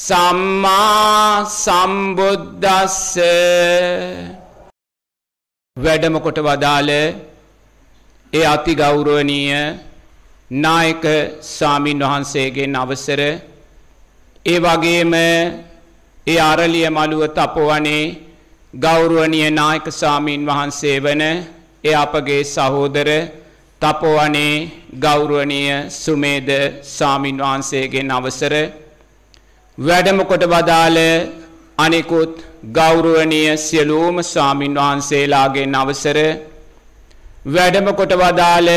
සම්මා සම්බුද්දස්ස වැඩමකොට වදාළ ඒ අති ගෞරවනීය නායක ස්වාමින් වහන්සේගෙන් අවසර ඒ වගේම ඒ අරලිය මළුව තපවනේ ගෞරවනීය නායක ස්වාමින් වහන්සේ වන ඒ අපගේ සහෝදර තපවනේ ගෞරවනීය සුමේද ස්වාමින් වහන්සේගෙන් අවසර වැඩම කොට වදාළ අනිකුත් ගෞරවනීය සියලුම ස්වාමින් වහන්සේලාගෙන් අවසර වැඩම කොට වදාළ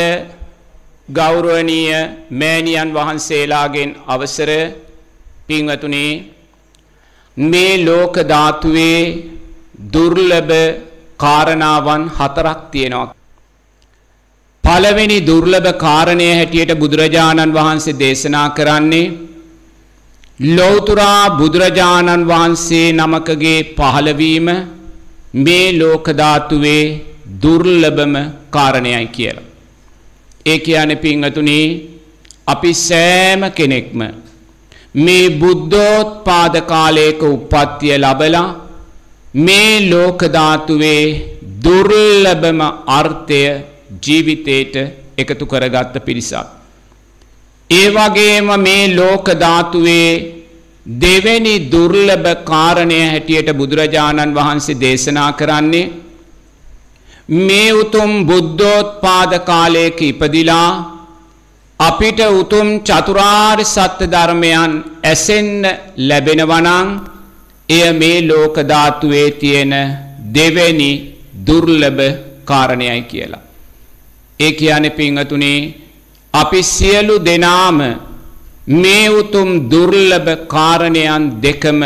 ගෞරවනීය මෑණියන් වහන්සේලාගෙන් අවසර පින්වතුනි මේ ලෝක ධාතුවේ දුර්ලභ කාරණාවන් හතරක් තියෙනවා පළවෙනි දුර්ලභ කාරණය හැටියට බුදුරජාණන් වහන්සේ දේශනා කරන්නේ ලෝතුරා බුදුරජාණන් වහන්සේ නමකගේ පහළවීම මේ ලෝකධාතුවේ දුර්ලභම කාරණයයි කියලා. ඒ කියන පිංහතුනේ අපි සෑම කෙනෙක්ම මේ බුද්ධෝත් පාද කාලයක උපත්තිය ලබලා මේ ලෝකධාතුවේ දුර්ලභම අර්ථය ජීවිතයට එකතු කරගත්ත පිරිසක්. ඒ වගේම මේ ලෝක ධාතුවේ දෙවෙනි දුර්ලභ කාරණය හැටියට බුදුරජාණන් වහන්සේ දේශනා කරන්නේ මේ උතුම් බුද්ධෝත්පාද කාලයක ඉපදිලා අපිට උතුම් චතුරාර් සත්‍ය ධර්මයන් ඇසෙන්න ලැබෙනවනං එය මේ ලෝකධාතුවේ තියෙන දෙවෙනි දුර්ලභ කාරණයයි කියලා. ඒ කියන පිංහතුනේ අපි සියලු දෙනාම මේ උතුම් දුර්ලභ කාරණයන් දෙකම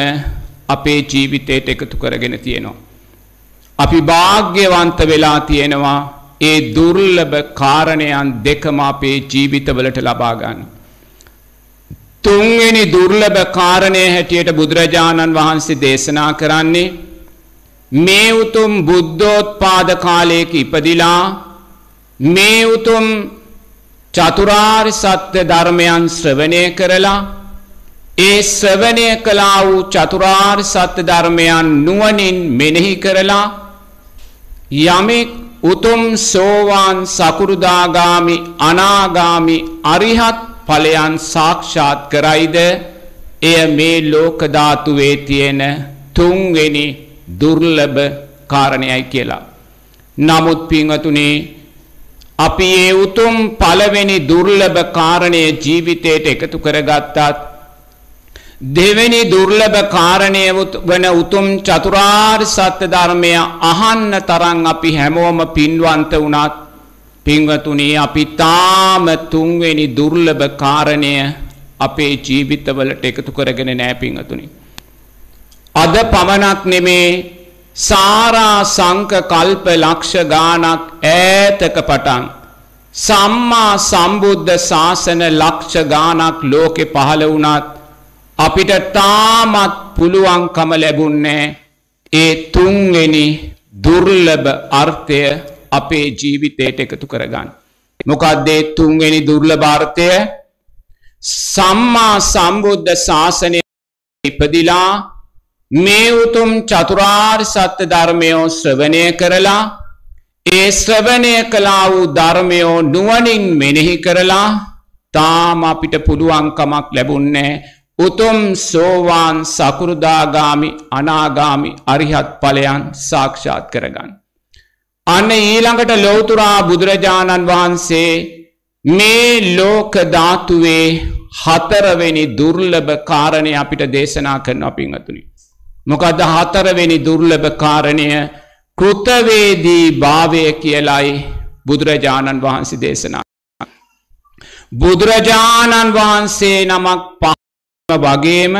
අපේ ජීවිතයට එකතු කරගෙන තියෙනවා. අපි භාග්‍යවන්ත වෙලා තියෙනවා ඒ දුර්ලභ කාරණයන් දෙකම අපේ ජීවිතවලට ලබාගන්න. තුන්වෙනි දුර්ලභ කාරණය හැටියට බුදුරජාණන් වහන්සේ දේශනා කරන්නේ මේ උතුම් බුද්ධෝත්පාද කාලයක ඉපදිලා මේ උතුම් චතුරාර් සත්‍ය ධර්මයන් ශ්‍රවණය කරලා ඒ ශ්‍රවණය කලා වූ චතුරාර් සත්‍ය ධර්මයන් නුවනින් මෙනෙහි කරලා යමෙක් උතුම් සෝවාන් සකුරුදාගාමි අනාගාමි අරිහත් ඵලයන් සාක්ෂාත් කරයිද එය මේ ලෝක ධාතුවේ තියෙන තුන්වෙනි දුර්ලභ කාරණයයි කියලා. නමුත් පින්වතුනි අපි ඒ උතුම් පළවෙනි දුර්ලභ කාරණය ජීවිතයට එකතු කරගත්තාත් දෙවෙනි දුර්ලභ කාරණය වන උතුම් චතුරාර් සත්‍ය ධර්මය අහන්න තරන් අපි හැමෝම පින්වන්ත වුණත් පින්වතුනේ අපි තාම තුන්වෙනි දුර්ලභ කාරණය අපේ ජීවිතවලට එකතු කරගෙන නෑ පින්වතුනි. අද පමණක් නෙමේ සාරා සංක කල්ප ලක්ෂ ගානක් ඈතක පටන් සම්මා සම්බුද්ධ ශාසන ලක්ෂ ගානක් ලෝකෙ පහළ වුණත් අපිට තාමත් පුළුවන්කම ලැබුන්නේ ඒ තුන්වෙනි දුර්ලභ අර්ථය අපේ ජීවිතයට එකතු කරගන්න. මොකක්දේ තුන්වෙනි දුර්ලභාර්ථය සම්මා සම්බුද්ධ ශාසනය ඉපදිලා මේ උතුම් චතුරාර් සත්‍ය ධර්මයෝ ශ්‍රවණය කරලා ඒ ශ්‍රවණය කලා වූ ධර්මයෝ නුවනින් මෙනෙහි කරලා තාම අපිට පුළුවන්කමක් ලැබුන්නේ උතුම් සෝවාන් සකුරුදාගාමි අනාගාමි අරිහත් ඵලයන් සාක්ෂාත් කරගන්න. අන්න ඊළඟට ලෝතුරා බුදුරජාණන් වහන්සේ මේ ලෝක ධාතුවේ හතරවෙනි දුර්ලභ කාරණය අපිට දේශනා කරනවා පිංහතුනි. මොකද හතරවෙනි දුර්ලභ කාරණය කෘතවේදී භාවය කියලයි බුදුරජාණන් වහන්සේ දේශනා. බුදුරජාණන් වහන්සේ නමක් පාම වගේම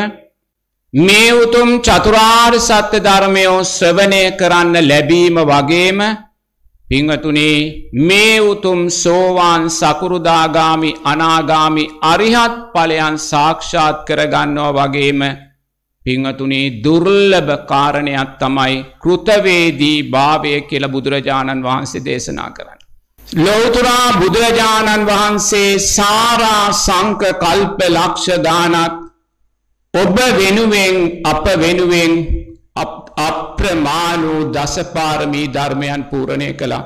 මේ උතුම් චතුරාර් සත්‍ය ධර්මයෝ ශ්‍රවනය කරන්න ලැබීම වගේම පිංහතුනේ මේ උතුම් සෝවාන් සකුරුදාගාමි අනාගාමි අරිහත් පලයන් සාක්ෂාත් කරගන්නවා වගේම පින්වතුනි දුර්ලභ කාරණයක් තමයි කෘතවේදී භාවය කියල බුදුරජාණන් වහන්සේ දේශනා කරන්න. ලෝතුරා බුදුරජාණන් වහන්සේ සාරා සංක කල්ප ලක්ෂ දානත් ඔබ වෙනුවෙන් අප වෙනුවෙන් අප්‍රමාණූ දසපාරමී ධර්මයන් පූරණය කළා.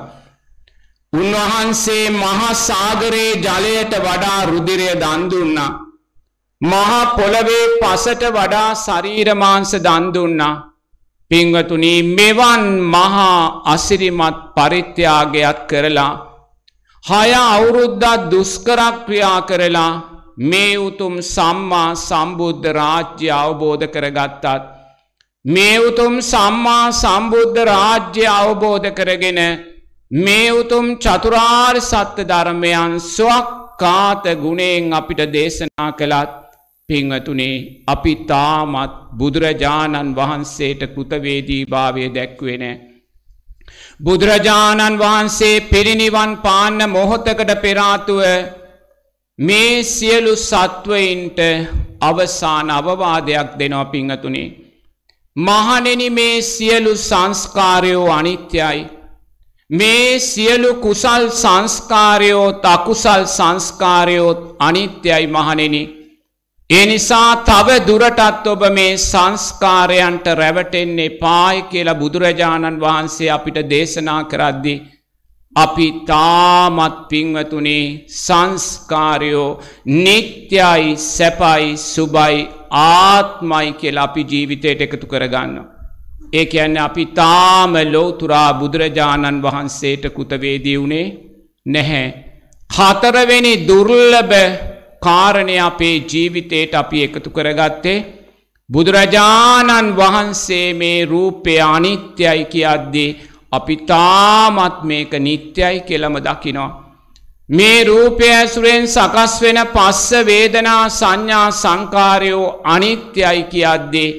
උන්වහන්සේ මහා සාගරයේ ජලයට වඩා රුදිරය දන්දුන්නා. මහා පොළවේ පසට වඩා ශරීරමාංස දන් දුන්නා. පිංවතුනී මෙවන් මහා අසිරිමත් පරිත්‍යාගයක් කරලා හය අවුරුද්දා දුස්කරක්‍රියා කරලා මේ උතුම් සම්මා සම්බුද්ධ රාජ්‍ය අවබෝධ කරගත්තත් මේ උතුම් සම්මා සම්බුද්ධ රාජ්‍ය අවබෝධ කරගෙන මේ උතුම් චතුරාර් සත්‍ය ධර්මයන් ස්වක්කාත ගුණයෙන් අපිට දේශනා කළත් පිංවතුනේ අපි තාමත් බුදුරජාණන් වහන්සේට කෘතවේදී භාවය දැක්වෙන. බුදුරජාණන් වහන්සේ පිරිනිවන් පාන්න මොහොතකට පෙරාතුව මේ සියලු සත්වයින්ට අවසාන අවවාදයක් දෙනවා පිංහතුනේ. මහනෙනි මේ සියලු සංස්කාරයෝ අනිත්‍යයි. මේ සියලු කුසල් සංස්කාරයෝත් අකුසල් සංස්කාරයෝත් අනිත්‍යයි මහනෙනිි. ඒ නිසා තව දුරටත් ඔබ මේ සංස්කාරයන්ට රැවටෙන්නේ පායි කියලා බුදුරජාණන් වහන්සේ අපිට දේශනා කරද්දි. අපි තාමත් පිංවතුනේ සංස්කාරයෝ නිත්‍යයි සැපයි සුබයි ආත්මයි කියලා අපි ජීවිතයට එකතු කරගන්න. ඒ ඇන්න අපි තාම ලෝතුරා බුදුරජාණන් වහන්සේට කුතවේදී වුණේ නැහැ. හතරවෙනි දුර්ලබ කාරණය අපේ ජීවිතයට අපි එකතු කරගත්තේ බුදුරජාණන් වහන්සේ මේ රූපය අනිත්‍යයි කියද්දී අපි තාමත් මේක නිත්‍යයි කෙළම දකිනවා. මේ රූපය ඇසුරෙන් සකස් වෙන පස්ස වේදනා සංඥා සංකාරයෝ අනිත්‍යයි කියද්දී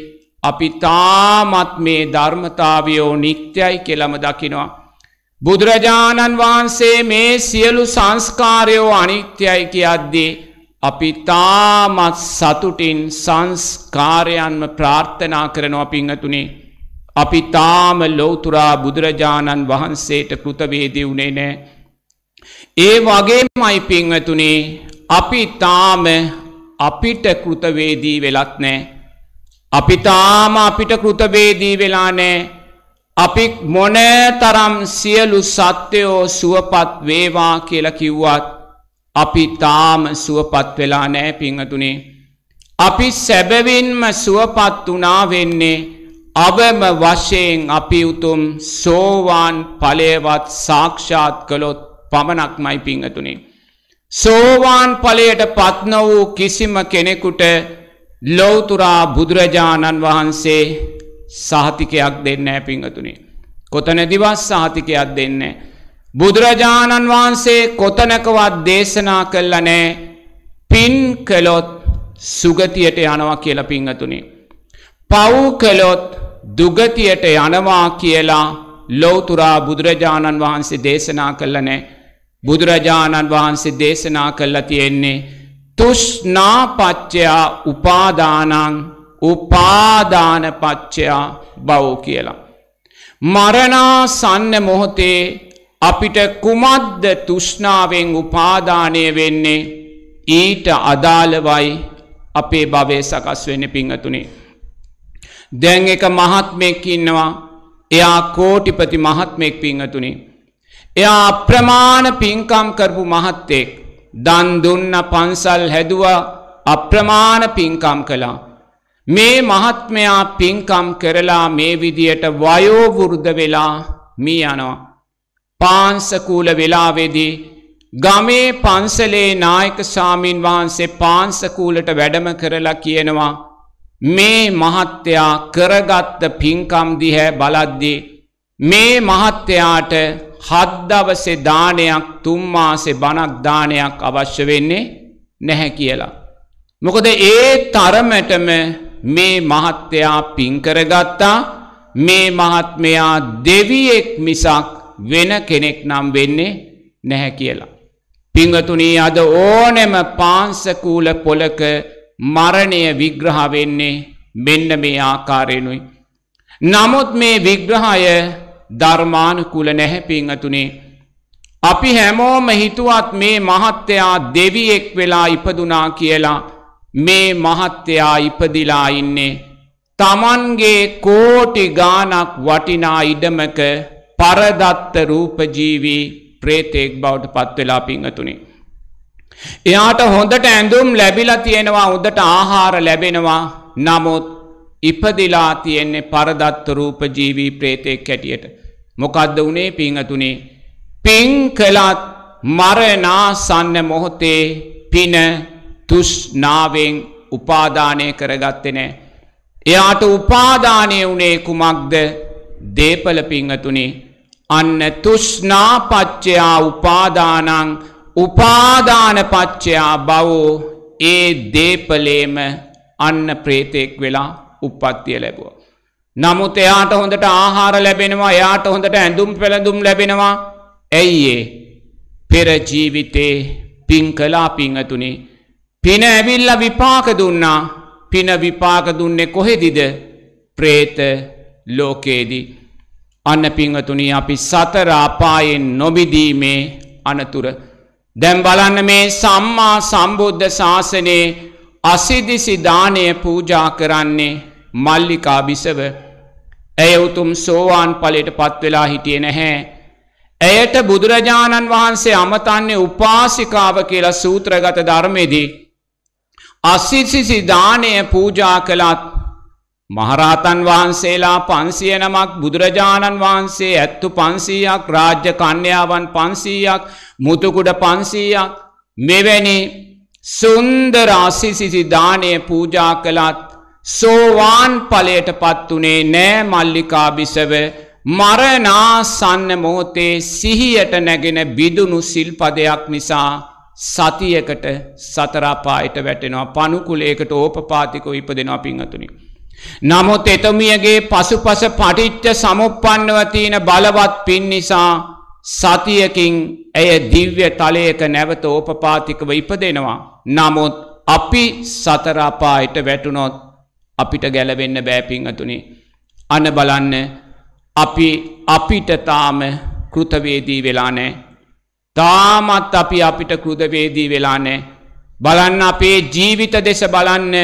අපි තාමත් මේ ධර්මතාවයෝ නිත්‍යයි කෙළම දකිනවා. බුදුරජාණන් වහන්සේ මේ සියලු සංස්කාරයෝ අනිත්‍යයි කියද්දී අපි තාමත් සතුටින් සංස්කාරයන්ම ප්‍රාර්ථනා කරනවා පිංහතුනේ. අපි තාම ලෝතුරා බුදුරජාණන් වහන්සේට කෘතවේදී වුණේ නෑ. ඒ වගේමයි පිංහතුනේ අපි තාම අපිට කෘතවේදී වෙලත් නෑ. අපි තාම අපිට කෘතවේදී වෙලා නෑ. අපි මොන තරම් සියලු සත්‍යයෝ සුවපත් වේවා කියල කිව්වත්. අපි තාම සුවපත් වෙලා නෑ පිංහතුනේ. අපි සැබවින්ම සුවපත් වනා වෙන්නේ අවම වශයෙන් අපි උතුම් සෝවාන් පලේවත් සාක්ෂාත් කළොත් පමණක්මයි පිංහතුනේ. සෝවාන් පලයට පත්න වූ කිසිම කෙනෙකුට ලොවතුරා බුදුරජාණන් වහන්සේ සහතිකයක් දෙන්න පිංහතුනේ. කොතනදිවස් සාහතිකයක් දෙන්නේ. බුදුරජාණන් වහන්සේ කොතනකවත් දේශනා කළා නෑ පින් කළොත් සුගතියට යනවා කියලා පිංගතුනි. පව් කළොත් දුගතියට යනවා කියලා ලෞතුරා බුදුරජාණන් වහන්සේ දේශනා කළා නෑ. බුදුරජාණන් වහන්සේ දේශනා කළා තියෙන්නේ තුෂ්නාපච්චයා උපාදානං උපාදානපච්චයා බව් කියලා. මරණාසන්න මොහොතේ අපිට කුමද්ද තුෂ්ණාවෙන් උපාදානය වෙන්නේ ඊට අදාළවයි අපේ භවය සකස් වෙන පිංහතුනේ. දැන් එක මහත්මෙක් ඉන්නවා එයා කෝටිපති මහත්මෙක් පිංහතුනේ. එයා අප්‍රමාණ පින්කම් කරපු මහත්තෙක් දන් දුන්න පන්සල් හැදවා අප්‍රමාණ පින්කම් කළා. මේ මහත්මයා පින්කම් කරලා මේ විදියට වයෝවෘද්ධ වෙලා මී යනවා. පාන්සකූල වෙලාවේදී ගමේ පන්සලේ නායක සාමීන් වහන්සේ පාන්සකූලට වැඩම කරලා කියනවා මේ මහත්තයා කරගත්ත පින්කම් දිහ බලද්දී මේ මහත්තයාට හද්දවසේ දානයක් තුම්මාසේ බණක් දානයක් අවශ්‍ය වෙන්නේ නැහැ කියලා. මොකද ඒ තරමටම මේ මහත්තයා පින්කරගත්තා මේ මහත්මයා දෙවියෙක් මිසක් වෙන කෙනෙක් නම් වෙන්නේ නැහැ කියලා. පිංහතුනී අද ඕනෙම පාන්සකූල පොලක මරණය විග්‍රහ වෙන්නේ මෙන්න මේ ආකාරයෙනුයි. නමුත් මේ විග්‍රහය ධර්මානකුල නැහැ පිංහතුනේ. අපි හැමෝම හිතුවත් මේ මහත්තයා දෙවියෙක් වෙලා ඉපදුනා කියලා මේ මහත්තයා ඉපදිලා ඉන්නේ. තමන්ගේ කෝටි ගානක් වටිනා ඉඩමක පරදත්ත රූපජීවී ප්‍රේතෙක් බවට පත්වෙලා පිංහතුනේ. එයාට හොඳට ඇඳුම් ලැබිලා තියෙනවා හොඳට ආහාර ලැබෙනවා නමුත් ඉපදිලා තියෙන්නේ පරදත්ත රූපජීවී ප්‍රේතෙක් හැටියට. මොකද්ද වනේ පිංහතුනේ පින් කළත් මරනාසන්න මොහොතේ පින තුෂ්නාවෙන් උපාදානය කරගත්තෙනෑ. එයාට උපාදානය වනේ කුමක්ද දේපල පිංහතුනි අන්න තුෂ්නාපච්චයා උපාදානං උපාදානපච්චයා බවෝ ඒ දේපලේම අන්න ප්‍රේතෙක් වෙලා උපත්තිය ලැබුව. නමුත් එයාට හොඳට ආහාර ලැබෙනවා යාට හොඳට ඇඳුම් පෙළඳුම් ලැබෙනවා ඇයිඒ පෙරජීවිතේ පින් කලා පිංහතුනි පින ඇවිල්ල විපාක දුන්නා පින විපාක දුන්නේ කොහෙදිද ප්‍රේත ලෝකයේදී අන්න පිංහතුනී අපි සතරාපායෙන් නොබිදීමේ අනතුර දැම් බලන්න මේ සම්මා සම්බුද්ධ ශාසනයේ අසිදිසි දානය පූජා කරන්නේ මල්ලිකා බිසව ඇය උතුම් සෝවාන් පලට පත්වෙලා හිටිය නැහැ. ඇයට බුදුරජාණන් වහන්සේ අමතන්නේ උපාසිකාව කියලා සූත්‍රගත ධර්මයේදී. අසිසිසි දානය පූජා කළත් මහරහතන් වහන්සේලා පන්සිය නමක් බුදුරජාණන් වහන්සේ ඇත්තු පන්සීයක් රාජ්‍ය කන්‍යාවන් පන්සීයක් මුතුකුඩ පන්සීයක් මෙවැනි සුන්දර අසිසිසි දානය පූජා කළත් සෝවාන් ඵලයට පත් උනේ නෑ මල්ලිකා බිසව මරණාසන්න මොහොතේ සිහියට නැගෙන බිදුණු සිල්පදයක් නිසා සතියකට සතරාපායට වැටෙනවා පණුකුලේකට ඕපපාතිකෝ ඉපදෙනවා පිංහතුනි නමුත් එතුමියගේ පසුපස පටිච්ච සමුප්පන්නව තියෙන බලවත් පින් නිසා සතියකින් ඇය දිව්‍ය තලයක නැවත ඕපපාතිකව ඉපදෙනවා. නමුත් අපි සතරාපායට වැටුනොත් අපිට ගැලවෙන්න බෑපින් ඇතුනි. අන බලන්න අපි අපිට තාම කෘතවේදී වෙලානෑ. තාමත් අපි අපිට කෘදවේදී වෙලානෑ. බලන්න අපේ ජීවිත දෙස බලන්න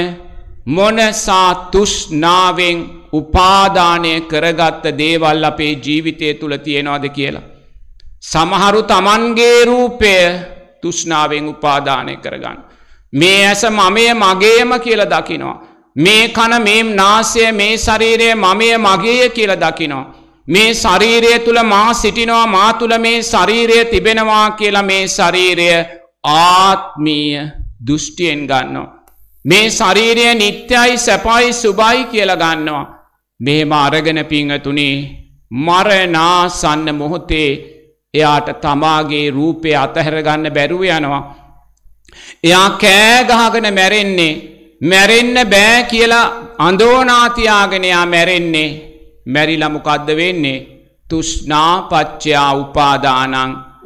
මොනසා තුෂ්නාවෙන් උපාදානය කරගත්ත දේවල් අපේ ජීවිතය තුළ තියෙනවාද කියලා. සමහරු තමන්ගේ රූපය තුෂ්නාවෙන් උපාදානය කරගන්න. මේ ඇස මමය මගේම කියල දකිනවා. මේ කන මේ නාසය මේ ශරීරය මමය මගේ කියල දකිනවා. මේ ශරීරය තුළ මා සිටිනවා මා තුළ මේ ශරීරය තිබෙනවා කියලා මේ ශරීරය ආත්මීය දෘෂ්ටියෙන් ගන්නවා. මේ ශරීරය නිත්‍යයි සැපයි සුබයි කියලා ගන්නවා. මෙහෙම අරගෙන පිංගතුනේ මරණාසන්න මොහොතේ එයාට තමාගේ රූපය අතහැර ගන්න බැරුව යනවා. එයා කෑ ගහගෙන මැරෙන්නේ මැරෙන්න බෑ කියලා අඳෝනාතියාගෙනයා මැරෙන්නේ මැරිලමුකද්ද වෙන්නේ තුෂ්නාපච්චයා උපාදානං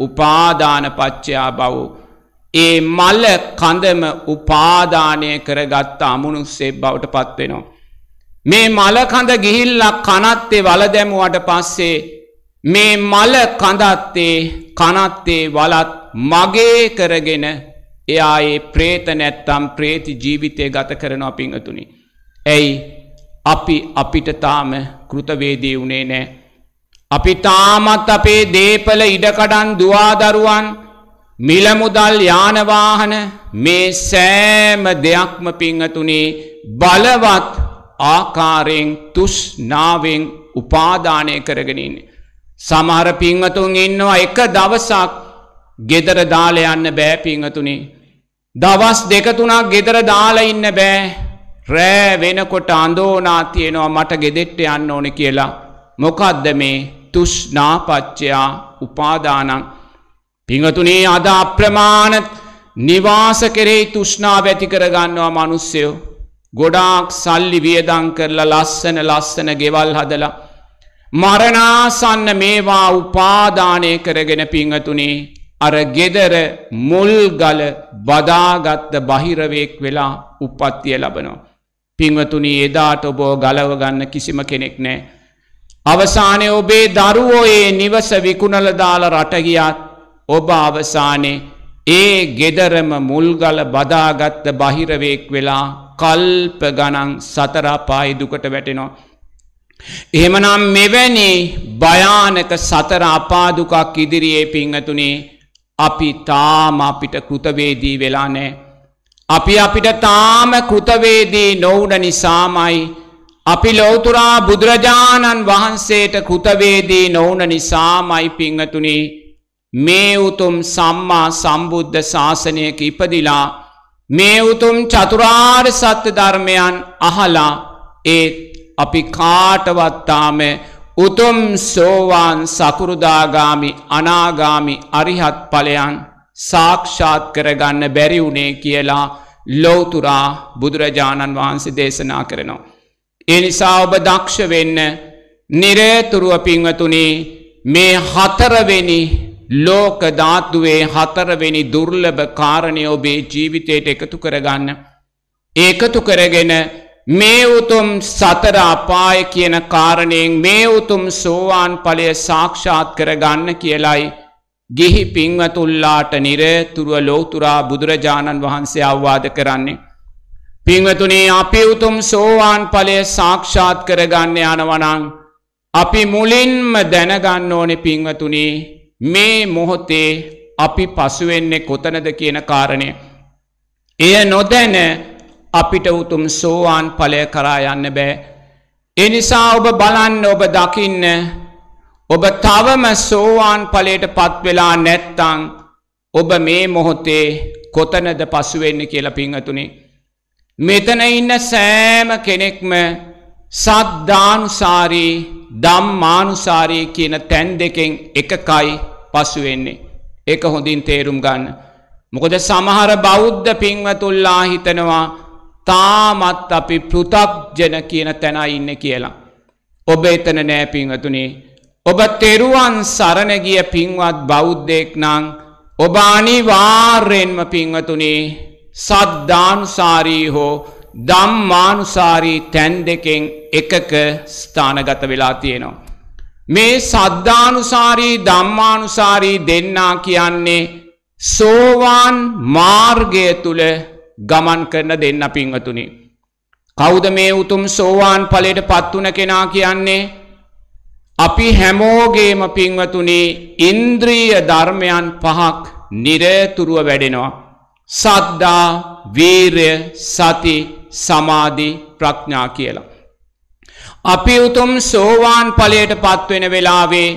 උපාධානපච්චයා බවෝ ඒ මල කඳම උපාදානය කරගත්ත අමනුස්සේ බවට පත්වෙනවා. මේ මලකඳ ගිහිල්ලක් කනත්තේ වලදැමුවට පස්සේ මේ මල කඳත්තේ කනත්තේ වලත් මගේ කරගෙන එයා ඒ ප්‍රේත නැත්තම් ප්‍රේති ජීවිතය ගත කරනවා පිංහතුනි. ඇයි අපි අපිට තාම කෘතවේදී වුණේ නෑ. අපි තාමත් අපේ දේපල ඉඩකඩන් දවාදරුවන් මිල මුදල් යාන වාහන මේ සෑම දෙයක්ම පිංගතුනේ බලවත් ආකාරයෙන් තුෂ්ණාවෙන් උපාදානය කරගෙන ඉන්නේ. සමහර පිංගතුන් ඉන්නවා එක දවසක් gedara දාලා යන්න බෑ පිංගතුනේ. දවස් දෙක තුනක් gedara දාලා ඉන්න බෑ. රෑ වෙනකොට අඳෝනා තියෙනවා මට ගෙදෙට්ට යන්න ඕනේ කියලා. මොකද්ද මේ තුෂ්ණාපච්චයා උපාදානං පිංහතුනේ අද අප්‍රමාණ නිවාස කෙරෙහි තුෂ්ණාව ඇති කරගන්නවා මනුස්සයෝ. ගොඩාක් සල්ලි වියදං කරලා ලස්සන ලස්සන ගෙවල් හදලා. මරනාසන්න මේවා උපාධානය කරගෙන පිංහතුනේ අර ගෙදර මුල්ගල බදාගත්ත බහිරවෙෙක් වෙලා උපත්තිය ලබනවා. පිංවතුනී එදාට ඔබෝ ගලවගන්න කිසිම කෙනෙක් නෑ. අවසානය ඔබේ දරුවෝයේ නිවස විකුණල දාල රටගියත් ඔබ අවසානේ ඒ ගෙදරම මුල්ගල බදාගත්ත බහිරවෙෙක් වෙලා කල්ප ගනන් සතරාපායි දුකට වැටෙනවා. එහෙමනම් මෙවැනි භයානක සතර අපාදුකක් ඉදිරියේ පිංහතුනේ අපි තාම අපිට කෘතවේදී වෙලා නෑ. අපි අපිට තාම කෘතවේදී නොවුඩ නිසාමයි අපි ලෝතුරා බුදුරජාණන් වහන්සේට කෘතවේදී නොවුන නිසාමයි පිංහතුනේ මේ උතුම් සම්මා සම්බුද්ධ ශාසනයක ඉපදිලා මේ උතුම් චතුරාර් සත්‍ය ධර්මයන් අහලා ඒත් අපි කාටවත්තාම උතුම් සෝවාන් සකුරුදාගාමි අනාගාමි අරිහත් පලයන් සාක්ෂාත් කරගන්න බැරි වුණේ කියලා ලෝතුරා බුදුරජාණන් වහන්සේ දේශනා කරනවා. එනිසා ඔබ දක්ෂ වෙන්න නිරේතුරුව පිංවතුනි මේ හතරවෙනි ලෝක ධාතුවේ හතරවෙනි දුර්ලභ කාරණය ඔබේ ජීවිතයට එකතු කරගන්න. ඒකතු කරගෙන මේ උතුම් සතර අපාය කියන කාරණයෙන් මේ උතුම් සෝවාන් ඵලය සාක්ෂාත් කරගන්න කියලයි. ගිහි පින්වතුල්ලාට නිරතුරුව ලෝතුරා බුදුරජාණන් වහන්සේ අවවාද කරන්නේ. පින්වතුනේ අපි උතුම් සෝවාන් ඵලය සාක්ෂාත් කරගන්න යනවනං. අපි මුලින්ම දැනගන්න ඕනෙ පින්වතුනේ මේ මොහොතේ අපි පසුවෙන්නේ කොතනද කියන කාරණය. එය නොදැන අපිට උතුම් සෝවාන් ඵලය කරා යන්න බෑ. එනිසා ඔබ බලන්න ඔබ දකින්න ඔබ තවම සෝවාන් ඵලයට පත්වෙලා නැත්තං ඔබ මේ මොහොතේ කොතනද පසුවෙන්න කියලා පිංහතුනේ. මෙතන ඉන්න සෑම කෙනෙක්ම සද්ධානුසාරී ධම්මානුසාරී කියන තැන් දෙකෙන් එකකයි පසුවෙන්නේ. ඒක හොඳින් තේරුම් ගන්න. මොකද සමහර බෞද්ධ පින්වතුල්ලා හිතනවා තාමත් අපි පෘතක්ජන කියන තැන ඉන්න කියලා. ඔබ එතන නෑ පින්වතුනේ. ඔබ තෙරුවන් සරණගිය පින්වත් බෞද්ධෙක් නං ඔබානිවාර්යෙන්ම පින්වතුනේ සද්ධානුසාරී හෝ ධම්මානුසාරී තැන් දෙකෙන් එකක ස්ථානගත වෙලා තියෙනවා. මේ සද්ධානුසාරී ධම්මානුසාරී දෙන්නා කියන්නේ සෝවාන් මාර්ගය තුළ ගමන් කරන දෙන්න පිංවතුනි. කෞද මේ උතුම් සෝවාන් පලට පත්වන කෙනා කියන්නේ අපි හැමෝගේම පිංවතුනේ ඉන්ද්‍රීය ධර්මයන් පහක් නිරතුරුව වැඩෙනවා. සද්දා වීරය සති සමාධි ප්‍රඥා කියලා. අපි උතුම් සෝවාන් ඵලයට පත්වෙන වෙලාවේ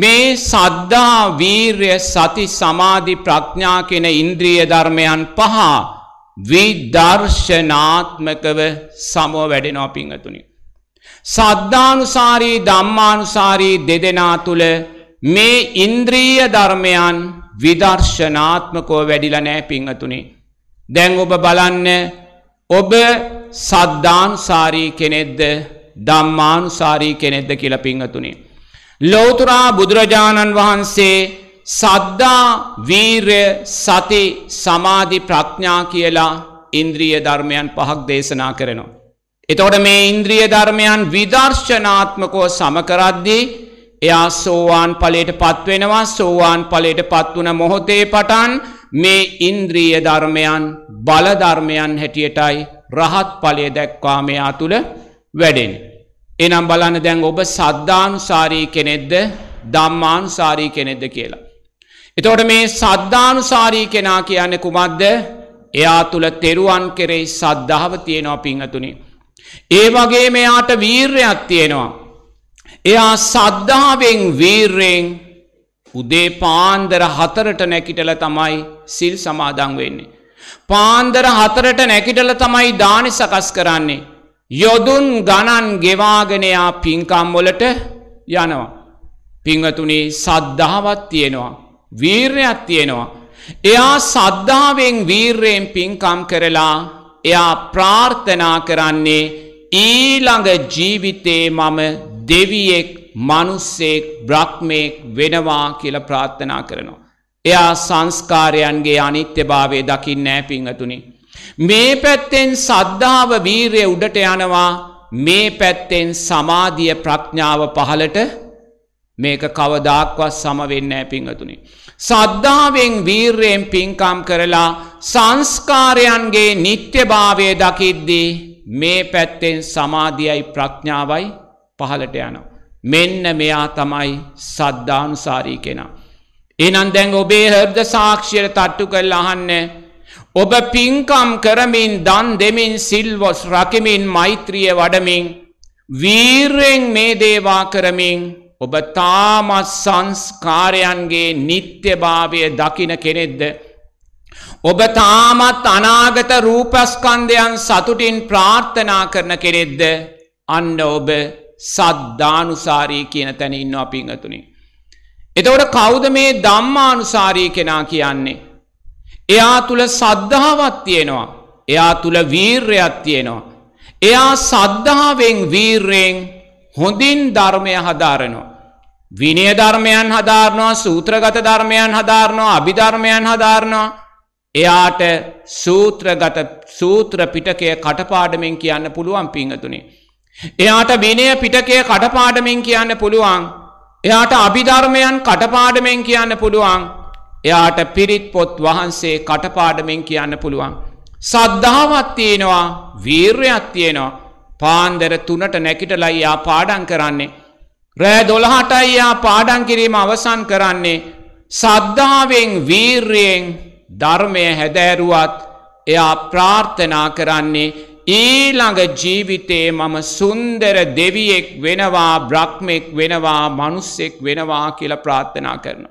මේ සද්ධා වීර්ය සති සමාධි ප්‍රඥා කියන ඉන්ද්‍රිය ධර්මයන් පහ විදර්ශනාත්මකව සමෝ වැඩෙනවා පිංගතුනි. සද්ධානුසාරී ධම්මානුසාරී දෙදෙනා තුළ මේ ඉන්ද්‍රීය ධර්මයන් විදර්ශනාත්මකෝ වැඩිල නෑ පිංහතුනි. දැන් ඔබ බලන්න ඔබ සද්ධාන්සාරී කෙනෙක්ද ධම්මානුසාරී කෙනෙක්ද කියලා පිංහතුනි. ලෝතුරා බුදුරජාණන් වහන්සේ සද්දා වීර්ය සති සමාධි ප්‍රඥා කියලා ඉන්ද්‍රිය ධර්මයන් පහක් දේශනා කරනවා. එතකොට මේ ඉන්ද්‍රිය ධර්මයන් විදර්ශනාත්මකෝ සමකරද්දී එයා සෝවාන් ඵලයට පත්වෙනවා සෝවාන් ඵලයට පත්වන මොහොතේ පටන් මේ ඉන්ද්‍රීය ධර්මයන් බලධර්මයන් හැටියටයි රහත් ඵලය දැක්වා මෙයා තුළ වැඩෙන්. එනම් බලන්න දැන් ඔබ සද්ධානුසාරී කෙනෙක්ද ධම්මානුසාරී කෙනෙක්ද කියලා. එතකොට මේ සද්ධානුසාරී කෙනා කියන්නේ කුමක්ද? එයා තුල තෙරුවන් කෙරෙහි සද්ධාව තියෙනවා පිංගතුනි. ඒ වගේම එයාට වීරයක් තියෙනවා. එයා සද්ධාවෙන් වීරයෙන් උදේ පාන්දර හතරට නැකිටල තමයි සිල් සමාදං වෙන්නේ. පාන්දර හතරට නැකිටල තමයි දානි සකස් කරන්නේ. යොදුන් ගණන් ගෙවාගෙනයා පින්කම්වලට යනවා. පිංවතුනේ සද්ධාවත් තියෙනවා. වීර්යත් තියෙනවා. එයා සද්ධාවෙන් වීර්යෙන් පින්කම් කරලා එයා ප්‍රාර්ථනා කරන්නේ ඊළඟ ජීවිතේ මම දෙවියෙක් මනුස්සෙක් බ්‍රක්්මයෙක් වෙනවා කියල ප්‍රාත්ථනා කරනවා. එයා සංස්කාරයන්ගේ අනිත්‍යභාවය දකින්නෑ පිංහතුනි. මේ පැත්තෙන් සද්ධාව වීරය උඩට යනවා මේ පැත්තෙන් සමාධිය ප්‍රඥාව පහලට මේක කවදක්වත් සමවෙන්න පිංහතුනි. සද්ධාවෙන් වීර්යෙන් පින්කම් කරලා සංස්කාරයන්ගේ නිත්‍යභාවය දකිද්දී මේ පැත්තෙන් සමාධියයි ප්‍රඥාවයි පහලට යනවා. මෙන්න මෙයා තමයි සද්ධානුසාරී කෙනා. එනන් දැන් ඔබේ හර්ද සාක්ෂයට තට්ටු කල් අහන්න. ඔබ පින්කම් කරමින් දන් දෙමින් සිල්වොස් රකිමින් මෛත්‍රිය වඩමින් වීර්යෙන් මේ දේවා කරමින් ඔබ තාමත් සංස්කාරයන්ගේ නිත්‍යභාවය දකින කෙනෙද්ද. ඔබ තාමත් අනාගත රූපස්කන්ධයන් සතුටින් ප්‍රාර්ථනා කරන කෙනෙද්ද අන්න ඔබ සද්ධානුසාරී කියන තැන ඉන්නවා පිංහතුනි. එතවට කෞද මේ ධම්මානුසාරී කෙනා කියන්නේ. එයා තුළ සද්ධාවත් තියෙනවා. එයා තුළ වීර්යත් තියෙනවා. එයා සද්ධාවෙන් වීර්යෙන් හොඳින් ධර්මය හදාරනවා. විනය ධර්මයන් හදාරනවා සූත්‍රගත ධර්මයන් හදාරනවා අභිධර්මයන් හදාරනවා එයාට සූත්‍රගත සූත්‍ර පිටකය කටපාඩමෙන් කියන්න පුළුවන් පිංහතුනේ. එයාට විනය පිටකය කටපාඩමින් කියන්න පුළුවන්. එයාට අභිධර්මයන් කටපාඩමෙන් කියන්න පුළුවන්. එයාට පිරිත් පොත් වහන්සේ කටපාඩමෙන් කියන්න පුළුවන්. සද්ධාවත් තියෙනවා වීර්යයක් තියෙනවා. පාන්දර තුනට නැකිටලා යා පාඩම් කරන්නේ. රෑ දොළහටයි යා පාඩම් කිරීම අවසන් කරන්නේ. සද්ධාවෙන් වීර්යෙන් ධර්මය හැදෑරුවත් එයා ප්‍රාර්ථනා කරන්නේ ඊළඟ ජීවිතේ මම සුන්දර දෙවියෙක් වෙනවා බ්‍රක්්මෙක් වෙනවා මනුස්සෙක් වෙනවා කියලා ප්‍රාත්ථනා කරන.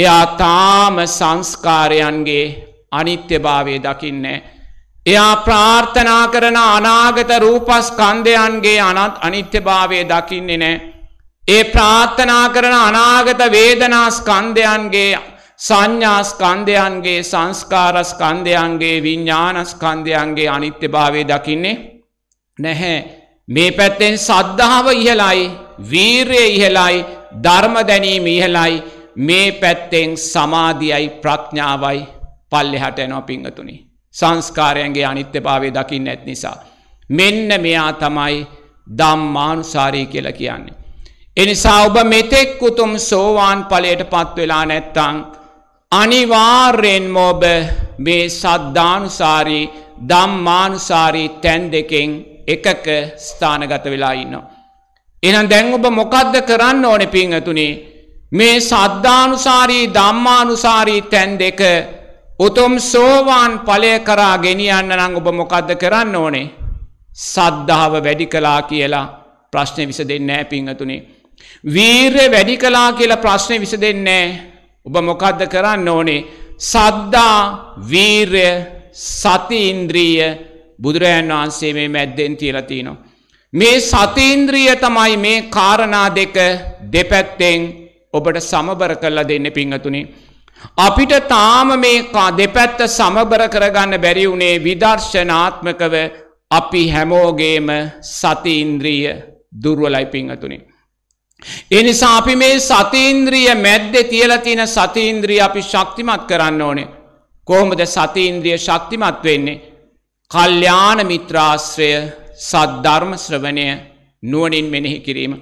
එයා තාම සංස්කාරයන්ගේ අනිත්‍යභාවය දකින්නේ. එයා ප්‍රාර්ථනා කරන අනාගත රූපස්කන්ධයන්ගේ අනත් අනිත්‍යභාවය දකින්නේ නෑ. ඒ ප්‍රාර්ථනා කරන අනාගත වේදනා ස්කන්ධයන්ගේ සංඥාස්කන්ධයන්ගේ සංස්කාරස්කන්ධයන්ගේ විඤ්ඥානස්කන්ධයන්ගේ අනිත්‍යභාවය දකින්නේ නැහැ. මේ පැත්තෙන් සද්ධාව ඉහලයි වීරය ඉහලයි ධර්ම දැනීම ඉහලයි මේ පැත්තෙන් සමාධියයි ප්‍රඥාවයි පල්ලෙහට එනෝ පිංගතුනි. සංස්කාරයන්ගේ අනිත්‍යභාවය දකිින් නැත් නිසා. මෙන්න මෙයා තමයි දම්මානුසාරී කියල කියන්නේ. එනිසා ඔබ මෙතෙක් උතුම් සෝවාන් පලයට පත්වෙලා නැත්තං අනිවාර්යෙන් මෝබ මේ සද්ධානුසාරී දම්මානුසාරී තැන් දෙකෙන් එකක ස්ථානගත වෙලා ඉන්නවා. එනම් දැන් ඔබ මොකද්ද කරන්න ඕන පිංහතුනේ මේ සද්ධානුසාරී දම්මානුසාරී තැන් දෙක උතුම් සෝවාන් පලය කරා ගෙනියන්න නං ඔබ මොකද්ද කරන්න ඕනේ සද්ධාව වැඩි කලා කියලා ප්‍රශ්නය විස දෙන්නෑ පිංහතුනේ. වීර්ය වැඩි කලා කියලා ප්‍රශ්නය විස දෙන්නේ ඔබ මොකක්ද කරන්න ඕනේ සද්දා වීර්ය සතිඉන්ද්‍රීය බුදුරජන් වහන්සේ මේ මැද්දෙන් තියලතිනවා. මේ සතිඉන්ද්‍රිය තමයි මේ කාරණා දෙක දෙපැත්තෙන් ඔබට සමබර කරලා දෙන්න පිංහතුනි. අපිට තාම මේ දෙපැත්ත සමබර කරගන්න බැරි වුණේ විදර්ශනාත්මකව අපි හැමෝගේම සතිඉන්ද්‍රීය දුර්ුවලයි පිංහතුනින්. එනිසා අපි මේ සතීන්ද්‍රිය මැද්දෙ තියල තියෙන සතීන්ද්‍රිය අපි ශක්තිමත් කරන්න ඕනේ. කොහොමද සතීන්ද්‍රිය ශක්තිමත් වෙන්නේ. කල්්‍යාන මිත්‍රාශ්‍රය සද්ධර්ම ශ්‍රවණය නුවනින් මෙනෙහි කිරීම.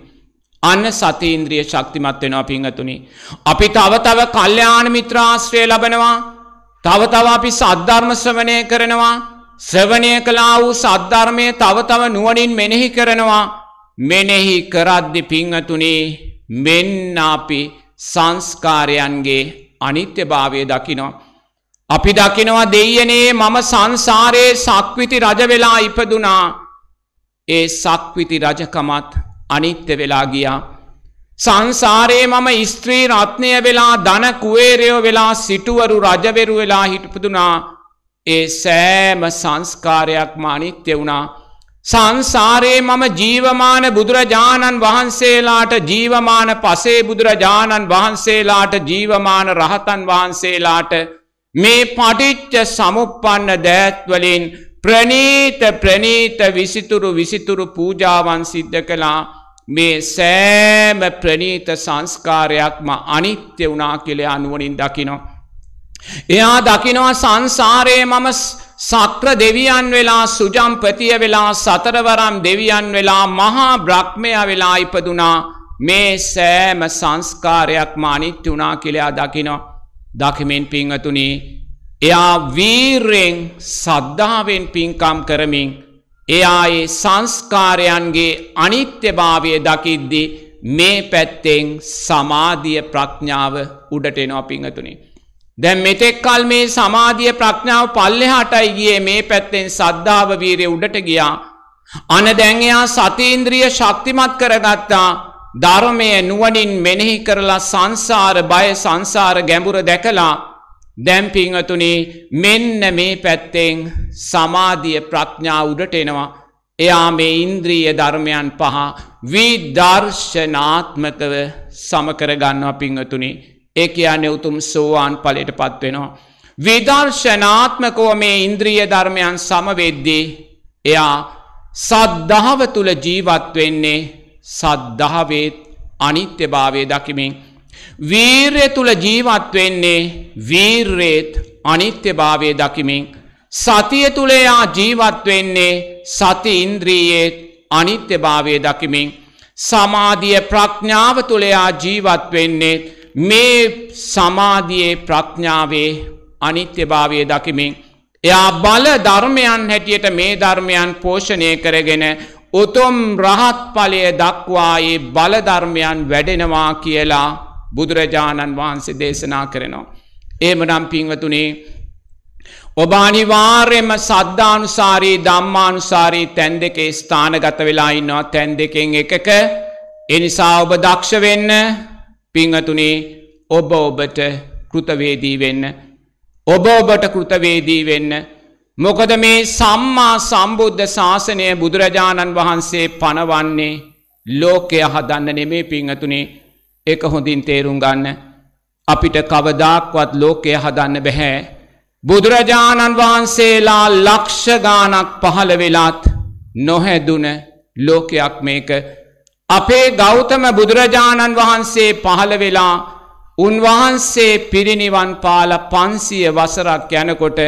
අන්න සතීන්ද්‍රිය ශක්තිමත් වෙනවා පිංහතුනි. අපි තව තව කල්්‍යාන මිත්‍රාශ්‍රය ලබනවා තව තව අපි සද්ධර්ම ශ්‍රවණය කරනවා ශ්‍රවණය කලා වූ සද්ධර්මය තව තව නුවනින් මෙනෙහි කරනවා මෙනෙහි කරද්දි පිංහතුනේ මෙන්න අපි සංස්කාරයන්ගේ අනිත්‍යභාවය දකිනවා. අපි දකිනවා දෙයනේ මම සංසාරයේ සක්විති රජ වෙලා ඉපදුනා ඒ සක්විති රජකමත් අනිත්‍ය වෙලා ගියා. සංසාරයේ මම ස්ත්‍රී රත්නය වෙලා ධන කුවේරයෝ වෙලා සිටුවරු රජවෙරු වෙලා හිටපුදුනා ඒ සෑම සංස්කාරයක්ම අනිත්‍ය වුණා සංසාරයේ මම ජීවමාන බුදුරජාණන් වහන්සේලාට ජීවමාන පසේ බුදුරජාණන් වහන්සේලාට ජීවමාන රහතන් වහන්සේලාට මේ පටිච්ච සමුපපන්න දෑත්වලින් ප්‍රනීත ප්‍රනීත විසිතුරු විසිතුරු පූජාවන් සිද්ධ කළා මේ සෑම ප්‍රනීත සංස්කාරයක්ම අනිත්‍ය වනා කෙළේ අනුවනින් දකිනෝ. එයා දකිනවා සංසාරයේ මම සක්‍ර දෙවියන් වෙලා සුජම්පතිය වෙලා සතරවරම් දෙවියන් වෙලා මහා බ්‍රහ්මයා වෙලා ඉපදුනා මේ සෑම සංස්කාරයක්ම අනිත්‍ය වුණා කියලා දකිනවා. දකිමින් පිංගතුනි එයා වීරෙන් සද්ධාවෙන් පිංකම් කරමින් එයා ඒ සංස්කාරයන්ගේ අනිත්‍යභාවය දකිද්දී මේ පැත්තෙන් සමාධිය ප්‍රඥාව උඩට එනවා පිංගතුනි. දැන් මෙතෙක් කල් මේ සමාධිය ප්‍රඥාව පල්ලෙහාටයි ගියේ මේ පැත්තෙන් සද්ධාව වීරිය උඩට ගියා. අන දැන් එයා සතීන්ද්‍රිය ශක්තිමත් කරගත්තා. ධර්මය නුවණින් මෙනෙහි කරලා සංසාර බය සංසාර ගැඹුර දැකලා දැන් පිංහතුනි මෙන්න මේ පැත්තෙන් සමාධිය ප්‍රඥා උඩට එනවා. එයා මේ ඉන්ද්‍රීය ධර්මයන් පහ විදර්ශනාත්මකව සමකරගන්නවා පිංහතුනි ඒ කියන්නේ උතුම් සෝවාන් ඵලයට පත්වෙනවා. විදර්ශනාත්මකව මේ ඉන්ද්‍රිය ධර්මයන් සමවෙද්දී එයා සද්ධාව තුළ ජීවත් වෙන්නේ සද්ධාවේත් අනිත්‍යභාවය දකිමින්. වීර්ය තුළ ජීවත් වෙන්නේ වීර්රේත් අනිත්‍යභාවය දකිමින් සතිය තුළයා ජීවත් වෙන්නේ සති ඉන්ද්‍රීයේත් අනිත්‍යභාවය දකිමින් සමාධිය ප්‍රඥාව තුළයා ජීවත් වෙන්නේත් මේ සමාධියේ ප්‍රඥාවේ අනිත්‍යභාවය දකිමින් එයා බල ධර්මයන් හැටියට මේ ධර්මයන් පෝෂණය කරගෙන උතුම් රහත් ඵලය දක්වායේ බල ධර්මයන් වැඩෙනවා කියලා බුදුරජාණන් වහන්සේ දේශනා කරනවා. එහෙමනම් පින්වතුනේ ඔබ අනිවාර්යයෙන්ම සද්ධානුසාරී ධම්මානුසාරී තැන් දෙකේ ස්ථානගත වෙලා ඉන්නවා තැන් දෙකෙන් එකක ඒ නිසා ඔබ දක්ෂ වෙන්න පිංහතුනේ ඔබ ඔබට කෘතවේදී වෙන්න. ඔබ ඔබට කෘතවේදී වෙන්න. මොකද මේ සම්මා සම්බුද්ධ ශාසනය බුදුරජාණන් වහන්සේ පනවන්නේ ලෝකය හදන්න නෙමේ පිංහතුනේ එක හොඳින් තේරුම් ගන්න. අපිට කවදාක්වත් ලෝකය හදන්න බැහැ. බුදුරජාණන් වහන්සේලා ලක්ෂගානක් පහළ වෙලාත් නොහැදුන ලෝකයක් මේක අපේ ගෞතම බුදුරජාණන් වහන්සේ පහළ වෙලා උන්වහන්සේ පිරිනිවන් පාල පන්සිය වසරක් යනකොට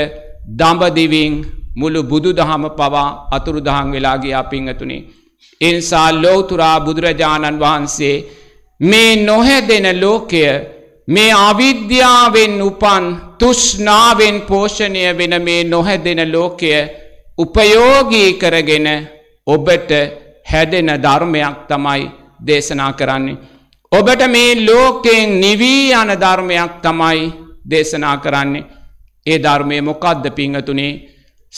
දඹදිවින් මුළු බුදු දහම පවා අතුරුදහන් වෙලාගේ අපිංහතුනේ. එනිසා ලෝතුරා බුදුරජාණන් වහන්සේ මේ නොහැදෙන ලෝකය මේ අවිද්‍යාවෙන් උපන් තුෂ්නාවෙන් පෝෂණය වෙන මේ නොහැදෙන ලෝකය උපයෝගී කරගෙන ඔබට හැදෙන ධර්මයක් තමයි දේශනා කරන්නේ. ඔබට මේ ලෝකයෙන් නිවී යන ධර්මයක් තමයි දේශනා කරන්නේ. ඒ ධර්මය මොකද්ද පිංහතුනේ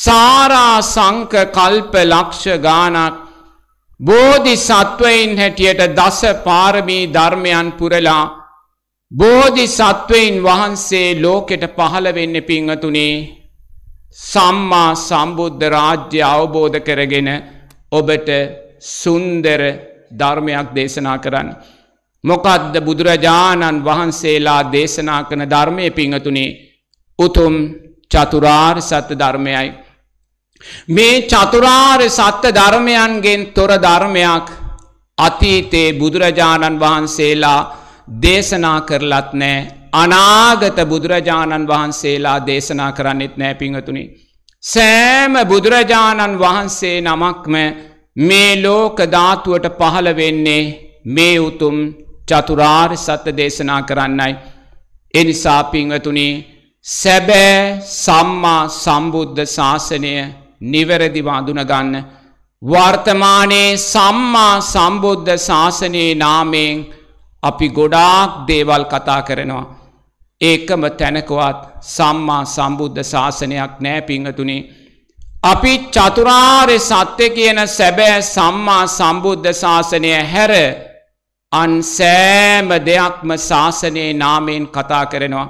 සාරා සංක කල්ප ලක්ෂ ගානක් බෝධි සත්වයින් හැටියට දස පාරමී ධර්මයන් පුරලා බෝධි සත්වයින් වහන්සේ ලෝකෙට පහළවෙන්න පිංහතුනේ සම්මා සම්බුද්ධ රාජ්‍ය අවබෝධ කරගෙන ඔබට සුන්දර ධර්මයක් දේශනා කරන්න. මොකදද බුදුරජාණන් වහන්සේලා දේශනා කන ධර්මය පිංහතුනේ උතුම් චතුරාර් සත්‍ය ධර්මයයි. මේ චතුරාර් සත්‍ය ධර්මයන්ගෙන් තොර ධර්මයක් අතීතේ බුදුරජාණන් වහන්සේලා දේශනා කරලත් නෑ අනාගත බුදුරජාණන් වහන්සේලා දේශනා කරන්නෙත් නෑ පිංහතුනි. සෑම බුදුරජාණන් වහන්සේ නමක්ම මේ ලෝක ධාතුවට පහළ වෙන්නේ මේ උතුම් චතුරාර් සත්‍ය දේශනා කරන්නයි. එනිසා පිංවතුනි සැබෑ සම්මා සම්බුද්ධ ශාසනය නිවැරදිව අඳුනගන්න. වර්තමානයේ සම්මා සම්බුද්ධ ශාසනයේ නාමයෙන් අපි ගොඩාක් දේවල් කතා කරනවා. ඒකම තැනකවත් සම්මා සම්බුද්ධ ශාසනයක් නෑ පිංහතුනේ අපි චතුරාර්ය සත්‍ය කියන සැබෑ සම්මා සම්බුද්ධ ශාසනය හැර අන් සෑම දෙයක්ම ශාසනයේ නාමයෙන් කතා කරනවා.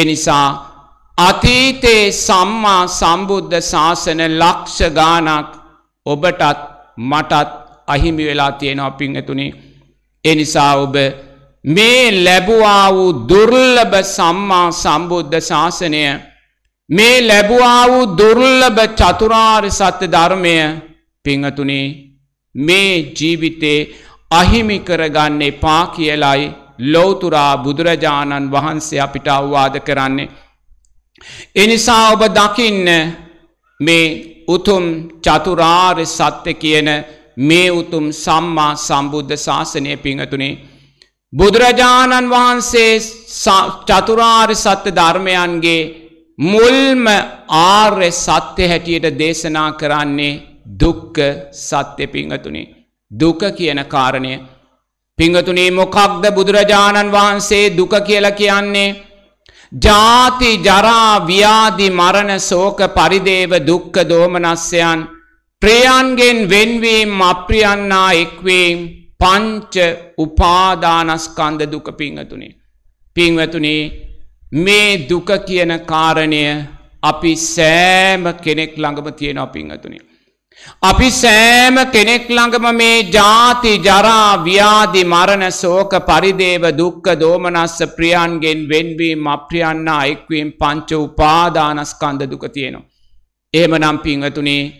එනිසා අතීතයේ සම්මා සම්බුද්ධ ශාසන ලක්ෂ ගානක් ඔබටත් මටත් අහිමි වෙලා තියෙනවා පිංහතුනි. එනිසා ඔබ මේ ලැබුවා වූ දුර්ලභ සම්මා සම්බුද්ධ ශාසනය මේ ලැබුවා වූ දුර්ලභ චතුරාර්ය සත්‍ය ධර්මය පිංහතුනේ මේ ජීවිතේ අහිමි කරගන්න එපා කියලයි ලෝතුරා බුදුරජාණන් වහන්සේ අපිට අවවාද කරන්නේ. එනිසා ඔබ දකින්න මේ උතුම් චතුරාර්ය සත්‍ය කියන මේ උතුම් සම්මා සම්බුද්ධ ශාසනය පිංහතුනේ. බුදුරජාණන් වහන්සේ චතුරාර් සත්‍ය ධර්මයන්ගේ මුල්ම ආර්ය සත්‍ය හැටියට දේශනා කරන්නේ දුක්ක සත්‍ය පිංහතුනේ. දුක කියන කාරණය. පිංහතුනේ මොකක්ද බුදුරජාණන් වහන්සේ දුක කියල කියන්නේ. ජාති ජරා ව්‍යාදි මරණ සෝක පරිදේව දුක්ක දෝමනස්්‍යයන් ප්‍රියන්ගෙන් වෙන්වීම් අප්‍රියන්නා එක්වීම් පංච උපාදානස්කන්ද දුක පිංහතුනේ. පිංවතුනේ මේ දුක කියන කාරණය අපි සෑම කෙනෙක් ළඟම තියෙන පිංහතුනි. අපි සෑම කෙනෙක් ළඟම මේ ජාති ජරා ව්‍යාදි මරණ සෝක පරිදේව දුක්ක දෝමනස්ස ප්‍රියන්ගෙන් වෙන්වීම් අප්‍රියන්න අයෙක්වීම් පංච උපාදානස්කන්ද දුක තියෙනවා. එහෙම නම් පිංහතුනේ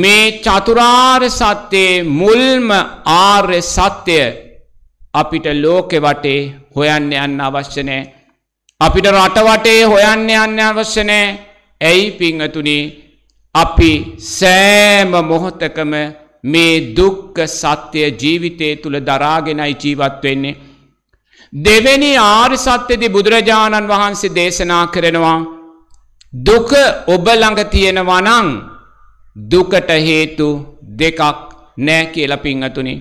මේ චතුරාර් සත්‍යයේ මුල්ම ආර්ය සත්‍යය අපිට ලෝකෙ වටේ හොයන්න යන්න අවශ්‍යනෑ අපිට රට වටේ හොයන්න යන්න අවශ්‍ය නැහැ. ඇයි පිංගතුනි අපි සෑම මොහොතකම මේ දුක්ඛ සත්‍ය ජීවිතය තුළ දරාගෙනයි ජීවත් වෙන්නේ. දෙවෙනි ආර්ය සත්‍යදී බුදුරජාණන් වහන්සේ දේශනා කරනවා දුක ඔබ ළඟ තියෙනවා නම් දුකට හේතු දෙකක් නැහැ කියලා පින්වතුනි.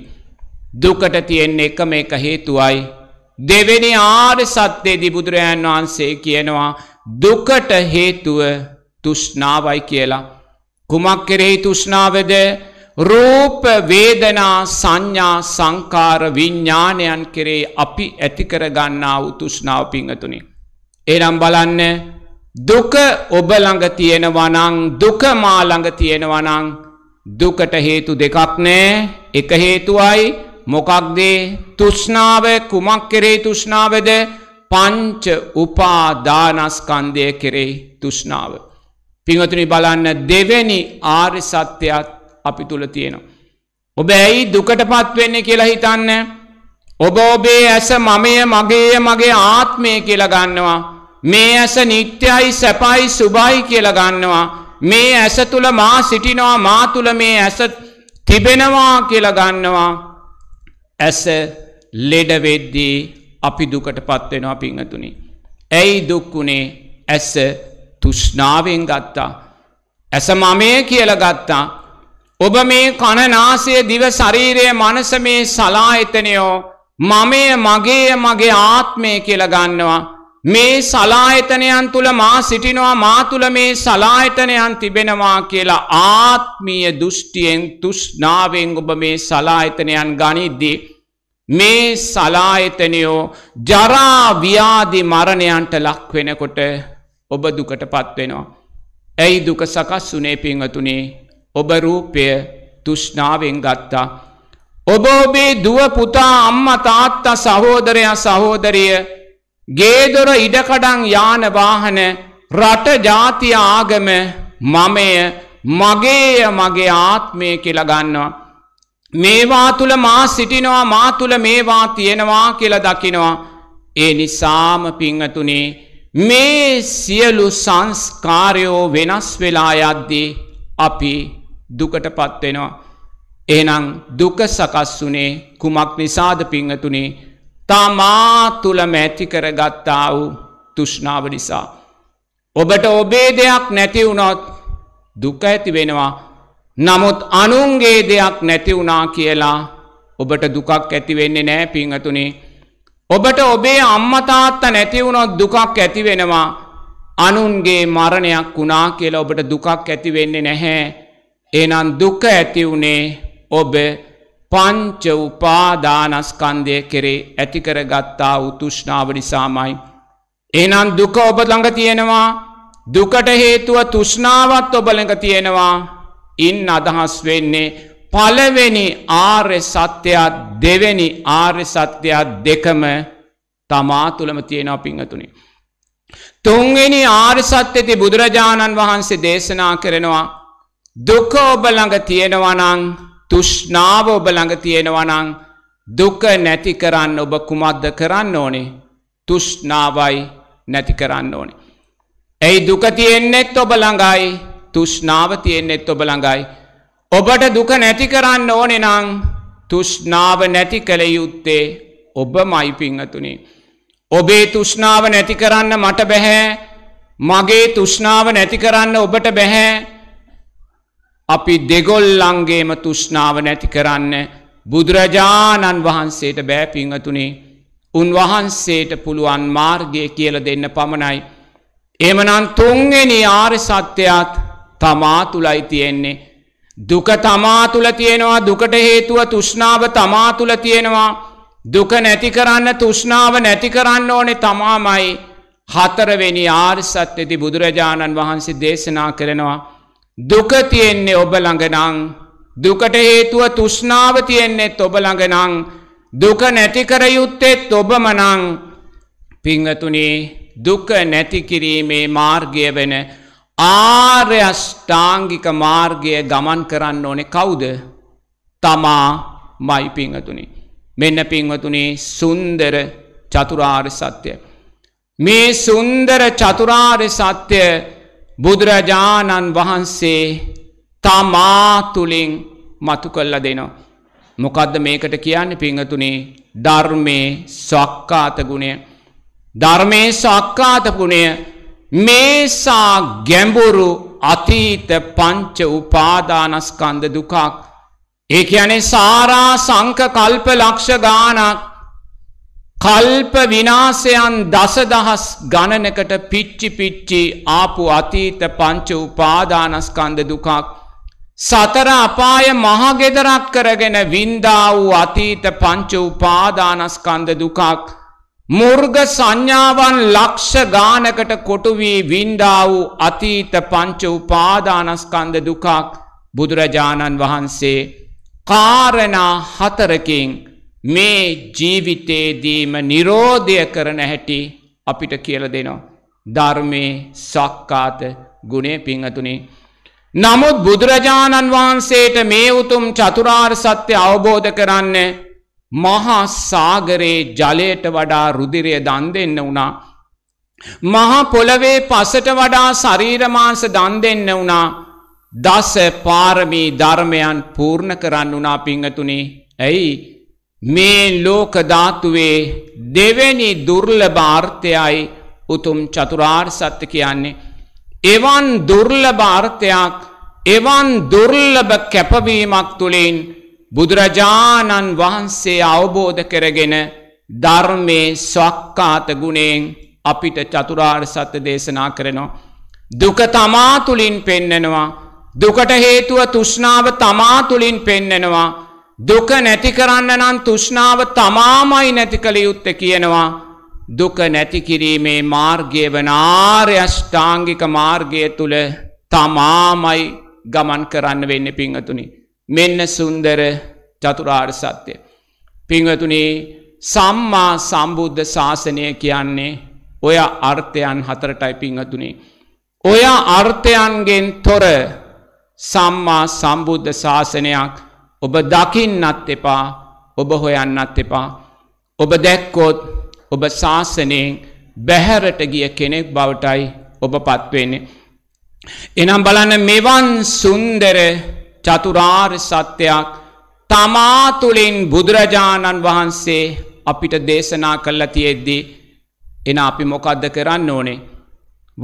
දුකට තියෙන එකම එක හේතුවයි දෙවෙනි ආර් සත්‍යයේදී බුදුරජාන් වහන්සේ කියනවා දුකට හේතුව තුෂ්ණාවයි කියලා. කුමක් කෙරෙහි තුෂ්ණාවද? රූප වේදනා සංඥා සංකාර විඥානයන් කෙරේ අපි ඇති කරගන්නා වූ තුෂ්ණාව පිංගතුනි. එහෙනම් බලන්න දුක ඔබ ළඟ තියෙනවා නම් දුක මා ළඟ තියෙනවා නම් දුකට හේතු දෙකක් නෑ. එක හේතුවයි මොකක්ද තුෂ්ණාව කුමක් කෙරේ තුෂ්ණාවද පංච උපාදානස්කන්ධය කෙරේ තුෂ්ණාව. පිංහතුනි බලන්න දෙවැනි ආරි සත්‍යයක් අපි තුළ තියෙනවා. ඔබ ඇයි දුකට පත්වෙන්නේ කියලා හිතන්න. ඔබ ඔබේ ඇස මමය මගේය මගේ ආත්මය කියලගන්නවා. මේ ඇස නිත්‍යයි සැපයි සුබයි කියලගන්නවා. මේ ඇස තුළ මා සිටිනවා මා තුළ මේ ඇස තිබෙනවා කියලගන්නවා ඇස ලෙඩවෙද්දී අපි දුකට පත්වෙනවා පිංහතුනි. ඇයි දුක්කුණේ ඇස තුෂ්නාවෙන් ගත්තා. ඇස මමය කියල ගත්තා. ඔබ මේ කණනාසය දිව ශරීරය මනස මේ සලා එතනයෝ මමය මගේ මගේ ආත්මය කියලගන්නවා. මේ සලායතනයන් තුළ මා සිටිනවා මා තුළ මේ සලායතනයන් තිබෙනවා කියලා ආත්මීය දෘෂ්ටියෙන් තුෂ්නාවෙන් ඔබ මේ සලායතනයන් ගනිද්දී මේ සලායතනයෝ ජරා ව්‍යාධි මරණයන්ට ලක් වෙනකොට ඔබ දුකට පත්වෙනවා. ඇයි දුක සකස් වුනේ පිංහතුනේ ඔබ රූපය තුෂ්නාවෙන් ගත්තා. ඔබ ඔබේ දුව පුතා අම්ම තාත්තා සහෝදරයා සහෝදරිය ගේදොර ඉඩකඩං යාන වාහන රට ජාතිය ආගම මමය මගේය මගේ ආත්මය කියලා ගන්නවා. මේවා තුළ මා සිටිනවා මා තුළ මේවා තියෙනවා කියල දකිනවා. ඒ නිසාම පිංහතුනේ මේ සියලු සංස්කාරයෝ වෙනස් වෙලා යද්දී අපි දුකට පත්වෙනවා. එනම් දුක සකස් වුනේ කුමක් නිසාද පිංහතුනේ තමා තුළම ඇති කරගත්තා වූ තුෂ්ණාව නිසා. ඔබට ඔබේ දෙයක් නැති වුණොත් දුක ඇති වෙනවා නමුත් අනුන්ගේ දෙයක් නැති වුණා කියලා ඔබට දුකක් ඇති වෙන්නේ නෑ පිංහතුනේ ඔබට ඔබේ අම්මතාත්ත නැතිවුණොත් දුකක් ඇති වෙනවා අනුන්ගේ මරණයක් වුණා කියලා ඔබට දුකක් ඇති වෙන්නේ නැහැ. එනම් දුක ඇති වුණේ ඔබ පංච උපාදානස්කන්දය කෙරේ ඇතිකර ගත්තා උතුෂ්ණාව නිසාමයි. එනම් දුක ඔබ ළඟ තියෙනවා දුකට හේතුව තුෂ්ණාවත් ඔබලඟ තියෙනවා ඉන් අදහස් වෙන්නේ පලවෙනි ආර්ය සත්‍යයක් දෙවෙනි ආර්ය සත්‍යයක් දෙකම තමා තුළම තියෙනවා පිංහතුනි. තුන්වෙනි ආර්ය සත්‍යති බුදුරජාණන් වහන්සේ දේශනා කරනවා දුක ඔබ ළඟ තියෙනවනං තුෂ්ණාව ඔබ ළඟ තියෙනවා නම් දුක නැති කරන්න ඔබ කුමක්ද කරන්න ඕනේ තුෂ්ණාවයි නැති කරන්න ඕනේ. ඇයි දුක තියෙන්නෙත් ඔබ ළඟයි තුෂ්ණාව තියෙන්නෙත් ඔබ ළඟයි. ඔබට දුක නැති කරන්න ඕනෙ නං තුෂ්ණාව නැති කළ යුත්තේ ඔබ මයිපිංහතුනේ. ඔබේ තුෂ්ණාව නැති කරන්න මට බැහැ මගේ තුෂ්ණාව නැති කරන්න ඔබට බැහැ අපි දෙගොල්ලන්ගේම තුෂ්ණාව නැති කරන්න බුදුරජාණන් වහන්සේට බෑපිංහතුනේ උන්වහන්සේට පුළුවන් මාර්ගය කියල දෙන්න පමණයි. එමනන් තුන්ගෙන ආර සත්‍යයක් තමා තුළයි තියෙන්නේ. දුක තමා තුළ තියෙනවා දුකට හේතුව තුෂ්ණාව තමා තුළ තියෙනවා දුක නැති කරන්න තුෂ්ණාව නැති කරන්න ඕනේ තමාමයි හතරවෙනි ආර් සත්‍යති බුදුරජාණන් වහන්සේ දේශනා කරනවා. දුක තියෙන්නේ ඔබ ළඟනම් දුකට හේතුව තෘෂ්ණාව තියෙන්නේත් ඔබ ළඟනම් දුක නැති කර යුත්තේත් ඔබමනම් පිංගතුනි දුක නැති කිරීමේ මාර්ගය වෙන ආර්ය අෂ්ටාංගික මාර්ගය ගමන් කරන්න ඕනේ කවුද? තමාමයි පිංගතුනි. මෙන්න පිංගතුනි සුන්දර චතුරාර්ය සත්‍ය. මේ සුන්දර චතුරාර්ය සත්‍ය බුදුරජාණන් වහන්සේ තමා තුළින් මතු කල්ල දෙනවා. මොකදද මේකට කියන්න පිංහතුනේ ධර්මයේ සක්කාතගුණය ධර්මයේ සක්කාතගුණය මේසා ගැඹුරු අතීත පංච උපාදානස්කන්ද දුකක් ඒ කියන්නේ සාරා සංක කල්ප ලක්ෂ ගානක් කල්ප විනාසයන් දසදහස් ගණනකට පිච්චි පිච්චි ආපු අතීත පංච උපාදානස්කන්ධ දුකක් සතර අපාය මහගෙදරක් කරගෙන වින්දා වූ අතීත පංච උපාදානස්කන්ධ දුකක් මුර්ග සංඥාවන් ලක්ෂ ගානකට කොටු වී වින්දා වූ අතීත පංච උපාදානස්කන්ධ දුකක් බුදුරජාණන් වහන්සේ කාරණා හතරකින් මේ ජීවිතේදීම නිරෝධය කරන හැටි අපිට කියල දෙනවා. ධර්මය සක්කාත ගුණේ පිංහතුනේ. නමුත් බුදුරජාණන් වහන්සේට මේ උතුම් චතුරාර් සත්‍යය අවබෝධ කරන්න මහා සාගරයේ ජලයට වඩා රුදිරය දන් දෙන්න වුණා. මහා පොළවේ පසට වඩා ශරීරමාංස දන් දෙන්න වුණා දස පාරමී ධර්මයන් පූර්ණ කරන්න වනා පිංහතුනේ ඇයි මේ ලෝක ධාතුවේ දෙවෙනි දුර්ලභාර්ථයයි උතුම් චතුරාර්ය සත්‍ය කියන්නේ එවන් දුර්ලභාර්ථයක් එවන් දුර්ලභ කැපවීමක් තුළින් බුදුරජාණන් වහන්සේ අවබෝධ කරගෙන ධර්මයේ ස්වක්කාත ගුණයෙන් අපිට චතුරාර් සත්‍ය දේශනා කරනවා. දුක තමා තුළින් පෙන්නනවා. දුකට හේතුව තුෂ්ණාව තමා තුළින් පෙන්නනවා. දුක නැති කරන්න නම් තුෂ්ණාව තමාමයි නැති කළ යුත්ත කියනවා දුක නැති කිරීමේ මාර්ගය වනාර්ය අෂ්ඨාංගික මාර්ගය තුළ තමාමයි ගමන් කරන්න වෙන්න පිංහතුනි මෙන්න සුන්දර චතුරාර් සත්‍යය. පිංහතුනේ සම්මා සම්බුද්ධ ශාසනය කියන්නේ ඔය අර්ථයන් හතරටයි පිංහතුනේ. ඔය අර්ථයන්ගෙන් තොර සම්මා සම්බුද්ධ ශාසනයක් ඔබ දකින්නත් එපා ඔබ හොයන්නත් එපා ඔබ දැක්කොත් ඔබ ශාසනයෙන් බැහැරට ගිය කෙනෙක් බවටයි ඔබ පත්වෙන්නේ. එනම් බලන්න මෙවන් සුන්දර චතුරාර් සත්‍යයක් තමාතුළින් බුදුරජාණන් වහන්සේ අපිට දේශනා කල්ල තියෙද්දී එන අපි මොකක්ද කරන්න ඕනේ.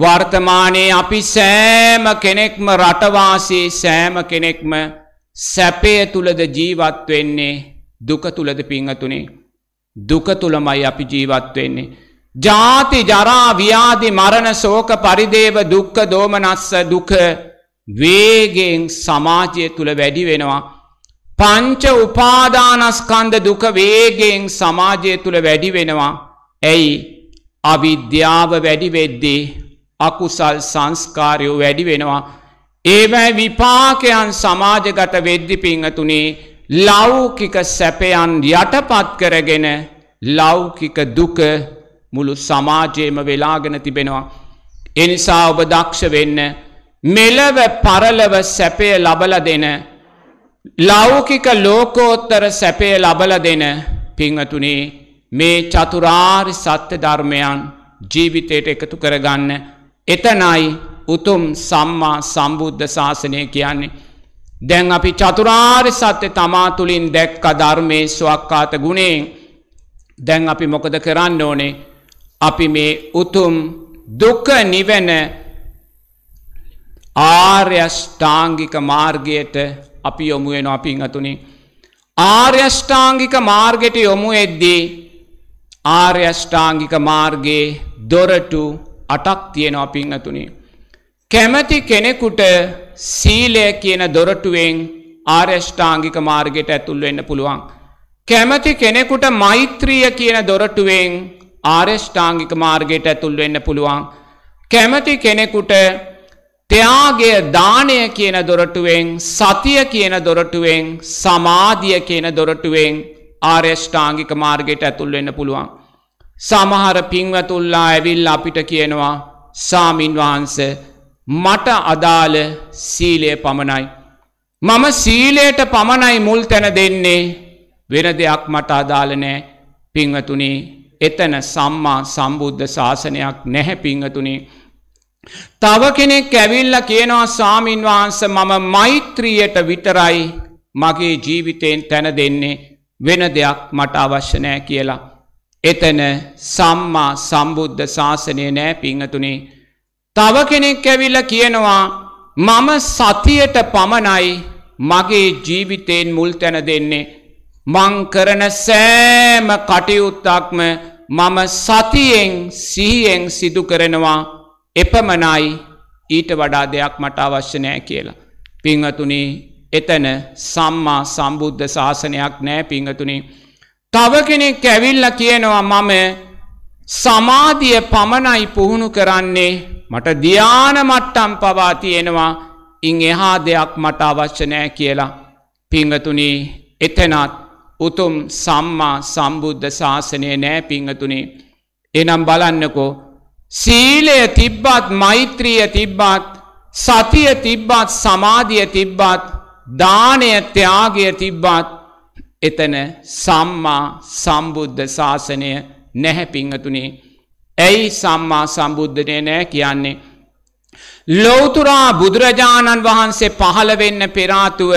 වර්තමානයේ අපි සෑම කෙනෙක්ම රටවාසේ සෑම කෙනෙක්ම සැපය තුළද ජීවත් වෙන්නේ දුක තුළද පිංහතුනේ දුක තුළමයි අපි ජීවත් වෙන්නේ. ජාති ජරා ව්‍යාධි මරණ සෝක පරිදේව දුක්ක දෝමනස්ස දුක වේගෙන් සමාජය තුළ වැඩි වෙනවා. පංච උපාදානස්කන්ද දුක වේගෙන් සමාජය තුළ වැඩි වෙනවා. ඇයි අවිද්‍යාව වැඩිවෙද්දී අකුසල් සංස්කාරයෝ වැඩි වෙනවා. ඒවැයි විපාකයන් සමාජගත වෙද්දි පිංහතුනේ ලෞකික සැපයන් යටපත් කරගෙන ලෞකික දුක මුළු සමාජයේම වෙලාගෙන තිබෙනවා. එනිසා ඔබ දක්ෂ වෙන්න මෙලව පරලව සැපය ලබල දෙන ලෞකික ලෝකෝත්තර සැපය ලබල දෙන පිංහතුනේ මේ චතුරාර් සත්‍ය ධර්මයන් ජීවිතයට එකතු කරගන්න එතනයි උතුම් සම්මා සම්බුද්ධ ශාසනය කියන්නේ. දැන් අපි චතුරාර් සත්‍ය තමා තුළින් දැක්ක ධර්මය ස්වක්කාත ගුණේ දැන් අපි මොකද කරන්න ඕනේ අපි මේ උතුම් දුක නිවැන ආර්යෂ්ඨාංගික මාර්ගයට අපි යොමුුවෙන අපින් අතුනි. ආර්යෂ්ඨාංගික මාර්ගයට යොමු එද්දී ආර්යෂ්ඨාංගික මාර්ගයේ දොරටු අටක් තියෙන අපින් අතුනිේ. කැමති කෙනෙකුට සීලය කියන දොරටුවෙන් ආර්යෂ්ඨාංගික මාර්ගයට ඇතුල් වෙන්න පුළුවන්. කැමති කෙනෙකුට මෛත්‍රිය කියන දොරටුවෙන් ආර්යෂ්ඨාංගික මාර්ගයට ඇතුල් වෙන්න පුළුවන්. කැමති කෙනෙකුට ත්‍යාගය දානය කියන දොරටුවෙන් සතිය කියන දොරටුවෙන් සමාධිය කියන දොරටුවෙන් ආර්යෂ්ඨාංගික මාර්ගයට ඇතුල් වෙන්න පුළුවන්. සමහර පින්වතුල්ලා ඇවිල් අපිට කියනවා සාමින් වහන්සේ මට අදාළ සීලය පමණයි. මම සීලයට පමණයි මුල් තැන දෙන්නේ වෙන දෙයක් මට අදාළනෑ පිංහතුනේ එතන සම්මා සම්බුද්ධ ශාසනයක් නැහැ පිංහතුනේ. තව කෙනෙක් ඇවිල්ල කියනවා සාමීන්වහන්ස මම මෛත්‍රියයට විතරයි මගේ ජීවිතයෙන් තැන දෙන්නේ වෙන දෙයක් මට අවශ්‍යනෑ කියලා. එතන සම්මා සම්බුද්ධ ශාසනය නෑ පිංහතුනේ තව කෙනෙක් ඇවිල්ල කියනවා මම සතියට පමණයි මගේ ජීවිතයෙන් මුල් තැන දෙන්නේ මංකරන සෑම කටයුත්තක්ම මම සතියෙන් සිහියෙන් සිදු කරනවා එපමනයි ඊට වඩා දෙයක් මට අවශ්‍යනෑ කියලා. පිංහතුනි එතන සම්මා සම්බුද්ධ ශාසනයක් නෑ පිංහතුනි. තව කෙනෙක් ඇවිල්ල කියනවා මම සමාධිය පමණයි පුහුණු කරන්නේ මට ධ්‍යාන මට්ටම් පවා තියෙනවා ඉං එහා දෙයක් මට අවශ්‍ය නෑ කියලා පිංගතුනී එතනත් උතුම් සම්මා සම්බුද්ධ ශාසනය නෑ පිංහතුනේ එනම් බලන්නකෝ සීලය තිබ්බත් මෛත්‍රිය තිබ්බත් සතිය තිබ්බත් සමාධිය තිබ්බත් දානය ත්‍යයාගය තිබ්බත් එතන සම්මා සම්බුද්ධ ශාසනය නැහැ පිංහතුනේ. ඇයි සම්මා සම්බුද්ධනය නෑ කියන්නේ. ලෝතුරා බුදුරජාණන් වහන්සේ පහළවෙන්න පෙරාතුව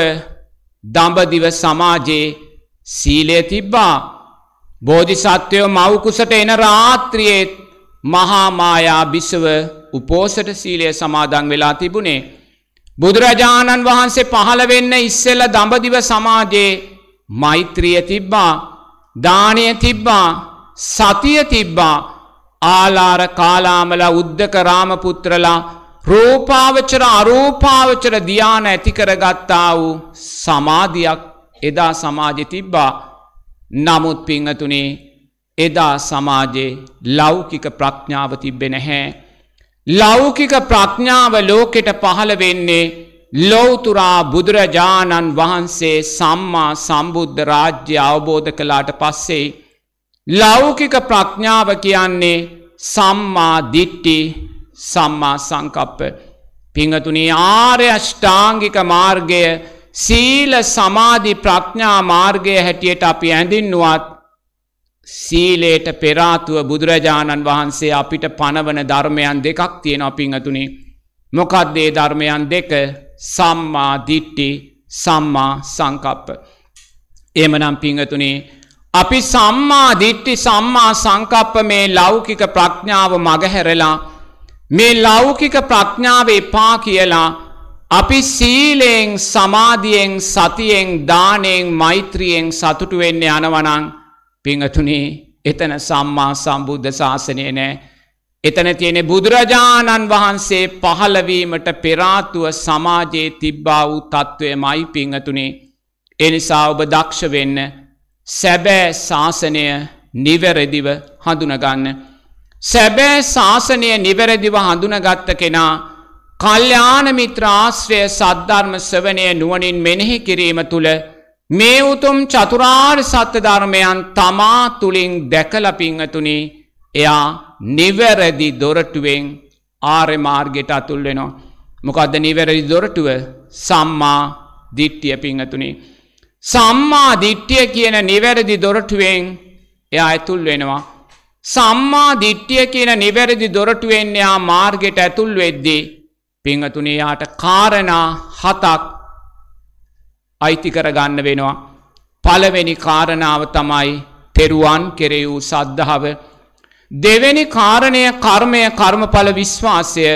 දඹදිව සමාජයේ සීලය තිබ්බා බෝධිසත්වයෝ මවකුසට එන රාත්‍රියේත් මහාමායා බිසව උපෝසට සීලය සමාදං වෙලා තිබුණේ. බුදුරජාණන් වහන්සේ පහළවෙන්න ඉස්සෙල්ල දඹදිව සමාජයේ මෛත්‍රිය තිබ්බා දානය තිබ්බා සතිය තිබ්බා ආලාර කාලාමල උද්දක රාමපුත්‍රලා රෝපාවචර අරෝපාවචර ධ්‍යාන ඇති කරගත්තා වූ සමාධියක් එදා සමාජෙ තිබ්බා නමුත් පිංහතුනේ එදා සමාජයේ ලෞකික ප්‍රඥාව තිබ්බෙ නැහැ. ලෞකික ප්‍රඥාව ලෝකෙට පහළ වෙන්නේ ලෝතුරා බුදුරජාණන් වහන්සේ සම්මා සම්බුද්ධ රාජ්‍ය අවබෝධ කලාට පස්සේ ලෞකික ප්‍රඥාව කියන්නේ සම්මා දිට්ටි සම්මා සංකප්ප පිංහතුනේ ආර්ය ෂ්ඨාංගික මාර්ගය සීල සමාධි ප්‍රඥා මාර්ගය හැටියට අපි ඇඳින්නුවත් සීලේට පෙරාතුව බුදුරජාණන් වහන්සේ අපිට පණවන ධර්මයන් දෙකක් තියෙන පිංහතුනේ මොකද්දේ ධර්මයන් දෙක සම්මා දිට්ටි සම්මා සංකප්ප. එමනම් පිංහතුනේ අපි සම්මා දිට්ටි සම්මා සංකප්ප මේ ලෞකික ප්‍රඥාව මගහැරලා මේ ලෞකික ප්‍රඥාව එපා කියලා අපි සීලයෙන් සමාධියෙන් සතියෙන් දානයෙන් මෛත්‍රියෙන් සතුටු වෙන්න යනවනං පිංහතුනේ එතන සම්මා සම්බුද්ධ ශාසනය නෑ එතන තියෙන බුදුරජාණන් වහන්සේ පහළවීමට පෙරාතුව සමාජයේ තිබ්බා වූ තත්ත්වය මයි පිංහතුනේ එනිසා ඔබ දක්ෂ වෙන්න සැබෑ ශාසනය නිවැරදිව හඳුනගන්න. සැබෑ ශාසනය නිවැරදිව හඳුනගත්ත කෙනා කල්්‍යානමිත්‍රාශ්‍රය සද්ධර්ම ස්වනය නුවනින් මෙනෙහි කිරීම තුළ මේ උතුම් චතුරාර් සත්‍යධර්මයන් තමා තුළින් දැකලපිංහතුනි එයා නිවැරදි දොරටුවෙන් ආරමාර්ගෙට අතුල්වෙනවා. මොකද නිවැරදි දොරටුව සම්මා දිට්ටිය පිංහතුනිි. සම්මා දිට්ඨිය කියන නිවැරදි දොරටුවෙන් එයා ඇතුල් වෙනවා. සම්මා දිට්ඨිය කියන නිවැරදි දොරටුවෙන් එයා මාර්ගයට ඇතුල් වෙද්දී පිංහතුනේ යාට කාරණා හතක් අයිති කරගන්න වෙනවා. පළවෙනි කාරණාව තමයි තෙරුවන් කෙරෙවූ සද්ධාව දෙවැනි කාරණය කර්මය කර්මඵල විශ්වාසය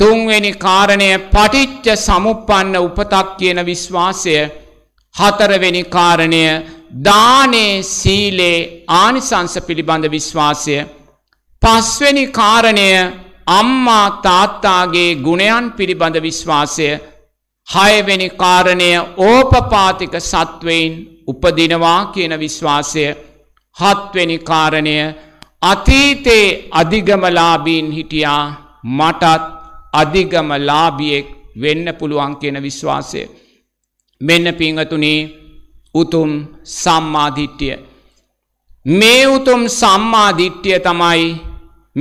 තුන්වෙනි කාරණය පටිච්ච සමුපපන්න උපතක් කියන විශ්වාසය හතරවෙනි කාරණය දානේ සීලේ ආනිසංස පිළිබඳ විශ්වාසය. පස්වෙනි කාරණය අම්මා තාත්තාගේ ගුණයන් පිළිබඳ විශ්වාසය. හයවෙනි කාරණය ඕපපාතික සත්වයින් උපදිනවා කියන විශ්වාසය. හත්වෙනි කාරණය අතීතේ අධිගමලාබීන් හිටියා මටත් අධිගමලාබියෙක් වෙන්න පුළුවන් කියන විශ්වාසය. මෙන්න පිංහතුනේ උතුම් සම්මාධිට්ටිය. මේ උතුම් සම්මාධිට්ටිය තමයි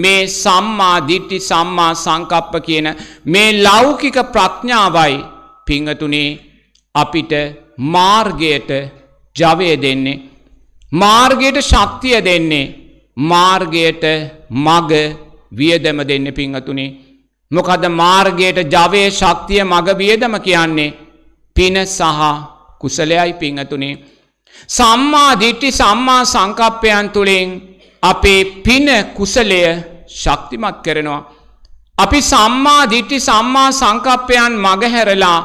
මේ සම්මාධිට්ටි සම්මා සංකප්ප කියන මේ ලෞකික ප්‍රඥාවයි පිංහතුනේ අපිට මාර්ගයට ජවය දෙන්නේ. මාර්ගයට ශක්තිය දෙන්නේ මාර්ගයට මග වියදම දෙන්න පිංහතුනේ. මොකද මාර්ගයට ජවය ශක්තිය මග වියදම කියන්නේ පින සහ කුසලයයි පිංහතුනේ. සම්මා දිට්ටි සම්මා සංකප්පයන් තුළින් අපේ පින කුසලය ශක්තිමත් කරනවා. අපි සම්මා දිට්ටි සම්මා සංකප්පයන් මගහැරලා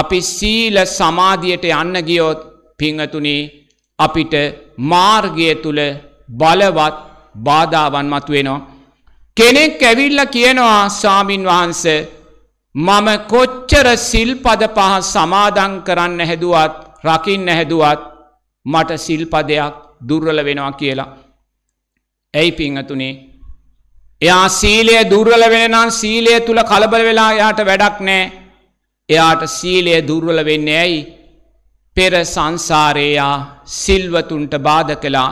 අපි සීල සමාධියට යන්න ගියොත් පිංහතුනේ අපිට මාර්ගය තුළ බලවත් බාධාවන් මතුවෙනවා. කෙනෙක් ඇවිල්ල කියනවා ස්වාමින් වහන්සේ මම කොච්චර සිල්පද පහ සමාදං කරන්න හැදුවත් රකින්න හැදුවත් මට සිල්පදයක් දුර්වල වෙනවා කියලා. ඇයි පිංහතුනේ එයා සීලය දුර්වල වෙනනම් සීලය තුළ කලබල වෙලා යාට වැඩක් නෑ එයාට සීලය දුර්වල වෙන්න ඇයි පෙර සංසාරයා සිල්වතුන්ට බාධ කලා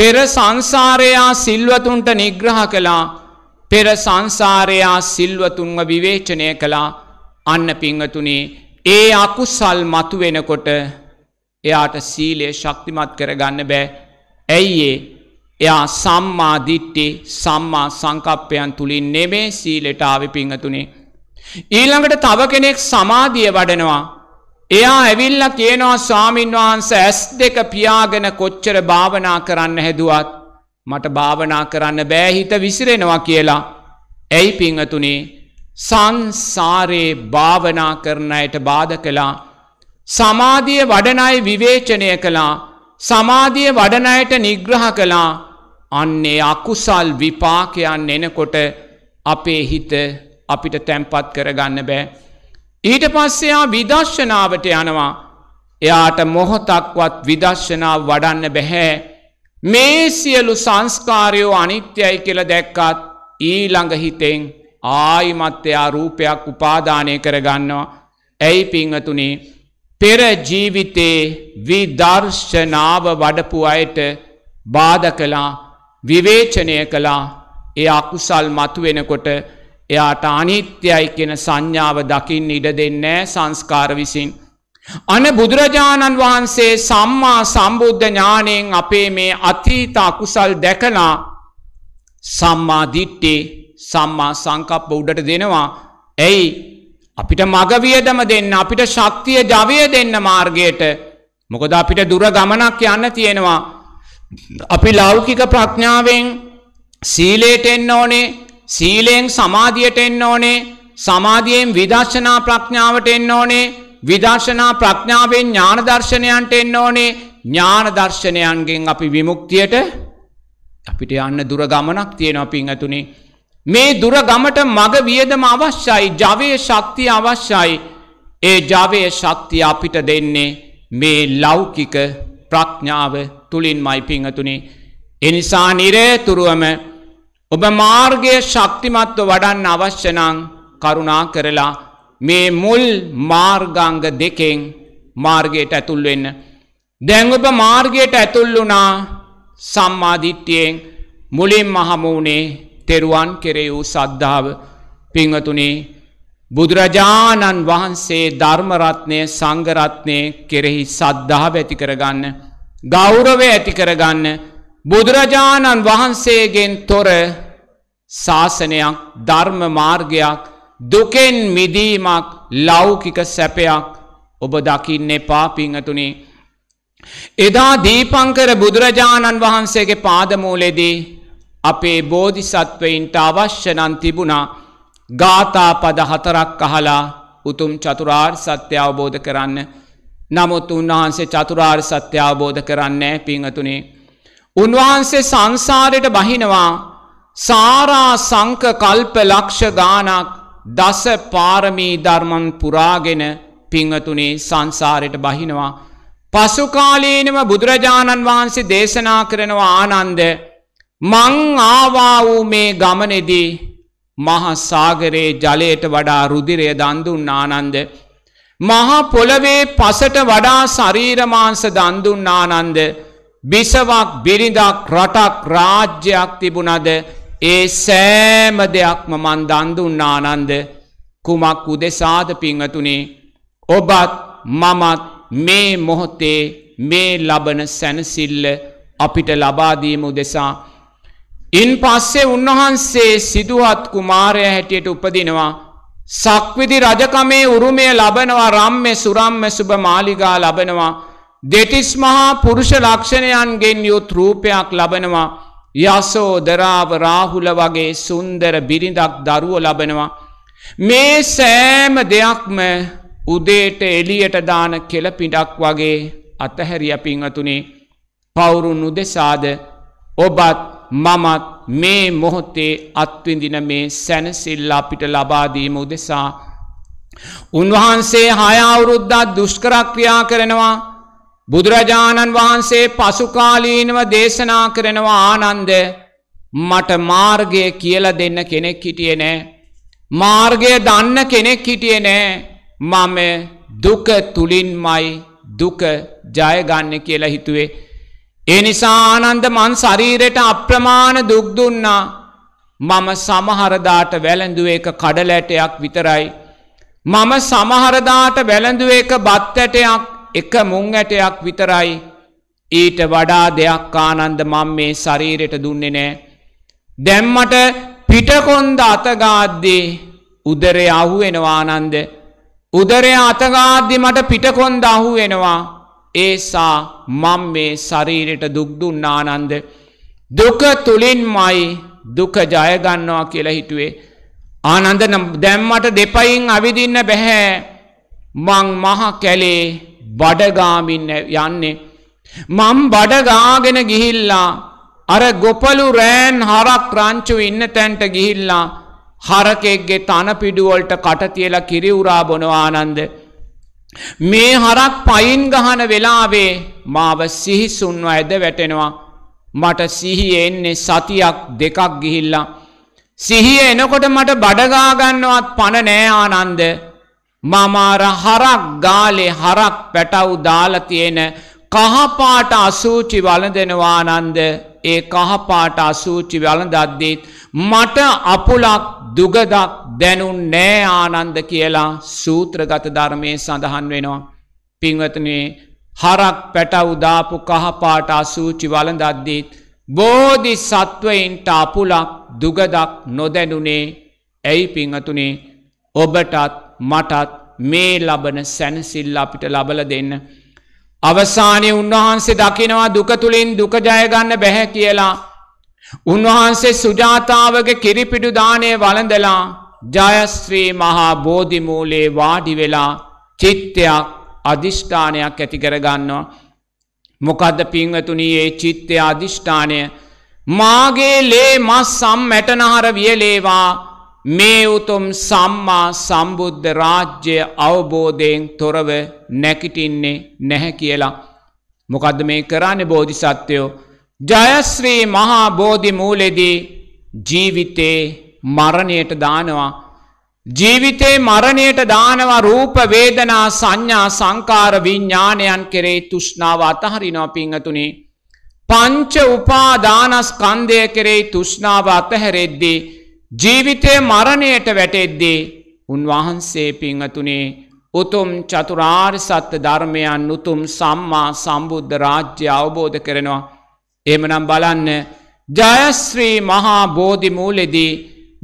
පෙර සංසාරයා සිල්වතුන්ට නිග්‍රහ කලා පෙර සංසාරයා සිල්වතුන්ව විවේචනය කළා අන්න පිංහතුනේ ඒ අකුසල් මතු වෙනකොට එයාට සීලේ ශක්තිමත් කරගන්න බෑ ඇයිඒ එයා සම්මාධිට්ටි සම්මා සංකප්පයන් තුළින් නෙමේ සීලෙටාව පිංහතුනේ. ඊළඟට තව කෙනෙක් සමාධිය වඩනවා එයා ඇවිල්ල කියනවා ස්වාමීන් වහන්ස ඇස් දෙක පියාගෙන කොච්චර භාවනා කරන්න හැදුවත් මට භාවනා කරන්න බෑහිත විසිරෙනවා කියලා. ඇයි පිංහතුනේ සංසාරයේ භාවනා කරනයට බාධ කළා සමාධිය වඩනයි විවේචනය කළා සමාධිය වඩනයට නිග්‍රහ කළා අන්නේ අකුසල් විපාකයන් එනකොට අපේ හිත අපිට තැම්පත් කරගන්න බෑ. ඊට පස්සෙයා විදර්ශනාවට යනවා එයාට මොහොතක්වත් විදර්ශනාව වඩන්න බැහැ මේ සියලු සංස්කාරයෝ අනිත්‍යයි කියල දැක්කත් ඊළඟ හිතෙන් ආයිමත්‍යයා රූපයක් උපාධානය කරගන්නවා ඇයි පිංහතුනේ පෙර ජීවිතේ විදර්ශනාව වඩපු අයට බාධ කලා විවේචනය කලා එ අකුසල් මතු වෙනකොට එයාට අනිත්‍යයි කියෙන සංඥාව දකිින් ඉඩ දෙන්නෑ සංස්කාර විසින්. අන බුදුරජාණන් වහන්සේ සම්මා සම්බුද්ධ ඥානයෙන් අපේ මේ අතීත අකුසල් දැකලා සම්මා දිට්ටි සම්මා සංකප්ප උඩට දෙනවා. ඇයි අපිට මගවියදම දෙන්න අපිට ශක්තිය ජවය දෙන්න මාර්ගයට මොකද අපිට දුර ගමනක් යන්න තියෙනවා. අපි ලෞකික ප්‍රඥාවෙන් සීලේට එන්න ඕනේ සීලයෙන් සමාධියට එන්න ඕනේ සමාධියෙන් විදර්ශනා ප්‍රඥාවට එන්න ඕනේ විදර්ශනා ප්‍රඥාවෙන් ඥාන දර්ශනයන්ට එන්න ඕනේ ඥාන දර්ශනයන්ගෙන් අපි විමුක්තියට අපිට යන්න දුර ගමනක් තියෙනවා පිංගතුනේ මේ දුර ගමට මග වියදම අවශ්‍යයි ජවයේ ශක්තිය අවශ්‍යයි ඒ ජවයේ ශක්තිය අපිට දෙන්නේ මේ ලෞකික ප්‍රඥාව තුලින්මයි පිංගතුනේ එනිසා නිරේතුරුවම ඔබ මාර්ගයේ ශක්තිමත්ව වඩන්න අවශ්‍ය නම් කරුණා කරලා මේ මුල් මාර්ගංග දෙකෙන් මාර්ගයට ඇතුල් වෙන්න. දැන් ඔබ මාර්ගයට ඇතුල් වුණා සම්මාදිට්ඨියෙන් මුලින්ම හමු වුණේ තෙරුවන් කෙරෙහි වූ සද්ධාව පින්වතුනි බුදුරජාණන් වහන්සේ ධර්ම රත්නය සංඝ රත්නය කෙරෙහි සද්ධාව ඇති කරගන්න ගෞරවය ඇති කරගන්න බුදුරජාණන් වහන්සේගෙන් තොර ශාසනයක් ධර්ම මාර්ගයක් දුකෙන් මිදීමක් ලෞකික සැපයක් ඔබ දකින්න එපා පිංහතුනේ. එදා දීපංකර බුදුරජාණන් වහන්සේගේ පාදමූලෙදී අපේ බෝධිසත්වයින්ට අවශ්‍යනන් තිබුණා ගාථා පද හතරක් අහලා උතුම් චතුරාර් සත්‍ය අවබෝධ කරන්න නමුත් උන්වහන්සේ චතුරාර් සත්‍ය අවබෝධ කරන්නේ පිංහතුනේ. උන්වහන්සේ සංසාරයට බහිනවා සාරා සංක කල්ප ලක්ෂ ගානක් දස පාරමී ධර්මන් පුරාගෙන පිංහතුනේ සංසාරයට බහිනවා. පසුකාලීනම බුදුරජාණන් වහන්සේ දේශනා කරනවා ආනන්ද මං ආවා වූ මේ ගමනෙදී මහසාගරයේ ජලයට වඩා රුදිරය දන්දුන් ආනන්ද. මහා පොළවේ පසට වඩා ශරීරමාංස දන්දුන් ආනන්ද. බිසවක් බිරිඳක් රටක් රාජ්‍යයක් තිබුණද ඒ සෑම දෙයක්ම මන්දන් දුන්නානන්ද කුමක් උදෙසාද පිංහතුනේ ඔබත් මමත් මේ මොහොතේ මේ ලබන සැනසිල්ල අපිට ලබාදීම උදෙසා. ඉන් පස්සේ උන්වහන්සේ සිදුවත් කුමාරය හැටියට උපදිනවා. සක්විදි රජකමේ උරුමය ලබනවා රම්ම සුරම්ම සුභ මාලිගා ලබනවා. දෙතිස් මහා පුරුෂ ලක්ෂණයන්ගෙන් යුත් රූපයක් ලබනවා. යසෝදරාව රාහුල වගේ සුන්දර බිරිඳක් දරුව ලබනවා. මේ සෑම දෙයක්ම උදේට එලියට දාන කෙලපිඩක් වගේ අතහැරිය පිංහතුනේ පවුරුන්නු දෙසාද ඔබත් මමත් මේ මොහොත්තේ අත්විඳින මේ සැනසිල්ලා පිට ලබාදීම උදෙසා. උන්වහන්සේ හයවුරුද්දා දුෂ්කරක්‍රියා කරනවා බුදුරජාණන් වහන්සේ පසුකාලීනව දේශනා කරනවා ආනන්ද මට මාර්ගය කියල දෙන්න කෙනෙක් හිටිය නෑ. මාර්ගය දන්න කෙනෙක් හිටිය නෑ මම දුක තුළින්මයි දුක ජයගන්න කියලා හිතුවේ. එනිසා ආනන්ද මන් ශරීරයට අප්‍රමාණ දුක්දුන්නා මම සමහරදාට වැළඳුව එක කඩලැටයක් විතරයි. මම සමහරදාට වැළඳුව එක බත්තටයක් එක මුං ඇටයක් විතරයි ඊට වඩා දෙයක් ආනන්ද මං මේ ශරීරයට දුන්නේ නෑ. දැම්මට පිටකොන්ද අතගාද්දේ උදරය අහුවෙනවානන්ද. උදරය අතගාද්දි මට පිටකොන්ද අහුවෙනවා. ඒසා මං මේ ශරීරයට දුක්දුන්නානන්ද. දුක තුළින්මයි දුක ජයගන්නවා කියලා හිටුවේ. ආනන්ද දැම්මට දෙපයින් අවිදින්න බැහැ මං මහ කැලේ බඩගාමින් යන්නේ. මම් බඩගාගෙන ගිහිල්ලා අර ගොපලු රෑන් හරක් රංචු ඉන්න තැන්ට ගිහිල්ලා හරකෙක්ගේ තනපිඩුවොල්ට කටතියල කිරිවුරා බොනවානන්ද. මේ හරක් පයින් ගහන වෙලාවේ මාව සිහිසුන්ව ඇද වැටෙනවා. මට සිහිය එන්නේ සතියක් දෙකක් ගිහිල්ලා. සිහිය එනකොට මට බඩගාගන්නවත් පණ නෑ ආනන්ද මමාර හරක් ගාලේ හරක් පැටව් දාලා තියෙන කහපාට අසූචි වළඳෙනවානන්ද ඒ කහපාට අසූචි වළඳද්දීත් මට අපුලක් දුගදක් දැනුන් නෑ ආනන්ද කියලා සූත්‍රගත ධර්මය සඳහන් වෙනවා. පිංවතනේ හරක් පැටවුදාපු කහපාට අසූචි වළඳද්දීත් බෝධි සත්වයින්ට අපුලක් දුගදක් නොදැනුනේ ඇයි පිංහතුනේ ඔබටත් මටත් මේ ලබන සැනසිල්ල අපිට ලබල දෙන්න. අවසානය උන්වහන්සේ දකිනවා දුකතුළින් දුකජයගන්න බැහැ කියලා. උන්වහන්සේ සුජාතාවක කිරිපිඩු දානය වළඳලා ජයස්ත්‍රී මහා බෝධිමූලේ වාඩි වෙලා චිත්තයක් අධිෂ්ඨානයක් ඇති කරගන්නවා. මොකදද පිංවතුනයේ චිත්තය අධිෂ්ඨානය මාගේ ලේ මස් සම් මැටනහර වියලේවා මේ උතුම් සම්මා සම්බුද්ධ රාජ්‍ය අවබෝධයෙන් තොරව නැකිටින්නේ නැහැ කියලා. මොකද මේ කරන්න බෝධිසත්වයෝ. ජයස්්‍රී මහා බෝධි මූලෙදී ජීවිතේ මරණයට දානවා. ජීවිතේ මරණයට දානවා රූපවේදනා සංඥා සංකාර විඤ්ඥානයන් කෙරේ තුෂ්නාව අතහරිනවා පිංහතුනි. පංච උපාදානස්කන්දය කෙරෙයි තුෂ්නාව අතහැරෙද්දී. ජීවිතය මරණයට වැටෙද්දේ උන්වහන්සේ පිංහතුනේ උතුම් චතුරාර් සත්‍ය ධර්මයන් උතුම් සම්මා සම්බුද්ධ රාජ්‍ය අවබෝධ කරනවා. එමනම් බලන්න ජයස්ශ්‍රී මහා බෝධිමූලෙදී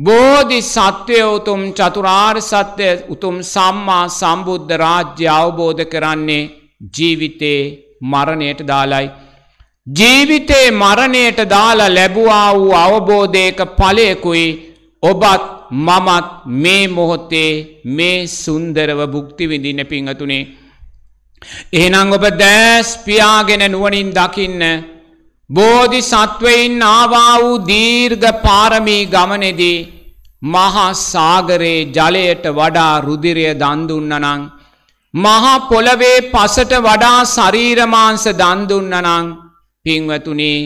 බෝධි සත්‍යය උතුම් චතුරාර් සත්‍යය උතුම් සම්මා සම්බුද්ධ රාජ්‍ය අවබෝධ කරන්නේ ජීවිතේ මරණයට දාලයි. ජීවිතේ මරණයට දාලා ලැබුවා වූ අවබෝධයක පලයකුයි ඔබත් මමත් මේ මොහොත්තේ මේ සුන්දරව භුක්ති විඳින්න පිංහතුනේ. එහනං ඔබ දෑස් පියාගෙන නුවනින් දකින්න. බෝධි සත්වයින් ආවා වූ දීර්ග පාරමී ගමනෙදී මහා සාගරයේ ජලයට වඩා රුදිරය දන්දුන්නනං. මහා පොළවේ පසට වඩා ශරීරමාංස දන්දුන්නනං පිංවතුනේ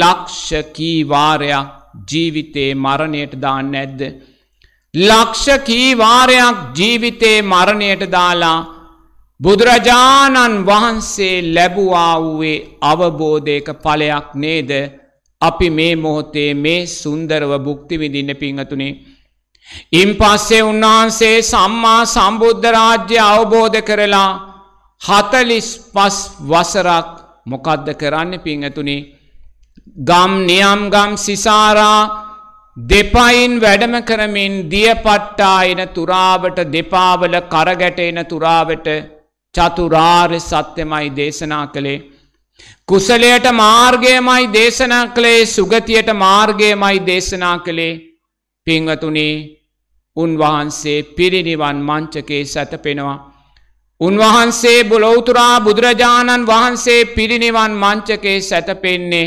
ලක්ෂකී වාරයක් ජීවිතේ මරණයට දාන්න ඇද්ද. ලක්ෂ කීවාරයක් ජීවිතේ මරණයට දාලා බුදුරජාණන් වහන්සේ ලැබුවා වූයේ අවබෝධයක පලයක් නේද අපි මේ මොහොතේ මේ සුන්දරව බුක්තිවිදින්න පිංහතුනේ. ඉන් පස්සේ උන්වහන්සේ සම්මා සම්බුද්ධ රාජ්‍ය අවබෝධ කරලා හතලිස් පස් වසරක් මොකද්ද කරන්න පිංහතුනේ ගම් නියම්ගම් සිසාරා දෙපයින් වැඩම කරමින් දියපට්ටා එන තුරාවට දෙපාවල කරගැට එන තුරාවට චතුරාර්ය සත්‍යමයි දේශනා කළේ. කුසලයට මාර්ගයමයි දේශනා කළේ සුගතියට මාර්ගයමයි දේශනා කළේ පිංවතුනේ උන්වහන්සේ පිරිනිවන් මංචකේ සැතපෙනවා. උන්වහන්සේ බුලොවතුරා බුදුරජාණන් වහන්සේ පිරිනිවන් මංචකේ සැතපෙන්නේ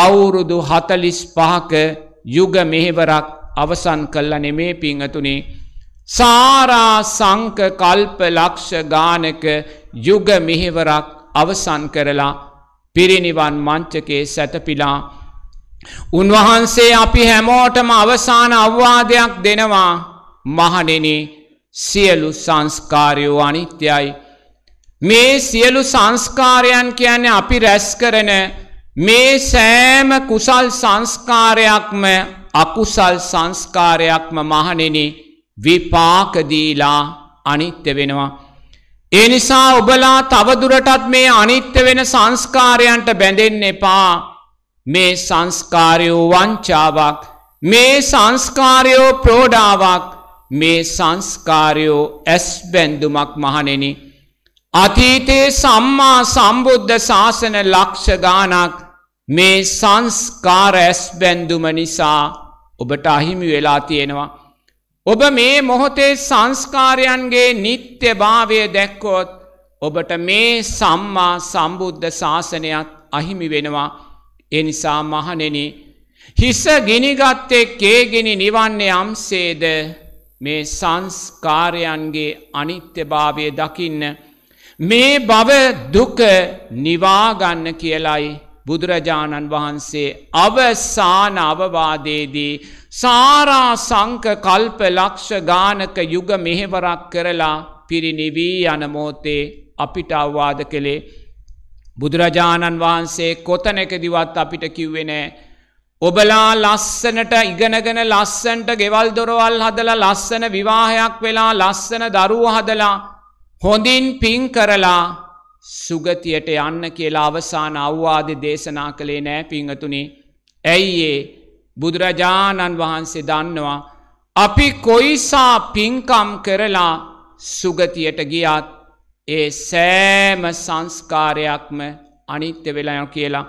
අවුරුදු හතලිස් පහක යුග මෙහෙවරක් අවසන් කල්ල නෙමේ පිංහතුනේ සාරා සංක කල්ප ලක්ෂ ගානක යුග මෙහෙවරක් අවසන් කරලා පිරිනිවන් මංචකේ සැතපිලා උන්වහන්සේ අපි හැමෝටම අවසාන අවවාදයක් දෙනවා මහනෙන සියලු සංස්කාරයෝ අනිත්‍යයි. මේ සියලු සංස්කාරයන් කියන්නේ අපි රැස් කරන මේ සෑම කුසල් සංස්කාරයක්ම අකුසල් සංස්කාරයක්ම මහනෙන විපාකදීලා අනිත්‍ය වෙනවා. ඒ නිසා ඔබලා තවදුරටත් මේ අනිත්‍ය වෙන සංස්කාරයන්ට බැඳෙන්න එපා මේ සංස්කාරයෝ වංචාවක් මේ සංස්කාරයෝ ප්‍රෝඩාවක් මේ සංස්කාරයෝ ඇස් බැන්දුමක් මහනෙනි අතීතයේ සම්මා සම්බුද්ධ ශාසන ලක්ෂ ගානක් මේ සංස්කාර ඇස් බැන්දුම නිසා ඔබට අහිමි වෙලා තියෙනවා. ඔබ මේ මොහොතේ සංස්කාරයන්ගේ නිත්‍ය භාවය දැක්කෝත් ඔබට මේ සම්මා සම්බුද්ධ ශාසනයක් අහිමි වෙනවා එනිසා මහනෙන හිස ගිනිගත්තේ කේගිනි නිවන්නේ යම්සේද මේ සංස්කාරයන්ගේ අනිත්‍ය භාවය දකින්න මේ බව දුක නිවාගන්න කියලයි බුදුරජාණන් වහන්සේ අවසාන අවවාදේදී සාරා සංක කල්ප ලක්ෂ ගානක යුග මෙහෙවරක් කරලා පිරිනිවී යනමෝතේ අපිට අවවාද කළේ බුදුරජාණන් වහන්සේ කොතනැකදිවත් අපිට කිව්වෙනෑ. ඔබලා ලස්සනට ඉගෙනගෙන ලස්සන්ට ගෙවල් දොරවල් හදලා ලස්සන විවාහයක් වෙලා ලස්සන දරුව හදලා හොඳින් පින් කරලා සුගතියට යන්න කියලා අවසාන අවවාද දේශනා කළේ නෑ පිංහතුනි ඇයි ඒ බුදුරජාණන් වහන්සේ දන්නවා අපි කොයිසා පින්කම් කරලා සුගතියට ගියත් ඒ සෑම සංස්කාරයක්ම අනිත්‍ය වෙලාය කියලා.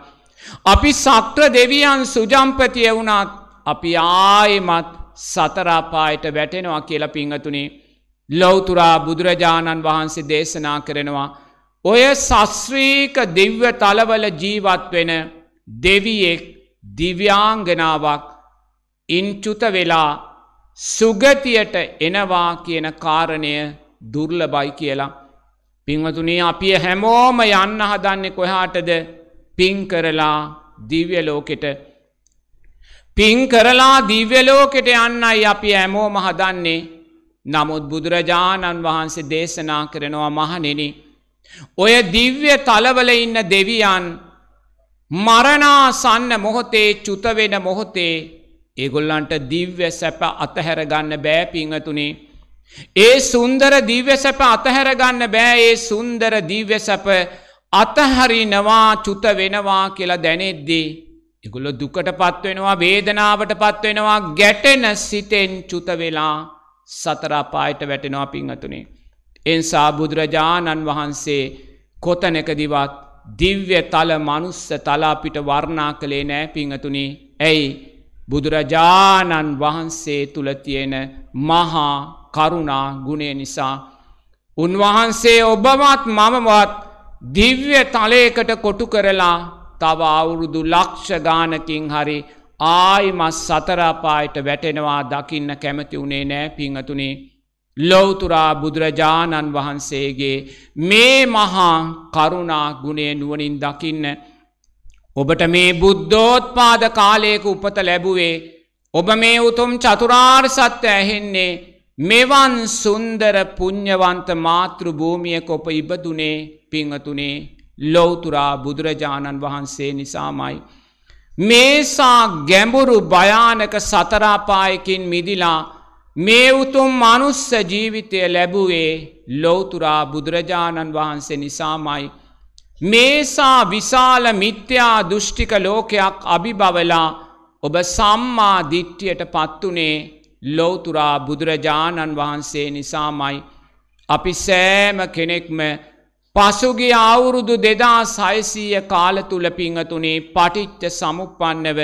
අපි සක්‍ර දෙවියන් සුජම්පතිය වුණත් අපි ආයමත් සතරාපායට වැටෙනවා කියලා පිංහතුනේ ලොවතුරා බුදුරජාණන් වහන්සේ දේශනා කරනවා. ඔය සස්්‍රීක දිව්‍ය තලවල ජීවත් වෙන දෙවියෙක් දිව්‍යාංගනාවක් ඉන්චුත වෙලා සුගතියට එනවා කියන කාරණය දුර්ලබයි කියලා. පිංවතුනේ අපිය හැමෝම යන්න හදන්නෙ කොහාටද පින් කරලා දිව්‍යලෝකෙට පින් කරලා දිව්‍යලෝකෙට යන්නයි අපි හැමෝම හදන්නේ නමුත් බුදුරජාණන් වහන්සේ දේශනා කරනවා මහනෙනි. ඔය දිව්‍ය තලවල ඉන්න දෙවියන් මරණාසන්න මොහොතේ චුතවෙන මොහොතේ ඒගොල්ලන්ට දිව්‍ය සැප අතහැරගන්න බෑපිංහතුනේ. ඒ සුන්දර දිව්‍ය සැප අතහැරගන්න බෑ ඒ සුන්දර දිව්‍ය සැප අතහරිනවා චුත වෙනවා කියලා දැනෙද්දී. එගුල්ලො දුකට පත්වෙනවා වේදනාවට පත්වෙනවා ගැටෙන සිතෙන් චුත වෙලා සතරාපායට වැටෙනවා පිංහතුනේ. එන්සා බුදුරජාණන් වහන්සේ කොතනකදිවත් දිව්‍ය තල මනුස්ස තලාපිට වර්ණා කළේ නෑ පිංහතුනේ ඇයි බුදුරජාණන් වහන්සේ තුළතියෙන මහා කරුණා ගුණේ නිසා. උන්වහන්සේ ඔබවත් මමවත් දිව්‍ය තලයකට කොටු කරලා තව අවුරුදු ලක්ෂ ගානකින් හරි ආයිමස් සතරාපායට වැටෙනවා දකින්න කැමති වුණේ නෑ පිංහතුනේ ලොවතුරා බුදුරජාණන් වහන්සේගේ මේ මහා කරුණා ගුණේ නුවනින් දකින්න. ඔබට මේ බුද්ධෝත්පාද කාලයක උපත ලැබුවේ ඔබ මේ උතුම් චතුරාර් සත්‍ය ඇහෙන්නේ මෙවන් සුන්දර පුං්ඥවන්ත මාතෘ භූමියක ඔප ඉබදුනේ පිංහතුනේ ලොවතුරා බුදුරජාණන් වහන්සේ නිසාමයි. මේසා ගැඹුරු භයානක සතරාපායකින් මිදිලා මේ උතුම් මනුස්ස ජීවිතය ලැබුවේ ලොවතුරා බුදුරජාණන් වහන්සේ නිසාමයි. මේසා විශාල මිත්‍යා දෘෂ්ටික ලෝකයක් අභිබවලා ඔබ සම්මා දිට්ටියට පත්තුනේ ලොවතුරා බුදුරජාණන් වහන්සේ නිසාමයි. අපි සෑම කෙනෙක්ම පසුගේ අවුරුදු දෙදා සයිසීය කාල තුළ පිංහතුනේ පටිච්ච සමුපන්නව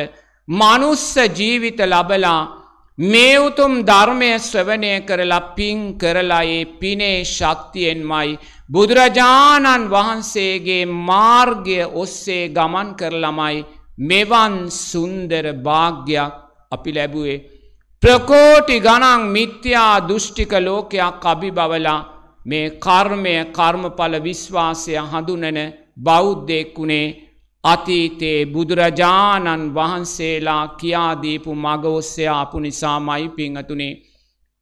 මනුස්ස ජීවිත ලබලා මේ උතුම් ධර්මය ශ්‍රවණය කරලා පින් කරලායේ පිනේ ශක්තියෙන්මයි බුදුරජාණන් වහන්සේගේ මාර්ගය ඔස්සේ ගමන් කරළමයි මෙවන් සුන්දර භාග්‍යයක් අපි ලැබුවේ. ප්‍රකෝටි ගණන් මිත්‍යා දෘෂ්ටික ලෝකයක් අභිබවලා මේ කර්මය කර්මඵල විශ්වාසය හඳුනන බෞද්ධෙක්කුණේ අතීතේ බුදුරජාණන් වහන්සේලා කියාදීපු මගඔස්සයාපු නිසාමයි පිංහතුනේ.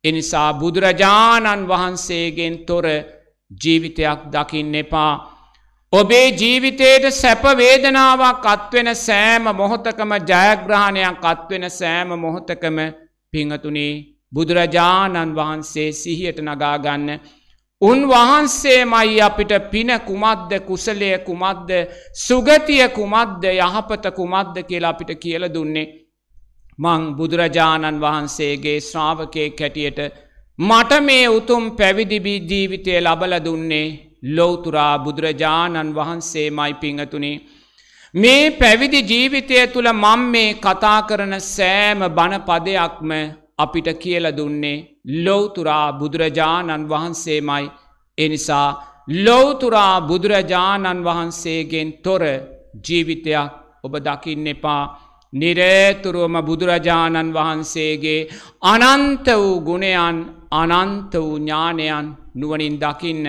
එනිසා බුදුරජාණන් වහන්සේගෙන් තොර ජීවිතයක් දකින්න එපා. ඔබේ ජීවිතයට සැපවේදනාවක් අත්වෙන සෑම මොහොතකම ජයග්‍රහණයක් අත්වෙන සෑම මොහොතකම පිංහතුනේ බුදුරජාණන් වහන්සේ සිහියට නගාගන්න උන්වහන්සේමයි අපිට පින කුමක්ද කුසලය කුමක්ද සුගතිය කුමක්ද යහපත කුමක්ද කියලා අපිට කියල දුන්නේ. මං බුදුරජාණන් වහන්සේගේ ශ්‍රාවකය කැටියට මට මේ උතුම් පැවිදිබී ජීවිතය ලබල දුන්නේ ලෝතුරා බුදුරජාණන් වහන්සේමයි පිංහතුනේ. මේ පැවිදි ජීවිතය තුළ මං මේ කතා කරන සෑම බණපදයක්ම අපිට කියල දුන්නේ ලොවතුරා බුදුරජාණන් වහන්සේමයි එනිසා ලොවතුරා බුදුරජාණන් වහන්සේගෙන් තොර ජීවිතයක් ඔබ දකින්න එපා නිරේතුරුවම බුදුරජාණන් වහන්සේගේ අනන්ත වූ ගුණයන් අනන්ත වූ ඥානයන් නුවනින් දකින්න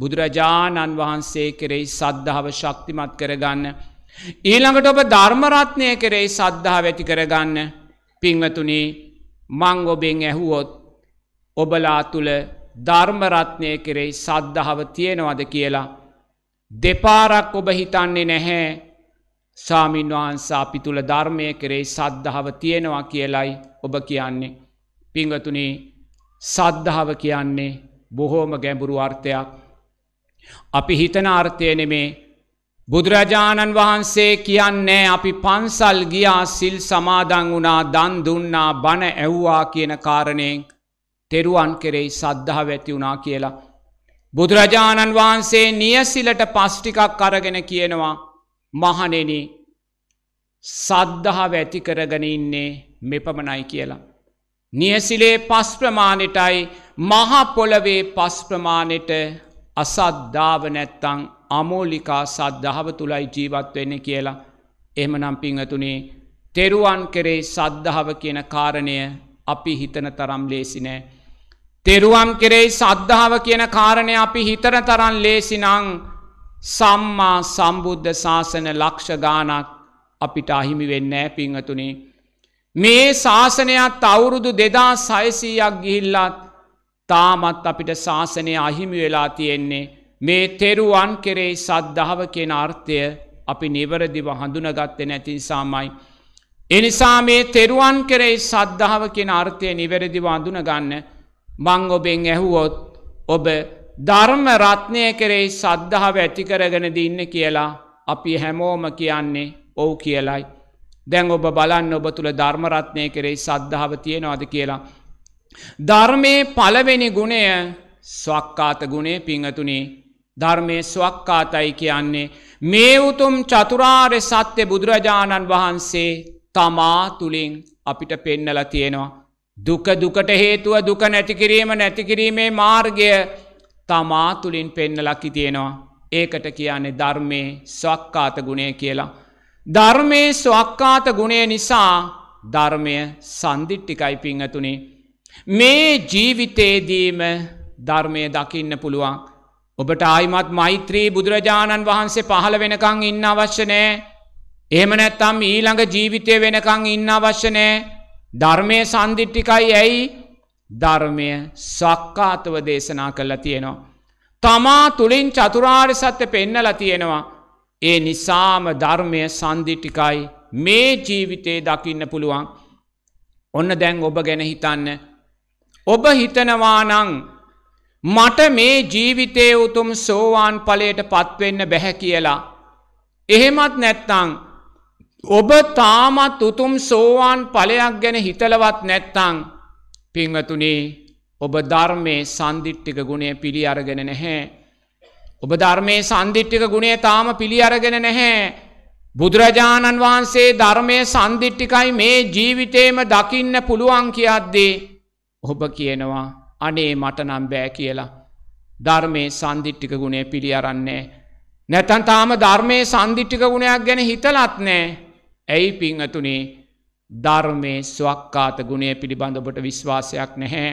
බුදුරජාණන් වහන්සේ කෙරෙයි සද්ධාව ශක්තිමත් කරගන්න. ඊළඟට ඔබ ධර්මරත්නය කෙරෙයි සද්ධාව ඇති කරගන්න පිංවතුනි මංගොබෙන් ඇහුවොත් ඔබලා තුළ ධර්මරත්නය කෙරෙයි සද්ධාව තියෙනවද කියලා. දෙපාරක් ඔබ හිතන්නේ නැහැ සාමීන් වහන්සා අපි තුළ ධර්මය කෙරෙයි සද්ධාව තියෙනවා කියලයි ඔබ කියන්නේ. පිංගතුනේ සද්ධාව කියන්නේ බොහෝම ගැඹුරු අර්ථයක්. අපි හිතන අර්ථයන මේ බුදුරජාණන් වහන්සේ කියන්නේ අපි පන්සල් ගියා සිල් සමාදං වුණා දන් දුන්නා බණ ඇව්වා කියන කාරණයෙන් තෙරුවන් කෙරෙයි සද්ධාව ඇති වුණා කියලා. බුදුරජාණන් වහන්සේ නියසිලට පස්්ටිකක් අරගෙන කියනවා මහනෙන සද්ධාව ඇති කරගෙන ඉන්නේ මෙපමණයි කියලා. නියසිලේ පස්ප්‍රමාණටයි මහපොලවේ පස්ප්‍රමාණයට අසද්ධාව නැත්තං අමෝලිකා සද්ධාව තුළයි ජීවත්වවෙන්න කියලා එහමනම් පිංහතුනේ තෙරුවන් කෙරේ සද්ධාව කියන කාරණය අපි හිතන තරම් ලේසිනෑ තෙරුවම් කෙරෙයි සද්ධාව කියන කාරණය අපි හිතන තරන් ලේසිනං සම්මා සම්බුද්ධ ශාසන ලක්ෂ ගානක් අපිට අහිමි වෙන්නෑ පිංහතුනේ. මේ ශාසනයක් අවුරුදු දෙදා සයසීයක් ගිහිල්ලත් තාමත් අපිට ශාසනය අහිමි වෙලා තියෙන්නේ මේ තෙරුවන් කෙරෙයි සද්ධාව කියෙන අර්ථය අපි නිවරදිව හඳුනගත්තේ නැති නිසාමයි. එනිසා මේ තෙරුවන් කෙරෙයි සද්ධාව කියෙන අර්ථය නිවැරදිව අඳුනගන්න මං ඔබෙන් ඇහුවොත් ඔබ ධර්ම රත්නය කරේ සද්ධාව ඇතිකරගෙන දින්න කියලා අපි හැමෝම කියන්නේ ඔවු කියලයි. දැන් ඔබ බලන්න ඔබ තුළ ධර්මරත්නය කරේ සද්ධාව තියෙනවාද කියලා. ධර්මය පලවෙනි ගුණය ස්වක්කාත ගුණේ පිංහතුනේ ධර්මය ස්වක්කාතයි කියන්නේ මේ උතුම් චතුරාර්ය සත්‍ය බුදුරජාණන් වහන්සේ තමා තුළින් අපිට පෙන්නල තියෙනවා. දුක දුකට හේතුව දුක නැතිකිරීම නැතිකිරීමේ මාර්ගය තමා තුළින් පෙන්න ලකි තියෙනවා. ඒකට කියන්නේ ධර්මය ස්වක්කාත ගුණය කියලා. ධර්මයේ ස්වක්කාත ගුණය නිසා ධර්මය සන්දිිට්ටිකයි පිංහතුනේ. මේ ජීවිතේදීම ධර්මය දකින්න පුළුවන්. ඔබට ආයිමත් මෛත්‍රී බුදුරජාණන් වහන්සේ පහළ වෙනකං ඉන්න අවශ්‍යනෑ. එහමනැත්තම් ඊළඟ ජීවිතය වෙනකං ඉන්න අවශ්‍යනෑ. ධර්මය සන්දිිට්ටිකයි ඇයි ධර්මය සක්කාතව දේශනා කරලා තියෙනවා. තමා තුළින් චතුරාර් සත්‍ය පෙන්නල තියෙනවා. ඒ නිසාම ධර්මය සන්දිිට්ටිකයි මේ ජීවිතයේ දකින්න පුළුවන්. ඔන්න දැන් ඔබ ගැන හිතන්න. ඔබ හිතනවානං මට මේ ජීවිතය උතුම් සෝවාන් පලයට පත්වෙන්න බැහැ කියලා. එහෙමත් නැත්තං ඔබ තාමත් උතුම් සෝවාන් ඵලයක් ගැන හිතලවත් නැත්තං පිංවතුනේ ඔබ ධර්මයේ සන්දිිට්ටික ගුණය පිළි අරගෙන නැහැ. ඔබ ධර්මයේ සන්දිිට්ටික ගුණේ තාම පිළි අරගෙන නැහැ. බුදුරජාණන් වහන්සේ ධර්මය සන්දිිට්ටිකයි මේ ජීවිතේම දකින්න පුළුවන් කියද්දේ. ඔහොබ කියනවා අනේ මට නම් බෑ කියලා. ධර්මයේ සන්දිිට්ටික ගුණේ පිළි අරන්නේ. නැතන් තාම ධර්මයේ සන්දිිට්ටික ගුණයක් ගැන හිතලත් නෑ. ඇයි පිංහතුනේ ධර්මය ස්වක්කාත ගුණය පිළිබඳබට විශ්වාසයක් නැහැ.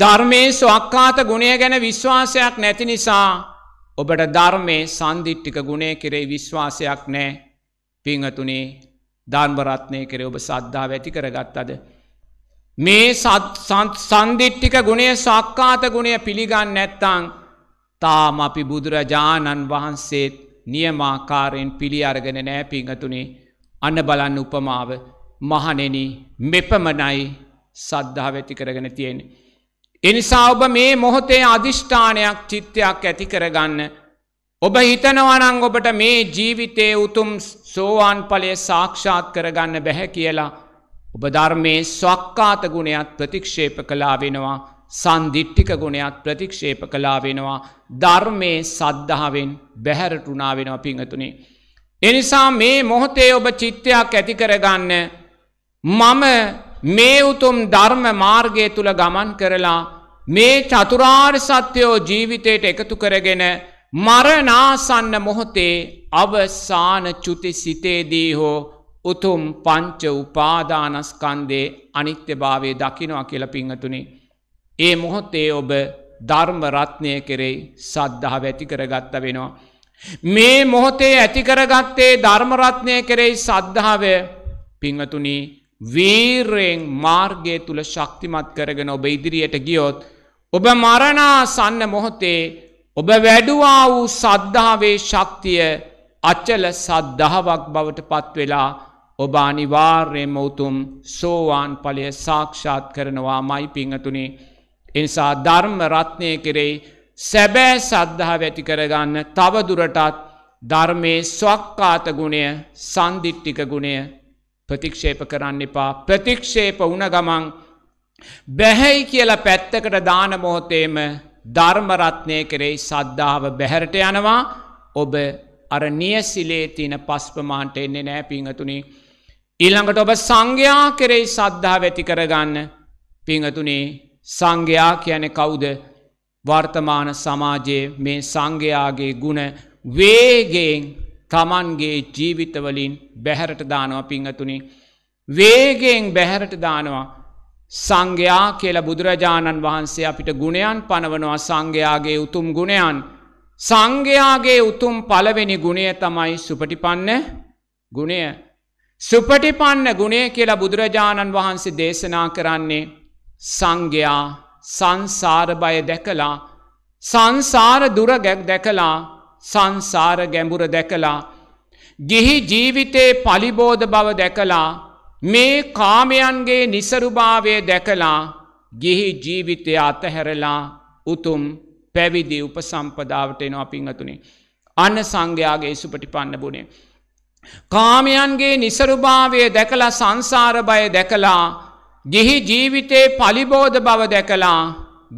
ධර්මයේ ස්වක්කාත ගුණය ගැන විශ්වාසයක් නැති නිසා ඔබට ධර්මය සන්දිිට්ටික ගුණය කෙරේ විශ්වාසයක් නෑ පිංහතුනේ ධර්මරත්නය කරේ ඔබ සද්ධා වැති කරගත්තද. මේ සන්දිිට්ටික ගුණේ සක්කාත ගුණය පිළිගන්න නැත්තං තාම අපි බුදුරජාණන් වහන්සේත් නියමාකාරයෙන් පිළි අරගෙන නෑ පිංහතුනේ අන්න බලන්න උපමාව මහනෙන මෙපමණයි සද්ධාව ඇති කරගෙන තියෙන. එනිසා ඔබ මේ මොහොතේ අධිෂ්ඨානයක් චිත්තයක් ඇති කරගන්න. ඔබ හිතනවනං ඔබට මේ ජීවිතයේ උතුම් සෝවාන් පලය සාක්ෂාත් කරගන්න බැහැ කියලා. ඔබ ධර්මයේ ස්වක්කාත ගුණයක් ප්‍රතික්ෂේප කලා වෙනවා සන්දිිට්ටික ගුණයක් ප්‍රතික්ෂේප කලා වෙනවා ධර්මයේ සද්ධාවෙන් බැහැරටුනා වෙනවා පිංහතුනේ. එනිසා මේ මොහොතේ ඔබ චිත්තයක් ඇති කරගන්න මම මේ උතුම් ධර්ම මාර්ගය තුළ ගමන් කරලා මේ චතුරාර් සත්‍යයෝ ජීවිතයට එකතු කරගෙන මරනාසන්න මොහොතේ අවසාන චුති සිතේදී හෝ උතුම් පංච උපාදානස්කන්දේ අනිත්‍යභාවේ දකිනවා කියල පිංහතුනි. ඒ මොහොත්තේ ඔබ ධර්මරත්නය කෙරෙයි සද්ධහ වැති කරගත්ත වෙනවා. මේ මොහොතේ ඇතිකරගත්තේ ධර්මරත්නය කෙරෙයි සද්ධාව පිංහතුනි වීරයෙන් මාර්ගය තුළ ශක්තිමත් කරගෙන ඔබ ඉදිරියට ගියොත් ඔබ මරණාසන්න මොහොතේ ඔබ වැඩුවා වූ සද්ධාවේ ශක්තිය අච්චල සද්ධාවක් බවට පත්වෙලා ඔබ අනිවාර්යම උතුම් සෝවාන් ඵලය සාක්ෂාත් කරනවා මයි පිංහතුනි එනිසා ධර්ම රත්නය කෙරෙයි සැබෑ සද්ධහා වැති කරගන්න තවදුරටත් ධර්මයේ ස්වක්කාත ගුණය සන්දිිට්ටික ගුණය ප්‍රතික්ෂේප කරන්න එපා ප්‍රතික්ෂේප වුණ ගමන් බැහැයි කියල පැත්තකට දානමොහොතේම ධර්මරත්නය කරෙයි සද්ධාව බැහැරට යනවා ඔබ අර නියසිලේ තින පස්පමාන්ට එන්නේ නෑ පිංහතුනි. ඊළඟට ඔබ සංඝයා කෙරෙයි සද්ධා වැති කරගන්න පිංහතුනේ සංඝයා කියන කවුද වර්තමාන සමාජයේ මේ සංඝයාගේ ගුණ වේගෙන් තමන්ගේ ජීවිතවලින් බැහැරට දානවා පිංහතුනි. වේගෙන් බැහැරට දානවා සංඝයා කියල බුදුරජාණන් වහන්සේ අපිට ගුණයන් පනවනවා සංඝයාගේ උතුම් ගුණයන්. සංඝයාගේ උතුම් පලවෙනි ගුණය තමයි සුපටිපන්න ගුණය. සුපටිපන්න ගුණය කියලා බුදුරජාණන් වහන්සේ දේශනා කරන්නේ සංඝයා සංසාර බය දැකලා සංසාර දුර ගැක් දැකලා සංසාර ගැඹුර දැකලා ගිහි ජීවිතේ පලිබෝධ බව දැකලා මේ කාමයන්ගේ නිසරුභාවය දැකලා ගිහි ජීවිතය අතහැරලා උතුම් පැවිදි උපසම්පදාවට එනවා පිංහතුනේ. අන්න සංඝයාගේ සුපටිපන්න බුණේ. කාමයන්ගේ නිසරුභාවය දැකලා සංසාර බය දැකලා ගිහි ජීවිතේ පලිබෝධ බව දැකලා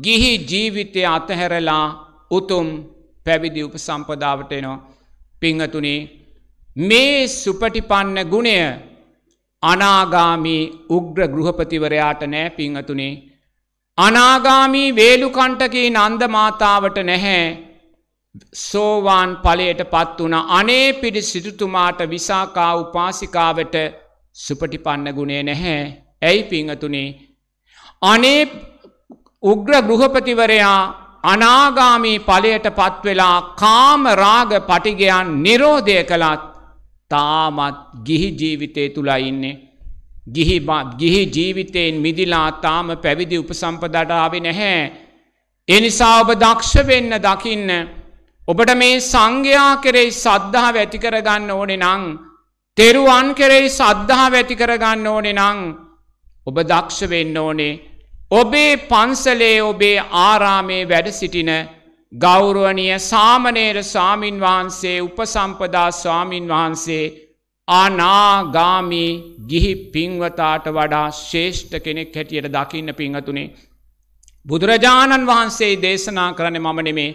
ගිහි ජීවිතය අතහැරලා උතුම් පැවිදි උපසම්පදාවට එනෝ පිංහතුනේ මේ සුපටිපන්න ගුණය අනාගාමී උග්‍ර ගෘහපතිවරයාට නෑ පිංහතුනේ අනාගාමී වේලුකණ්ටකී නන්දමාතාවට නැහැ සෝවාන් පලයට පත් වුණ අනේ පිඩි සිටුතුමාට විසාකා උපාසිකාවට සුපටිපන්න ගුණේ නැහැ ඇයි පිංහතුනේ අනේ උග්‍ර ගෘහපතිවරයා අනාගාමී පලයට පත්වෙලා කාම රාග පටිගයන් නිරෝධය කළත් තාමත් ගිහි ජීවිතය තුළයි ඉන්නේ. ගිහි ජීවිතයෙන් මිදිලා තාම පැවිදි උපසම්පදඩාවෙ නැහැ. එනිසා ඔබ දක්ෂ වෙන්න දකින්න. ඔබට මේ සංඝයා කෙරෙයි සද්ධහා වැතිකරගන්න ඕනෙ නං. තෙරුවන් කෙරෙයි සද්ධහා වැතිකරගන්න ඕනෙ නං. ඔබ දක්ෂ වෙන්න ඕනේ ඔබේ පන්සලේ ඔබේ ආරාමේ වැඩ සිටින ගෞරුවනිය සාමනේර ස්වාමීන් වහන්සේ උපසම්පදා ස්වාමීන් වහන්සේ ආනාගාමී ගිහි පිංවතාට වඩා ශේෂ්ඨ කෙනෙක් හැටියට දකින්න පිංහතුනේ. බුදුරජාණන් වහන්සේ දේශනා කරන මම නෙමේ.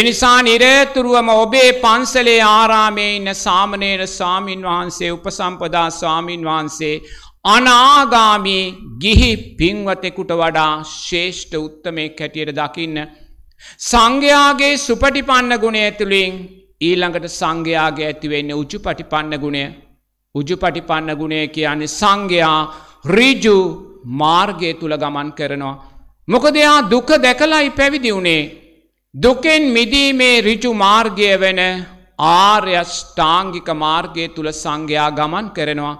එනිසා නිරේතුරුවම ඔබේ පන්සලේ ආරාමේ ඉන්න සාමනේර ස්වාමීන් වහන්සේ උපසම්පදා ස්වාමීන් වහන්සේ අනාගාමී ගිහි පින්වතෙකුට වඩා ශේෂ්ඨ උත්තමය කැටියට දකින්න. සංඝයාගේ සුපටිපන්න ගුණය ඇතුළින් ඊළඟට සංඝයාගේ ඇතිවෙන්න උජු පටිපන්න ගුණය උජු පටිපන්න ගුණය කියන්නේ සංඝයා රීජු මාර්ගය තුළ ගමන් කරනවා. මොකද එයා දුක දැකලයි පැවිදි වුණේ. දුකෙන් මිදීමේ රිජු මාර්ගය වෙන ආර්ය ස්ථාංගික මාර්ගය තුළ සංඝයා ගමන් කරනවා.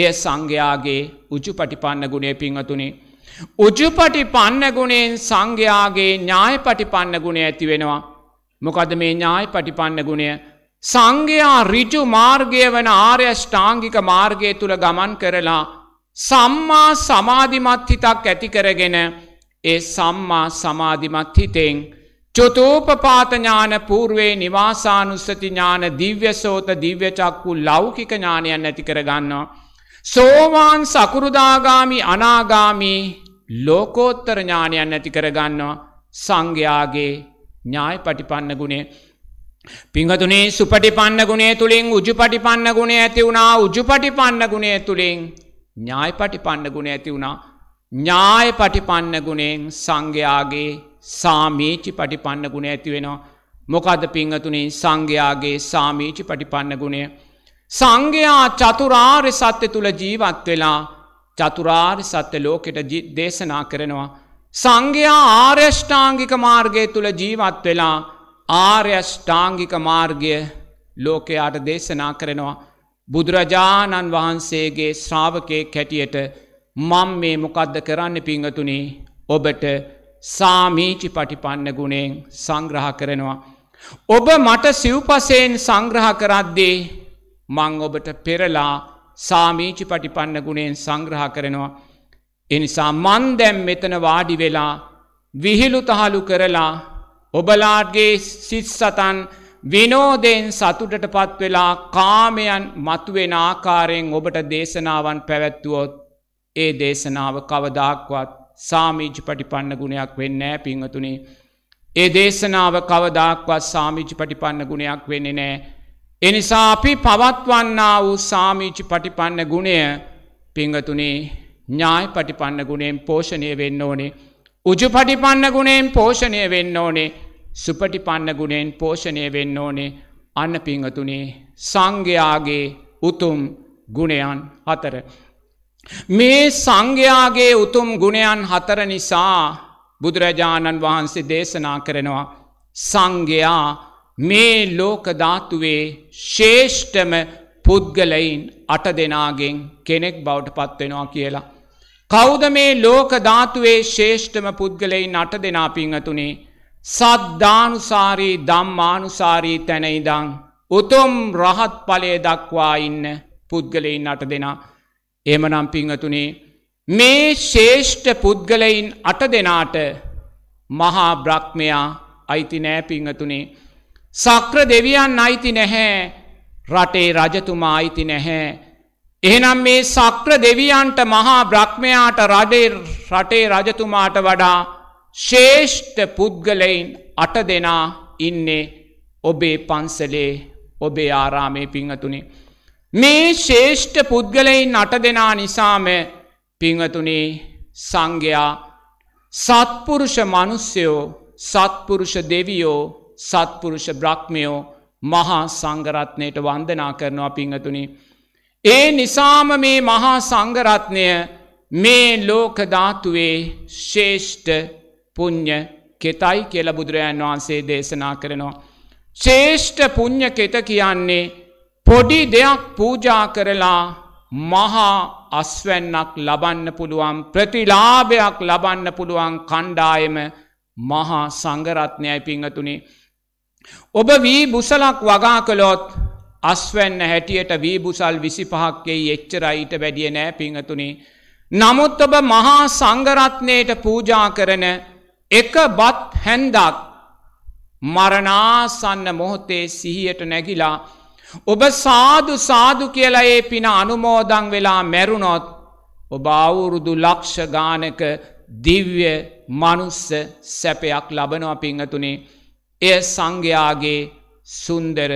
එය සංඝයාගේ උජු පටිපන්න ගුණේ පිංහතුනි. උජුපටි පන්න ගුණෙන් සංඝයාගේ ඥාය පටිපන්න ගුණය ඇති වෙනවා. මොකද මේ ඥාය පටිපන්න ගුණය. සංඝයා රිජු මාර්ගය වන ආර්ය ෂ්ඨාංගික මාර්ගය තුළ ගමන් කරලා සම්මා සමාධිමත්හිතක් ඇති කරගෙන ඒ සම්මා සමාධිමත්හිතෙන් චොතෝපපාතඥාන පූර්වේ නිවාසානුස්සතිඥාන දිව්‍යසෝත දිව්‍යචක්කු ලෞකික ඥානයන් ඇති කරගන්නවා. සෝවාන් සකුරුදාගාමි අනාගාමි ලෝකෝත්තර ඥානයන් ඇති කරගන්නවා සංඝයාගේ ඥාය පටිපන්න ගුණේ පිංහතුනේ සුපටිපන්න ගුණේ තුළින් උජුපටිපන්න ගුණේ ඇති වුණා උජුපටිපන්න ගුණේ තුළින් ඥාය පටිපන්න ගුණ ඇති වුණා ඥාය පටිපන්න ගුණෙන් සංඝයාගේ සාමීචි පටිපන්න ගුණ ඇතිවෙනවා මොකද පිංහතුනේ සංඝයාගේ සාමීචි පටිපන්න ගුණේ සංඝයා චතුරාර් සත්‍ය තුළ ජීවත් වෙලා චතුරාර් සත්‍ය ලෝකෙට දේශනා කරනවා. සංඝයා ආර්යෂ්ඨාංගික මාර්ගය තුළ ජීවත් වෙලා ආර්යෂ්ඨාංගික මාර්ගය ලෝකයාට දේශනා කරනවා. බුදුරජාණන් වහන්සේගේ ශ්‍රාවකය කැටියට මං මේ මොකද්ද කරන්න පිංහතුනි ඔබට සාමීචි පටිපන්න ගුණෙන් සංග්‍රහ කරනවා. ඔබ මට සිව්පසයෙන් සංග්‍රහ කරද්දේ මංඔබට පෙරලා සාමීචි පටිපන්න ගුණයෙන් සංග්‍රහ කරනවා. එනිසා මන් දැම් මෙතන වාඩි වෙලා විහිලු තහලු කරලා ඔබලාටගේ සිත් සතන් විනෝදයෙන් සතුටට පත්වෙලා කාමයන් මතුවෙන ආකාරයෙන් ඔබට දේශනාවන් පැවැත්තුවොත් ඒ දේශනාව කවදාක්වත් සාමීජි පටිපන්න ගුණයක් වෙන්නෑ පිංහතුනේ. ඒ දේශනාව කවදාක්වත් සාමිචි පටිපන්න ගුණයක් වෙන්නේ නෑ එනිසා අපි පවත්වන්නා වූ සාමීචි පටිපන්න ගුණය පිංගතුනේ ඥායි පටිපන්න ගුණයෙන් පෝෂණය වෙන්න ඕනේ උජු පටිපන්න ගුණයෙන් පෝෂණය වෙන්න ඕනේ සුපටිපන්න ගුණයෙන් පෝෂණය වෙන්න ඕනේ අන්න පිංහතුනේ සංඝයාගේ උතුම් ගුණයන් හතර. මේ සංඝයාගේ උතුම් ගුණයන් හතර නිසා බුදුරජාණන් වහන්සේ දේශනා කරනවා සංඝයා මේ ලෝකධාතුවේ ශේෂ්ඨම පුද්ගලයින් අට දෙනාගෙන් කෙනෙක් බවට පත්වෙනවා කියලා. කෞද මේ ලෝකධාතුවේ ශේෂ්ඨම පුද්ගලයින් අට දෙනා පිංහතුනේ සද්ධානුසාරී දම්මානුසාරී තැනයිදං උතුම් රහත් පලේ දක්වා ඉන්න පුද්ගලයින් අට දෙනා එමනම් පිංහතුනේ මේ ශේෂ්ඨ පුද්ගලයින් අට දෙනාට මහා බ්‍රක්්මයා අයිති නෑ පිංහතුනේ සක්‍ර දෙවියන් අයිති නැහැ රටේ රජතුමා අයිති නැහැ. එහෙනම් මේ සක්‍ර දෙවියන්ට මහා බ්‍රහ්මයාට රඩේ රටේ රජතුමාට වඩා ශේෂ්ඨ පුද්ගලයින් අට දෙනා ඉන්නේ ඔබේ පන්සලේ ඔබේ ආරාමේ පිංහතුනි. මේ ශේෂ්ඨ පුද්ගලයින් අට දෙනා නිසාම පිංහතුනේ සංඝයා සත්පුරුෂ මනුස්්‍යයෝ සත්පුරුෂ දෙවියෝ සත්පුරුෂ බ්‍රක්්මියෝ මහා සංගරත්නයට වන්දනා කරනවා පිංහතුනි. ඒ නිසාම මේ මහා සංගරත්නය මේ ලෝකධාතුවේ ශේෂ්ඨ පුං්ඥ කෙතයි කියල බුදුරජන් වහන්සේ දේශනා කරනවා. ශේෂ්ඨ පුං්ඥ කෙත කියන්නේ පොඩි දෙයක් පූජා කරලා මහා අස්වැන්නක් ලබන්න පුළුවන් ප්‍රතිලාභයක් ලබන්න පුළුවන් කණ්ඩායම මහා සංගරත්නයයි පිංහතුනිේ ඔබ වී බුසලක් වගා කළොත් අස්වැන්න හැටියට වී බුසල් විසි පහක්කේ එච්චරයිට වැඩිය නෑ පිංහතුනි. නමුත් ඔබ මහා සංගරත්නයට පූජා කරන එක බත් හැන්දක් මරනාසන්න මොහොතේ සිහියට නැගිලා. ඔබ සාදු සාදු කියලා ඒ පින අනුමෝදං වෙලා මැරුණොත් ඔබ අවුරුදු ලක්ෂ ගානක දිව්‍ය මනුස්ස සැපයක් ලබනවා පිංහතුනේ. එය සංඝයාගේ සුන්දර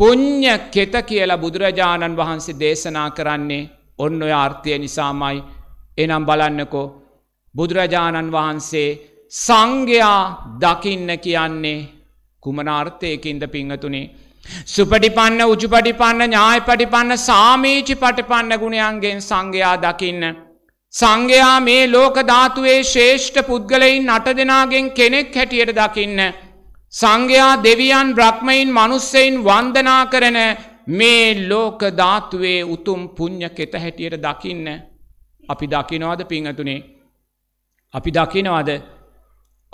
පුං්ඥ කෙත කියලා බුදුරජාණන් වහන්සේ දේශනා කරන්නේ ඔන්න ඔය ආර්ථය නිසාමයි එනම් බලන්නකෝ බුදුරජාණන් වහන්සේ සංඝයා දකින්න කියන්නේ කුමනාර්ථයකින්ද පිංහතුනේ. සුපටිපන්න උජුපටිපන්න ඥාය පටිපන්න සාමීචි පටිපන්න ගුණයන්ගෙන් සංඝයා දකින්න. සංඝයා මේ ලෝක ධාතුවේ ශේෂ්ඨ පුද්ගලයින් අට දෙනාගෙන් කෙනෙක් හැටියට දකින්න. සංඝයා දෙවියන් බ්‍රහ්මයින් මනුස්සයින් වන්දනා කරන මේ ලෝක ධාතුවේ උතුම් පුං්ඥ කෙත හැටියට දකින්න අපි දකිනවාද පිංහතුනේ අපි දකිනවාද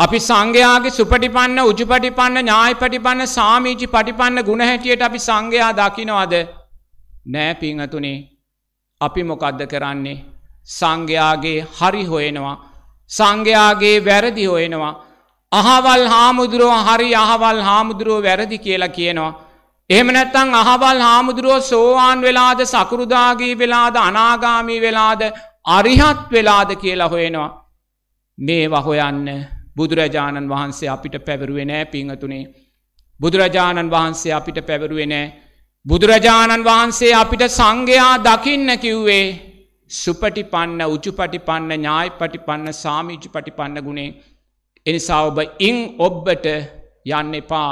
අපි සංඝයාගේ සුපටිපන්න උජුපටිපන්න ඥායිපටිපන්න සාමීචි පටිපන්න ගුණ හැටියට අපි සංඝයා දකිනවාද නෑ පිංහතුනේ අපි මොකද්ද කරන්නේ සංඝයාගේ හරි හොයෙනවා සංඝයාගේ වැරදි හොයෙනවා අහවල් හාමුදුරුවෝ හරි අහවල් හාමුදුරුවෝ වැරදි කියලා කියනවා. එහෙම නැත්තං අහවල් හාමුදුරුවෝ සෝවාන් වෙලාද සකෘදාගී වෙලාද අනාගාමී වෙලාද අරිහත් වෙලාද කියලා හොයෙනවා. මේ වහොයන්න බුදුරජාණන් වහන්සේ අපිට පැවරුවේ නෑ පිංහතුනේ. බුදුරජාණන් වහන්සේ අපිට පැවරුවේ නෑ. බුදුරජාණන් වහන්සේ අපිට සංඝයා දකින්න කිව්වේ. සුපටි පන්න උචුපටි පන්න ඥායි පටි පන්න සාමීචි පටි පන්න ගුණේ එනිසා ඔබ ඉං ඔබ්බට යන්න එපා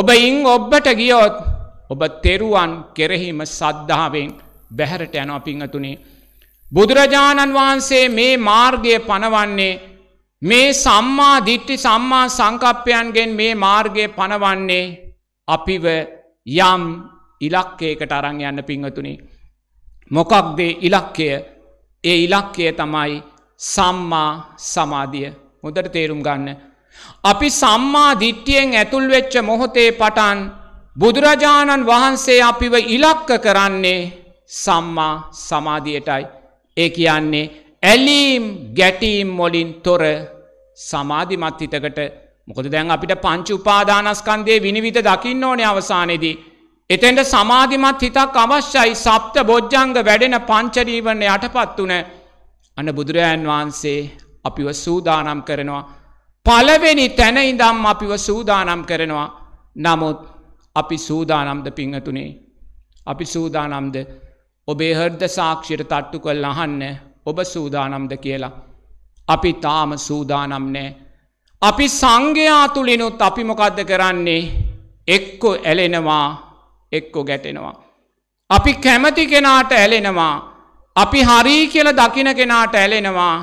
ඔබ ඉං ඔබ්බට ගියොත් ඔබ තෙරුවන් කෙරෙහිම සද්ධාවෙන් බැහැරට යනවා පිංහතුනේ. බුදුරජාණන් වහන්සේ මේ මාර්ගය පනවන්නේ මේ සම්මා දිට්ටි සම්මා සංකප්පයන්ගෙන් මේ මාර්ගය පනවන්නේ අපිව යම් ඉලක්කයකට අරං යන්න පිංහතුනි. මොකක්දේ ඉලක්කය ඒ ඉලක්කය තමයි සම්මා සමාධිය හොඳට තේරුම් ගන්න. අපි සම්මා දිට්ටියෙන් ඇතුල්වෙච්ච මොහොතේ පටන් බුදුරජාණන් වහන්සේ අපිව ඉලක්ක කරන්නේ සම්මා සමාධියටයි. ඒ කියන්නේ ඇලීම් ගැටීම් මොලින් තොර සමාධිමත්හිතකට මොකද දැන් අපිට පංචි උපාදානස්කන්දේ විනිවිත දකින්න ඕන අවසානයේදී. එතෙන්ට සමාධිමත් හිතක් අවශ්‍යයි සප්ත බොජ්ජංග වැඩෙන පංචරීවන්න යටපත් වන අන බුදුරජාන් වහන්සේ අපිව සූදානම් කරනවා. පලවෙනි තැනයිඉදම් අපිව සූදානම් කරනවා නමුත් අපි සූදානම්ද පිංහතුනේ. අපි සූදානම්ද ඔබේ හර්ද සාක්ෂිර තට්ටු කල් අහන්න ඔබ සූදානම්ද කියලා. අපි තාම සූදානම් නෑ. අපි සංඝයා තුළිනුත් අපි මොකක්ද කරන්නේ එක්කො ඇලෙනවා එක්කො ගැටෙනවා. අපි කැමති කෙනාට ඇලෙනවා අපි හරි කියල දකින කෙනාට ඇලෙනවා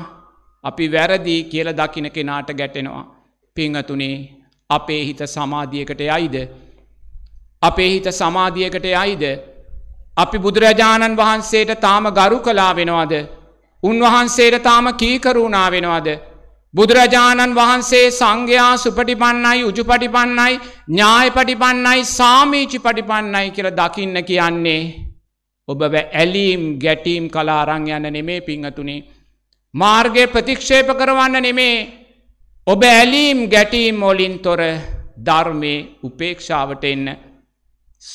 අපි වැරදි කියල දකින කෙනාට ගැටෙනවා. පිංහතුනේ අපේ හිත සමාධියකට යයිද. අපේ හිත සමාධියකට යයිද. අපි බුදුරජාණන් වහන්සේට තාම ගරු කලා වෙනවාද. උන්වහන්සේට තාම කීකරුණා වෙනවාද. බුදුරජාණන් වහන්සේ සංඝයා සුපටිපන්නයි උජුපටිපන්නයි ඥාය පටිපන්නයි සාමීචි පටිපන්නයි කියල දකින්න කියන්නේ. ඔබ ඇලීම් ගැටීම් කලාරං යන නෙමේ පිංහතුනේ මාර්ගය ප්‍රතික්ෂේප කරවන්න නෙමේ ඔබ ඇලීම් ගැටීම් මොලින් තොර ධර්මය උපේක්ෂාවට එන්න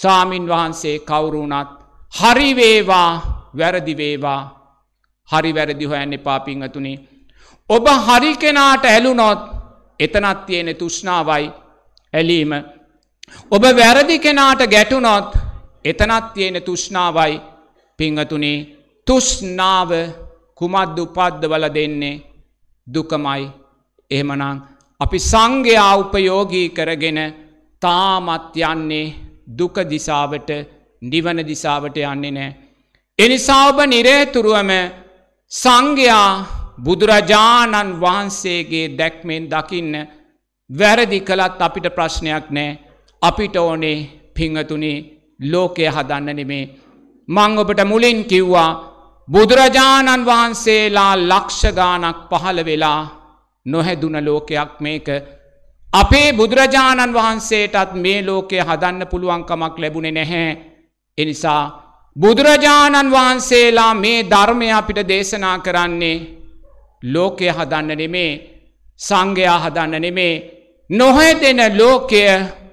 සාමීන් වහන්සේ කවුරුණත් හරිවේවා වැරදිවේවා හරි වැරදි හොයන්න පාපිංහතුනි. ඔබ හරි කෙනාට ඇලුනොත් එතනත් තියෙන තුෂ්නාවයි ඇලීම. ඔබ වැරදි කෙනාට ගැටුනොත් එතනත් තියෙන තුෂ්නාවයි පිංහතුනේ තුෂ්නාව කුමද්ද උපද්ද වල දෙන්නේ දුකමයි එහෙමනං අපි සංඝයා උපයෝගී කරගෙන තාමත් යන්නේ දුක දිසාවට නිවන දිසාවට යන්නේ නෑ. එනිසාඔබ නිරේතුරුවම සංඝයා බුදුරජාණන් වහන්සේගේ දැක්මෙන් දකින්න වැරදි කළත් අපිට ප්‍රශ්නයක් නෑ අපිට ඕනේ පිංහතුනේ ලෝකය හදන්න නෙමේ. මං ඔබට මුලින් කිව්වා බුදුරජාණන් වහන්සේලා ලක්ෂගානක් පහළ වෙලා නොහැදුන ලෝකයක් මේක අපේ බුදුරජාණන් වහන්සේටත් මේ ලෝකය හදන්න පුළුවන්කමක් ලැබුණේ නැහැ. එනිසා බුදුරජාණන් වහන්සේලා මේ ධර්මය අපිට දේශනා කරන්නේ ලෝකය හදන්න නෙමේ සංඝයා හදන්න නෙමේ නොහැදෙන ලෝකය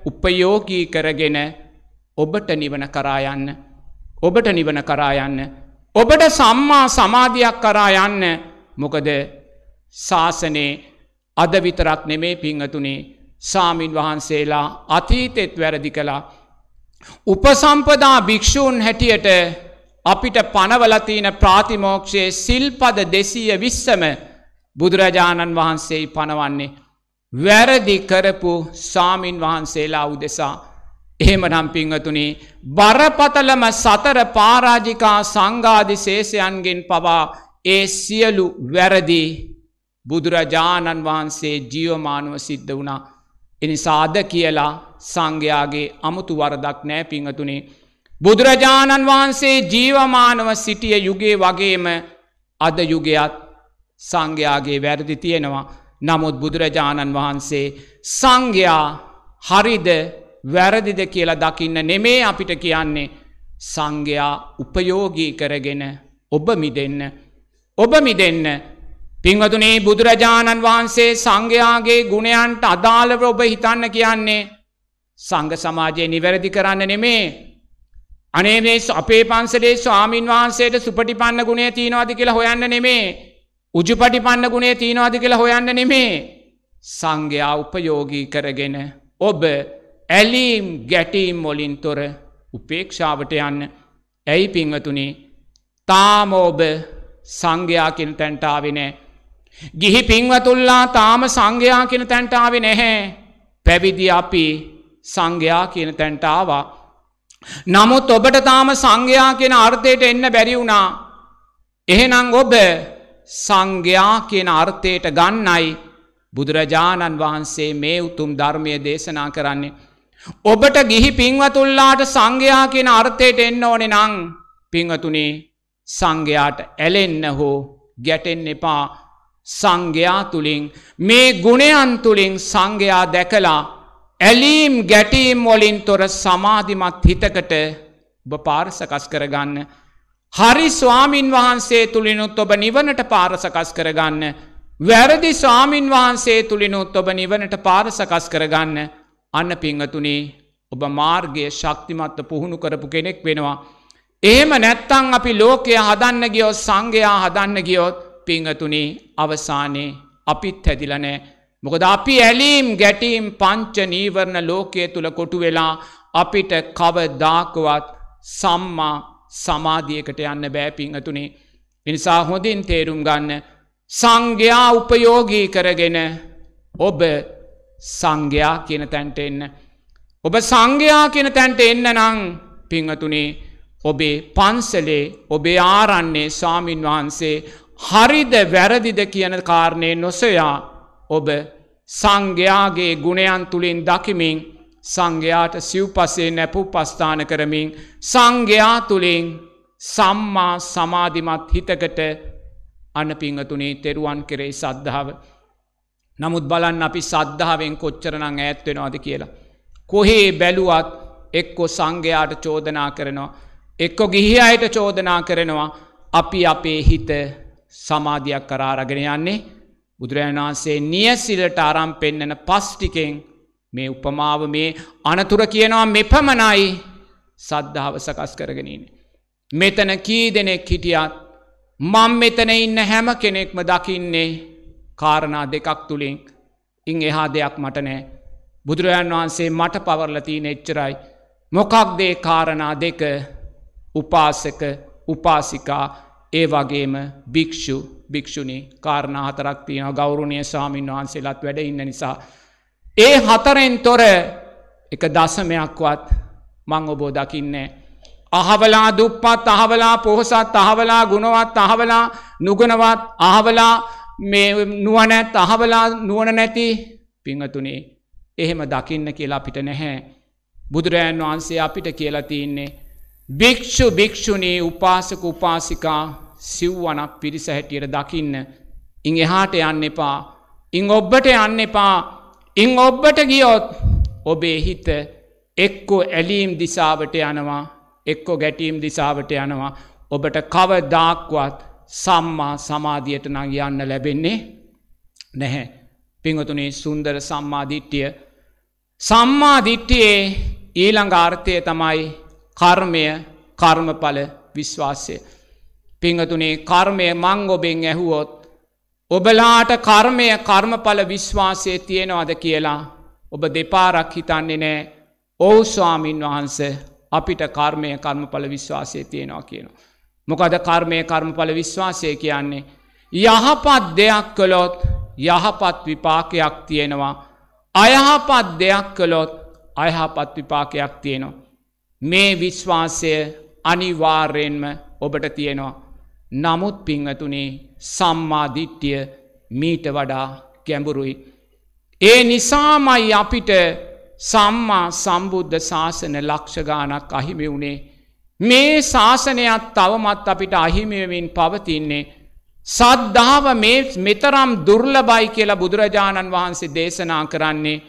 උපයෝගී කරගෙන ඔබට නිවන කරායන්න ඔබට නිවන කරායන්න ඔබට සම්මා සමාධයක් කරා යන්න මොකද ශාසනයේ අද විතරක් නෙමේ පිංහතුනේ සාමීන් වහන්සේලා අතීතෙත් වැරදි කලා. උපසම්පදා භික්‍ෂූන් හැටියට අපිට පනවලතින ප්‍රාතිමෝක්ෂයේ සිල්පද දෙසීය විස්සම බුදුරජාණන් වහන්සේ පනවන්නේ. වැරදි කරපු සාමීන් වහන්සේලා උදෙසා එහෙමනම් පිංහතුනි බරපතලම සතර පාරාජිකා සංගාධි ශේෂයන්ගෙන් පවා ඒ සියලු වැරදි බුදුරජාණන් වහන්සේ ජියවමානුව සිද්ධ වුණා. එනිසාද කියලා සංඝයාගේ අමුතු වරදක් නෑ පිංහතුනේ. බුදුරජාණන් වහන්සේ ජීවමානව සිටිය යුගේ වගේම අද යුගයත් සංඝයාගේ වැරදි තියෙනවා. නමුත් බුදුරජාණන් වහන්සේ සංඝයා හරිද වැරදිද කියලා දකින්න නෙමේ අපිට කියන්නේ සංඝයා උපයෝගී කරගෙන ඔබ මිදන්න. ඔබ මිදන්න පිංවතුනේ බුදුරජාණන් වහන්සේ සංඝයාගේ ගුණයන්ට අදාළව ඔබ හිතන්න කියන්නේ. සංග සමාජයේ නිවැරදි කරන්න නෙමේ. අනේ මේ අපේ පන්සලේ ස්වාමීන් වහන්සේට සුපටිපන්න ගුණේ තියනවාද කියලා හොයන්න නෙමේ. උජුපටිපන්න ගුණේ තියනවාද කියලා හොයන්න නෙමේ. සංඝයා උපයෝගී කරගෙන ඔබ ඇලීම් ගැටීම් මොලින් තොර උපේක්ෂාවට යන්න ඇයි පිංවතුනි තාමෝබ සංඝයා කියෙන තැන්ටාවෙනෑ. ගිහි පිංවතුල්ලා තාම සංඝයා කියෙන තැන්ටාවෙ නැහැ පැවිදි අපි සංඝයා කියන තැන්ටාවා. නමුත් ඔබට තාම සංඝයා කියෙන අර්ථයට එන්න බැරි වුණා. එහෙනම් ඔබ සංඝයා කියන අර්ථයට ගන්නයි බුදුරජාණන් වහන්සේ මේ උතුම් ධර්මය දේශනා කරන්නේ. ඔබට ගිහි පින්වතුල්ලාට සංඝයා කියන අර්ථයට එන්න ඕනෙ නං පිංහතුනේ සංඝයාට ඇලෙන්න හෝ ගැටෙන් එපා සංඝයා තුළින් මේ ගුණයන් තුළින් සංඝයා දැකලා ඇලීම් ගැටීම් වලින් තොර සමාධිමත් හිතකට ඔබ පාරසකස් කරගන්න හරි ස්වාමින් වහන්සේ තුළිනුත් ඔබ නිවනට පාරසකස් කරගන්න වැරදි ස්වාමින් වහන්සේ තුළිනුත් ඔබ නිවනට පාරසකස් කරගන්න අන්න පිංහතුනේ ඔබ මාර්ගය ශක්තිමත්ව පුහුණු කරපු කෙනෙක් වෙනවා. එහෙම නැත්තං අපි ලෝකය හදන්න ගියොත් සංඝයා හදන්න ගියොත් පිංහතුනේ අවසානයේ අපිත් හැදිලනෑ. මොකද අපි ඇලීම් ගැටීම් පංච නීවරණ ලෝකය තුළ කොටු වෙලා අපිට කවදාකවත් සම්මා සමාධියකට යන්න බෑපිංහතුනේ. නිසා හොඳින් තේරුම් ගන්න සංඝයා උපයෝගී කරගෙන ඔබ සංඝයා කියන තැන්ට එන්න. ඔබ සංඝයා කියන තැන්ට එන්න නං පිංහතුනේ ඔබේ පන්සලේ ඔබේ ආරන්නේ ස්වාමීන් වහන්සේ හරිද වැරදිද කියන කාරණය නොසොයා ඔබ සංඝයාගේ ගුණයන් තුළින් දකිමින් සංඝයාට සිව්පසේ නැපු පස්ථාන කරමින් සංඝයා තුළින් සම්මා සමාධිමත් හිතකට අනපිංහතුනේ තෙරුවන් කෙරේ සද්ධාව නමුත් බලන්න අපි සද්ධාවෙන් කොච්චරනං ඇත්වෙනවාද කියලා. කොහේ බැලුවත් එක්කො සංඝයාට චෝදනා කරනවා. එක්කො ගිහි අයට චෝදනා කරනවා අපි අපේ හිත සමාධයක් කරාරගෙන යන්නේ බුදුරජාණන් වහන්සේ නියසිලට අරම් පෙන්නන පස්්ටිකෙන් මේ උපමාව මේ අනතුර කියනවා මෙපමණයි සද්ධාව සකස් කරගෙනන. මෙතන කී දෙනෙක් හිටියත් මං මෙතන ඉන්න හැම කෙනෙක්ම දකින්නේ කාරණා දෙකක් තුළින් ඉං එහා දෙයක් මට නෑ. බුදුරජාන් වහන්සේ මට පවරලතිී නෙච්චරයි. මොකක්දේ කාරණා දෙක උපාසක උපාසිකා ඒ වගේම භික්‍ෂු භික්‍ෂුණි කාරණා හතරක් තියෙන ගෞරුණය සාමීන් වහන්සේලත් වැඩ ඉන්න නිසා. ඒ හතරෙන් තොර එක දසමයක්වත් මං ඔබෝ දකින්නේ. අහවලා දුප්පත් අහවලා පොහොසත් අහවලා ගුණවත් අහවලා නුගනවත් අහවලා මේ නුවනැත් අහබලා නුවන නැති පිංහතුනේ එහෙම දකින්න කියලා අපිට නැහැ. බුදුරජාන් වහන්සේ අපිට කියලා තියන්නේ. භික්‍ෂු භික්‍ෂුණී උපාසක උපාසිකා සිව්වනක් පිරිස හැටියට දකින්න. ඉං එහාට යන්න එපා. ඉං ඔබ්බට යන්න එපා. ඉං ඔබ්බට ගියොත් ඔබේ හිත එක්කෝ ඇලීම් දිසාවට යනවා එක්කෝ ගැටීම් දිසාවට යනවා. ඔබට කවදාක්වත් සම්මා සමාධියට නං යන්න ලැබෙන්නේ නැහැ. පිංහතුනේ සුන්දර සම්මාධිට්ටිය සම්මාධිට්ටියේ ඊළඟ ආර්ථය තමයි කර්මය කර්මඵල විශ්වාසය. පිංහතුනේ කර්මය මං ඔබෙන් ඇහුවොත් ඔබලාට කර්මය කර්මඵල විශ්වාසය තියෙනවාද කියලා ඔබ දෙපාරක් හිතන්නේ නෑ ඔවු ස්වාමීන් වහන්ස අපිට කර්මය කර්මඵල විශ්වාසය තියෙනවා කියනවා. මොකද කර්මය කර්මඵල විශ්වාසය කියන්නේ. යහපත් දෙයක් කළොත් යහපත් විපාකයක් තියෙනවා. අයහපත් දෙයක් කළොත් අයහපත් විපාකයක් තියෙනවා. මේ විශ්වාසය අනිවාර්යෙන්ම ඔබට තියෙනවා. නමුත් පිංහතුනේ සම්මාධිට්ටිය මීට වඩා ගැඹුරුයි. ඒ නිසාමයි අපිට සම්මා සම්බුද්ධ ශාසන ලක්ෂගානක් අහිමි වුණේ මේ ශාසනයක් තවමත් අපිට අහිමිවෙන් පවතින්නේ සද්ධාව මේ මෙතරම් දුර්ලබයි කියලා බුදුරජාණන් වහන්සේ දේශනා කරන්නේ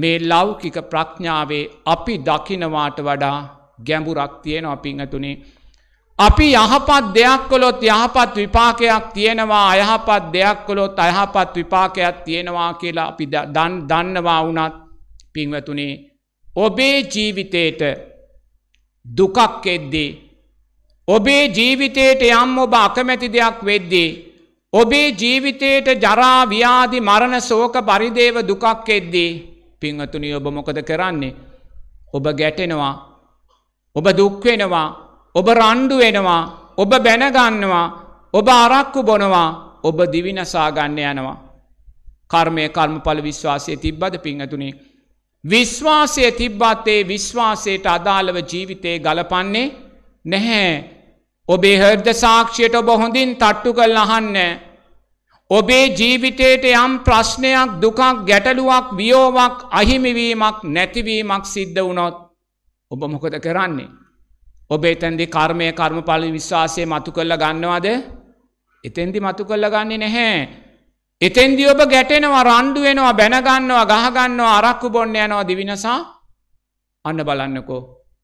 මේ ලෞකික ප්‍රඥාවේ අපි දකිනවාට වඩා ගැඹුරක් තියෙන අපිංහතුනේ. අපි යහපත් දෙයක් කොළොත් යහපත් විපාකයක් තියෙනවා අයහපත් දෙයක් කොළොත් අයහපත් විපාකයක් තියෙනවා කියලා අපි දන්නවා වනත් පිංවතුනේ ඔබේ ජීවිතයට දුකක් එද්දී. ඔබේ ජීවිතයට යම් ඔබ අකමැති දෙයක් වෙද්දී. ඔබේ ජීවිතයට ජරාවි්‍යාදි මරණ සෝක පරිදේව දුකක් එද්දී පිංහතුනි ඔබ මොකද කරන්නේ. ඔබ ගැටෙනවා. ඔබ දුක්වෙනවා. ඔබ රණ්ඩු වෙනවා. ඔබ බැනගන්නවා. ඔබ අරක්කු බොනවා. ඔබ දිවිනසාගන්න යනවා. කර්මය කර්මඵල විශ්වාසය තිබ්බද පිංහතුනේ විශ්වාසය තිබ්බත් ඒ විශ්වාසයට අදාළව ජීවිතය ගලපන්නේ නැහැ. ඔබේ හර්ද සාක්ෂයට ඔබ හොඳින් තට්ටු කල් අහන්න. ඔබේ ජීවිතයට යම් ප්‍රශ්නයක් දුකක් ගැටලුවක් වියෝවක් අහිමිවීමක් නැතිවීමක් සිද්ධ වුණොත් ඔබ මොකද කරන්නේ. ඔබ එතැන්දි කර්මය කර්මඵල විශ්වාසය මතු කල්ල ගන්නවාද එතෙන්දි මතු කල්ල ගන්නේ නැහැ. එතෙන්දී ඔබ ගැටෙනවා රණ්ඩු වෙනවා බැනගන්නවා ගහගන්නවා අරක්කු බොන්න යනවා දිවිනසා අන්න බලන්නකෝ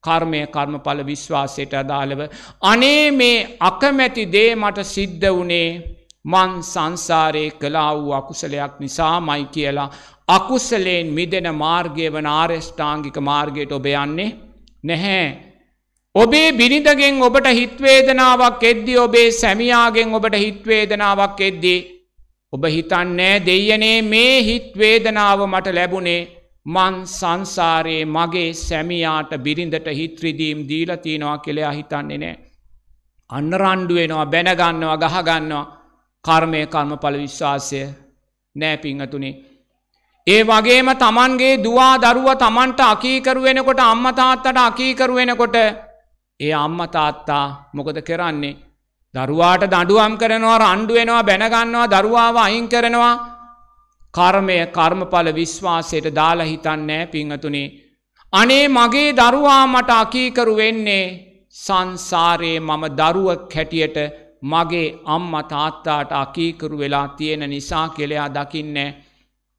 කර්මය කර්මඵල විශ්වාසයට අදාළව අනේ මේ අකමැති දේ මට සිද්ධ වනේ මන් සංසාරයේ කලා වූ අකුසලයක් නිසාමයි කියලා අකුසලයෙන් මිදෙන මාර්ගය වන ආර්ෂ්ඨාංගික මාර්ගයට ඔබ යන්නේ නැහැ. ඔබේ බිනිදගෙන් ඔබට හිත්වේදනාවක් එද්දි ඔබේ සැමියාගෙන් ඔබට හිත්වේදනාවක් එද්දී ඔබ හිතන්නෑ දෙයනේ මේ හිත්වේදනාව මට ලැබුණේ මන් සංසාරයේ මගේ සැමියාට බිරිඳට හිත්‍රදීම් දීලතිනවා කෙළයා හිතන්නේ නෑ. අන්න රණ්ඩුවෙනවා බැනගන්නවා ගහගන්නවා කර්මය කර්මඵල විශ්වාසය නෑපිංහතුනේ. ඒ වගේම තමන්ගේ දවා දරුව තමන්ට අකීකරුවෙනකොට අම්මතාත්තට අකීකරුවෙනකොට ඒ අම්මතාත්තා මොකද කරන්නේ දරුවාට දඩුවම් කරනවා රණ්ඩු වෙනවා බැනගන්නවා දරුවාව අයින් කරනවා කර්මය කර්මඵල විශ්වාසයට දාලා හිතන්නෑ පිංහතුනේ. අනේ මගේ දරුවා මට අකීකරු වෙන්නේ සංසාරයේ මම දරුවක් හැටියට මගේ අම්ම තාත්තාට අකීකරු වෙලා තියෙන නිසා කෙලයා දකින්නේ.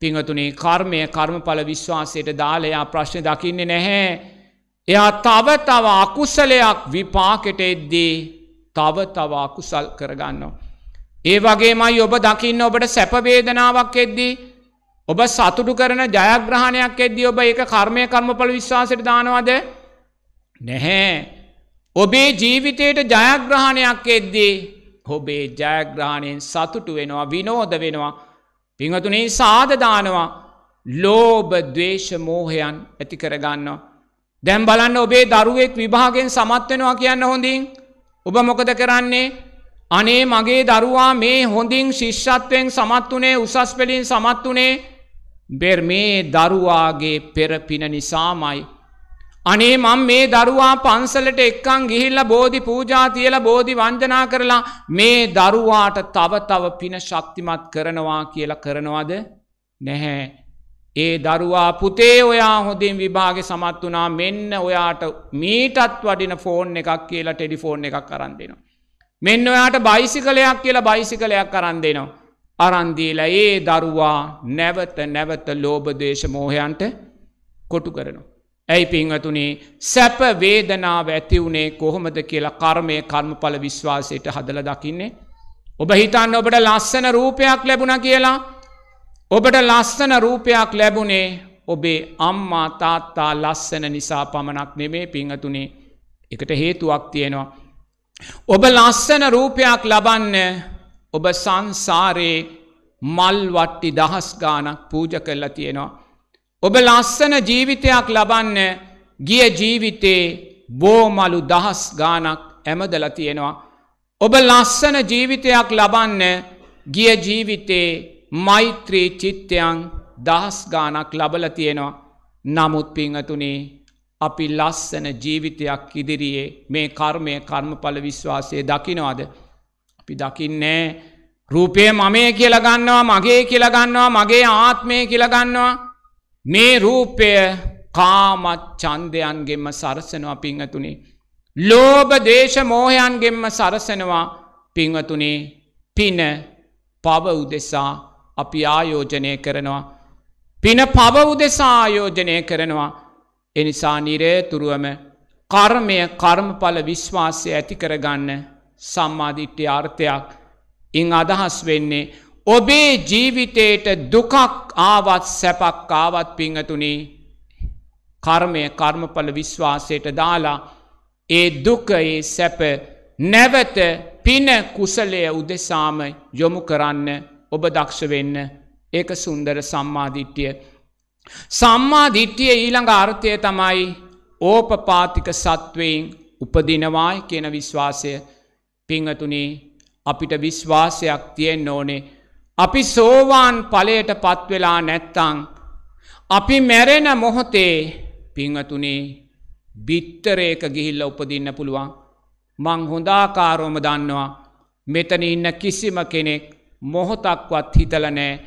පිංහතුනේ කර්මය කර්මඵල විශ්වාසයට දාලයා ප්‍රශ්න දකින්නේ නැහැ. එයා තව තව අකුසලයක් විපාකෙට එද්දී තව තවාකුසල් කරගන්නවා. ඒ වගේමයි ඔබ දකින්න ඔබට සැපවේදනාවක් එද්දී ඔබ සතුටු කරන ජයග්‍රහණයක් එද්දී ඔබ ඒ කර්මය කර්මඵල විශ්වාසයට දානවාද නැහැ. ඔබේ ජීවිතයට ජයග්‍රහණයක් එද්දී ඔබේ ජයග්‍රහණයෙන් සතුටු වෙනවා විනෝද වෙනවා පිංහතුනේ සාධදානවා ලෝබ දවේශමෝහයන් ඇති කරගන්නවා. දැම් බලන්න ඔබේ දරුවෙක් විභාගෙන් සමත් වෙනවා කියන්න හොඳින් ඔබ මොකද කරන්නේ අනේ මගේ දරුවා මේ හොඳින් ශිෂ්ෂත්වයෙන් සමත් වනේ උසස් පෙලින් සමත් වනේ බෙර් මේ දරුවාගේ පෙරපින නිසාමයි. අනේ මං මේ දරුවා පන්සලට එක්කං ගිහිල්ල බෝධි පූජා තියල බෝධි වංජනා කරලා මේ දරුවාට තව තව පින ශක්තිමත් කරනවා කියලා කරනවාද නැහැ ඒ දරුවා පුතේ ඔයා හොඳින් විභාග සමත් වනා මෙන්න ඔයාට මීටත් වඩින ෆෝන් එකක් කියලා ටෙඩිෆෝන් එකක් කරන් දෙනවා. මෙන්න ඔයාට බයිසිකලයක් කියලා බයිසිකලයක් කරන් දෙනවා. අරන්දීලා ඒ දරුවා නැවත නැවත ලෝබදේශ මෝහයන්ට කොටු කරනවා. ඇයි පිංහතුනේ සැප වේදනාව ඇතිවුණේ කොහොමද කියලා කර්මය කර්මඵල විශ්වාසයට හදල දකින්නේ. ඔබ හිතන්න ඔබට ලස්සන රූපයක් ලැබුණ කියලා ඔබට ලස්සන රූපයක් ලැබුණේ ඔබේ අම්මා තාත්තා ලස්සන නිසා පමණක් නෙමේ පිංහතුනේ එකට හේතුවක් තියෙනවා. ඔබ ලස්සන රූපයක් ලබන්න ඔබ සංසාරයේ මල්වට්ටි දහස් ගානක් පූජ කරලා තියෙනවා. ඔබ ලස්සන ජීවිතයක් ලබන්න ගිය ජීවිතේ බෝමලු දහස් ගානක් ඇමදල තියෙනවා. ඔබ ලස්සන ජීවිතයක් ලබන්න ගිය ජීවිතේ මෛත්‍රී චිත්තයන් දහස් ගානක් ලබල තියෙනවා නමුත් පිංහතුනේ අපි ලස්සන ජීවිතයක් ඉදිරියේ මේ කර්මය කර්මඵල විශ්වාසය දකිනවාද. අපි දකින්නේ රූපය මමය කියලගන්නවා මගේ කියලගන්නවා මගේ ආත්මය කියලගන්නවා මේ රූපය කාමත් චන්දයන්ගෙන්ම සරසනවා පිංහතුනේ. ලෝබ දේශ මෝහයන්ගෙන්ම සරසනවා පිංහතුනේ පින පව උදෙසා අපි ආයෝජනය කරනවා. පින පවවු දෙස ආයෝජනය කරනවා. එනිසා නිරේතුරුවම කර්මය කර්මඵල විශ්වාසය ඇති කරගන්න සම්මාධිට්්‍ය ආර්ථයක් ඉං අදහස් වෙන්නේ. ඔබේ ජීවිතයට දුකක් ආවත් සැපක් ආවත් පිංහතුනි කර්මය කර්මඵල විශ්වාසයට දාලා ඒ දුකයේ සැප නැවත පින කුසලය උදෙසාම යොමු කරන්න ඔබ දක්ෂ වෙන්න ඒක සුන්දර සම්මාධිට්්‍යිය. සම්මාධිට්්‍යිය ඊළඟ අර්ථය තමයි ඕපපාතික සත්වයෙන් උපදිනවායි කියන විශ්වාසය පිංහතුනේ අපිට විශ්වාසයක් තියෙන් ඕනේ. අපි සෝවාන් පලයට පත්වෙලා නැත්තං. අපි මැරෙන මොහොතේ පිංහතුනේ බිත්තරේක ගිහිල්ල උපදින්න පුළුවන්. මං හොඳාකාරෝම දන්නවා මෙතන ඉන්න කිසිම කෙනෙක් මොහොතක්වත් හිතලනෑ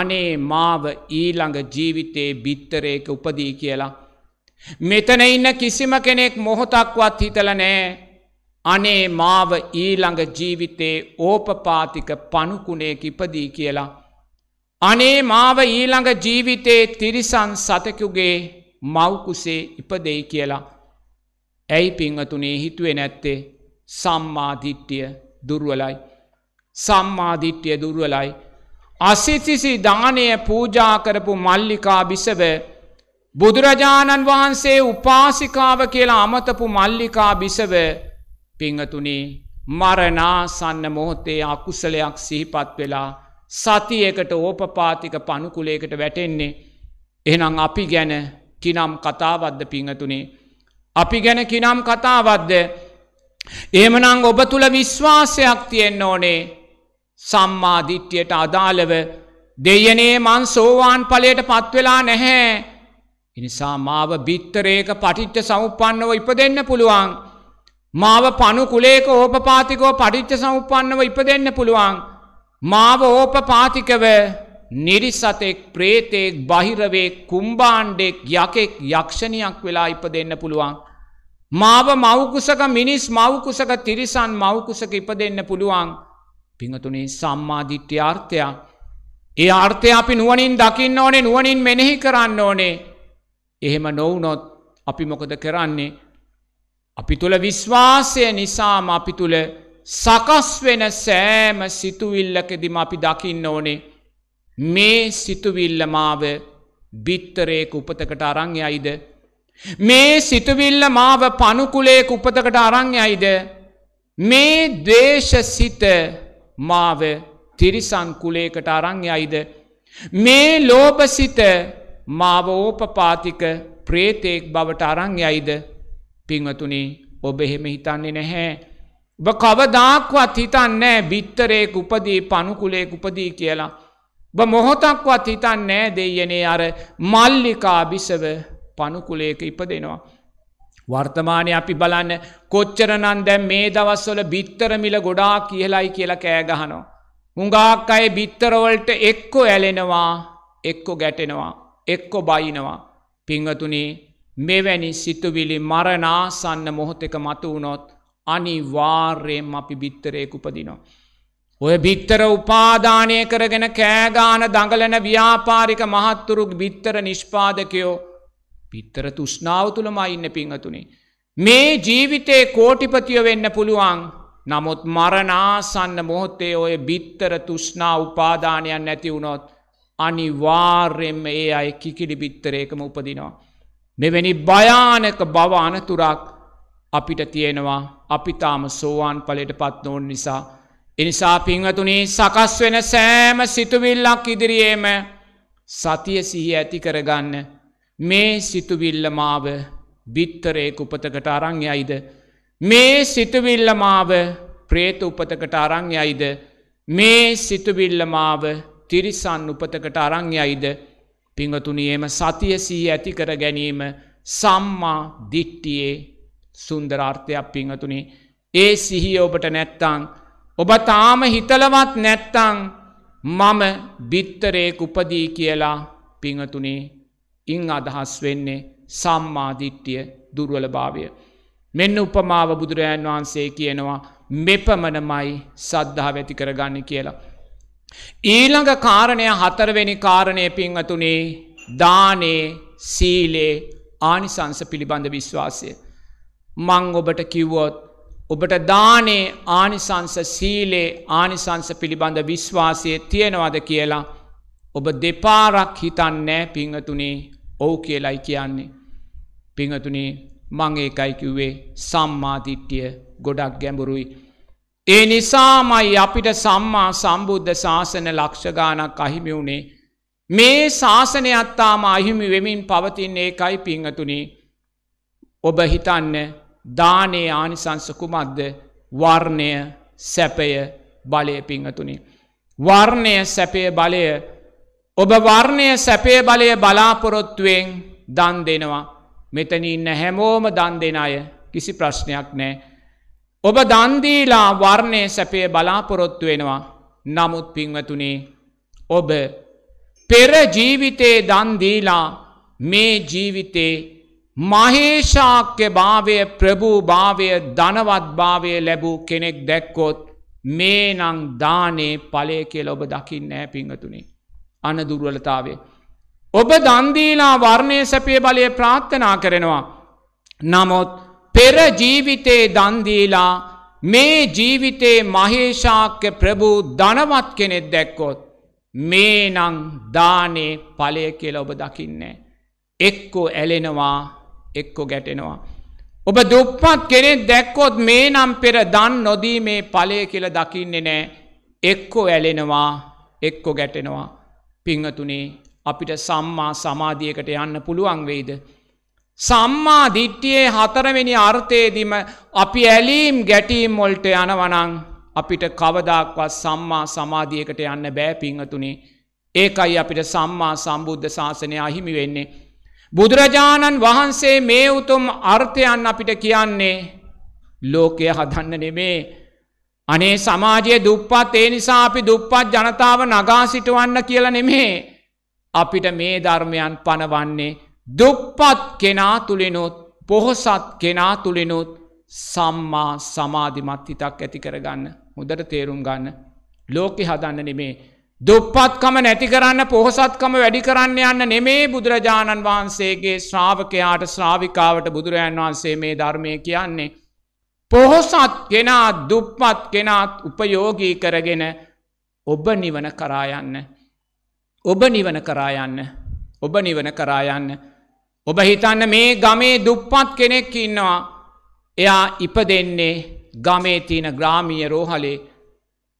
අනේ මාව ඊළඟ ජීවිතයේ බිත්තරයක උපදී කියලා. මෙතන ඉන්න කිසිම කෙනෙක් මොහොතක්වත් හිතලනෑ අනේ මාව ඊළඟ ජීවිතයේ ඕපපාතික පණුකුණේ කිපදී කියලා. අනේ මාව ඊළඟ ජීවිතයේ තිරිසන් සතකුගේ මවකුසේ ඉපදෙයි කියලා. ඇයි පිංහතුනේ හිතුවේ නැත්තේ සම්මාධිට්ටිය දුර්ුවලයි. සම්මාධිට්්‍යය දුර්වලයි. අසිතිසි දානය පූජා කරපු මල්ලිකා බිසව බුදුරජාණන් වහන්සේ උපාසිකාව කියලා අමතපු මල්ලිකා බිසව පිංහතුනි මරනාසන්න මොහොතේ අකුසලයක් සිහිපත් වෙලා සතියකට ඕපපාතික පණුකුලේකට වැටෙන්නේ එහනම් අපි ගැන කිනම් කතාවද්ද පිංහතුනේ. අපි ගැන කිනම් කතාවද්ද. ඒමනං ඔබ තුළ විශ්වාසයක් තියෙන්න්න ඕනේ සම්මාධිට්්‍යයට අදාළව දෙයනේ මන් සෝවාන් පලයට පත්වෙලා නැහැ. ඉනිසා මාව බිත්තරේක පටිච්ච සමුපන්නව ඉපදන්න පුළුවන්. මාව පණු කුලේක ඕපපාතිකෝ පටිච්ච සමුපන්නව ඉපදන්න පුළුවන්. මාව ඕපපාතිකව නිරිසතෙක් ප්‍රේතෙක් බහිරවේ කුම්බාණ්ඩෙක් යකෙක් යක්ෂණයක් වෙලා ඉප දෙන්න පුළුවන්. මාව මවකුසක මිනිස් මවකුසක තිරිසන් මවකුසක ඉප දෙන්න පුළුවන්. පිංහතුනේ සම්මාධිට්්‍ය ආර්ථයක් ඒ ආර්ථය අපි නුවනින් දකින්න ඕනේ නුවනින් මෙනෙහි කරන්න ඕනේ එහෙම නොවනොත් අපි මොකද කරන්නේ අපි තුළ විශ්වාසය නිසාම අපි තුළ සකස් වෙන සෑම සිතුවිල්ලකෙදිම අපි දකින්න ඕනේ මේ සිතුවිල්ලමාව බිත්තරයක උපතකට අරං යයිද මේ සිතුවිල්ල මාව පනුකුලේක උපතකට අරං යයිද මේ දේශසිත මාව තිරිසන් කුලේකට අරංයයිද. මේ ලෝපසිත මාව ඕපපාතික ප්‍රේතෙක් බවට අරංයයිද පිංවතුනි ඔබ එහෙම හිතන්නේ නැහැ. බ කවදාක්වත් හිතන්නෑ බිත්තරයෙක් උපදී පණුකුලෙක් උපදී කියලා. බ මොහොතක්වත් හිතන්නෑ දෙයනේ අර මල්ලිකා බිසව පණුකුලේක ඉපදෙනවා. වර්තමානය අපි බලන්න කොච්චරනන් දැම් මේ දවස්වල බිත්තරමිල ගොඩා කියලයි කියලා කෑගහනෝ. හුඟාක් අය බිත්තරවලට එක්කො ඇලෙනවා එක්කො ගැටෙනවා එක්කො බයිනවා. පිංහතුනේ මෙවැනි සිතුවිලි මරනාසන්න මොහොතක මතු වුණොත් අනි වාර්යෙන් අපි බිත්තරයකුපදිනවා. ඔය බිත්තර උපාධානය කරගෙන කෑගාන දඟලන ව්‍යාපාරික මහත්තුරුක් බිත්තර නිෂ්පාදකයෝ පිත්තර තුෂ්නාව තුළම ඉන්න පිංහතුනේ. මේ ජීවිතේ කෝටිපතිය වෙන්න පුළුවන් නමුත් මරනාසන්න මොහොත්තේ ඔය බිත්තර තුෂ්නා උපාධානයක් නැති වුණොත් අනිවාර්යෙන්ම ඒ අයි කිකිඩි බිත්තරේකම උපදිනවා. මෙවැනි භයානක බව අනතුරක් අපිට තියෙනවා අපිතාම සෝවාන් පලට පත්නෝන් නිසා. එනිසා පිංහතුනි සකස් වෙන සෑම සිතුවිල්ලක් ඉදිරියේම සතිය සිහි ඇති කරගන්න මේ සිතුවිල්ලමාව බිත්තරයෙක් උපතකට අරං යයිද. මේ සිතුවිල්ලමාව ප්‍රේත උපතකට අරං යයිද. මේ සිතුවිල්ලමාව තිරිසන් උපතකට අරං යයිද. පිංහතුනියම සතියසී ඇතිකර ගැනීම සම්මා දිට්ටියේ සුන්දරාර්ථයක් පිංහතුනි. ඒ සිහිය ඔබට නැත්තං. ඔබ තාම හිතලවත් නැත්තං මම බිත්තරයෙක් උපදී කියලා පිංහතුනේ ඉන් අදහස් වෙන්නේ සම්මාධිට්ටිය දුර්වලභාවය. මෙන්න උපමාව බුදුරජාන් වහන්සේ කියනවා මෙපමණමයි සද්ධා වැති කරගන්න කියලා. ඊළඟ කාරණය හතරවෙනි කාරණය පිංහතුනේ දානේ සීලේ ආනිසංස පිළිබඳ විශ්වාසය. මං ඔබට කිව්වොත් ඔබට දානේ ආනිසංස සීලේ ආනිසංස පිළිබඳ විශ්වාසය තියෙනවද කියලා ඔබ දෙපාරක් හිතන්නෑ පිංහතුනේ ඕ කියලයි කියන්නේ. පිංහතුනේ මං ඒකයිකිව්වේ සම්මාධිට්ටිය ගොඩක් ගැඹුරුයි. ඒ නිසාමයි අපිට සම්මා සම්බුද්ධ ශාසන ලක්ෂගානක් අහිමි වුණේ මේ ශාසනයත්තාම අහිමි වෙමින් පවතින්නේ එකයි පිංහතුනි ඔබ හිතන්න දානයේ ආනිසංසකුමක්ද වර්ණය සැපය බලය පිංහතුනි. වර්ණය සැපය බලය ඔබ වර්ණය සැපේ බලය බලාපොරොත්තුවෙන් දන් දෙනවා. මෙතනින්න හැමෝම දන් දෙෙන අය කිසි ප්‍රශ්නයක් නෑ. ඔබ දන්දීලා වර්ණය සැපේ බලාපොරොත්තු වෙනවා නමුත් පිංවතුනේ ඔබ පෙර ජීවිතේ දන්දීලා මේ ජීවිතේ මහේෂාක්‍ය භාවය ප්‍රභූ භාවය ධනවත් භාවය ලැබූ කෙනෙක් දැක්කොත් මේ නං දානේ පලය කියල ඔබ දකින්න ෑ පිංහතුනේ. අනදුර්වලතාවේ. ඔබ දන්දීලා වර්ණය සැපේ බලය ප්‍රාත්ථනා කරනවා. නමුත් පෙරජීවිතේ දන්දීලා මේ ජීවිතේ මහේෂාක්‍ය ප්‍රභූ ධනවත් කෙනෙක් දැක්කොත්. මේ නං දානේ පලය කියල ඔබ දකින්නේ. එක්කෝ ඇලෙනවා එක්කෝ ගැටෙනවා. ඔබ දුප්පත් කෙනෙක් දැක්කොත් මේ නම් පෙර දන් නොදී මේ පලය කියල දකින්නේ නෑ එක්කෝ ඇලෙනවා එක්කෝ ගැටෙනවා. පිංහතුනේ අපිට සම්මා සමාධියකට යන්න පුළුවන් වෙයිද. සම්මා දිට්ටියේ හතරවෙනි අර්ථයේදීම අපි ඇලීම් ගැටීම් මොල්ට යනවනං අපිට කවදක්වත් සම්මා සමාධියකට යන්න බෑ පිංහතුනේ ඒකයි අපිට සම්මා සම්බුද්ධ ශාසනය අහිමි වෙන්නේ. බුදුරජාණන් වහන්සේ මේ උතුම් අර්ථයන් අපිට කියන්නේ ලෝකය හදන්න නෙමේ අනේ සමාජයේ දුප්පත් ඒ නිසා අපි දුප්පත් ජනතාව නගා සිටවන්න කියලා නෙමේ. අපිට මේ ධර්මයන් පනවන්නේ දුප්පත් කෙනා තුළිනුත් පොහොසත් කෙනා තුළිනුත් සම්මා සමාධිමත් හිතක් ඇති කරගන්න හොදට තේරුම් ගන්න ලෝකෙ හදන්න නෙමේ. දුප්පත්කම නැති කරන්න පොහොසත්කම වැඩි කරන්න යන්න නෙමේ බුදුරජාණන් වහන්සේගේ ශ්‍රාවකයාට ශ්‍රාවිකාවට බුදුරජන් වහන්සේ මේ ධර්මය කියන්නේ. පොහොසත් කෙනා දුප්පත් කෙනාත් උපයෝගී කරගෙන ඔබ නිවන කරායන්න. ඔබ නිවන කරායන්න. ඔබ නිවන කරායන්න. ඔබ හිතන්න මේ ගමේ දුප්පත් කෙනෙක් ඉන්නවා. එයා ඉප දෙන්නේ ගමේ තියන ග්‍රාමිය රෝහලේ.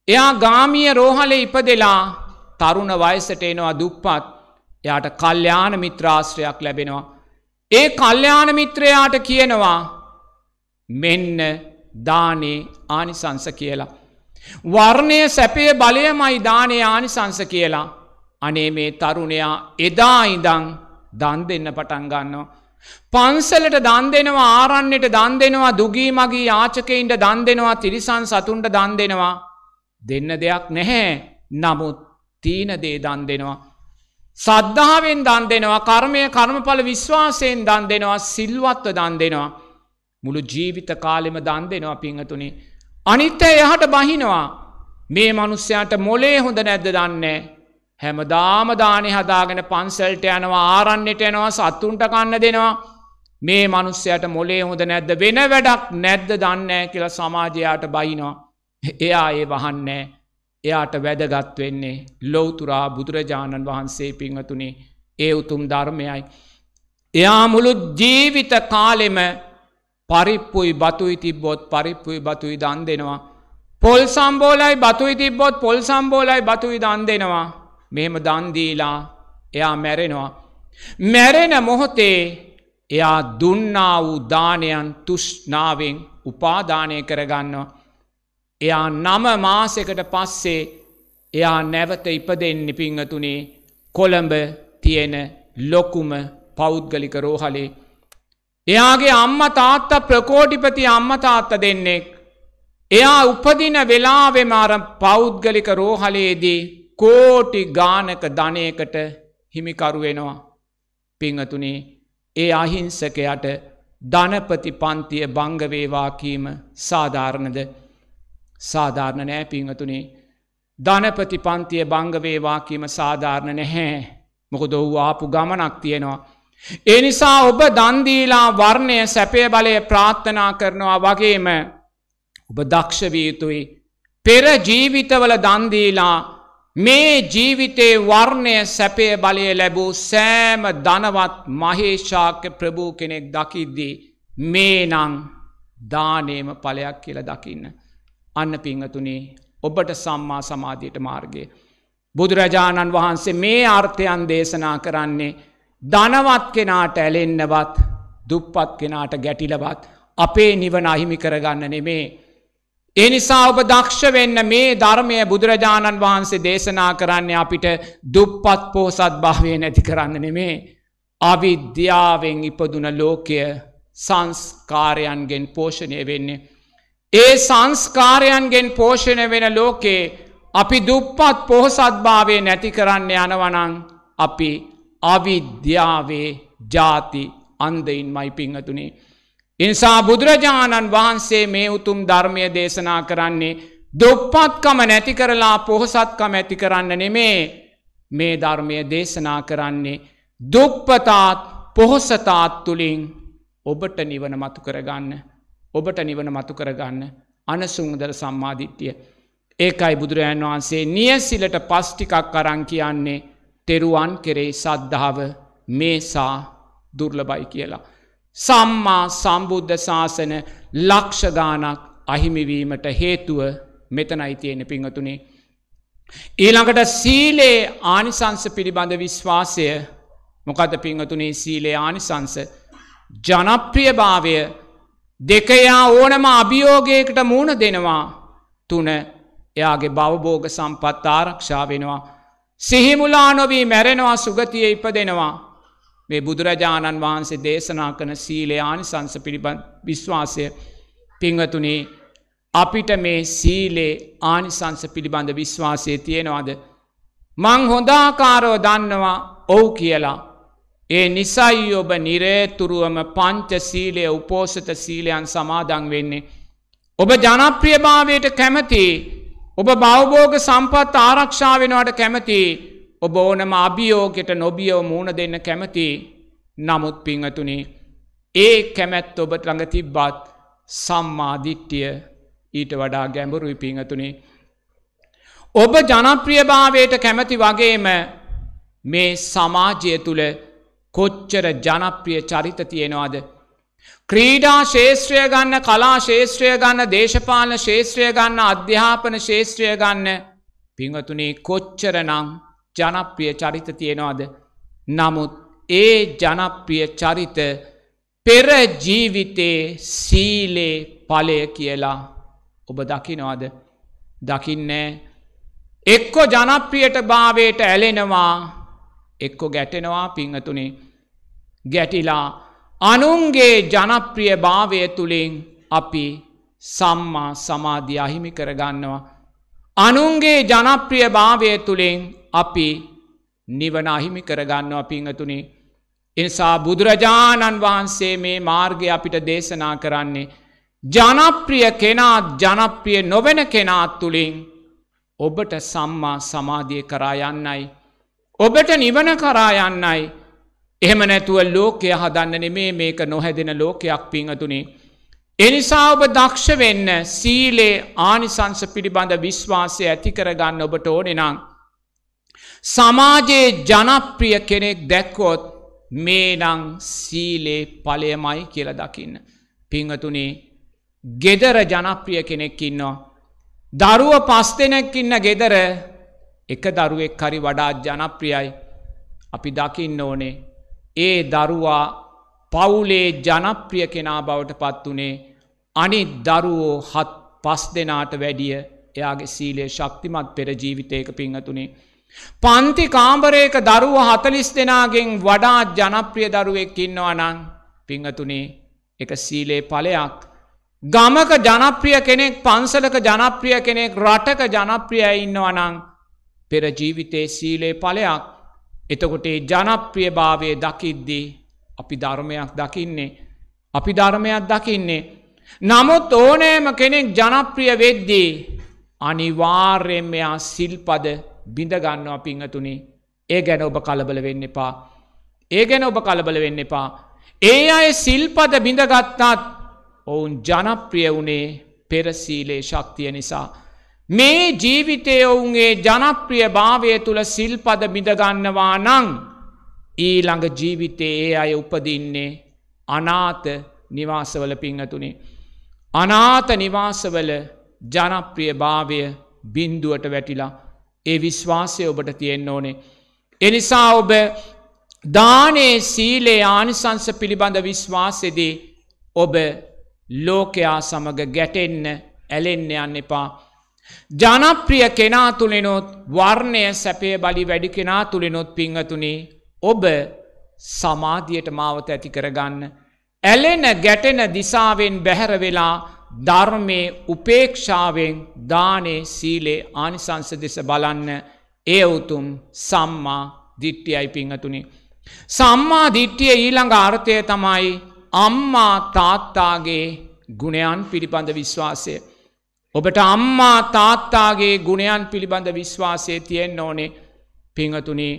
එයා ගාමිය රෝහලේ ඉපදෙලා තරුණ වයසට එනවා දුප්පත් එයාට කල්්‍යාන මිත්‍රාශ්‍රයක් ලැබෙනවා. ඒ කල්්‍යාන මිත්‍රයාට කියනවා මෙන්න දානේ ආනිසංස කියලා. වර්ණය සැපේ බලයමයි දානය ආනිසංස කියලා අනේ මේ තරුණයා එදා ඉදං දන් දෙන්න පටන් ගන්නවා. පන්සලට දන් දෙෙනවා ආරන්නයට දන් දෙෙනවා දුගී මගේ ආචකයින්ට දන් දෙෙනවා තිරිසන් සතුන්ට දන් දෙෙනවා දෙන්න දෙයක් නැහැ නමුත් තීනදේ දන් දෙෙනවා. සද්ධාවෙන් දන් දෙෙනවා කර්මය කර්මඵල විශ්වාසයෙන් දන් දෙෙනවා සිල්වත්ව දන් දෙෙනවා. මුළු ජීවිත කාලෙම දන් දෙනවා පිංහතුනි. අනිත්තය එහට බහිනවා මේ මනුස්්‍යයාට මොලේ හොඳ නැද්ද දන්නේ. හැම දාමදානය හදාගෙන පන්සල්ට යනවා ආරන්නට යනවා සත්තුන්ට කන්න දෙනවා. මේ මනුස්්‍යයට මොලේ හොඳ නැද්ද වෙන වැඩක් නැද්ද දන්නේ කියලා සමාජයාට බයිනවා. එයා ඒ වහන්නේ. එයාට වැදගත් වෙන්නේ ලොවතුරා බුදුරජාණන් වහන්සේ පිංහතුනේ ඒ උතුම් ධර්මයයි. එයා මුළු ජීවිත කාලෙම පරිප්පුයි බතුයි තිබ්බොත් පරිප්පුයි බතුයි දන් දෙෙනවා. පොල් සම්බෝලයි බතුයි තිබ්බොත් පොල් සම්බෝලයි බතුයි දන් දෙෙනවා. මෙහෙම දන්දීලා එයා මැරෙනවා. මැරෙන මොහොතේ එයා දුන්නා වූ දානයන් තුෂ්නාවෙන් උපාධානය කරගන්නවා. එයා නම මාසකට පස්සේ එයා නැවත ඉපදෙන්න්න පිංහතුනේ කොළඹ තියෙන ලොකුම පෞද්ගලික රෝහලේ එයාගේ අම්ම තාත්ත ප්‍රකෝටිපති අම්ම තාත්ත දෙන්නෙක්. එයා උපදින වෙලාවෙම අර පෞද්ගලික රෝහලේදී කෝටි ගානක ධනයකට හිමිකරුවෙනවා. පිංහතුනේ ඒ අහිංසකයට ධනපති පන්තිය බංගවේවාකීම සාධාරණද සාධාරණ නෑ පිංහතුනේ ධනපති පන්තිය බංගවේවාකීම සාධාරණ නැහැ. මොක දොව් ආපු ගමනක් තියෙනවා ඒ නිසා ඔබ දන්දීලා වර්ණය සැපය බලය ප්‍රාත්ථනා කරනවා වගේම ඔබ දක්ෂවියතුයි පෙර ජීවිතවල දන්දීලා මේ ජීවිතේ වර්ණය සැපය බලය ලැබූ සෑම ධනවත් මහේෂාක්‍ය ප්‍රභූ කෙනෙක් දකිද්දී මේ නං දානේම පලයක් කියල දකින්න. අන්න පිංහතුනේ ඔබට සම්මා සමාධයට මාර්ගය. බුදුරජාණන් වහන්සේ මේ අර්ථයන් දේශනා කරන්නේ ධනවත් කෙනාට ඇලෙන්නවත් දුප්පත් කෙනාට ගැටිලවත් අපේ නිවන අහිමි කරගන්න නෙමේ. එනිසා ඔබ දක්ෂ වෙන්න මේ ධර්මය බුදුරජාණන් වහන්සේ දේශනා කරන්න අපිට දුප්පත් පෝසත් භාවය නැති කරන්න නෙමේ. අවිද්‍යාවෙන් ඉපදුන ලෝකය සංස්කාරයන්ගෙන් පෝෂණය වෙන්නේ. ඒ සංස්කාරයන්ගෙන් පෝෂණය වෙන ලෝකේ අපි දුප්පත් පොහසත්භාවය නැති කරන්න යනවනං අපි අවිද්‍යාවේ ජාති අන්දයින්මයි පිංහතුනේ. ඉනිසා බුදුරජාණන් වහන්සේ මේ උතුම් ධර්මය දේශනා කරන්නේ දුප්පත්කම නැති කරලා පොහොසත්කම ඇති කරන්න නෙමේ මේ ධර්මය දේශනා කරන්නේ දුක්පතාත් පොහොසතාත් තුළින් ඔබට නිවන මතු කරගන්න ඔබට නිවන මතු කරගන්න අනසුංදර සම්මාධිත්‍යය ඒකයි බුදුරජාණන් වහන්සේ නියසිලට පස්්ටිකක් කරං කියන්නේ තෙරුවන් කෙරේ සද්ධාව මේසා දුර්ලබයි කියලා. සම්මා සම්බුද්ධ ශාසන ලක්ෂගානක් අහිමිවීමට හේතුව මෙතනයි තියෙන පිංහතුනේ. ඊළඟට සීලේ ආනිසංස පිළිබඳ විශ්වාසය මොකද පිංහතුනේ සීලේ ආනිසංස ජනප්‍රියභාවය දෙකයා ඕනම අභියෝගයකට මූුණ දෙනවා තුන එයාගේ බවබෝග සම්පත් ආරක්ෂා වෙනවා සිහිමුලා නොවී මැරෙනවා සුගතිය ඉපදෙනවා. මේ බුදුරජාණන් වහන්සේ දේශනා කන සීලයානි සංස පිළිබඳ විශ්වාසය පිංවතුනේ අපිට මේ සීලේ ආනිසංස පිළිබඳ විශ්වාසය තියෙනවාද. මං හොඳාකාරෝ දන්නවා ඔවු කියලා. ඒ නිසයි ඔබ නිරේතුරුවම පංච සීලය උපෝසත සීලයන් සමාදන් වෙන්නේ. ඔබ ජනප්‍රියභාවයට කැමතිේ ඔබ බෞබෝග සම්පත් ආරක්ෂා වෙනවාට කැමති ඔබ ඕනම අභියෝගෙට නොබියෝ මූුණ දෙන්න කැමති නමුත් පිංහතුනි ඒ කැමැත් ඔබට ළඟ තිබ්බත් සම්මාධිට්ටිය ඊට වඩා ගැඹුරුයි පිංහතුනි. ඔබ ජනප්‍රියභාවයට කැමති වගේම මේ සමාජය තුළ කොච්චර ජනප්‍රිය චරිත තියෙනවාද ක්‍රීඩා ශේත්‍රය ගන්න කලා ශේත්‍රය ගන්න දේශපාලන ශේත්‍රය ගන්න අධ්‍යාපන ශේත්‍රය ගන්න පිංහතුනේ කොච්චරනං ජනප්‍රිය චරිත තියෙනවාද නමුත් ඒ ජනප්‍රිය චරිත පෙර ජීවිතේ සීලේ පලය කියලා ඔබ දකිනවාද දකින්නේ එක්කො ජනප්‍රියට භාවයට ඇලෙනවා එක්කො ගැටෙනවා පිංහතුනේ ගැටිලා අනුන්ගේ ජනප්‍රියභාවය තුළින් අපි සම්මා සමාධිය අහිමි කරගන්නවා. අනුන්ගේ ජනප්‍රියභාවය තුළින් අපි නිවන අහිමි කරගන්නවා පිංහතුනේ. එනිසා බුදුරජාණන් වහන්සේ මේ මාර්ගය අපිට දේශනා කරන්නේ. ජනප්‍රිය කෙනාත් ජනප්‍රිය නොවෙන කෙනාත් තුළින් ඔබට සම්මා සමාධිය කරා යන්නයි. ඔබට නිවන කරා යන්නයි. එහෙම නැතුව ලෝකය හදන්න නෙමේ මේක නොහැදෙන ලෝකයක් පිංහතුනේ. එනිසා ඔබ දක්ෂ වෙන්න සීලේ ආනිසංස පිළිබඳ විශ්වාසය ඇති කරගන්න ඔබට ඕනෙනං. සමාජයේ ජනප්‍රිය කෙනෙක් දැක්කොත් මේනං සීලේ පලයමයි කියල දකින්න. පිංහතුනේ ගෙදර ජනප්‍රිය කෙනෙක්කින්නවා. දරුව පස් දෙනැක්කින්න ගෙදර එක දරුවෙක් කරි වඩාත් ජනප්‍රියයි අපි දකින්න ඕනේ ඒ දරුවා පවුලේ ජනප්‍රිය කෙනා බවට පත් වනේ අනි දරුවෝ හත් පස් දෙනාට වැඩිය එයාගේ සීලේ ශක්තිමත් පෙර ජීවිතයක පිංහතුනේ. පන්ති කාම්බරයක දරුව හතලිස් දෙනාගෙන් වඩා ජනප්‍රිය දරුවෙක් ඉන්නවනං පිංහතුනේ එක සීලේ පලයක්. ගමක ජනප්‍රිය කෙනෙක් පන්සලක ජනප්‍රිය කෙනෙක් රටක ජනප්‍රිය ඉන්නවනං පෙරජීවිතේ සීලේ පලයක්. එතකොට ජනප්‍රියභාවය දකිද්දී අපි ධර්මයක් දකින්නේ. අපි ධර්මයක් දකින්නේ. නමුත් ඕනෑම කෙනෙක් ජනප්‍රිය වෙද්දී අනිවාර්යෙන්මයා සිල්පද බිඳගන්නවා පිංහතුනි ඒ ගැන ඔබ කලබල වෙන්න එපා. ඒ ගැන ඔබ කලබල වෙන්න එපා. ඒ අය සිල්පද බිඳගත්තාත් ඔවුන් ජනප්‍රිය වුණේ පෙරසීලේ ශක්තිය නිසා. මේ ජීවිතය ඔවුන්ගේ ජනප්‍රිය භාවය තුළ සිල්පද බිඳගන්නවා නං ඊළඟ ජීවිතයේ අය උපදින්නේ අනාත නිවාසවල පිංහතුනේ. අනාත නිවාසවල ජනප්‍රිය භාවය බින්දුවට වැටිලා ඒ විශ්වාසය ඔබට තියෙන්න්න ඕනේ. එනිසා ඔබ දානේ සීලේ ආනිසංස පිළිබඳ විශ්වාසෙදී ඔබ ලෝකයා සමඟ ගැටෙන්න ඇලෙන්න යන්න එපා. ජනප්‍රිය කෙනා තුළෙනොත් වර්ණය සැපය බලි වැඩි කෙනා තුළෙනොත් පිංහතුනේ ඔබ සමාධියයට මාවත ඇති කරගන්න. ඇලෙන ගැටෙන දිසාවෙන් බැහැරවෙලා ධර්මය උපේක්ෂාවෙන් දානේ සීලේ ආනිසංස දෙස බලන්න ඒ උතුම් සම්මා දිට්ටියයි පිංහතුනි. සම්මා දිට්ටිය ඊළඟ අර්ථය තමයි අම්මා තාත්තාගේ ගුණයන් පිළිබඳ විශ්වාසය. ඔබට අම්මා තාත්තාගේ ගුණයන් පිළිබඳ විශ්වාසය තියෙන් ඕනේ පිංහතුනේ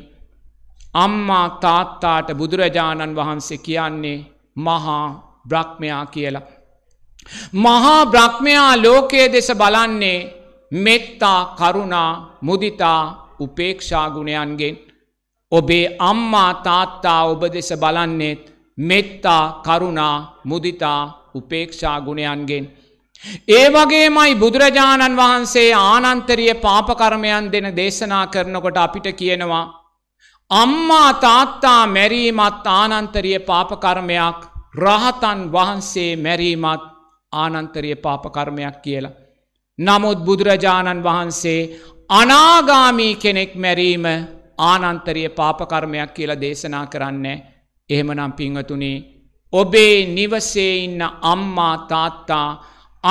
අම්මා තාත්තාට බුදුරජාණන් වහන්සේ කියන්නේ මහා බ්‍රක්්මයා කියලා. මහා බ්‍රක්්මයා ලෝකයේ දෙස බලන්නේ මෙත්තා කරුණා මුදිතා උපේක්ෂාගුණයන්ගෙන් ඔබේ අම්මා තාත්තා ඔබ දෙස බලන්නෙත් මෙත්තා කරුණා මුදිතා උපේක්ෂාගුණයන්ගෙන් ඒ වගේමයි බුදුරජාණන් වහන්සේ ආනන්තරිය පාපකර්මයන් දෙන දේශනා කරනකොට අපිට කියනවා. අම්මා තාත්තා මැරීමත් ආනන්තරිය පාපකර්මයක් රහතන් වහන්සේ මැරීමත් ආනන්තරිය පාපකර්මයක් කියලා. නමුත් බුදුරජාණන් වහන්සේ අනාගාමී කෙනෙක් මැරීම ආනන්තරිය පාපකර්මයක් කියලා දේශනා කරන්නේ. එහෙමනම් පිංහතුනේ ඔබේ නිවසේ ඉන්න අම්මා තාත්තා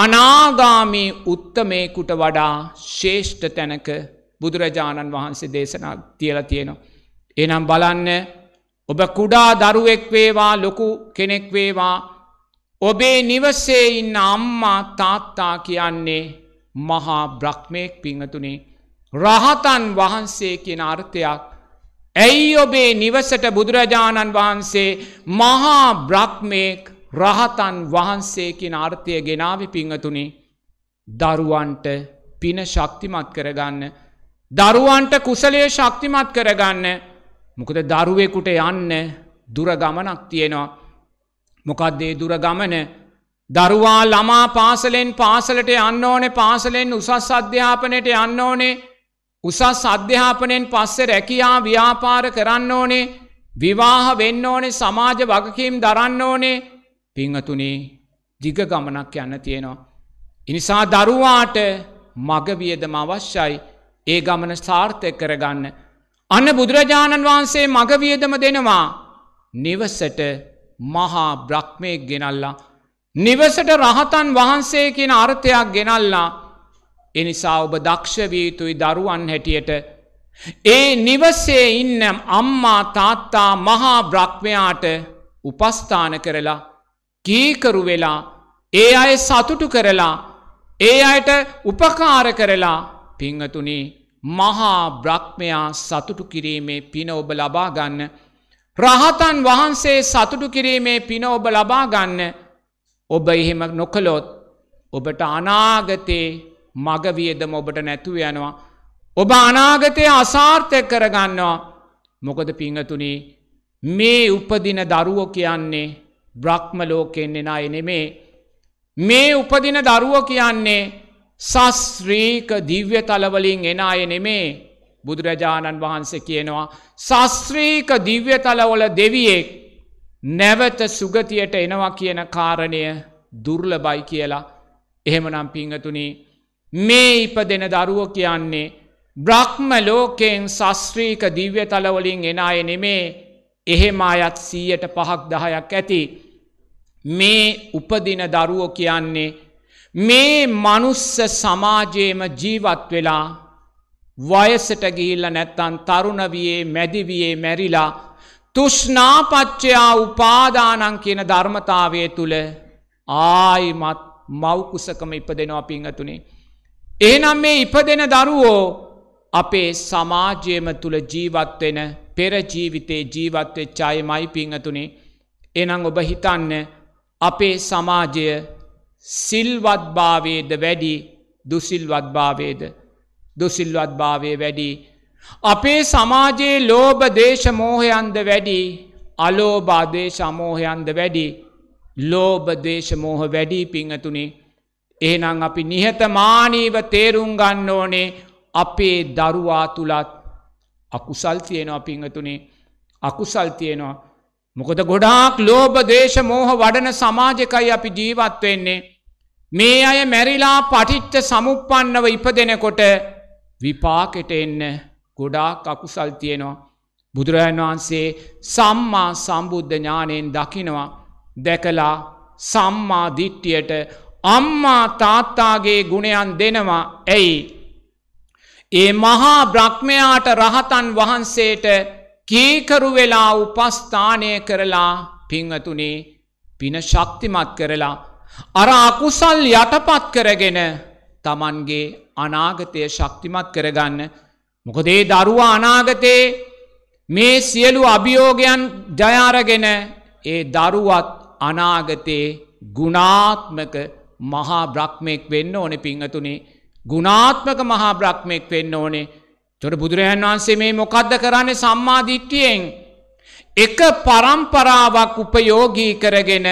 අනාගාමී උත්තමයකුට වඩා ශේෂ්ඨ තැනක බුදුරජාණන් වහන්සේ දේශනා තියල තියෙනවා. එනම් බලන්න ඔබ කුඩා දරුවෙක් වේවා ලොකු කෙනෙක් වේවා ඔබේ නිවසේ ඉන්න අම්මා තාත්තා කියන්නේ මහා බ්‍රහ්මයෙක් පිංහතුනේ රහතන් වහන්සේ කියන අර්ථයක් ඇයි ඔබේ නිවසට බුදුරජාණන් වහන්සේ මහා බ්‍රක්්මයෙක් රහතන් වහන්සේ කියන අර්ථය ගෙනාවි පිංහතුනි දරුවන්ට පින ශක්තිමත් කරගන්න දරුවන්ට කුසලය ශක්තිමත් කරගන්න මොකද දරුවෙකුට යන්න දුරගමනක් තියෙනවා මොකක්දේ දුරගමන දරුවා ළමා පාසලෙන් පාසලට යන්න ඕනේ පාසලෙන් උසස් අධ්‍යාපනයට යන්න ඕනේ උසස් අධ්‍යාපනයෙන් පස්සෙ රැකයා ව්‍යාපාර කරන්න ඕනේ විවාහ වෙන්න ඕනේ සමාජ වගකීම් දරන්න ඕනේ පිංහතුනේ දිග ගමනක් යන්න තියෙනවා. ඉනිසා දරුවාට මගවියදම අවශ්‍යයි ඒ ගමන ස්ථාර්ථය කරගන්න. අන්න බුදුරජාණන් වහන්සේ මගවියදම දෙනවා නිවසට මහා බ්‍රක්්මයක් ගෙනල්ලා. නිවසට රහතන් වහන්සේ කියෙන අර්ථයක් ගෙනල්ලා එනිසා ඔබ දක්ෂවීතුයි දරුවන් හැටියට. ඒ නිවසේ ඉන්නම් අම්මා තාත්තා මහා බ්‍රක්්මයාට උපස්ථාන කරලා කීකරු වෙලා ඒ අය සතුටු කරලා ඒ අයට උපකාර කරලා පිංහතුනි මහා බ්‍රක්්මයා සතුටු කිරීමේ පින ඔබ ලබාගන්න රහතන් වහන්සේ සතුටු කිරීමේ පින ඔබ ලබාගන්න ඔබ එහෙම නොකළොත් ඔබට අනාගතයේ මගවියදම ඔබට නැතුව යනවා ඔබ අනාගතය අසාර්ථය කරගන්නවා මොකද පිංහතුනි මේ උපදින දරුවෝ කියන්නේ බ්‍රහ්ම ලෝකෙන්න්නේෙන අය නෙමේ. මේ උපදින දරුව කියන්නේ සස්්‍රීක දිව්‍ය තලවලින් එන අය නෙමේ බුදුරජාණන් වහන්සේ කියනවා. සස්්‍රීක දිව්‍ය තලවල දෙවියෙක් නැවත සුගතියට එනවා කියන කාරණය දුර්ලබයි කියලා එහෙමනම් පිංහතුනි මේ ඉප දෙන දරුව කියන්නේ බ්‍රහ්ම ලෝකෙන් සස්ත්‍රීක දිව්‍ය තලවලින් එනාය නෙමේ එහෙම අයත් සීයට පහක් දහයක් ඇති මේ උපදින දරුවෝ කියන්නේ මේ මනුස්ස සමාජයේම ජීවත් වෙලා වයසට ගිහිල්ල නැත්තන් තරුණවියේ මැදිවියේ මැරිලා තුෂ්නාපච්චයා උපාදානං කියන ධර්මතාවය තුළ ආයිමත් මවකුසකම ඉපදෙනවා පිංහතුනේ. ඒනම් මේ ඉපදෙන දරුවෝ අපේ සමාජයම තුළ ජීවත්වෙන පෙරජීවිතේ ජීවත්වෙච්චායමයි පිංහතුනේ එනං ඔබ හිතන්න අපේ සමාජය සිල්වත්භාවේද වැඩි දුසිල්වත්භාවේද දුසිල්වත්භාවය වැඩි. අපේ සමාජයේ ලෝබ දේශමෝහයන්ද වැඩි අලෝබාදේ සමෝහයන්ද වැඩි ලෝබ දේශමෝහ වැඩි පිංහතුනේ එහනං අපි නිහතමානීව තේරුම් ගන්න ඕනේ අපේ දරුවා තුළත් අකුසල් තියෙනවා පිංහතුනේ අකුසල් තියෙනවා මොකද ගොඩාක් ලෝභ දේශ මෝහ වඩන සමාජකයි අපි ජීවත් වෙන්නේ. මේ අය මැරිලා පටිච්ච සමුප්පන්නව ඉපදෙනකොට විපාකෙට එන්න ගොඩාක් අකුසල් තියෙනවා. බුදුරජාණන් වහන්සේ සම්මා සම්බුද්ධ ඥානයෙන් දකිනවා දැකලා සම්මා දිට්ටියට අම්මා තාත්තාගේ ගුණයන් දෙනවා ඇයි. ඒ මහා බ්‍රක්්මයාට රහතන් වහන්සේට කීකරු වෙලා උපස්ථානය කරලා පිංහතුනේ පින ශක්තිමත් කරලා. අර අකුසල් යටපත් කරගෙන තමන්ගේ අනාගතය ශක්තිමත් කරගන්න. මොකදේ දරුවා අනාගතයේ මේ සියලු අභියෝගයන් ජයාරගෙන ඒ දරුවත් අනාගතයේ ගුණාත්මක මහා බ්‍රක්්මයෙක් වෙන්න ඕන පිංහතුනේ ගුණාත්මක මහා බ්‍රක්්මයෙක් වෙන්න ඕනේ තොට බුදුරජන් වහන්සේ මේ මොකක්ද කරන්නේ සම්මාධිට්ටියෙන්. එක පරම්පරාවක් උපයෝගී කරගෙන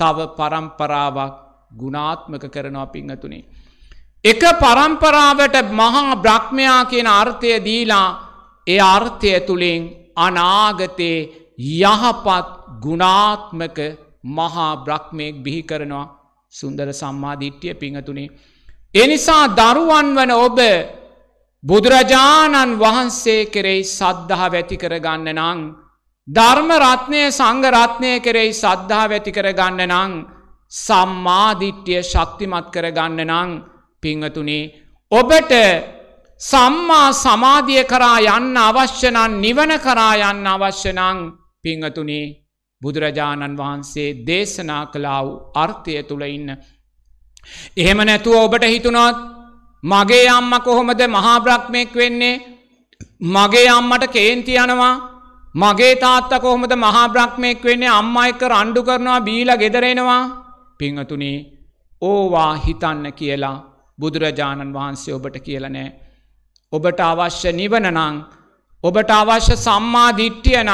තව පරම්පරාවක් ගුණාත්මක කරනවා පිංහතුනේ. එක පරම්පරාවට මහා බ්‍රහ්මයා කියන අර්ථය දීලා ඒ අර්ථය තුළින් අනාගතයේ යහපත් ගුණාත්මක මහා බ්‍රහ්මයෙක් බිහි කරනවා සුන්දර සම්මාධිට්්‍යය පිංහතුනේ. එනිසා දරුවන් වන ඔබ බුදුරජාණන් වහන්සේ කෙරෙයි සද්ධහා වැතිකරගන්න නං. ධර්මරත්නය සංගරත්නය කෙරෙයි සද්ධහා වැතිකරගන්න නං සම්මාධිට්්‍යිය ශක්තිමත් කරගන්න නං පිංහතුනේ. ඔබට සම්මා සමාධිය කරා යන්න අවශ්‍යනන් නිවන කරා යන්න අවශ්‍යනං පිංහතුනේ බුදුරජාණන් වහන්සේ දේශනා කලාව් අර්ථය තුළ ඉන්න. එහෙම නැතුව ඔබට හිතුනොත් මගේ අම්ම කොහොමද මහා බ්‍රහ්මයෙක් වෙන්නේ මගේ අම්මට කේන්ති යනවා මගේ තාත්ත කොහොමද මහා බ්‍රහ්මයෙක් වෙන්නේ අම්මා එක්ක රණ්ඩු කරනවා බීලා ගෙදරෙනවා පිංහතුනි ඕවා හිතන්න කියලා බුදුරජාණන් වහන්සේ ඔබට කියලනෑ ඔබට අවශ්‍ය නිවනනං ඔබට අවශ්‍ය සම්මාධිට්්‍යියනං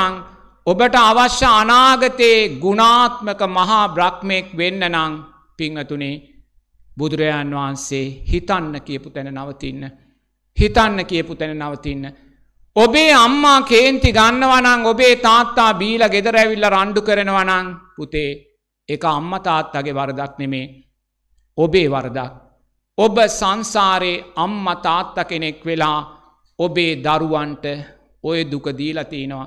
ඔබට අවශ්‍ය අනාගතයේ ගුණාත්මක මහා බ්‍රක්්මයෙක් වෙන්නනං පිංහතුනේ බුදුරජාන් වහන්සේ හිතන්න කියපු තැන නවතින්න. හිතන්න කියපු තැන නවතින්න. ඔබේ අම්මා කේන්ති ගන්නවනං ඔබේ තාත්තා බීල ගෙදරැවිල්ල රණ්ඩු කරනවනං පුතේ එක අම්ම තාත්තගේ වරදක් නෙමේ. ඔබේ වරදක්. ඔබ සංසාරයේ අම්ම තාත්ත කෙනෙක් වෙලා ඔබේ දරුවන්ට ඔය දුකදීලතිනවා.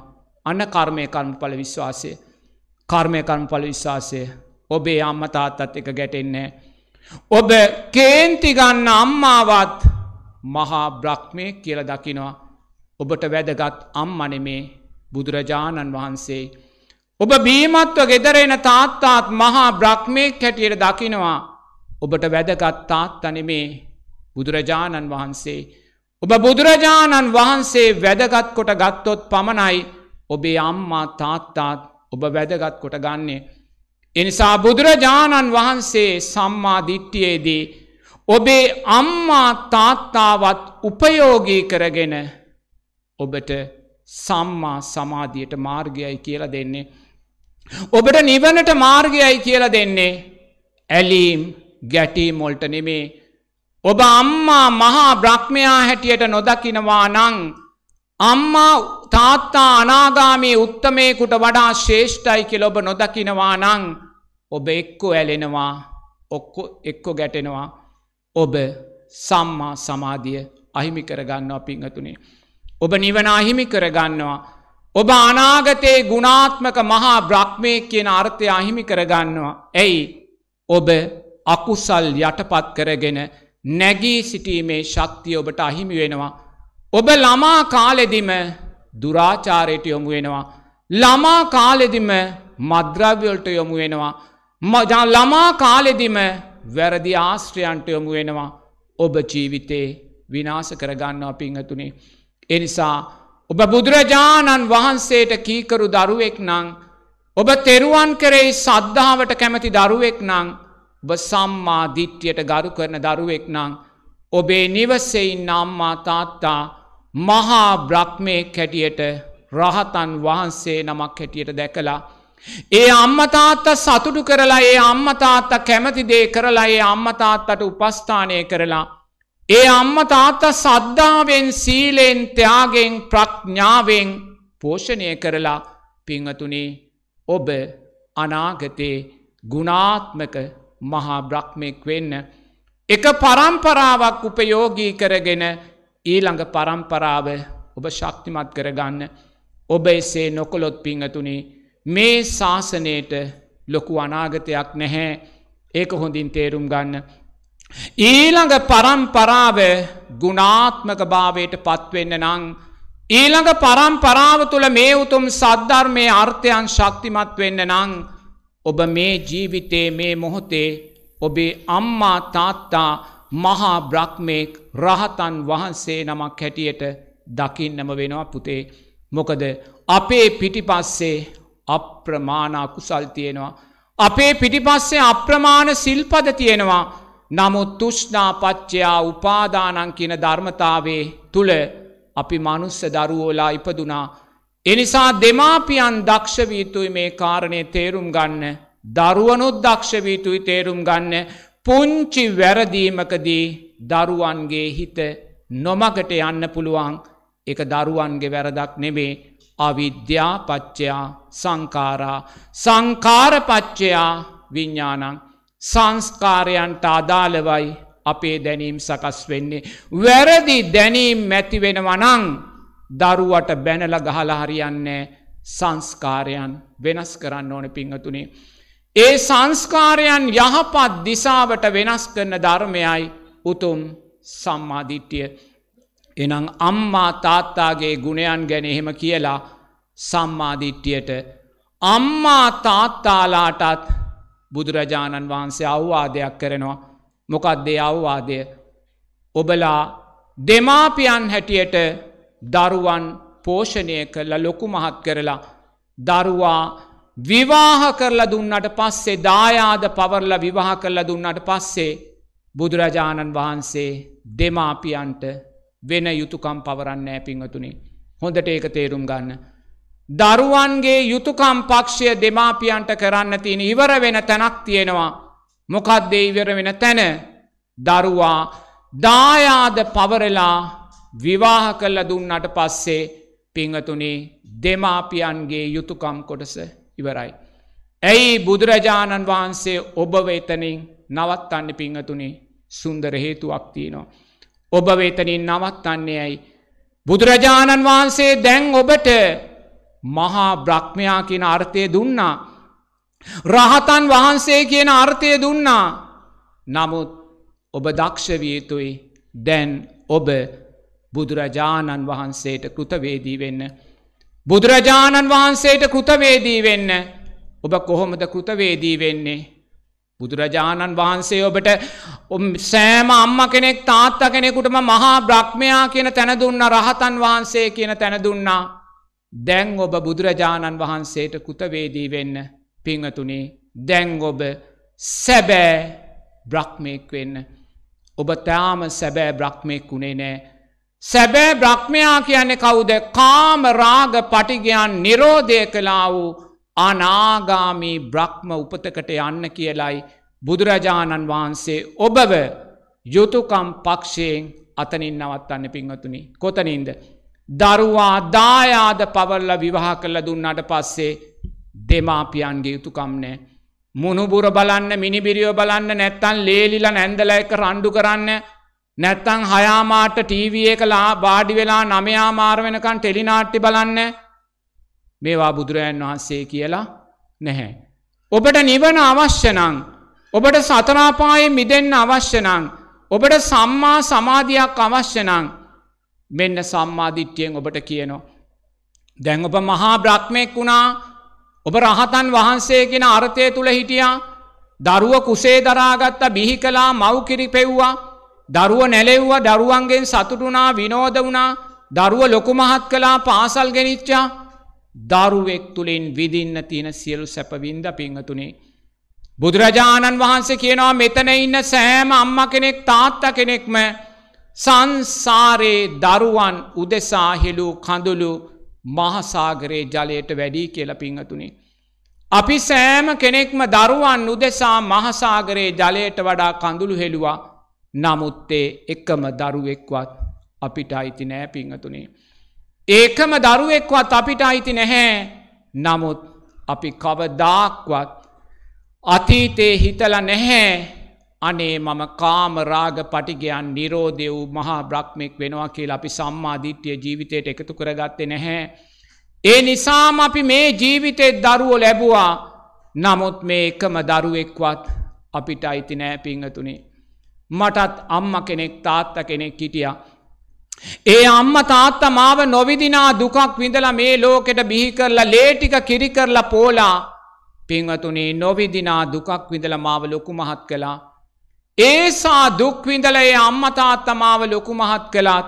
අන්න කර්මය කර්මඵල විශ්වාසය. කර්මය කර්මඵල විශ්වාසය. ඔබේ අම්ම තාත්තත් එක ගැටෙන්නේ. ඔබ කේන්තිගන්න අම්මාවත් මහා බ්‍රක්්මය කියල දකිනවා ඔබට වැදගත් අම්මනෙමේ බුදුරජාණන් වහන්සේ. ඔබ බීමත්ව ගෙදරෙන තාත්තාත් මහා බ්‍රක්්මය කැටියට දකිනවා ඔබට වැදගත් තාත්තනෙමේ බුදුරජාණන් වහන්සේ. ඔබ බුදුරජාණන් වහන්සේ වැදගත් කොට ගත්තොත් පමණයි ඔබේ අම්මා තාත්තාත් ඔබ වැදගත් කොට ගන්නේ. එනිසා බුදුරජාණන් වහන්සේ සම්මාධිට්ටියේදී ඔබේ අම්මා තාත්තාවත් උපයෝගී කරගෙන ඔබට සම්මා සමාධියට මාර්ගයයි කියල දෙන්නේ. ඔබට නිවනට මාර්ගයයි කියල දෙන්නේ ඇලීම් ගැටීමොල්ට නෙමේ ඔබ අම්මා මහා බ්‍රහ්මයා හැටියට නොදකිනවා නං අම්මා තාත්තා අනාගාමී උත්තමයකුට වඩා ශේෂ්ඨයි කෙලොබ නොදකිනවා නං ඔබ එක්කෝ ඇලෙනවා ඔක්කො එක්කො ගැටෙනවා ඔබ සම්මා සමාධිය අහිමි කරගන්නවා පිංහතුනේ. ඔබ නිවන අහිමි කරගන්නවා. ඔබ අනාගතයේ ගුණාත්මක මහා බ්‍රක්්මය කියන අර්ථය අහිමි කරගන්නවා. ඇයි ඔබ අකුසල් යටපත් කරගෙන නැගී සිටීමේ ශක්තිය ඔබට අහිමි වෙනවා. ඔබ ළමා කාලෙදිම දුරාචාරයට යොමු වෙනවා. ළමා කාලෙදිම මද්‍රව්‍යොල්ට යොමු වෙනවා. මජා ළමා කාලෙදිම වැරදි ආශ්‍රයන්ට යොමු වෙනවා ඔබ ජීවිතේ විනාස කරගන්නවා පිංහතුනේ. එනිසා ඔබ බුදුරජාණන් වහන්සේට කීකරු දරුවෙක් නං ඔබ තෙරුවන් කරෙයි සද්ධාවට කැමති දරුවෙක් නං ඔබ සම්මා දිට්්‍යයට ගරු කරන දරුවෙක් නං ඔබේ නිවසෙයින් අම්මා තාත්තා මහා බ්‍රක්්මය කැටියට රහතන් වහන්සේ නමක් හැටියට දැකලා ඒ අම්මතාත්ත සතුටු කරලා ඒ අම්මතාත්ත කැමතිදේ කරලා ඒ අම්මතාත්තට උපස්ථානය කරලා. ඒ අම්මතාත්ත සද්ධාවෙන් සීලෙන් ත්‍යයාගෙන් ප්‍රඥ්ඥාවෙන් පෝෂණය කරලා පිංහතුනේ ඔබ අනාගතේ ගුණාත්මක මහා බ්‍රහ්මෙක් වෙන්න. එක පරම්පරාවක් උපයෝගී කරගෙන ඊළඟ පරම්පරාව ඔබ ශක්තිමත් කරගන්න ඔබ එසේ නොකොළොත් පිංහතුනේ මේ ශාසනයට ලොකු අනාගතයක් නැහැ ඒක හොඳින් තේරුම් ගන්න. ඊළඟ පරම්පරාව ගුණාත්මක භාවයට පත්වෙන්න නං. ඊළඟ පරම්පරාව තුළ මේ උතුම් සද්ධර්මය අර්ථයන් ශක්තිමත් වෙන්න නං. ඔබ මේ ජීවිතේ මේ මොහොතේ ඔබේ අම්මා තාත්තා මහා බ්‍රක්්මයෙක් රහතන් වහන්සේ නමක් හැටියට දකින්නම වෙනවා පුතේ. මොකද අපේ පිටිපස්සේ අප්‍රමාණ අකුසල් තියෙනවා. අපේ පිටිපස්සේ අප්‍රමාණ සිල්පද තියෙනවා. නමුත් තුෂ්නාපච්චයා උපාදානං කියන ධර්මතාවේ තුළ අපි මනුස්ස දරුවෝලා ඉපදුනා. එනිසා දෙමාපියන් දක්ෂවීතුයි මේ කාරණය තේරුම් ගන්න. දරුවනුත් දක්ෂවීතුයි තේරුම් ගන්න. පුංචි වැරදීමකදී දරුවන්ගේ හිත නොමකට යන්න පුළුවන් එක දරුවන්ගේ වැරදක් නෙබේ අවිද්‍යාපච්චයා සංකාරා සංකාරපච්චයා විඤ්ඥානං සංස්කාරයන්ට අදාළවයි අපේ දැනීම් සකස් වෙන්නේ. වැරදි දැනීම් මැතිවෙනවනං දරුවට බැනල ගහල හරියන්නේ සංස්කාරයන් වෙනස් කරන්න ඕන පිංහතුනේ. ඒ සංස්කාරයන් යහපත් දිසාවට වෙනස් කරන ධර්මයයි උතුම් සම්මාධිට්්‍යිය. එනං අම්මා තාත්තාගේ ගුණයන් ගැන එහෙම කියලා සම්මාධිට්ටියට අම්මා තාත්තාලාටත් බුදුරජාණන් වහන්සේ අවවාදයක් කරනවා මොකක්දේ අවවාදය ඔබලා දෙමාපියන් හැටියට දරුවන් පෝෂණය කරලා ලොකු මහත් කරලා දරුවා විවාහ කරලා දුන්නට පස්සේ දායාද පවරල විවාහ කරලා දුන්නට පස්සේ බුදුරජාණන් වහන්සේ දෙමාපියන්ට වෙන යුතුකම් පවරන්නෑ පිංහතුනි. හොඳට ඒක තේරුම් ගන්න. දරුවන්ගේ යුතුකම් පක්ෂය දෙමාපියන්ට කරන්න තියෙන ඉවර වෙන තැනක් තියෙනවා. මොකක්දේ ඉවර වෙන තැන දරුවා දායාද පවරලා විවාහ කල්ල දුන්නට පස්සේ පිංහතුනි දෙමාපියන්ගේ යුතුකම් කොටස ඉවරයි. ඇයි බුදුරජාණන් වහන්සේ ඔබ වෙතනින් නවත්තන්න පිංහතුනි සුන්දර හේතුවක් තියනවා. ඔබ වෙතනින් නවත්තන්නේයයි. බුදුරජාණන් වහන්සේ දැන් ඔබට මහා බ්‍රක්්මයා කියන අර්ථය දුන්නා. රහතන් වහන්සේ කියන අර්ථය දුන්නා. නමුත් ඔබ දක්ෂවියතුයි දැන් ඔබ බුදුරජාණන් වහන්සේට කෘතවේදී වෙන්න. බුදුරජාණන් වහන්සේට කෘතවේදී වෙන්න ඔබ කොහොමද කෘතවේදී වෙන්නේ. බුදුරජාණන් වහන්සේ ඔබට සෑම අම්ම කෙනෙක් තාත්ත කෙනෙකුටම මහා බ්‍රක්්මයා කියන තැන දුන්න රහතන් වහන්සේ කියන තැන දුන්නා. දැන් ඔබ බුදුරජාණන් වහන්සේට කුතවේදී වෙන්න පිංහතුනේ දැන් ඔබ සැබෑ බ්‍රක්්මයෙක් වෙන්න. ඔබ තාම සැබෑ බ්‍රක්්මයෙක් වුණේ නෑ. සැබෑ බ්‍රක්්මයා කියන්නේ කවුද කාම රාග පටිගයන් නිරෝධය කලා වූ අනාගාමී බ්‍රහ්ම උපතකට යන්න කියලයි බුදුරජාණන් වහන්සේ ඔබව යුතුකම් පක්ෂයෙන් අතනින් නවත්තන්න පිංහතුනි කොතනින්ද. දරුවා දායාද පවල්ල විවාහ කරල දුන්නට පස්සේ දෙමාපියන්ගේ යුතුකම්නෑ. මුණුබුර බලන්න මිනිබිරියෝ බලන්න නැත්තන් ලේලිල නැන්දල එක රණ්ඩු කරන්න නැත්තං හයාමාට ටීවිය කලා බාඩි වෙලා නමයාමාර වෙනකන් ටෙලිනාට්ටි බලන්න මේවා බුදුරජන් වහන්සේ කියලා නැහැ. ඔබට නිවන අවශ්‍යනං ඔබට සතරාපායේ මිදෙන්න අවශ්‍යනං ඔබට සම්මා සමාධයක් අවශ්‍යනං මෙන්න සම්මාධිට්්‍යයෙන් ඔබට කියනවා. දැන් ඔබ මහා බ්‍රහ්මයෙක් වුණා ඔබ රහතන් වහන්සේගෙන අර්ථය තුළ හිටියා දරුව කුසේ දරාගත්ත බිහි කලා මව්කිරි පෙව්වා දරුව නැලෙව්වා දරුවන්ගෙන් සතුටුනා විනෝද වුණා දරුව ලොකුමහත් කලා පාසල් ගෙනනිච්චා දරුවෙක් තුළින් විදින්න තියෙන සියලු සැපවින්ද පිංහතුනේ. බුදුරජාණන් වහන්සේ කියනවා මෙතන ඉන්න සෑම අම්ම කෙනෙක් තාත්ත කෙනෙක්ම සංසාරයේ දරුවන් උදෙසාහෙලු කඳුළු මහසාගරයේ ජලයට වැඩී කියල පිංහතුනේ. අපි සෑම කෙනෙක්ම දරුවන් උදෙසා මහසාගරයේ ජලයට වඩා කඳුළු හෙළුවා නමුත්තේ එකම දරුවෙක්වත් අපිට අයිති නෑ පිංහතුනේ. ඒකම දරුවෙක්වත් අපිට අයිති නැහැ නමුත් අපි කවදාක්වත් අතීතේ හිතල නැහැ අනේ මම කාමරාග පටිගයන් නිරෝධය වූ මහා බ්‍රක්්මෙක් වෙනවා කියල අපි සම්මාධිට්‍යය ජීවිතයට එකතු කරගත්තෙ නැහැ. ඒ නිසාම අපි මේ ජීවිතය දරුවෝ ලැබවා නමුත් මේ එකම දරුවෙක්වත් අපිට අයිති නෑ පිංහතුනේ. මටත් අම්ම කෙනෙක් තාත්ත කෙනෙක් හිටියා ඒ අම්ම තාත්ත මාව නොවිදිනා දුකක් විඳලා මේ ලෝකෙට බිහි කරලා ලේටික කිරි කරලා පෝලා පින්වතුනේ නොවිදිනා දුකක් විඳලා මාව ලොකු මහත් කළා. ඒසා දුක්විඳල ඒ අම්ම තාත්ත මාව ලොකු මහත් කළත්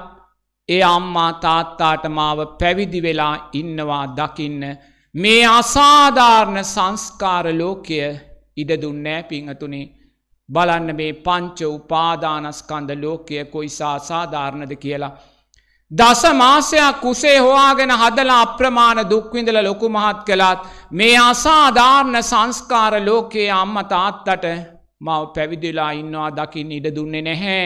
ඒ අම්මා තාත්තාට මාව පැවිදි වෙලා ඉන්නවා දකින්න මේ අසාධාරණ සංස්කාර ලෝකය ඉඩ දුන්නෑ පිංහතුනේ බලන්න මේ පංච උපාදානස්කන්ද ලෝකය කොයිසා සාධාරණද කියලා. දස මාසයක් කුසේ හොයාගෙන හදලා අප්‍රමාණ දුක්විඳල ලොකු මහත් කළත් මේ අසාධාරණ සංස්කාර ලෝකයේ අම්ම තාත්තට මව පැවිදිලා ඉන්නවා දකිින් ඉඩ දුන්නේ නැහැ.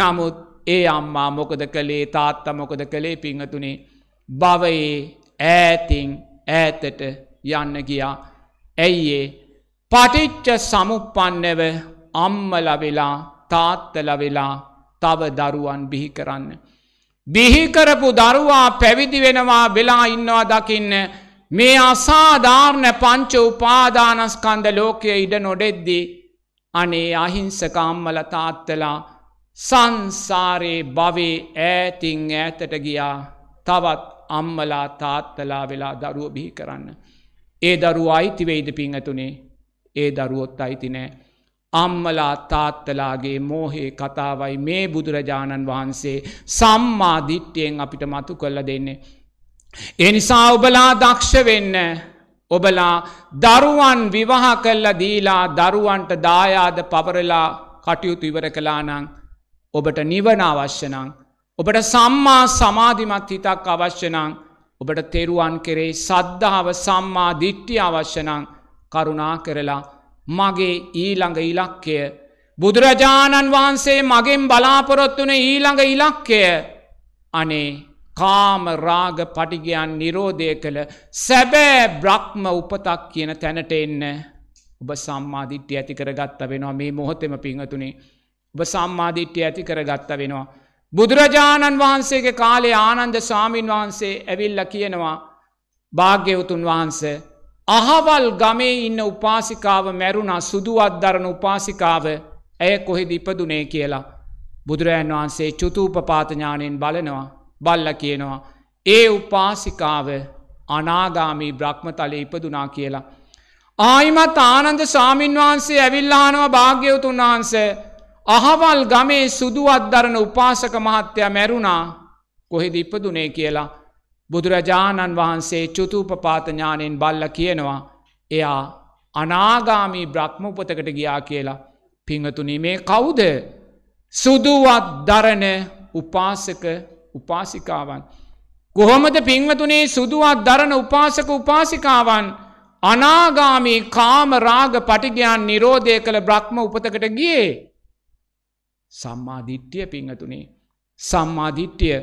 නමුත් ඒ අම්මා මොකද කළේ තාත්ත මොකද කළේ පිංහතුනේ භවයේ ඈතිං ඈතට යන්න ගියා ඇයිඒ පටිච්ච සමුපන්නව අම්මල වෙලා තාත්තල වෙලා තව දරුවන් බිහි කරන්න. බිහිකරපු දරුවා පැවිදි වෙනවා වෙලා ඉන්නවා දකින්න මේ අසාධාරණ පංච උපාදානස්කන්ද ලෝකය ඉඩ නොඩෙද්දි අනේ අහිංසක අම්මල තාත්තලා සංසාරයේ බවේ ඈතිං ඈතට ගියා තවත් අම්මලා තාත්තලා වෙලා දරුව බිහි කරන්න. ඒ දරුවා අයිතිවෙයිද පිංහතුනේ ඒ දරුවොත් අයිති නෑ. අම්මලා තාත්තලාගේ මෝහේ කතාවයි මේ බුදුරජාණන් වහන්සේ සම්මාධිට්්‍යයෙන් අපිට මතු කල්ල දෙන්නේ. එනිසා ඔබලා දක්ෂ වෙන්න. ඔබලා දරුවන් විවාහ කල්ල දීලා දරුවන්ට දායාද පවරලා කටයුතු ඉවර කලානං ඔබට නිවන අවශ්‍යනං. ඔබට සම්මා සමාධිමත් හිතක් අවශ්‍යනං ඔබට තෙරුවන් කෙරේ සද්ධාව සම්මා දිට්ටි අවශ්‍යනං කරුණා කරලා මගේ ඊළඟ ඉලක්කය බුදුරජාණන් වහන්සේ මගෙන් බලාපොරොත්තුන ඊළඟ ඉලක්කය අනේ කාම රාග පටිගයන් නිරෝධය කළ සැබෑ බ්‍රක්්ම උපතක් කියන තැනට එන්න ඔබ සම්මාධිට්්‍ය ඇති කරගත්ත වෙනවා මේ මොහොතෙම පිංහතුනේ ඔබ සම්මාධිට්්‍ය ඇති කරගත්ත වෙනවා. බුදුරජාණන් වහන්සේගේ කාලේ ආනන්ද ස්වාමීන් වහන්සේ ඇවිල්ල කියනවා භාග්‍යවතුන් වහන්සේ අහවල් ගමේ ඉන්න උපාසිකාව මැරුණා සුදුවත් දරන උපාසිකාව ඇය කොහෙ දිපදුනේ කියලා. බුදුරජන් වහන්සේ චුතූපපාතඥානයෙන් බලනවා බල්ල කියනවා. ඒ උපාසිකාව අනාගාමී බ්‍රහ්මතලය ඉපදුනා කියලා. ආයිමත් ආනන්ද සාමීන්වහන්සේ ඇවිල්ලානවා භාග්‍යවතුන් වහන්ස අහවල් ගමේ සුදු අත්දරන උපාසක මහත්තය මැරුණා කොහෙද ඉපදුනේ කියලා බුදුරජාණන් වහන්සේ චුතුූපපාතඥානයෙන් බල්ල කියනවා එයා අනාගාමී බ්‍රහ්මපතකට ගියා කියලා පිංහතුනි මේ කවුද සුදුවත් දරණ උපාසක උපාසිකාවන්. කොහොමද පිංවතුනේ සුදුවත් දරන උපාසක උපාසිකාවන් අනාගාමී කාම රාග පටිගයන් නිරෝධය කළ බ්‍රහ්ම උපතකට ගියේ. සම්මාධිට්්‍යය පිංහතුනේ සම්මාධිට්්‍යය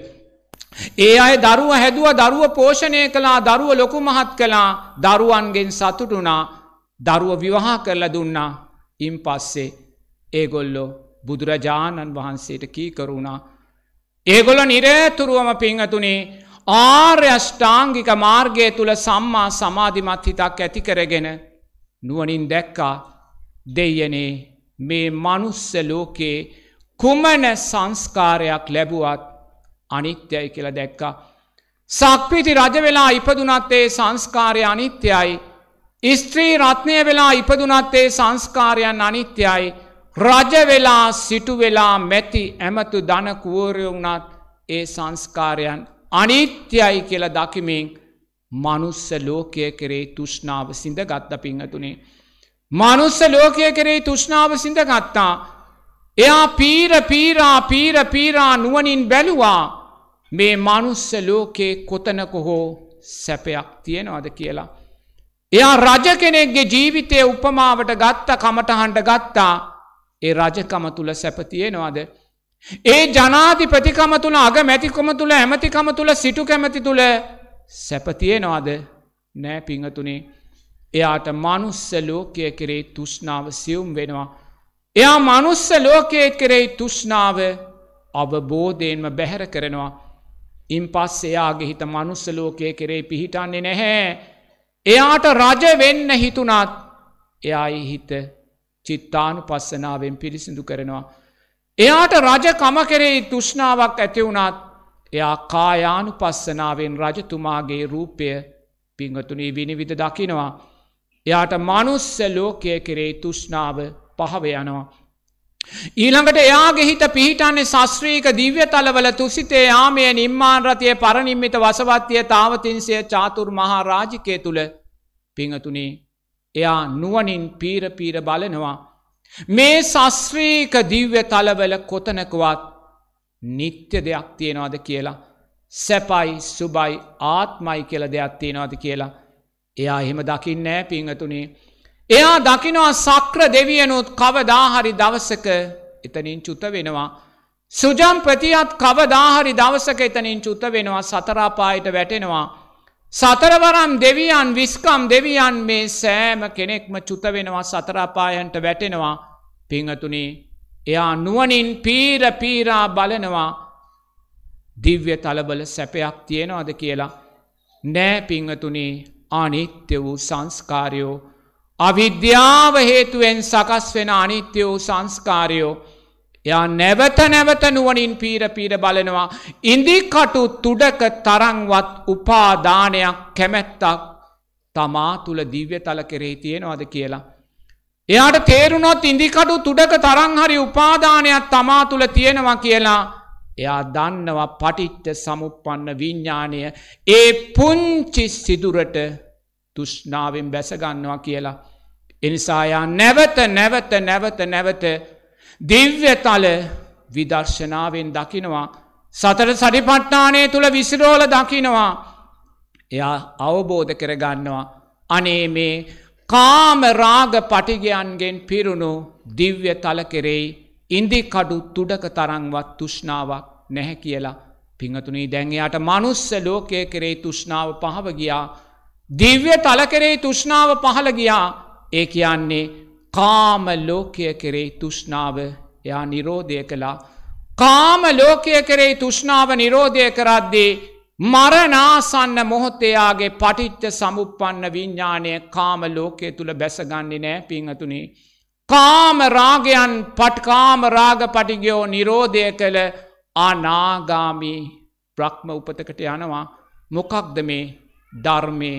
ඒ අය දරුව හැදුව දරුව පෝෂණය කළා දරුව ලොකු මහත් කළා දරුවන්ගෙන් සතුටුනා දරුව විවාහා කරලා දුන්නා ඉම් පස්සේ ඒගොල්ලෝ බුදුරජාණන් වහන්සේට කී කරුණා. ඒගොල නිරේතුරුවම පිංහතුනේ ආර්යෂ්ඨාංගික මාර්ගය තුළ සම්මා සමාධිමත් හිතක් ඇති කරගෙන නුවනින් දැක්කා දෙයනේ මේ මනුස්ස ලෝකයේ කුමන සංස්කාරයක් ලැබුවත් අනිත්‍යයි කියලා දැක්කා. සක්පිති රජ වෙලා ඉපදුනත්තේ සංස්කාරය අනිත්‍යයි. ස්ත්‍රී රත්නය වෙලා ඉපදුනත්තේ සංස්කාරයන් අනිත්‍යයි. රජවෙලා සිටුවෙලා මැති ඇමතු දනකුවරයවුනත් ඒ සංස්කාරයන් අනිත්‍යයි කියල දකිමින් මනුස්ස ලෝකය කරේ තුෂ්නාව සිින්ද ගත්ත පිංහතුනේ. මනුස්ස ලෝකය කරේ තුෂ්නාව සිින්ද ගත්තා. එයා පීර පීරා පීර පීරා නුවනින් බැලුවා මේ මනුස්ස ලෝකේ කොතනක හෝ සැපයක් තියෙනවාද කියලා. එයා රජ කෙනෙක්ගේ ජීවිතය උපමාවට ගත්ත කමටහන්ට ගත්තා ඒ රජකම තුළ සැපතියෙනවාද. ඒ ජනාධිපතිකම තුළ අග මැතිකොම තුළ ඇමතිකම තුළ සිටු කැමති තුළ සැපතියෙනවාද නෑ පිංහතුනේ එයාට මනුස්ස ලෝකය කෙරේ තුෂ්නාව සියුම් වෙනවා. එයා මනුස්ස ලෝකයේ කෙරෙයි තුෂ්නාව අවබෝධයෙන්ම බැහැර කරනවා. ඉන් පස් එයාගේ හිත මනුස්සලෝකය කෙරේ පිහිටන්නේ නැහැ. එයාට රජ වෙන්න හිතුනත් එයයි හිත චිත්තානු පස්සනාවෙන් පිරිසිදු කරනවා. එයාට රජකම කෙරෙහි තුෂ්ණාවක් ඇතිවුණත් එයා කායානු පස්සනාවෙන් රජතුමාගේ රූපය පිංහතුනී විනිවිධ දකිනවා. එයාට මනුස්ස ලෝකය කෙරේ තුෂ්ණාව පහව යනවා. ඊළඟට එයාගේ හිත පිහිටන්නේ ශස්ත්‍රීක දිව්‍ය තලවල තුසිතේ යාමය නිර්මාණරතිය පරනිම්මිත වසවත්තිය තාවතින්සය චාතුර් මහා රාජිකය තුළ පිංහතුනේ එයා නුවනින් පීරපීර බලනවා. මේ ශස්ත්‍රීක දිව්‍ය තලවල කොතනකවත් නිත්‍ය දෙයක් තියෙනවාද කියලා. සැපයි සුබයි ආත්මයි කියල දෙයක් තියෙනවාද කියලා. එයා එහෙම දකින්නෑ පිංහතුනේ එයා දකිනවා සක්‍ර දෙවියනුත් කවදාහරි දවසක එතනින් චුත වෙනවා. සුජම්පතියත් කවදාහරි දවසක එතනින් චුත වෙනවා සතරාපායට වැටෙනවා. සතරවරම් දෙවියන් විස්කම් දෙවියන් මේ සෑම කෙනෙක්ම චුත වෙනවා සතරාපායන්ට වැටෙනවා පිංහතුනේ එයා නුවනින් පීර පීරා බලනවා දිව්‍ය තලබල සැපයක් තියෙනවාද කියලා නෑ පිංහතුනේ ආනිත්‍ය වූ සංස්කාරයෝ අවිද්‍යාව හේතුවෙන් සකස් වෙන අනිත්‍ය වූ සංස්කාරයෝ යා නැවත නැවත නුවනින් පීර පීර බලනවා ඉදිකටු තුඩක තරංවත් උපාදානයක් කැමැත්තක් තමා තුළ දිව්‍ය තල කෙරෙහි තියෙනවාද කියලා. එයාට තේරුණොත් ඉදිකටු තුඩක තරංහරි උපාදානයක් තමා තුළ තියෙනවා කියලා එයා දන්නවා පටිච්ච සමුපපන්න විඤ්ඥානය ඒ පුංචි සිදුරට තුෂ්නාවෙන් බැසගන්නවා කියලා. එනිසායා නැවත නැවත නැවත නැවත දිව්‍යතල විදර්ශනාවෙන් දකිනවා. සතර සරිපට්ටානය තුළ විසිරෝල දකිනවා. එයා අවබෝධ කරගන්නවා. අනේ මේ කාමරාග පටිගයන්ගෙන් පිරුණු දිව්‍ය තල කෙරෙයි ඉන්දිකඩු තුඩක තරංවත් තුෂ්නාවක් නැහැ කියලා. පිංහතුනී දැන්යාට මනුස්ස ලෝකය කරේ තුෂ්නාව පහවගියා දිව්‍ය තල කෙරෙහි තුෂ්ණාව පහළ ගියා ඒ කියන්නේ කාම ලෝකය කෙරෙහි තුෂ්ණාව එයා නිරෝධය කළා කාම ලෝකය කෙරෙහි තුෂ්ණාව නිරෝධය කරද්දී මරනාසන්න මොහොත්තයාගේ පටිච්ච සමුපපන්න විඤ්ඥානය කාම ලෝකය තුළ බැසගන්නේ නෑ පිංහතුනේ. කාමරාගයන් පට්කාමරාග පටිගයෝ නිරෝධය කළ අනාගාමී ප්‍රක්්ම උපතකට යනවා මොකක්ද මේ ධර්මය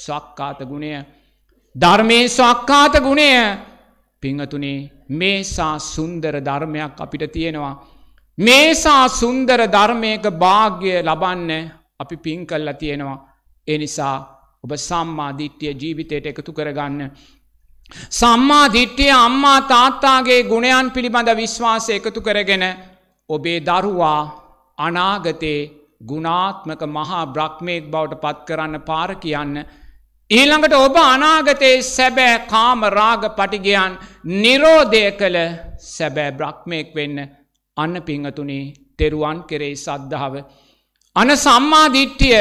ස්වක්කාත ගුණය ධර්මයේ ස්වක්කාත ගුණය පිංහතුනේ මේසා සුන්දර ධර්මයක් අපිට තියෙනවා. මේසා සුන්දර ධර්මයක භාග්‍ය ලබන්න අපි පින් කල්ලා තියෙනවා. එනිසා ඔබ සම්මාධිට්්‍යය ජීවිතයට එකතු කරගන්න. සම්මාධිට්්‍යය අම්මා තාත්තාගේ ගුණයන් පිළිබඳ විශ්වාස එකතු කරගෙන ඔබේ දරුවා අනාගතයේ ගුණාත්මක මහා බ්‍රක්්මයෙක් බවට පත් කරන්න පාර කියන්න ඊළඟට ඔබ අනාගතයේ සැබෑ කාම රාග පටිගයන් නිරෝධය කළ සැබෑ බ්‍රක්්මයෙක් වෙන්න අන්න පිංහතුනේ තෙරුවන් කෙරෙයි සද්ධාව. අන සම්මාධිට්ටිය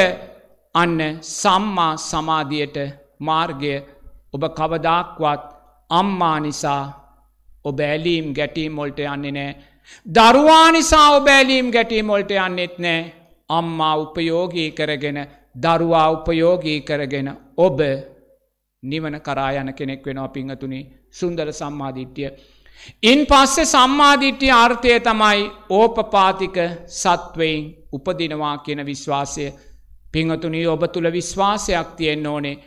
අන්න සම්මා සමාධියට මාර්ගය ඔබ කවදාක්වත් අම්මා නිසා ඔබ ඇලීම් ගැටීම් මොල්ට යන්නේ නෑ. දරුවා නිසා ඔබ ඇලීම් ගැටීම් මොල්ට යන්නෙත් නෑ අම්මා උපයෝගී කරගෙන දරුවා උපයෝගී කරගෙන ඔබ නිවන කරායන කෙනෙක් වෙනවා පිංහතුනි සුන්දර සම්මාධිට්්‍යිය. ඉන් පස්සේ සම්මාධිට්්‍යිය අර්ථය තමයි ඕපපාතික සත්වයින් උපදිනවා කියන විශ්වාසය පිංහතුනී ඔබ තුළ විශ්වාසයක් තියෙන් ඕනේ.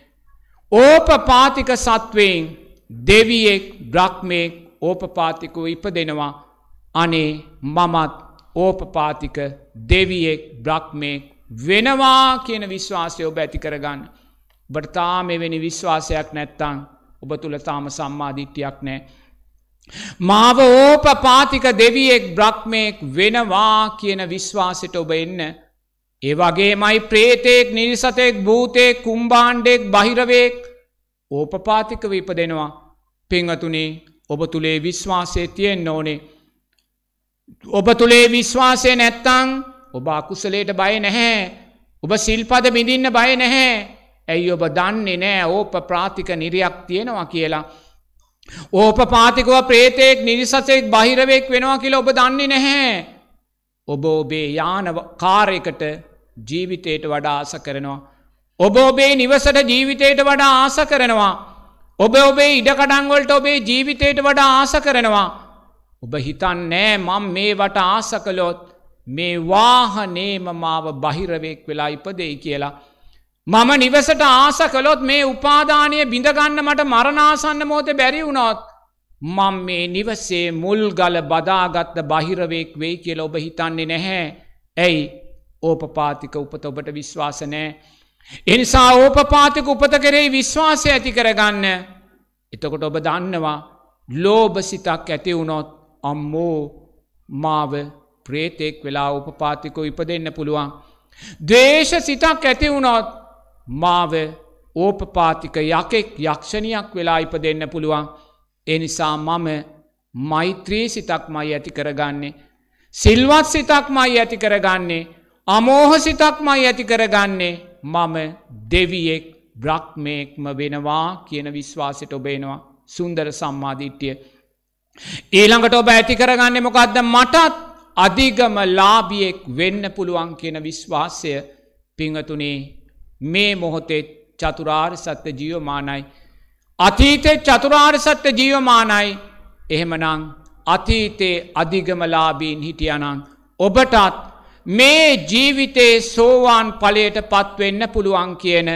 ඕපපාතික සත්වයින් දෙවියෙක් බ්‍රක්්මයෙක් ඕපපාතිකු ඉපදෙනවා අනේ මමත් ඕපපාතික දෙවියෙක් බ්‍රක්්මයෙක් වෙනවා කියන විශ්වාසය ඔබ ඇති කරගන්න. බටතා මෙවැනි විශ්වාසයක් නැත්තං ඔබ තුළ තාම සම්මාධිට්්‍යයක් නෑ. මාව ඕප පාතික දෙවියෙක් බ්‍රක්්මයෙක් වෙනවා කියන විශ්වාසට ඔබ එන්න. ඒවගේ මයි ප්‍රේතෙක් නිරිසතෙක් භූතයෙක් කුම්බාණ්ඩෙක් බහිරවයෙක් ඕපපාතික විප දෙෙනවා පංහතුනේ ඔබ තුළේ විශ්වාසය තියෙන් ඕනේ. ඔබ තුළේ විශ්වාසය නැත්තං ඔබ අකුසලයට බය නැහැ. ඔබ සිල්පද බිඳින්න බය නැහැ. ඇයි ඔබ දන්නේ නෑ ඕප ප්‍රාතික නිරයක් තියෙනවා කියලා. ඕප පාතිකව ප්‍රේතයෙක් නිරිසසෙක් බහිරවෙක් වෙනවා කියලා ඔබ දන්නේ නැහැ. ඔබ ඔබේ යාන කාරයකට ජීවිතයට වඩා ආස කරනවා. ඔබ ඔබේ නිවසට ජීවිතයට වඩා ආස කරනවා. ඔබ ඔබේ ඉඩකඩංවලට ඔබේ ජීවිතයට වඩා ආස කරනවා. ඔබ හිතන් නෑ මං මේවට ආසකලොත් මේ වාහනේම මාව බහිරවෙෙක් වෙලා ඉපදෙයි කියලා. මම නිවසට ආස කළොත් මේ උපාධානය බිඳගන්න මට මරණාසන්න මෝත බැරි වුණොත්. මං මේ නිවසේ මුල් ගල බදාගත්ත බහිරවෙෙක් වෙයි කියල ඔබ හිතන්නේ නැහැ. ඇයි ඕපපාතික උපත ඔබට විශ්වාසනෑ. එනිසා ඕපපාතික උපත කරේ විශ්වාසය ඇති කරගන්න. එතකොට ඔබ දන්නවා ලෝබසිතක් ඇති වුණොත් අම්මෝ මාව ප්‍රේතෙක් වෙලා උපපාතිකෝ ඉපදෙන්න පුළුවන්. දේශ සිතක් ඇති වුණොත් මාව ඕපපාතික යකෙක් යක්ෂණයක් වෙලා ඉපදෙන්න පුළුවන්. එනිසා මම මෛත්‍රී සිතක් මයි ඇති කරගන්නේ. සිල්වත් සිතක් මයි ඇති කරගන්නේ. අමෝහ සිතක් මයි ඇති කරගන්නේ. මම දෙවියෙක් බ්‍රක්්මයෙක්ම වෙනවා කියන විශ්වාසට ඔබේනවා සුන්දර සම්මාධීට්්‍යිය. ඊළඟට ඔබ ඇති කරගන්න මොකක්ද මටත් අධිගම ලාබියෙක් වෙන්න පුළුවන් කියෙන විශ්වාසය පිංහතුනේ මේ මොහොතේ චතුරාර් සත්‍ය ජීවමානයි. අතීතේ චතුරාර් සත්‍ය ජීවමානයි එහෙමනං අතීතේ අධිගමලාබීන් හිටියනං ඔබටත් මේ ජීවිතේ සෝවාන් පලයට පත්වෙන්න පුළුවන් කියන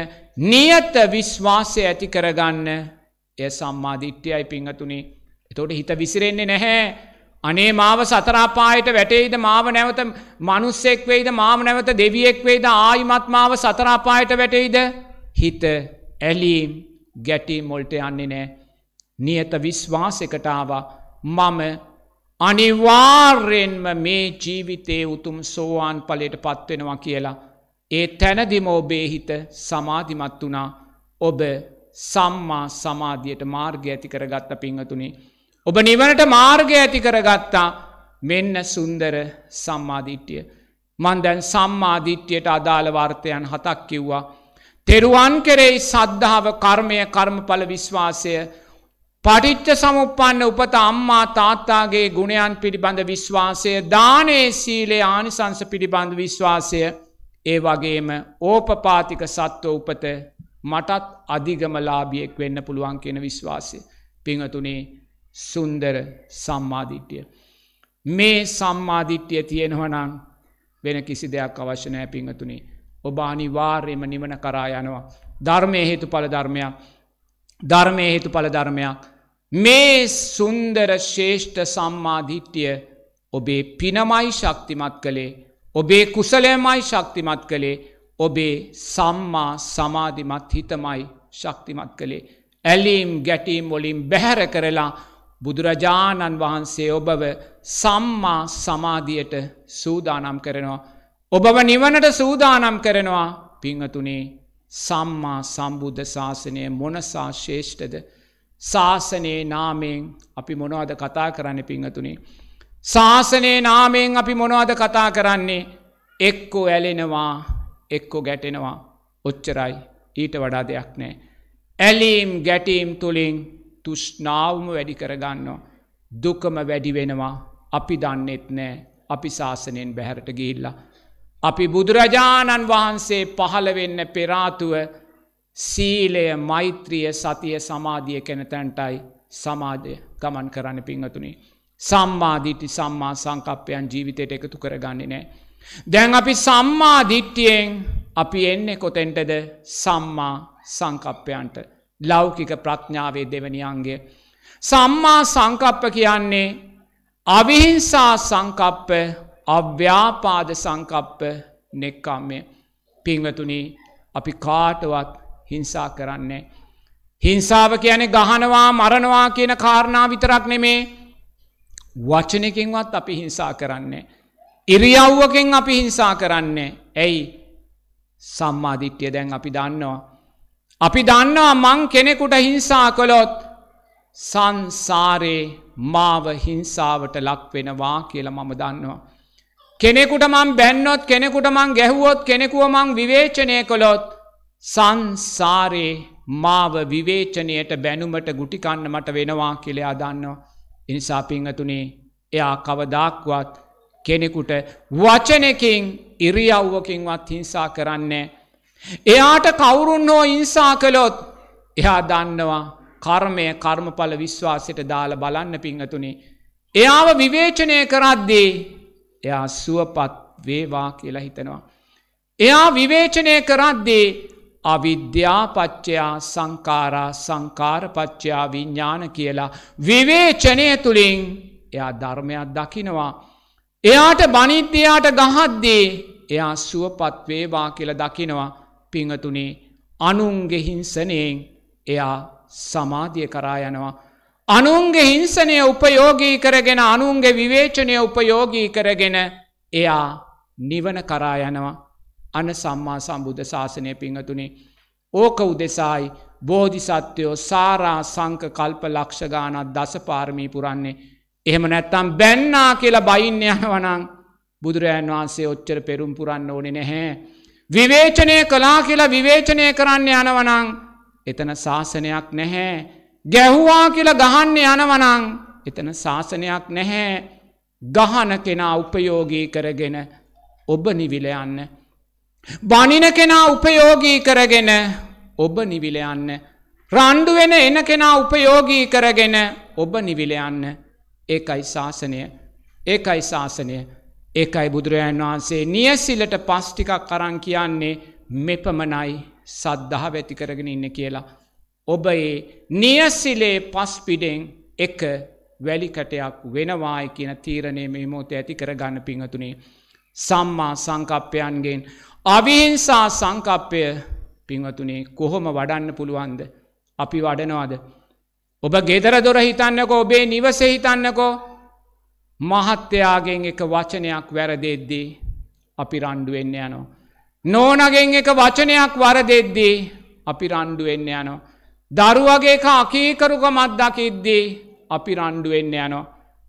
නියත විශ්වාසය ඇති කරගන්න එය සම්මාධිට්්‍යයයි පිංහතුනේ එතොට හිත විසිරෙන්නේ නැහැ අනේ මාව සතරාපායට වැටෙයිද මාව නැවත මනුස්සෙක් වෙයිද මාව නැවත දෙවියෙක් වෙයිද ආයිමත් මාව සතරාපායට වැටෙයිද හිත ඇලීම් ගැටී මොල්ට යන්නේ නෑ නියත විශ්වාසකටාව මම අනිවාර්යෙන්ම මේ ජීවිතයේ උතුම් සෝවාන් පලට පත්වෙනවා කියලා. ඒ තැනදිම ඔබේ හිත සමාධිමත් වනා ඔබ සම්මා සමාධියයට මාර්ග ඇති කරගත්ත පිංහතුනේ ඔබ නිවනට මාර්ග ඇති කරගත්තා මෙන්න සුන්දර සම්මාධිට්්‍යිය. මන්දැන් සම්මාධිට්්‍යයට අදාළ වර්තයන් හතක් කිව්වා. තෙරුවන් කෙරෙයි සද්ධාව කර්මය කර්මඵල විශ්වාසය පටිච්ච සමුපන්න උපත අම්මා තාත්තාගේ ගුණයන් පිළිබඳ විශ්වාසය දානයේ සීලේ ආනිසංස පිළිබඳ විශ්වාසය ඒ වගේම ඕපපාතික සත්ව උපත මටත් අධිගමලාබියෙක් වෙන්න පුළුවන් කියෙන විශ්වාසය. පිංහතුනේ සුන්දර සම්මාධිට්්‍යය. මේ සම්මාධිට්්‍යය තියෙනවනං වෙන කිසි දෙයක් අවශ්‍යනය පිංහතුනි. ඔබානි වාර්යම නිවන කරා යනවා. ධර්මය හේතු පලධර්මයක් ධර්මය හේතු පලධර්මයක්. මේ සුන්දර ශේෂ්ඨ සම්මාධිට්්‍යය ඔබේ පිනමයි ශක්තිමත් කළේ ඔබේ කුසලයමයි ශක්තිමත් කළේ ඔබේ සම්මා සමාධිමත් හිතමයි ශක්තිමත් කළේ. ඇලීම් ගැටීම් වොලින් බැහැර කරලා බුදුරජාණන් වහන්සේ ඔබව සම්මා සමාධියට සූදානම් කරනවා. ඔබව නිවනට සූදානම් කරනවා පිංහතුනේ සම්මා සම්බුද්ධ ශාසනය මොනසා ශේෂ්ඨද ශාසනයේ නාමයෙන් අපි මොනවද කතා කරන්න පිංහතුනේ. ශාසනයේ නාමයෙන් අපි මොනවද කතා කරන්නේ එක්කෝ ඇලෙනවා එක්කෝ ගැටෙනවා ඔච්චරයි ඊට වඩා දෙයක් නෑ. ඇලීම් ගැටීම් තුළින් තුෂ්නාවම වැඩි කරගන්නවා. දුකම වැඩි වෙනවා අපි දන්නෙත් නෑ අපි ශාසනයෙන් බැහැරට ගිහිල්ලා. අපි බුදුරජාණන් වහන්සේ පහළවෙන්න පෙරාතුව සීලය මෛත්‍රිය සතිය සමාධිය කැනතැන්ටයි සමාධය ගමන් කරන්න පිංහතුනි. සම්මාධිට්ටි සම්මා සංකප්පයන් ජීවිතයට එකතු කරගන්නේ නෑ. දැන් අපි සම්මාධිට්ටියෙන් අපි එන්නේ කොතෙන්ටද සම්මා සංකප්පයන්ට. ලෞකික ප්‍රඥාවේ දෙවනියන්ගේ. සම්මා සංකප්ප කියන්නේ අවිහිංසා සංකප්ප අව්‍යාපාද සංකප්ප නෙක්කම්ය පිංවතුනි අපි කාටවත් හිංසා කරන්නේ. හිංසාව කියන ගහනවා මරණවා කියන කාරණා විතරක් නෙමේ වචනකින්වත් අපි හිංසා කරන්නේ. ඉරියව්වකින් අපි හිංසා කරන්නේ. ඇයි සම්මාධිට්්‍යය දැන් අපි දන්නවා. අපි දන්නවා මං කෙනෙකුට හිංසා කළොත් සංසාරයේ මාව හිංසාවට ලක්වෙනවා කියල මම දන්නවා. කෙනෙකුට මං බැන්නොත් කෙනෙකුට මං ගැහුවොත් කෙනෙකුව මං විවේචනය කළොත් සංසාරයේ මාව විවේචනයට බැනුමට ගුටිකන්න මට වෙනවා කෙළේ අදන්නවා. ඉනිසා පිංහතුනේ එයා කවදාක්වත් කෙනෙකුට වචනකින් ඉරියව්වකින්වත් හිංසා කරන්නේ එයාට කවුරුන් හෝ ඉංසා කළොත් එයා දන්නවා කර්මය කර්මඵල විශ්වාසයට දාල බලන්න පිංහතුනි. එයාව විවේචනය කරද්දී එයා සුවපත් වේවා කියලා හිතනවා. එයා විවේචනය කරද්දී අවිද්‍යාපච්චයා සංකාරා සංකාරපච්චයා විඤ්ඥාන කියලා විවේචනය තුළින් එයා ධර්මයක් දකිනවා. එයාට බනිද්‍යයාට ගහද්දී එයා සුවපත් වේවා කියල දකිනවා. පිංහතුනේ අනුන්ගේ හිංසනයෙන් එයා සමාධිය කරා යනවා. අනුන්ගේ හිංසනය උපයෝගී කරගෙන අනුන්ගේ විවේචනය උපයෝගී කරගෙන එයා නිවන කරා යනවා. අන සම්මා සම්බුද්ධ ශාසනය පිංහතුනේ ඕක උදෙසායි බෝධිසත්වයෝ සාරා සංක කල්ප ලක්ෂගානත් දස පාර්මී පුරන්නේ. එහෙම නැත්තම් බැන්නා කියලා බයින්න යනවනං බුදුරජන් වහන්සේ ඔච්චර පෙරුම් පුරන්න ඕනෙ නැහැ. විවේචනය කලා කියලා විවේචනය කරන්න යනවනං එතන ශාසනයක් නැහැ. ගැහුවා කියල ගහන්න යනවනං එතන ශාසනයක් නැහැ ගහන කෙනා උපයෝගී කරගෙන ඔබ නිවිලයන්න. බනින කෙනා උපයෝගී කරගෙන ඔබ නිවිලයන්න. රණ්ඩු වෙන එන කෙනා උපයෝගී කරගෙන ඔබ නිවිලයන්න ඒකයි ශාසනය ඒකයි ශාසනය ඒකයි බුදුරජාණන් වහන්සේ නියසිලට පස්්ටිකක් කරන් කියන්නේ මෙපමණයි සද්ධහ වැති කරගෙන ඉන්න කියලා. ඔබ ඒ නියසිලේ පස්පිඩෙන් එක වැලිකටයක් වෙනවායි කියන තීරණය මේ මෝත ඇති කරගන්න පිංහතුනේ. සම්මා සංකප්පයන්ගෙන් අවිහිංසා සංකප්පය පිංවතුනේ කොහොම වඩන්න පුළුවන්ද අපි වඩනවාද. ඔබ ගෙදර දොර හිතන්නකෝ ඔබේ නිවස හිතන්නකෝ මහත්තයාගෙන් එක වචනයක් වැරදෙද්දී අපි රණ්ඩුවෙන්න යනෝ. නෝනගෙන් එක වචනයක් වරදෙද්දී අපි රණ්ඩුවෙන්න යනෝ. දරුවගේක අකීකරුක මද්දකිද්දී අපි රණ්ඩුවෙන්න යනෝ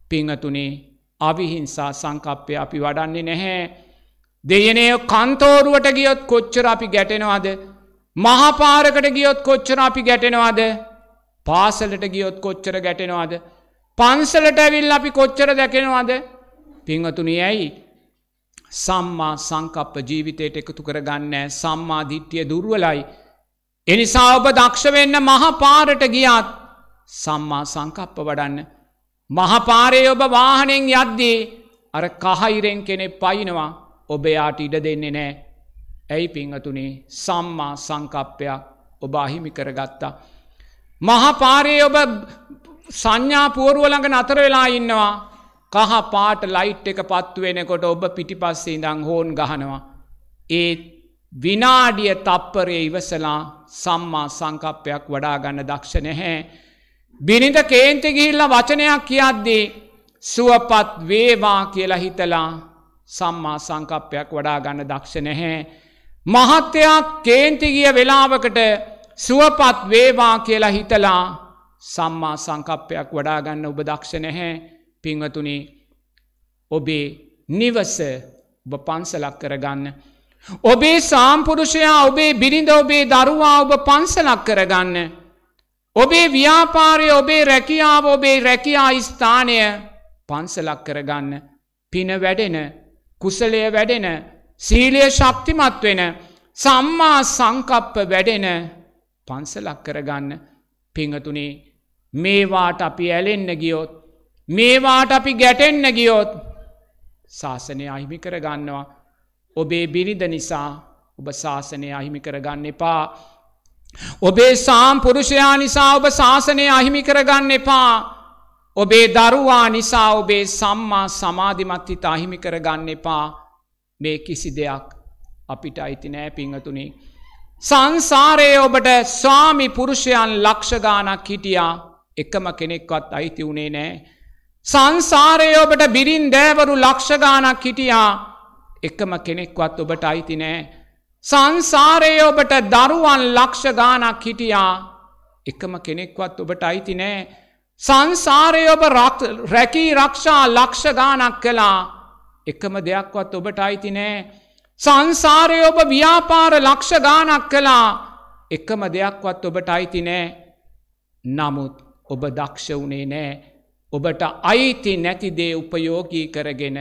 පිංහතුනේ අවිහිංසා සංකප්පය අපි වඩන්නේ නැහැ. දෙයනය කන්තෝරුවට ගියොත් කොච්චර අපි ගැටෙනවාද. මහපාරකට ගියොත් කොච්චර අපි ගැටෙනවාද. පාසලට ගියොත් කොච්චර ගැටෙනවාද. පන්සලට ඇවිල් අපි කොච්චර දැකෙනවාද පිංහතුනි ඇයි සම්මා සංකප්ප ජීවිතයට එකතු කර ගන්න සම්මා ධිට්්‍යිය දුර්ුවලයි. එනිසා ඔබ දක්ෂවෙන්න මහපාරට ගියාත් සම්මා සංකප්ප වඩන්න. මහපාරය ඔබ වාහනෙන් යද්දී අර කහයිරෙන් කෙනෙ පයිනවා ඔබ යාට ඉඩ දෙන්නේ නෑ. ඇයි පිංහතුනේ සම්මා සංකප්පයක් ඔබ අහිමි කරගත්තා. මහපාරයේ ඔබ සංඥා පුවරුව ළඟ නතර වෙලා ඉන්නවා කහ පාට ලයිට් එක පත්තුවෙනකොට ඔබ පිටිපස්සේ ඉඳං හෝන් ගහනවා. ඒත් විනාඩිය තප්පරේ ඉවසලා සම්මා සංකප්පයක් වඩාගන්න දක්ෂ නැහැ. බිනිඳ කේන්ති ගිහිල්ල වචනයක් කියද්දී සුවපත් වේවා කියලා හිතලා සම්මා සංකප්පයක් වඩාගන්න දක්ෂ නැහැ. මහත්තයක් කේන්තිගිය වෙලාවකට සුවපත් වේවා කියලා හිතලා සම්මා සංකප්පයක් වඩාගන්න ඔබ දක්ෂ නැහැ පිංවතුනේ ඔබේ නිවස ඔබ පන්සලක් කරගන්න. ඔබේ සාම්පුරුෂයා ඔබේ බිරිඳ ඔබේ දරුවා ඔබ පන්සලක් කරගන්න. ඔබේ ව්‍යාපාරය ඔබේ රැකියාව ඔබේ රැකියා ස්ථානය පන්සලක් කරගන්න පින වැඩෙන කුසලය වැඩෙන සීලිය ශක්තිමත් වෙන සම්මා සංකප්ප වැඩෙන පන්සලක් කරගන්න පිංහතුනේ මේවාට අපි ඇලෙන්න ගියොත් මේවාට අපි ගැටෙන්න ගියොත් ශාසනය අහිමි කරගන්නවා ඔබේ බිරිද නිසා ඔබ ශාසනය අහිමි කරගන්න එපා ඔබේ සාම්පුරුෂයා නිසා ඔබ ශාසනය අහිමි කරගන්න එපා ඔබේ දරුවා නිසා ඔබේ සම්මා සමාධිමත්තිත අහිමි කරගන්න එපා මේ කිසි දෙයක් අපිට අයිති නෑ පිංහතුනේ සංසාරයේ ඔබට ස්වාමි පුරුෂයන් ලක්ෂගානක් හිටියා එකම කෙනෙක්වත් අයිති වුණේ නෑ. සංසාරය ඔබට බිරින් දෑවරු ලක්ෂගානක් හිටියා එකම කෙනෙක්වත් ඔබට අයිති නෑ. සංසාරය ඔබට දරුවන් ලක්ෂගානක් හිටියා එකම කෙනෙක්වත් ඔබට අයිති නෑ. සංසාරය ඔබ රැකී රක්ෂා ලක්ෂගානක් කලා එකම දෙයක්වත් ඔබට අයිති නෑ. සංසාරය ඔබ ව්‍යාපාර ලක්ෂගානක් කලා එකම දෙයක්වත් ඔබට අයිති නෑ නමුත් ඔබ දක්ෂ වුණේ නෑ ඔබට අයිති නැතිදේ උපයෝගී කරගෙන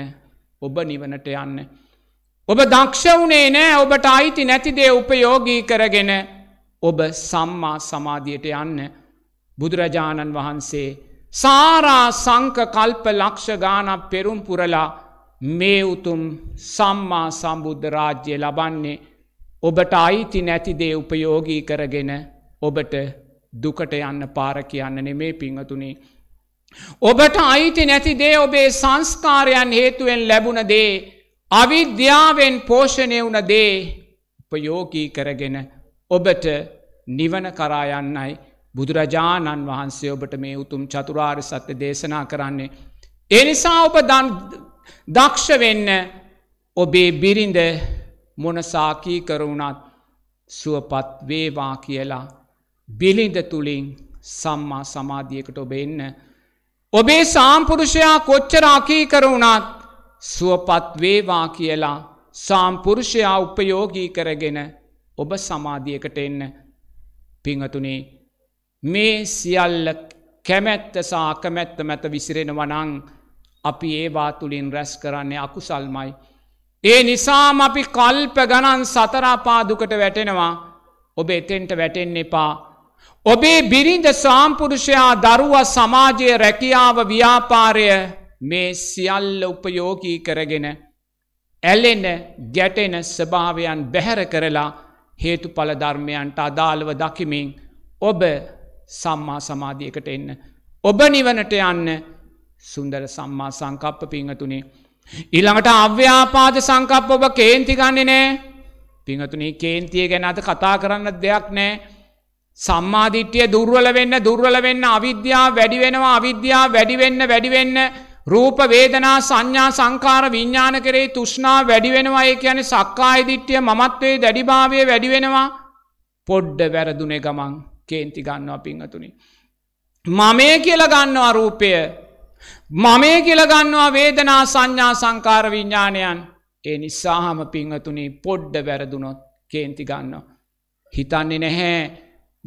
ඔබ නිවනට යන්න. ඔබ දක්ෂ වුණේ නෑ ඔබට අයිති නැතිදේ උපයෝගී කරගෙන ඔබ සම්මා සමාධියට යන්න බුදුරජාණන් වහන්සේ සාරා සංක කල්ප ලක්ෂ ගානක් පෙරුම් පුරලා මේ උතුම් සම්මා සම්බුද්ධ රාජ්‍යය ලබන්නේ ඔබට අයිති නැතිදේ උපයෝගී කරගෙන ඔබට දුකට යන්න පාර කියන්න නෙමේ පිංහතුනේ. ඔබට අයිති නැතිදේ ඔබේ සංස්කාරයන් හේතුවෙන් ලැබුණ දේ. අවිද්‍යාවෙන් පෝෂණය වුණ දේ උපයෝකී කරගෙන ඔබට නිවන කරායන්නයි බුදුරජාණන් වහන්සේ ඔබට මේ උතුම් චතුරාර් සත්‍ය දේශනා කරන්නේ. එනිසා ඔබ දක්ෂ වෙන්න ඔබේ බිරිඳ මොනසාකී කරුණත් සුවපත් වේවා කියලා බිලිඳ තුළින් සම්මා සමාධියකට ඔබ එන්න. ඔබේ සාම්පුරුෂයා කොච්චරාකී කරුණත් සුවපත් වේවා කියලා සාම්පුරුෂයා උපයෝගී කරගෙන ඔබ සමාධියකට එන්න පිංහතුනේ මේ සියල්ල කැමැත්ත සාකමැත්ත මැත විසිරෙන වනං අපි ඒවා තුළින් රැස් කරන්නේ අකුසල්මයි. ඒ නිසාම අපි කල්ප ගණන් සතරාපාදුකට වැටෙනවා ඔබ එතෙන්ට වැටෙන්න එපා ඔබේ බිරිඳ සාම්පුරුෂයා දරුව සමාජය රැකියාව ව්‍යාපාරය මේ සියල්ල උපයෝගී කරගෙන ඇලෙන ගැටෙන ස්භාවයන් බැහැර කරලා හේතු පලධර්මයන්ට අදාළව දකිමින් ඔබ සම්මා සමාධියකට එන්න. ඔබ නිවනට යන්න සුන්දර සම්මා සංකප්ප පිංහතුනේ. ඉළඟට අව්‍යාපාද සංකප්ප ඔබ කේන්තිගන්නේ නෑ පිංහතුනේ කේන්තිය ගැන අත කතා කරන්න දෙයක් නෑ. සම්මාධිට්්‍යය දුර්වල වෙන්න දුර්වල වෙන්න අවිද්‍යා වැඩිවෙනවා අවිද්‍යා වැඩිවෙන්න වැඩිවෙන්න රූප වේදනා සංඥා සංකාර විඤ්ඥාන කරේ තුෂ්නා වැඩිවෙනවා ඒ කියන සක්කාය දිට්්‍යිය මත්වේ දැඩිභාවය වැඩිවෙනවා පොඩ්ඩ වැරදුනේ ගමන් කේන්ති ගන්නවා පිංහතුනි. මමේ කියල ගන්නවා රූපය මමේ කියල ගන්නවා වේදනා සංඥා සංකාර විඤ්ඥානයන් ඒ නිසාහම පිංහතුනි පොඩ්ඩ වැරදුනොත් කේන්ති ගන්නවා. හිතන්නේ නැහැ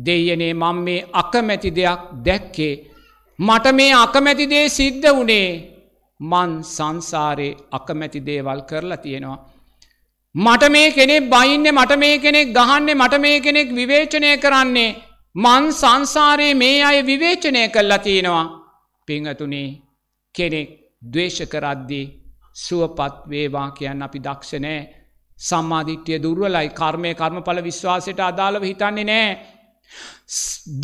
දෙයනේ මං මේ අකමැති දෙයක් දැක්කේ. මට මේ අකමැතිදේ සිද්ධ වනේ මන් සංසාරයේ අකමැති දේවල් කරලා තියෙනවා. මට මේ කෙනෙක් බයින්නේ මට මේ කෙනෙක් ගහන්නේ මට මේ කෙනෙක් විවේචනය කරන්නේ. මන් සංසාරයේ මේ අය විවේචනය කල්ලා තියෙනවා. පිංහතුනේ කෙනෙක් දවේශ කරද්දී සුවපත් වේවා කියන්න අපි දක්ෂනෑ සම්මාධිට්‍යය දුර්වලයි කර්මය කර්මඵල විශ්වාසයට අදාළව හිතන්නේ නෑ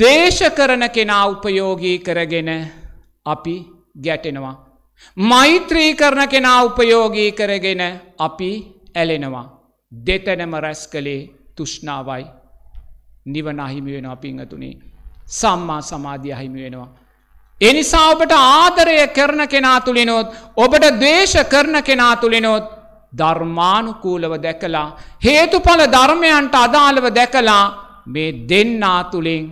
දේශ කරන කෙනා උපයෝගී කරගෙන අපි ගැටෙනවා. මෛත්‍රී කරන කෙනා උපයෝගී කරගෙන අපි ඇලෙනවා. දෙතැනම රැස් කළේ තුෂ්නාවයි නිවන අහිමි වෙනවා පිංහතුනේ සම්මා සමාධිය අහිමි වෙනවා. එනිසා ඔබට ආදරය කරන කෙනා තුළිනොත් ඔබට දේශ කරන කෙනා තුළිනොත් ධර්මානුකූලව දැකලා හේතුඵල ධර්මයන්ට අදාළව දැකලා මේ දෙන්නා තුළින්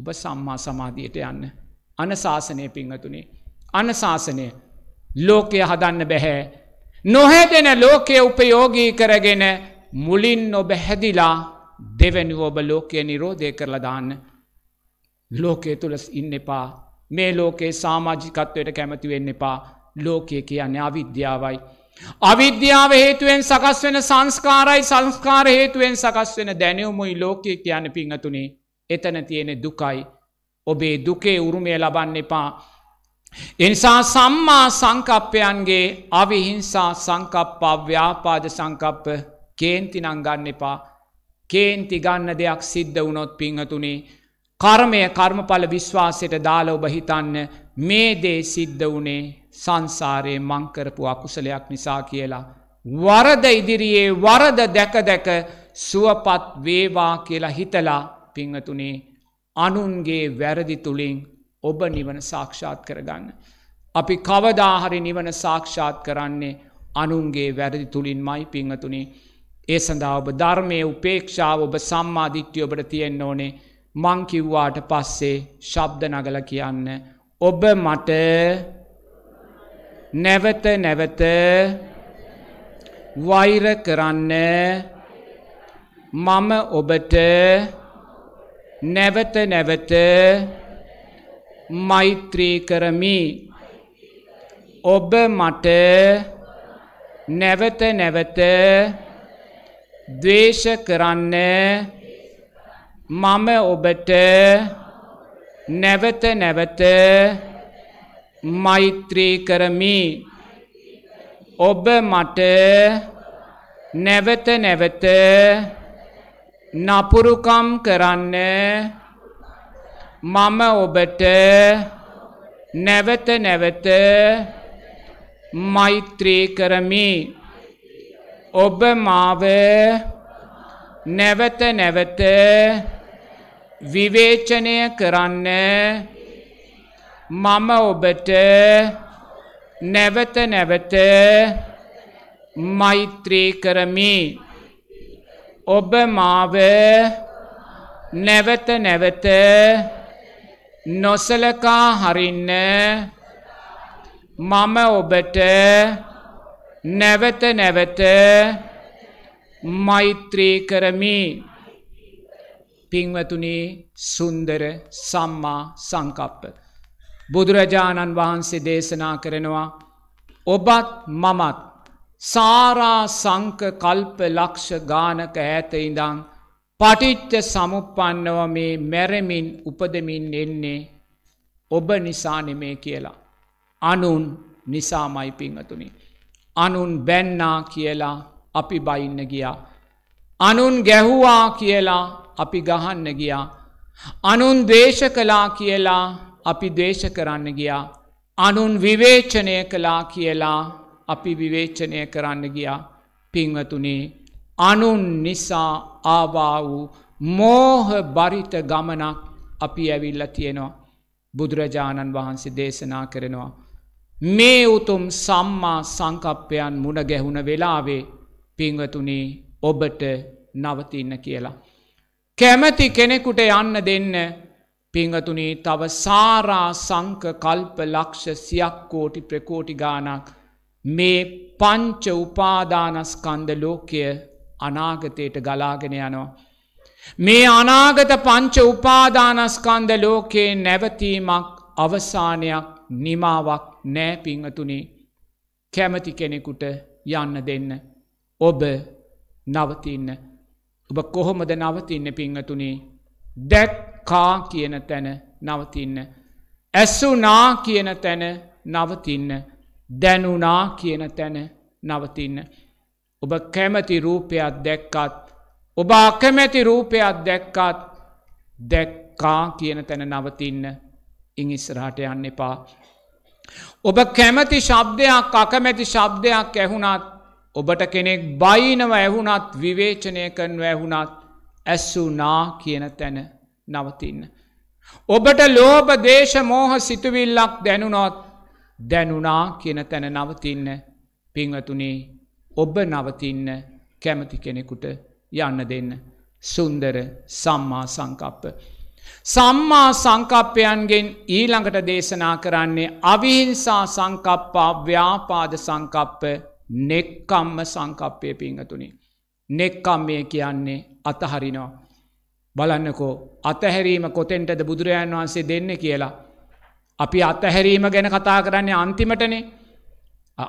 ඔබ සම්මා සමාධියට යන්න අනශාසනය පිංහතුනේ අනශාසනය ලෝකය හදන්න බැහැ. නොහැදෙන ලෝකය උපයෝගී කරගෙන මුලින් ඔබ හැදිලා දෙවැනි ඔබ ලෝකය නිරෝධය කරලදාන්න ලෝකය තුළස් ඉන්න එපා මේ ලෝකයේ සාමාජිකත්වයට කැමතිවෙන්න එපා ලෝකය කියන්න අවිද්‍යාවයි අවිද්‍යාව හේතුවෙන් සකස් වෙන සංස්කාරයි සංස්කාර හේතුවෙන් සකස් වෙන දැනවමුයි ලෝකය කියන පිංහතුනේ එතන තියෙන දුකයි ඔබේ දුකේ උරුමය ලබන්න එපා. එනිසා සම්මා සංකප්පයන්ගේ අවිහිංසා සංකප්පා ව්‍යාපාද සංකප්ප කේන්තිනංගන්න එපා කේන්ති ගන්න දෙයක් සිද්ධ වුණොත් පිංහතුනේ කර්මය කර්මඵල විශ්වාසයට දාල ඔබ හිතන්න මේ දේ සිද්ධ වනේ සංසාරයේ මංකරපු අකුසලයක් නිසා කියලා. වරද ඉදිරියේ වරද දැක දැක සුවපත් වේවා කියලා හිතලා පිංහතුනේ අනුන්ගේ වැරදි තුළින් ඔබ නිවන සාක්ෂාත් කරගන්න. අපි කවදාහරි නිවන සාක්ෂාත් කරන්නේ අනුන්ගේ වැරදි තුළින් මයි පිංහතුනේ ඒ සඳහා ඔබ ධර්මය උපේක්ෂාව ඔබ සම්මාධිට්්‍ය ඔබට තියෙන්න්න ඕනේ මංකිව්වාට පස්සේ ශබ්ද නගල කියන්න ඔබ මට නැවත නැවත වෛර කරන්න මම ඔබට නැවත නැවත මෛත්‍රී කරමි ඔබ මට නැවත නැවත ද්වේෂ කරන්න මම ඔබට නැවත නැවත මෛත්‍රී කරමි ඔබ මට නැවත නැවත නපුරුකම් කරන්න මම ඔබට නැවත නැවත මෛත්‍රී කරමි ඔබ මාව නැවත නැවත විවේචනය කරන්න මම ඔබට නැවත නැවත මෛත්‍රී කරමි ඔබ මාව නැවත නැවත නොසලකා හරින්න මම ඔබට නැවත නැවත මෛත්‍රී කරමි පින්වතුනි සුන්දර සම්මා සංකප්ප බුදුරජාණන් වහන්සේ දේශනා කරනවා ඔබත් මමත් සාරා සංක කල්ප ලක්ෂ ගානක ඇතයිඉඳං පටිච්ච සමුපපන්නව මේ මැරමින් උපදමින් එන්නේ ඔබ නිසානෙමේ කියලා. අනුන් නිසාමයි පිංහතුනි. අනුන් බැන්නා කියලා අපි බයින්න ගියා. අනුන් ගැහුවා කියලා අපි ගහන්න ගියා. අනුන් දේශ කලා කියලා අපි දේශ කරන්න ගියා. අනුන් විවේචනය කලා කියලා අපි විවේචනය කරන්න ගියා පිංවතුනේ අනුන් නිසා ආවා වූ මෝහ බරිත ගමනක් අපි ඇවිල්ල තියෙනවා. බුදුරජාණන් වහන්සේ දේශනා කරනවා. මේ උතුම් සම්මා සංකප්පයන් මුණ ගැහුණ වෙලාවේ පිංවතුනේ ඔබට නවතින්න කියලා. කැමැති කෙනෙකුට යන්න දෙන්න පිංහතුනේ තව සාරා සංක කල්ප ලක්ෂ සියක් කෝටි ප්‍රකෝටි ගානක් මේ පංච උපාදානස්කන්ද ලෝකය අනාගතයට ගලාගෙන යනවා. මේ අනාගත පංච උපාදානස්කන්ද ලෝකයේ නැවතීමක් අවසානයක් නිමාවක් නෑ පිංහතුනේ කැමති කෙනෙකුට යන්න දෙන්න. ඔබ නවතින්න. ඔබ කොහොමද නවතින්න පිංහතුනේ දැත් කා කියන තැන නවතින්න. ඇස්සුනා කියන තැන නවතින්න. දැනුනා කියන තැන නවතින්න. ඔබ කැමති රූපයක් දැක්කත්. ඔබ අකමැති රූපයක් දැක්කත් දැක්කා කියන තැන නවතින්න ඉංඉස්රහට යන්න එපා. ඔබ කැමති ශබ්දයක් අකමැති ශබ්දයක් ඇහුණත් ඔබට කෙනෙක් බයිනව ඇහුණත් විවේචනය කරනු ඇහුණත් ඇස්සුනා කියන තැන නවතින්න. ඔබට ලෝබ දේශ මෝහ සිතුවිල්ලක් දැනුනොත් දැනුනා කියන තැන නවතින්න පිංවතුනේ ඔබ නවතින්න කැමති කෙනෙකුට යන්න දෙන්න. සුන්දර සම්මා සංකප්ප. සම්මා සංකප්පයන්ගෙන් ඊළඟට දේශනා කරන්නේ අවිහිංසා සංකප්පා ව්‍යාපාද සංකප්ප නෙක්කම්ම සංකප්පය පිංහතුනි. නෙක්කම්මය කියන්නේ අතහරිනවා. බලන්නකෝ අතහැරීම කොතෙන්ටද බුදුරජාන් වහන්සේ දෙන්න කියලා. අපි අත්තහැරීම ගැන කතා කරන්නේ අන්තිමටනේ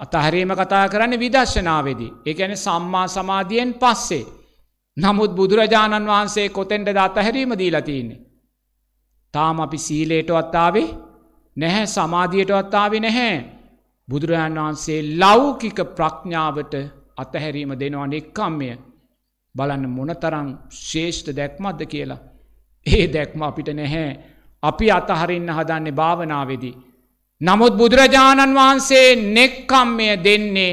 අතහැරීම කතා කරන්නේ විදර්ශනාවේදී. ඒගැන සම්මා සමාධියෙන් පස්සේ. නමුත් බුදුරජාණන් වහන්සේ කොතෙන්ට ද අතහැරීම දීලතින්නේ. තාම අපි සීලේට අත්තාවේ නැහැ සමාධියට අත්තාවේ නැහැ. බුදුරජාණන් වහන්සේ ලෞකික ප්‍රඥාවට අතහැරීම දෙනවන්නේ කම්මය බලන්න මොනතරං ශේෂ්ඨ දැක්මක්ද කියලා. ඒ දැක්ම අපිට නැහැ. අපි අතහරින්න හදන්නේ භාවනාවේදී. නමුත් බුදුරජාණන් වහන්සේ නෙක්කම්මය දෙන්නේ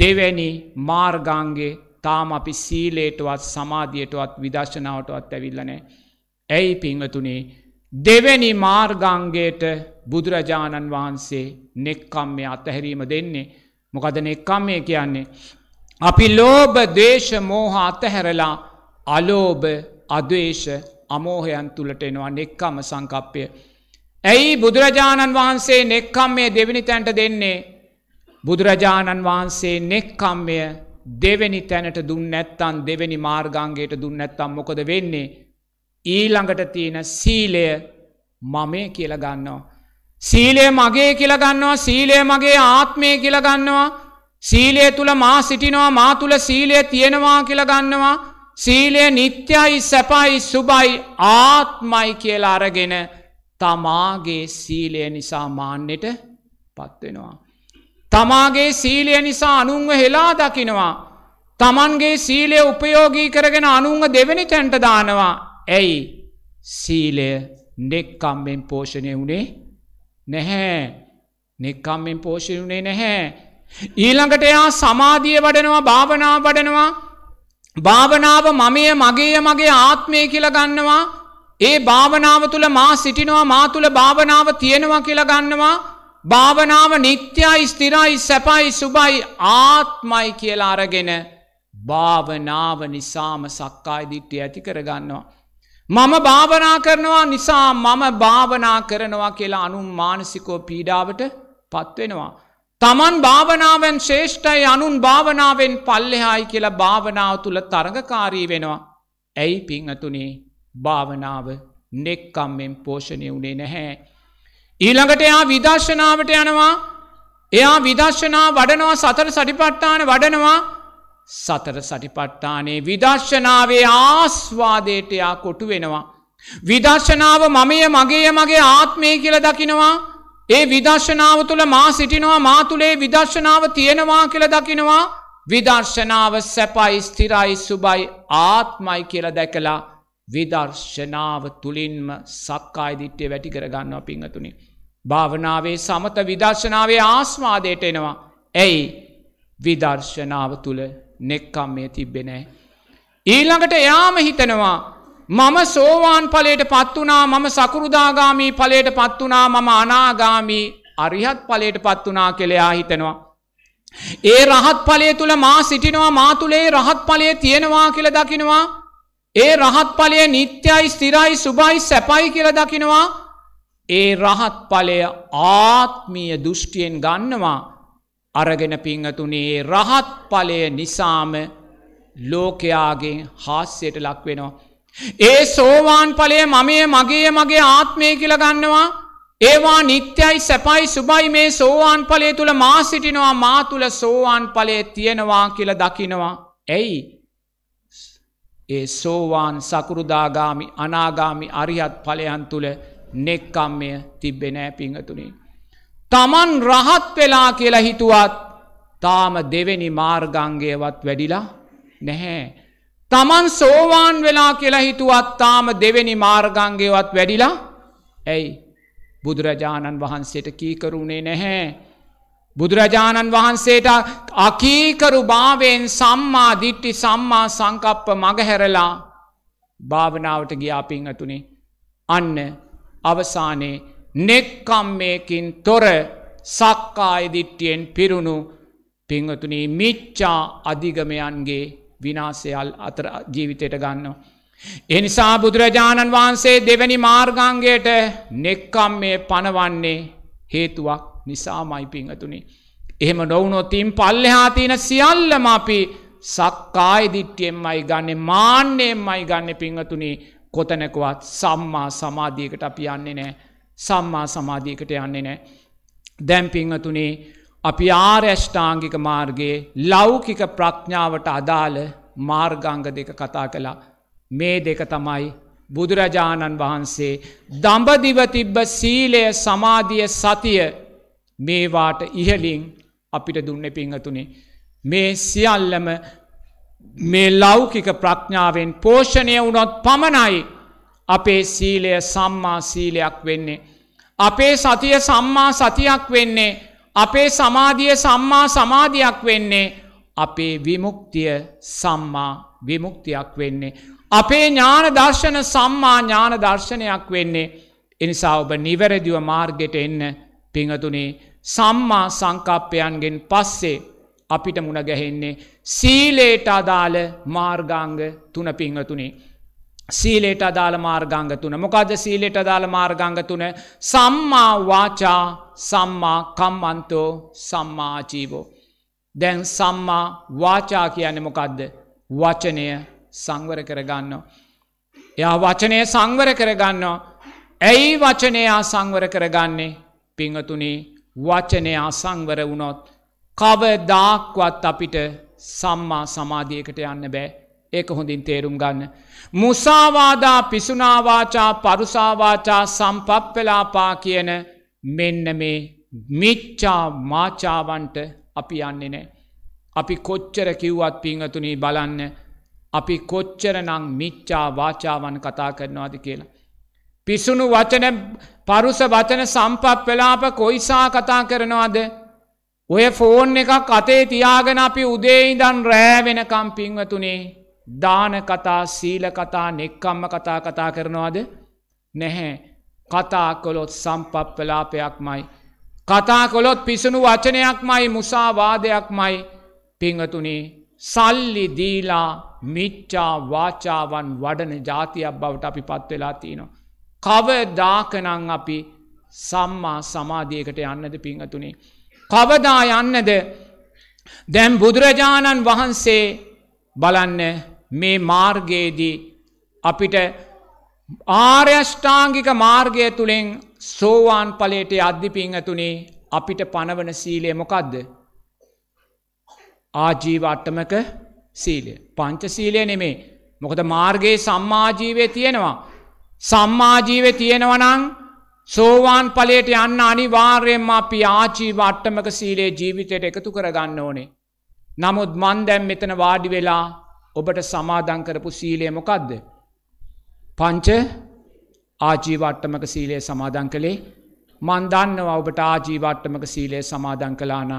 දෙවැනි මාර්ගංගේ තාම අපි සීලේටවත් සමාධියටවත් විදශනාවටවත් ඇවිල්ලනෑ. ඇයි පිංවතුනේ දෙවැනි මාර්ගංගේට බුදුරජාණන් වහන්සේ නෙක්කම්මය අතහැරීම දෙන්නේ. මොකද නෙක්කම්මය කියන්නේ අපි ලෝභ දේශ මෝහ අතහැරලා අලෝභ අදේශ අමෝහයන් තුළට එනවා නෙක්කම සංකප්පය. ඇයි බුදුරජාණන් වහන්සේ නෙක්කම් මේ දෙවිනි තැන්ට දෙන්නේ. බුදුරජාණන් වහන්සේ නෙක්කම්මය දෙවැනි තැනට දුන්න ඇත්තන් දෙවැනි මාර්ගංගේයට දුන්න ඇත්තම් මොකද වෙන්නේ. ඊළඟට තියෙන සීලය මමය කියලගන්නවා. සීලය මගේ කියලගන්නවා සීලය මගේ ආත්මය කියලගන්නවා සීලය තුළ මා සිටිනවා මා තුළ සීලය තියෙනවා කියලගන්නවා සීලය නිත්‍යයි සැපයි සුබයි ආත්මයි කියලා අරගෙන තමාගේ සීලය නිසා මාන්නෙට පත්වෙනවා. තමාගේ සීලිය නිසා අනුන්ව හෙලා දකිනවා. තමන්ගේ සීලය උපයෝගී කරගෙන අනුන්ව දෙවැනි තැන්ට දානවා. ඇයි සීලය නෙක්කම්බෙන් පෝෂණය වුණේ නැහැ නෙක්කම්මෙන් පෝෂණය වුණේ නැහැ ඊළඟට එයා සමාධිය වඩනවා භාවනා වඩනවා භාවනාව මමය මගේය මගේ ආත්මය කියලා ගන්නවා ඒ භාවනාව තුළ මා සිටිනවා මා තුළ භාවනාව තියෙනවා කියලා ගන්නවා භාවනාව නිත්‍යයි ස්තිරයි සැපයි සුබයි ආත්මයි කියලා අරගෙන භාවනාව නිසාම සක්කායි දිට්ටිය ඇති කරගන්නවා. මම භාවනා කරනවා නිසා මම භාවනා කරනවා කියලා අනුම් මානසිකෝ පීඩාවට පත්වෙනවා. තමන් භාවනාවන් ශේෂ්ඨයි අනුන් භාවනාවෙන් පල්ලෙහායි කියලා භාවනාව තුළ තරඟකාරී වෙනවා. ඇයි පිංහතුනේ භාවනාව නෙක්කම්මෙන් පෝෂණය වුණේ නැහැ. ඊළඟට එයා විදර්ශනාවට යනවා එයා විදර්ශනා වඩනවා සතර සටිපට්ටාන වඩනවා සතර සටිපට්ටානේ විදර්ශනාවේ ආස්වාදේටයා කොටු වෙනවා. විදර්ශනාව මමය මගේ මගේ ආත්මය කියල දකිනවා ඒ විදර්ශනාව තුළ මා සිටිනවා මා තුළේ විදර්ශනාව තියෙනවා කියල දකිනවා විදර්ශනාව සැපයි ස්තිරයි සුබයි ආත්මයි කියල දැකලා විදර්ශනාව තුළින්ම සක්කායිදිට්්‍යය වැටි කරගන්නවා පිංහතුනි. භාවනාවේ සමත විදර්ශනාවේ ආස්වාදයට එනවා. ඇයි විදර්ශනාව තුළ නෙක්කම්මය තිබ්බෙනෑ. ඊළඟට එයාම හිතනවා මම සෝවාන් ඵලයට පත් වුණා මම සකුරුදාගාමි ඵලයට පත් වුණා මම අනාගාමි අරිහත් ඵලයට පත් වුණා කියලා හිතනවා. ඒ රහත් ඵලය තුල මා සිටිනවා මා තුලේ රහත් ඵලය තියෙනවා කියලා දකිනවා. ඒ රහත් ඵලය නිට්ටයයි ස්ථිරයි සුභයි සැපයි කියලා දකිනවා. ඒ රහත් ඵලය ආත්මීය දෘෂ්ටියෙන් ගන්නවා. අරගෙන පිංහතුනේ රහත් ඵලය නිසාම ලෝකයාගේ හාස්‍යයට ලක්වෙනවා. ඒ සෝවාන් ඵලය මමයේ මගේ මගේ ආත්මය කියලා ගන්නවා. ඒවා නිත්‍යයි සැපයි සුබයි මේ සෝවාන් ඵලය තුල මා සිටිනවා මා තුල සෝවාන් ඵලය තියෙනවා කියලා දකිනවා. ඇයි? ඒ සෝවාන් සකුරුදාගාමි අනාගාමි අරිහත් ඵලයන් තුල නෙක්කම්මය තිබ්බේ නෑ පිංගතුනේ. තමන් රහත් වෙලා කියලා හිතුවත් තාම දෙවෙනි මාර්ගංගයවත් වැඩිලා නැහැ. තමන් සෝවාන් වෙලා කියලා හිතුවත්තාම දෙවෙනි මාර්ගංගේවත් වැඩිලා ඇයි බුදුරජාණන් වහන්සේට කීකරුණේ නැහැ. බුදුරජාණන් වහන්සේට අකීකරු භාවයෙන් සම්මා දිට්ටි සම්මා සංකප්ප මගහැරලා භාවනාවට ගියාපින් ඇතුනේ අන්න අවසානයේ නෙක්කම්මයකින් තොර සක්කායදිට්ටියෙන් පිරුණු පිංහතුනී මිච්චා අධිගමයන්ගේ විනාසයල් අතර ජීවිතයට ගන්නවා. එනිසා බුදුරජාණන් වහන්සේ දෙවැනි මාර්ගංගයට නෙක්කම් මේ පණවන්නේ හේතුවක් නිසාමයි පිංහතුනි. එහෙම නොවනොතින් පල්ලෙහාතින සියල්ලම අපි සක්කාය දිට්ටියෙන්මයි ගන්න මාන්‍යයෙන්මයි ගන්න පිංහතුනි කොතනකවත් සම්මා සමාධියකට අපි යන්නේ නෑ සම්මා සමාධියකට යන්නේ නෑ. දැම් පිංහතුනේ අපි ආර්යෂ්ඨාංගික මාර්ගයේ ලෞකික ප්‍රඥාවට අදාළ මාර්ගංග දෙක කතා කළා මේ දෙක තමයි බුදුරජාණන් වහන්සේ දඹදිවතිබ්බ සීලය සමාධිය සතිය මේවාට ඉහලින් අපිට දුන්න පිංහතුනේ මේ සියල්ලම මේ ලෞකික ප්‍රඥාවෙන් පෝෂණය වුණොත් පමණයි අපේ සීලය සම්මා සීලයක් වෙන්නේ. අපේ සතිය සම්මා සතියක් වෙන්නේ අපේ සමාධිය සම්මා සමාධයක් වෙන්නේ අපේ විමුක්තිය සම්මා විමුක්තියක් වෙන්නේ. අපේ ඥාන දර්ශන සම්මා ඥාන දර්ශනයක් වෙන්නේ එනිසා ඔබ නිවැරදිව මාර්ගෙට එන්න පිංහතුනේ සම්මා සංකප්පයන්ගෙන් පස්සේ අපිට මුණ ගැහෙන්නේ සීලේට අදාළ මාර්ගාංග තුන පිංහතුනේ. සීලේට අදාළ මාර්ගංග තුන මොකද සීලෙට අදාළ මාර්ගංග තුන සම්මා වාචා සම්මා කම්මන්තෝ සම්මාචීවෝ. දැන් සම්මා වාචා කියන්න මොකක්ද වචනය සංවර කරගන්න. යා වචනය සංවර කරගන්නවා. ඇයි වචනයා සංවර කරගන්නේ පිංහතුනේ වචනයා සංවර වුණොත් කවදාක්වත් අපිට සම්මා සමාධියකට යන්න බෑ ඒක හොඳින් තේරුම් ගන්න. මුසාවාදා පිසුනාවාචා පරුසාවාචා සම්පප්පලාපා කියන මෙන්න මේ මිච්චා මාචාවන්ට අපි යන්නේ නෑ. අපි කොච්චර කිව්වත් පිංහතුනී බලන්න අපි කොච්චරනං මිච්චා වාචාවන් කතා කරනවාද කියලා. පිසුණු වචන පරුස වචන සම්පප් වෙලාප කොයිසා කතා කරනවාද. ඔය ෆෝන් එකක් අතේ තියාගෙන අපි උදේයිදන් රෑවෙනකම් පිංවතුනේ දාන කතා සීල කතා නෙක්කම්ම කතා කතා කරනවාද නැහැ කතා කොළොත් සම්පප්පලාපයක් මයි. කතා කොළොත් පිසුණු වචනයක් මයි මුසාවාදයක් මයි පිංහතුනේ සල්ලි දීලා මිච්චා වාචාවන් වඩන ජාතියක් බවට අපි පත්වෙලා තියනවා. කව දාකනං අපි සම්මා සමාධියකට යන්නද පිංහතුනේ. කවදා යන්නද දැම් බුදුරජාණන් වහන්සේ බලන්න මේ මාර්ගයේදී අපිට ආර්යෂ්ඨාංගික මාර්ගය තුළින් සෝවාන් පලේට අධ්‍යපිං ඇතුනේ අපිට පණවන සීලය මොකක්ද. ආජීවට්ටමක සීලය. පංච සීලය නෙමේ මොකද මාර්ගයේ සම්මාජීවය තියෙනවා. සම්මාජීවය තියෙනවනං සෝවාන් පලේට යන්න අනිවාර්යෙන්ම අපි ආචීව අට්ටමක සීලේ ජීවිතයට එකතු කරගන්න ඕනේ. නමුත් මන්දැම් මෙතන වාඩි වෙලා ඔබට සමාදං කරපු සීලය මොකක්ද. පංච ආජීවට්ටමක සීලය සමාදං කළේ මන්දන්නවා ඔබට ආජීවට්ටමක සීලය සමාදං කලානං.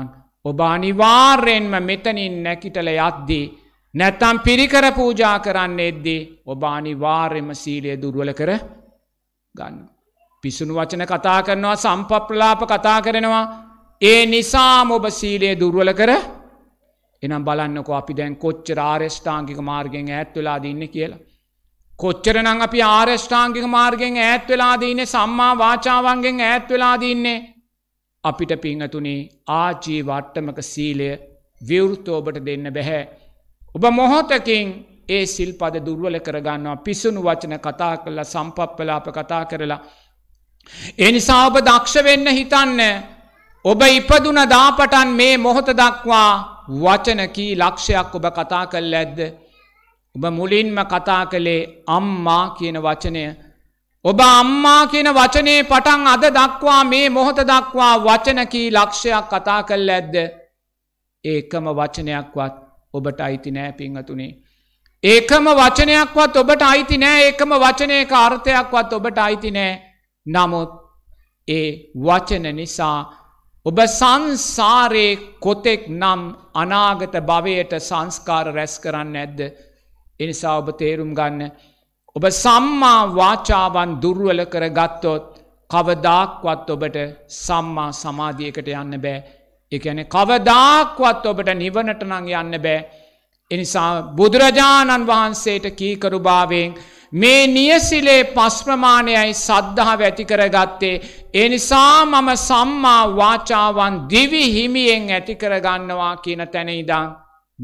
ඔබ අනිවාර්යෙන්ම මෙතනින් නැකිටල යද්දී. නැත්තම් පිරිකර පූජා කරන්න එද්දී ඔබ අනිවාර්යම සීලය දුර්වල කර ගන්න. පිසුණු වචන කතා කරනවා සම්පප්‍රලාප කතා කරනවා ඒ නිසාම ඔබ සීලය දුර්වල කර එනම් බලන්නකො අපි දැන් කොච්චර ආර්ෂ්ඨාංගික මාර්ගෙන් ඇත් වෙලා දන්න කියලා. කොච්චරනං අපි ආර්ෂ්ඨාංගික මාර්ගෙන් ඇත් වෙලා දීන සම්මා වාචාවන්ගෙන් ඇත් වෙලා දන්නේ. අපිට පිංහතුනේ ආජී වට්ටමක සීලය විවෘත ඔබට දෙන්න බැහැ. ඔබ මොහොතකින් ඒ සිල්පද දුර්වල කරගන්නවා පිසුණු වචන කතා කරලා සම්පප්පලාප කතා කරලා. එනිසා ඔබ දක්ෂ වෙන්න හිතන්න. ඔබ ඉපදුන දාපටන් මේ මොහොත දක්වා වචනකී ලක්ෂයක් ඔබ කතා කල් ඇද්ද ඔබ මුලින්ම කතා කළේ අම්මා කියන වචනය ඔබ අම්මා කියන වචනේ පටන් අද දක්වා මේ මොහොත දක්වා වචනකී ලක්ෂයක් කතා කල් ඇද්ද ඒකම වචනයක්වත් ඔබට අයිති නෑ පිංහතුනේ ඒකම වචනයක්වත් ඔබට අයිති නෑ ඒකම වචනයක අර්ථයක්වත් ඔබට අයිති නෑ නමුත් ඒ වචන නිසා ඔබ සංසාරයේ කොතෙක් නම් අනාගත භවයට සංස්කාර රැස් කරන්න ඇද්ද එනිසා ඔබ තේරුම් ගන්න ඔබ සම්මා වාචාවන් දුර්ුවල කර ගත්තොත් කවදාක්වත් ඔබට සම්මා සමාධියකට යන්න බෑ එකන කවදාක්වත් ඔබට නිවනටනං යන්න බෑ එනිසා බුදුරජාණන් වහන්සේට කීකරුභාවෙන් මේ නියසිලේ පස්්‍රමාණයයි සද්ධහ වැතිකරගත්තේ. ඒ නිසා මම සම්මා වාචාවන් දිවි හිමියෙන් ඇතිකරගන්නවා කියන තැනෙයිදා.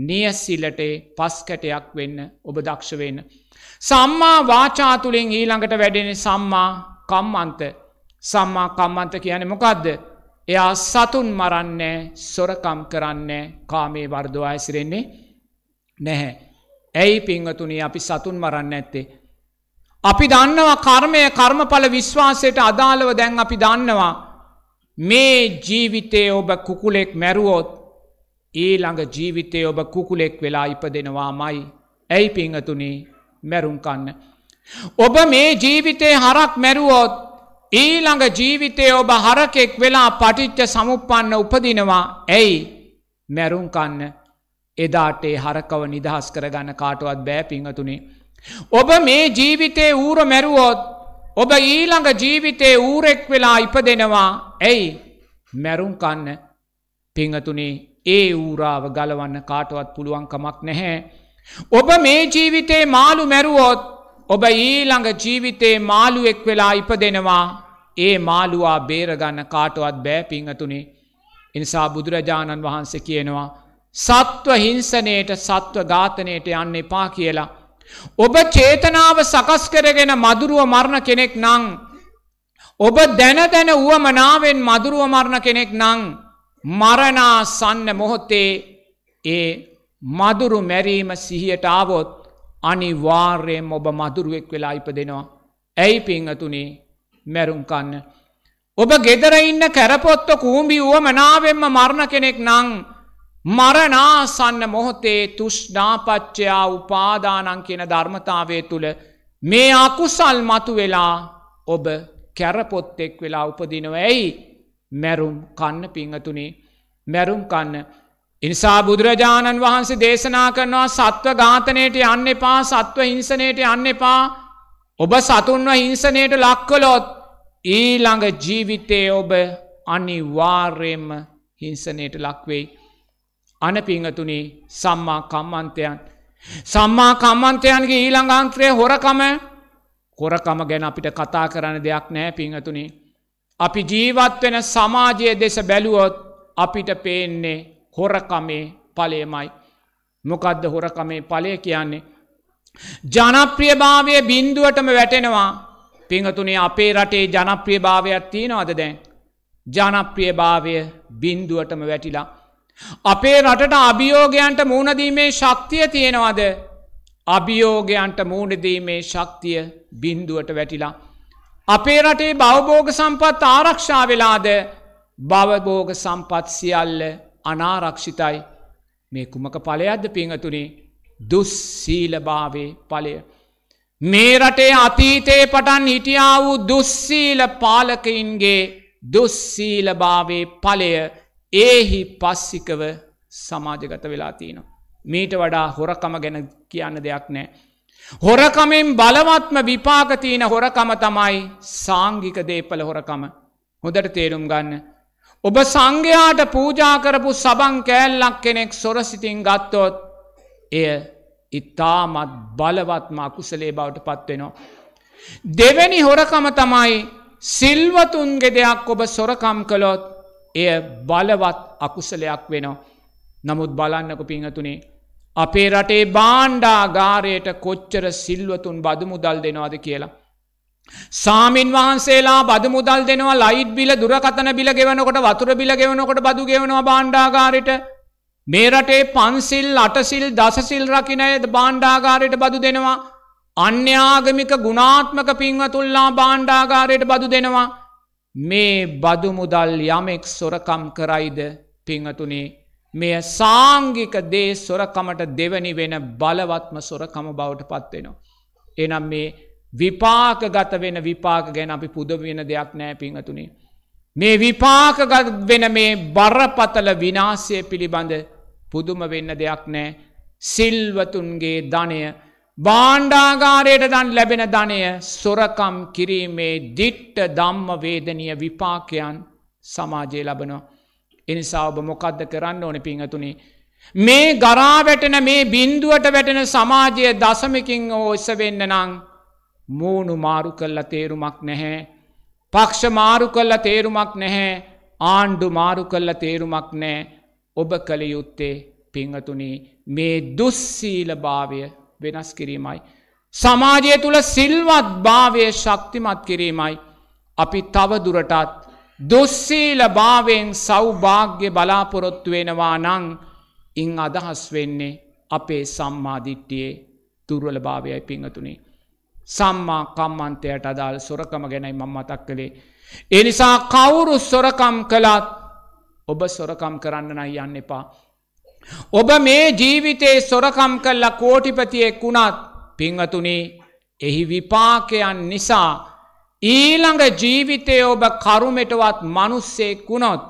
නියසිලටේ පස්කැටයක් වෙන්න ඔබ දක්ෂවෙන්න. සම්මා වාචාතුළින් ඊළඟට වැඩෙන සම්මා කම්මන්ත සම්මා කම්මන්ත කියන මොකක්ද. එයා සතුන් මරන්නේ සොරකම් කරන්නේ කාමේ වර්දවා ඇසිරෙන්නේ නැහැ. ඇයි පිංහතුනි අපි සතුන් මරන්න ඇත්තේ. අපි දන්නවා කර්මය කර්මඵල විශ්වාසයට අදාළව දැන් අපි දන්නවා මේ ජීවිතයේ ඔබ කුකුලෙක් මැරුවොත් ඊළඟ ජීවිතයේ ඔබ කුකුලෙක් වෙලා ඉපදෙනවා මයි ඇයි පිංහතුනේ මැරුම්කන්න. ඔබ මේ ජීවිතේ හරක් මැරුවොත් ඊළඟ ජීවිතය ඔබ හරකෙක් වෙලා පටිච්ච සමුපන්න උපදිනවා ඇයි මැරුම්කන්න එදාටේ හරකව නිදහස් කරගන්න කාටුවත් බෑ පිංහතුනේ ඔබ මේ ජීවිතේ ඌර මැරුවොත් ඔබ ඊළඟ ජීවිතේ ඌරෙක් වෙලා ඉපදෙනවා ඇයි මැරුම් කන්න පිංහතුනේ ඒ ඌරාව ගලවන්න කාටවත් පුළුවන්කමක් නැහැ. ඔබ මේ ජීවිතේ මාළු මැරුවොත් ඔබ ඊළඟ ජීවිතේ මාළුවෙක් වෙලා ඉපදෙනවා ඒ මාළුවා බේරගන්න කාටවත් බෑ පිංහතුනේ එනිසා බුදුරජාණන් වහන්සේ කියනවා සත්ව හිංසනයට සත්ව ඝාතනයට යන්න එපා කියලා ඔබ චේතනාව සකස් කරගෙන මදුරුව මරණ කෙනෙක් නං. ඔබ දැන දැන වුවමනාවෙන් මදුරුව මරණ කෙනෙක් නං මරණා සන්න මොහොතේ ඒ මදුරු මැරීම සිහියට ආවොත් අනිවාර්යෙන් ඔබ මදුරුවෙක් වෙලා ඉපදෙනවා. ඇයි පිංහතුනේ මැරුම්කන්න. ඔබ ගෙදර ඉන්න කැරපොත්ත කූම්බි වුවමනාවෙන්ම මරණ කෙනෙක් නං මරනාසන්න මොහොතේ තුෂ්නාපච්චයා උපාදානන් කියන ධර්මතාවය තුළ මේ අකුසල් මතු වෙලා ඔබ කැරපොත්තෙක් වෙලා උපදිනව ඇයි මැරුම් කන්න පිංහතුනේ මැරුම් කන්න. ඉනිසා බුදුරජාණන් වහන්සේ දේශනා කරනවා සත්ව ඝාතනයට යන්න එපා සත්ව හිංසනයට යන්න එපා ඔබ සතුන්ව හිංසනයට ලක්කලොත් ඊළඟ ජීවිතය ඔබ අනිවාර්යෙන්ම හිංසනයට ලක්වෙයි. අනපිංහතුනි සම්මා කම්මන්තයන්. සම්මා කම්මන්තයන්ගේ ඊළඟාන්ත්‍රය හොරකම කොරකම ගැන අපිට කතා කරන දෙයක් නෑ පිංහතුනි. අපි ජීවත් වෙන සමාජය දෙස බැලුවොත් අපිට පේන්නේ හොරකමේ පලේමයි. මොකදද හොරකමේ පලය කියන්නේ. ජනප්‍රියභාවය බින්දුවටම වැටෙනවා පිංහතුනේ අපේ රටේ ජනප්‍රියභාවයක් තියෙනවාද දැන් ජනප්‍රියභාවය බින්දුවටම වැටිලා. අපේ රටට අභියෝගයන්ට මූුණදීමේ ශක්තිය තියෙනවාද. අභියෝගයන්ට මූුණදීමේ ශක්තිය බින්දුවට වැටිලා. අපේ රටේ බවබෝග සම්පත් ආරක්ෂා වෙලාද බවබෝග සම්පත් සියල්ල අනාරක්ෂිතයි මේ කුමක පලයක්ද පිංහතුනේ දුස්සීලභාවේ පලය. මේ රටේ අතීතයේ පටන් හිටියා වූ දුස්සීල පාලකයින්ගේ දුස්සීලභාවේ පලය ඒහි පස්සිකව සමාජගත වෙලා තියනවා. මීට වඩා හොරකම ගැන කියන්න දෙයක් නෑ. හොරකමින් බලවත්ම විපාකතියන හොරකම තමයි සාංගික දේපල හොරකම හොදට තේරුම් ගන්න. ඔබ සංඝයාට පූජා කරපු සබං කෑල්ලක් කෙනෙක් සොරසිතින් ගත්තොත් එය ඉතාමත් බලවත්ම අකුසලේ බවට පත්වෙනවා. දෙවැනි හොරකම තමයි සිල්වතුන්ගේ දෙයක් ඔබ සොරකම් කළොත් එය බලවත් අකුසලයක් වෙනවා. නමුත් බලන්නක පිංහතුනේ. අපේ රටේ බාණ්ඩාගාරයට කොච්චර සිල්වතුන් බදමුදල් දෙනවාද කියලා. සාමීන් වහන්සේලා බදමුදල් දෙනවා ලයිට් බිල දුරකතන බිල ගෙවනකොට වතුර බිල ගෙවනකොට බදු ගෙවනවා බාණ්ඩාගාරයට මේ රටේ පන්සිල් අටසිල් දසසිල් රකිනයද බාණ්ඩාගාරයට බදු දෙනවා අන්‍යාගමික ගුණාත්මක පින්වතුල්ලා බාණ්ඩාගාරයට බදු දෙනවා මේ බදුමුදල් යමෙක් සොරකම් කරයිද පිංහතුනේ මෙය සාංගික දේ සොරකමට දෙවනි වෙන බලවත්ම සොරකම බවට පත්වෙනවා. එනම් මේ විපාක ගත වෙන විපාක ගැන අපි පුද වෙන දෙයක් නෑ පිංහතුනේ. මේ විපාකගත් වෙන මේ බරපතල විනාසය පිළිබඳ පුදුම වෙන්න දෙයක් නෑ සිල්වතුන්ගේ ධනය බාණ්ඩාගාරයට දන් ලැබෙන ධනය සොරකම් කිරීමේ දිට්ට දම්ම වේදනය විපාකයන් සමාජය ලබනවා. එනිසා ඔබ මොකක්ද කරන්න ඕන පිංහතුනි. මේ ගරා වැටෙන මේ බින්දුවට වැටෙන සමාජය දසමකින් ඔස්ස වෙන්න නං මූුණු මාරු කල්ල තේරුමක් නැහැ. පක්ෂ මාරු කල්ල තේරුමක් නැහැ ආණ්ඩු මාරු කල්ල තේරුමක් නෑ ඔබ කළ යුත්තේ පිංහතුනි මේ දුස්සීල භාවය වෙනස් කිරීමයි. සමාජය තුළ සිල්වත් භාවය ශක්තිමත් කිරීමයි. අපි තවදුරටත් දුස්සීල භාවෙන් සෞභාග්‍ය බලාපොරොත්තුවෙනවා නං ඉං අදහස් වෙන්නේ අපේ සම්මාධිට්ටියේ තුරවල භාවයයි පිංහතුනේ. සම්මා කම්මන්තයට අදාල් සොරකම ගැනයි මං මතක් කළේ. එනිසා කවුරු සොරකම් කළත් ඔබ සොරකම් කරන්නනයි යන්න එපා. ඔබ මේ ජීවිතයේ සොරකම් කල්ල කෝටිපතියෙක් වුණත් පිංහතුනේ එහි විපාකයන් නිසා ඊළඟ ජීවිතය ඔබ කරුමෙටවත් මනුස්සෙක් වුණොත්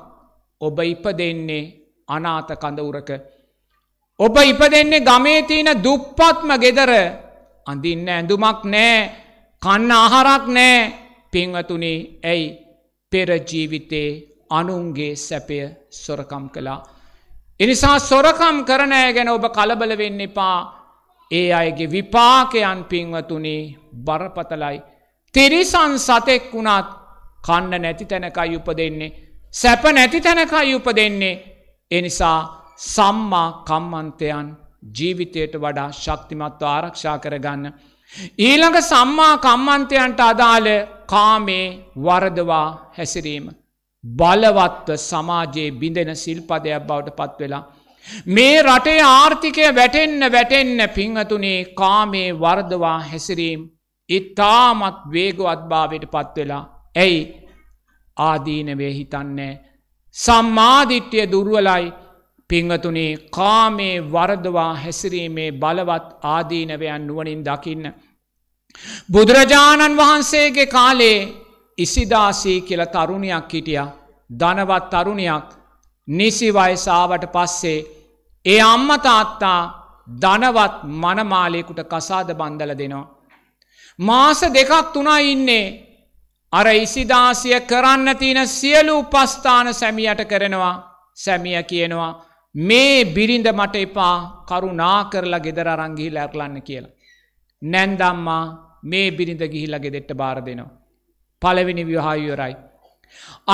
ඔබ ඉප දෙන්නේ අනාත කඳවුරක. ඔබ ඉප දෙන්නේ ගමේතියන දුප්පත්ම ගෙදර අඳින්න ඇඳුමක් නෑ කන්න අහරක් නෑ පිංවතුනේ ඇයි පෙරජීවිතේ අනුන්ගේ සැපය සොරකම් කලා. එනිසා සොරකම් කරන අය ගැන ඔබ කලබල වෙන්න එපා ඒ අයගේ විපාකයන් පින්වතුනේ බරපතලයි. තිරිසන් සතෙක් වුණත් කන්න නැති තැනකයි උප දෙන්නේ. සැප නැති තැනකයි උප දෙන්නේ. එනිසා සම්මා කම්මන්තයන් ජීවිතයට වඩා ශක්තිමත්ව ආරක්ෂා කරගන්න. ඊළඟ සම්මා කම්මන්තයන්ට අදාළ කාමේ වරදවා හැසිරීම. බලවත්ව සමාජයේ බිඳෙන සිල්පදයක් බවට පත්වෙලා. මේ රටේ ආර්ථිකය වැටෙන්න වැටෙන්න පිංහතුනේ කාමේ වර්ධවා හැසිරීම් ඉතාමත් වේගවත්භාවයට පත්වෙලා. ඇයි ආදීනවේ හිතන්නේ. සම්මාධිට්‍යය දුර්ුවලයි පිංහතුනේ කාමේ වරදවා හැසිරීමේ බලවත් ආදීනවයන් නුවනින් දකින්න. බුදුරජාණන් වහන්සේගේ කාලේ ඉසිදාසී කියල තරුණයක් හිටිය ධනවත් තරුණයක් නිසිවයසාාවට පස්සේ ඒ අම්මතාත්තා ධනවත් මනමාලයකුට කසාද බන්දල දෙනවා. මාස දෙකක් තුනා ඉන්නේ අර ඉසිදාසිය කරන්න තියෙන සියලු උපස්ථාන සැමියට කරනවා සැමිය කියනවා මේ බිරිඳ මට එපා කරුණා කරලා ගෙදර රංගිහිල ඇරලන්න කියලා. නැන්දම්මා මේ බිරිඳ ගිහිල්ල ගෙදෙට්ට බාර දෙනවා. පලවෙනි විවාහයවරයි.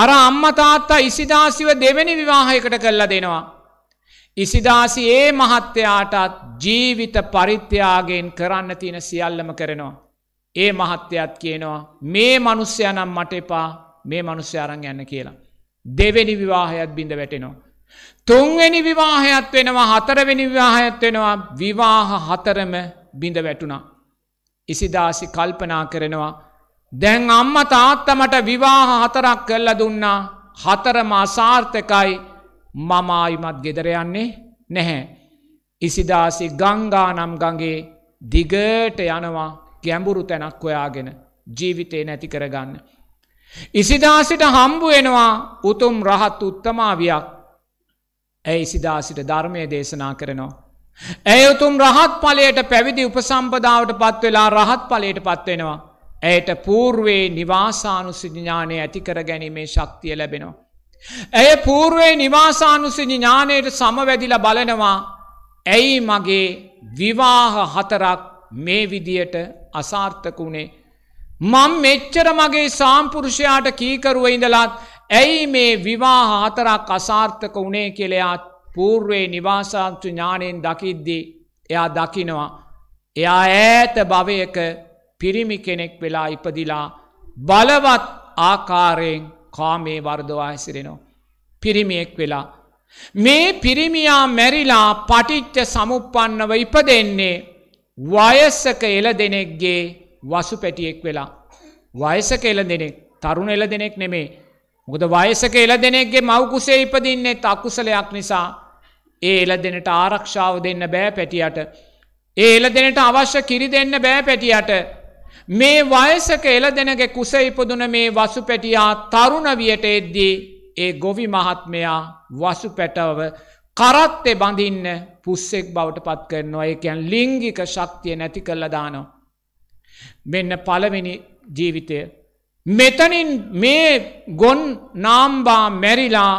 අර අම්මතාත්තා ඉසිදාසිව දෙවැනි විවාහයකට කල්ල දෙනවා. ඉසිදාසි ඒ මහත්තයාටත් ජීවිත පරිත්‍යයාගෙන් කරන්න තියෙන සියල්ලම කරනවා. ඒ මහත්තයත් කියනවා මේ මනුස්්‍යය නම් මට එපා මේ මනුස්්‍යයාරං යන්න කියලා. දෙවැනි විවාහයත් බිඳ වැටෙනවා. තුන්වැනි විවාහයත් වෙනවා හතරවෙනි විවාහයත් වෙනවා විවාහ හතරම බිඳ වැටුණා. ඉසිදාසි කල්පනා කරනවා දැන් අම්ම තාත්තමට විවාහ හතරක් කල්ල දුන්නා හතරම අසාර්ථකයි මමායිමත් ගෙදරයන්නේ නැහැ. ඉසිදාසි ගංගානම් ගගේ දිගට යනවා ගැඹුරු තැනක් ඔොයාගෙන ජීවිතේ නැති කරගන්න. ඉසිදාසිට හම්බුවෙනවා උතුම් රහත් උත්තමාවයක් ඇයි ඉසිදාසිට ධර්මය දේශනා කරනවා. ඇය උතුම් රහත් පලයට පැවිදි උපසම්පදාවට පත්වෙලා රහත් පලයට පත්වෙනවා. ඇයට පූර්වේ නිවාසානුසිඥානය ඇතිකර ගැනීමේ ශක්තිය ලැබෙනවා. ඇය පූර්වේ නිවාසානුසිනි ඥානයට සමවැදිල බලනවා ඇයි මගේ විවාහ හතරක් මේ විදියට අසාර්ථක වුණේ. මං මෙච්චර මගේ සාම්පුරුෂයාට කීකරුව ඉඳලත් ඇයි මේ විවාහ හතරක් අසාර්ථක වුණේ කෙළයාත් පූර්වේ නිවාසාංචු ඥානයෙන් දකිද්දී එයා දකිනවා. එයා ඈත භවයක පිරිමි කෙනෙක් වෙලා ඉපදිලා බලවත් ආකාරයෙන් කාමේ වර්දවා හැසිරෙනවා. පිරිමියෙක් වෙලා. මේ පිරිමියා මැරිලා පටිච්ච සමුපපන්නව ඉප දෙන්නේ වයස්සක එල දෙනෙක්ගේ වසු පැටියෙක් වෙලා. වයසක එල දෙනෙක් තරුණ එල දෙනෙක් නෙමේ. මොකද වයසක එල දෙනෙක්ගේ මවකුසේ ඉපදින්නේ අකුසලයක් නිසා ඒ එල දෙනට ආරක්ෂාව දෙන්න බෑ පැටියට. ඒ එල දෙනට අවශ්‍ය කිරි දෙන්න බෑ පැටියට මේ වයසක එලදෙනගේ කුස ඉපදුන මේ වසු පැටියා තරුණවියට එද්දී ඒ ගොවි මහත්මයා වසු පැටව කරත්තේ බඳින්න පුස්සෙක් බවට පත් කරනවා එකැන් ලිංගික ශක්තිය නැති කරලදානො. මෙන්න පළවෙනි ජීවිතය. මෙතනින් මේ ගොන් නාම්බා මැරිලා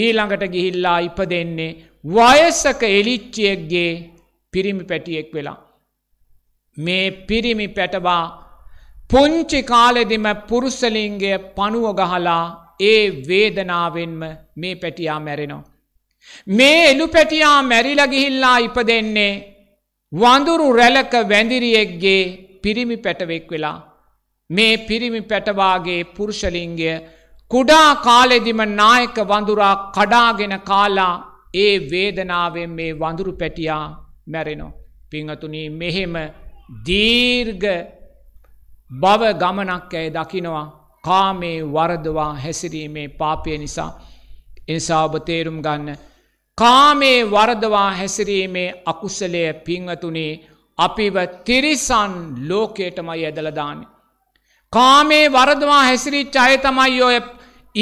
ඊළඟට ගිහිල්ලා ඉපදෙන්නේ වයසක එලිච්චියෙක්ගේ පිරිමි පැටියෙක් වෙලා. මේ පිරිමි පැටවා පුංචි කාලෙදිම පුරුස්සලිංගය පණුව ගහලා ඒ වේදනාවෙන්ම මේ පැටියා මැරෙනවා. මේ එලු පැටියා මැරිලගිහිල්ලා ඉපදෙන්නේ වඳුරු රැලක වැඳිරියෙක්ගේ පිරිමි පැටවෙක් වෙලා. මේ පිරිමි පැටවාගේ පුරුෂලිංගය කුඩා කාලෙදිම නායක වඳුරා කඩාගෙන කාලා ඒ වේදනාවෙන් මේ වඳුරු පැටියා මැරෙනෝ. පිංහතුනී මෙහෙම දීර්ග බව ගමනක් ඇය දකිනවා කාමේ වරදවා හැසිරීමේ පාපය නිසා එනිසා ඔබ තේරුම් ගන්න. කාමේ වරදවා හැසිරීමේ අකුසලය පිංවතුනේ අපිව තිරිසන් ලෝකයටමයි ඇදලදාන්න. කාමේ වරදවා හැසිරිච් අය තමයි ඔය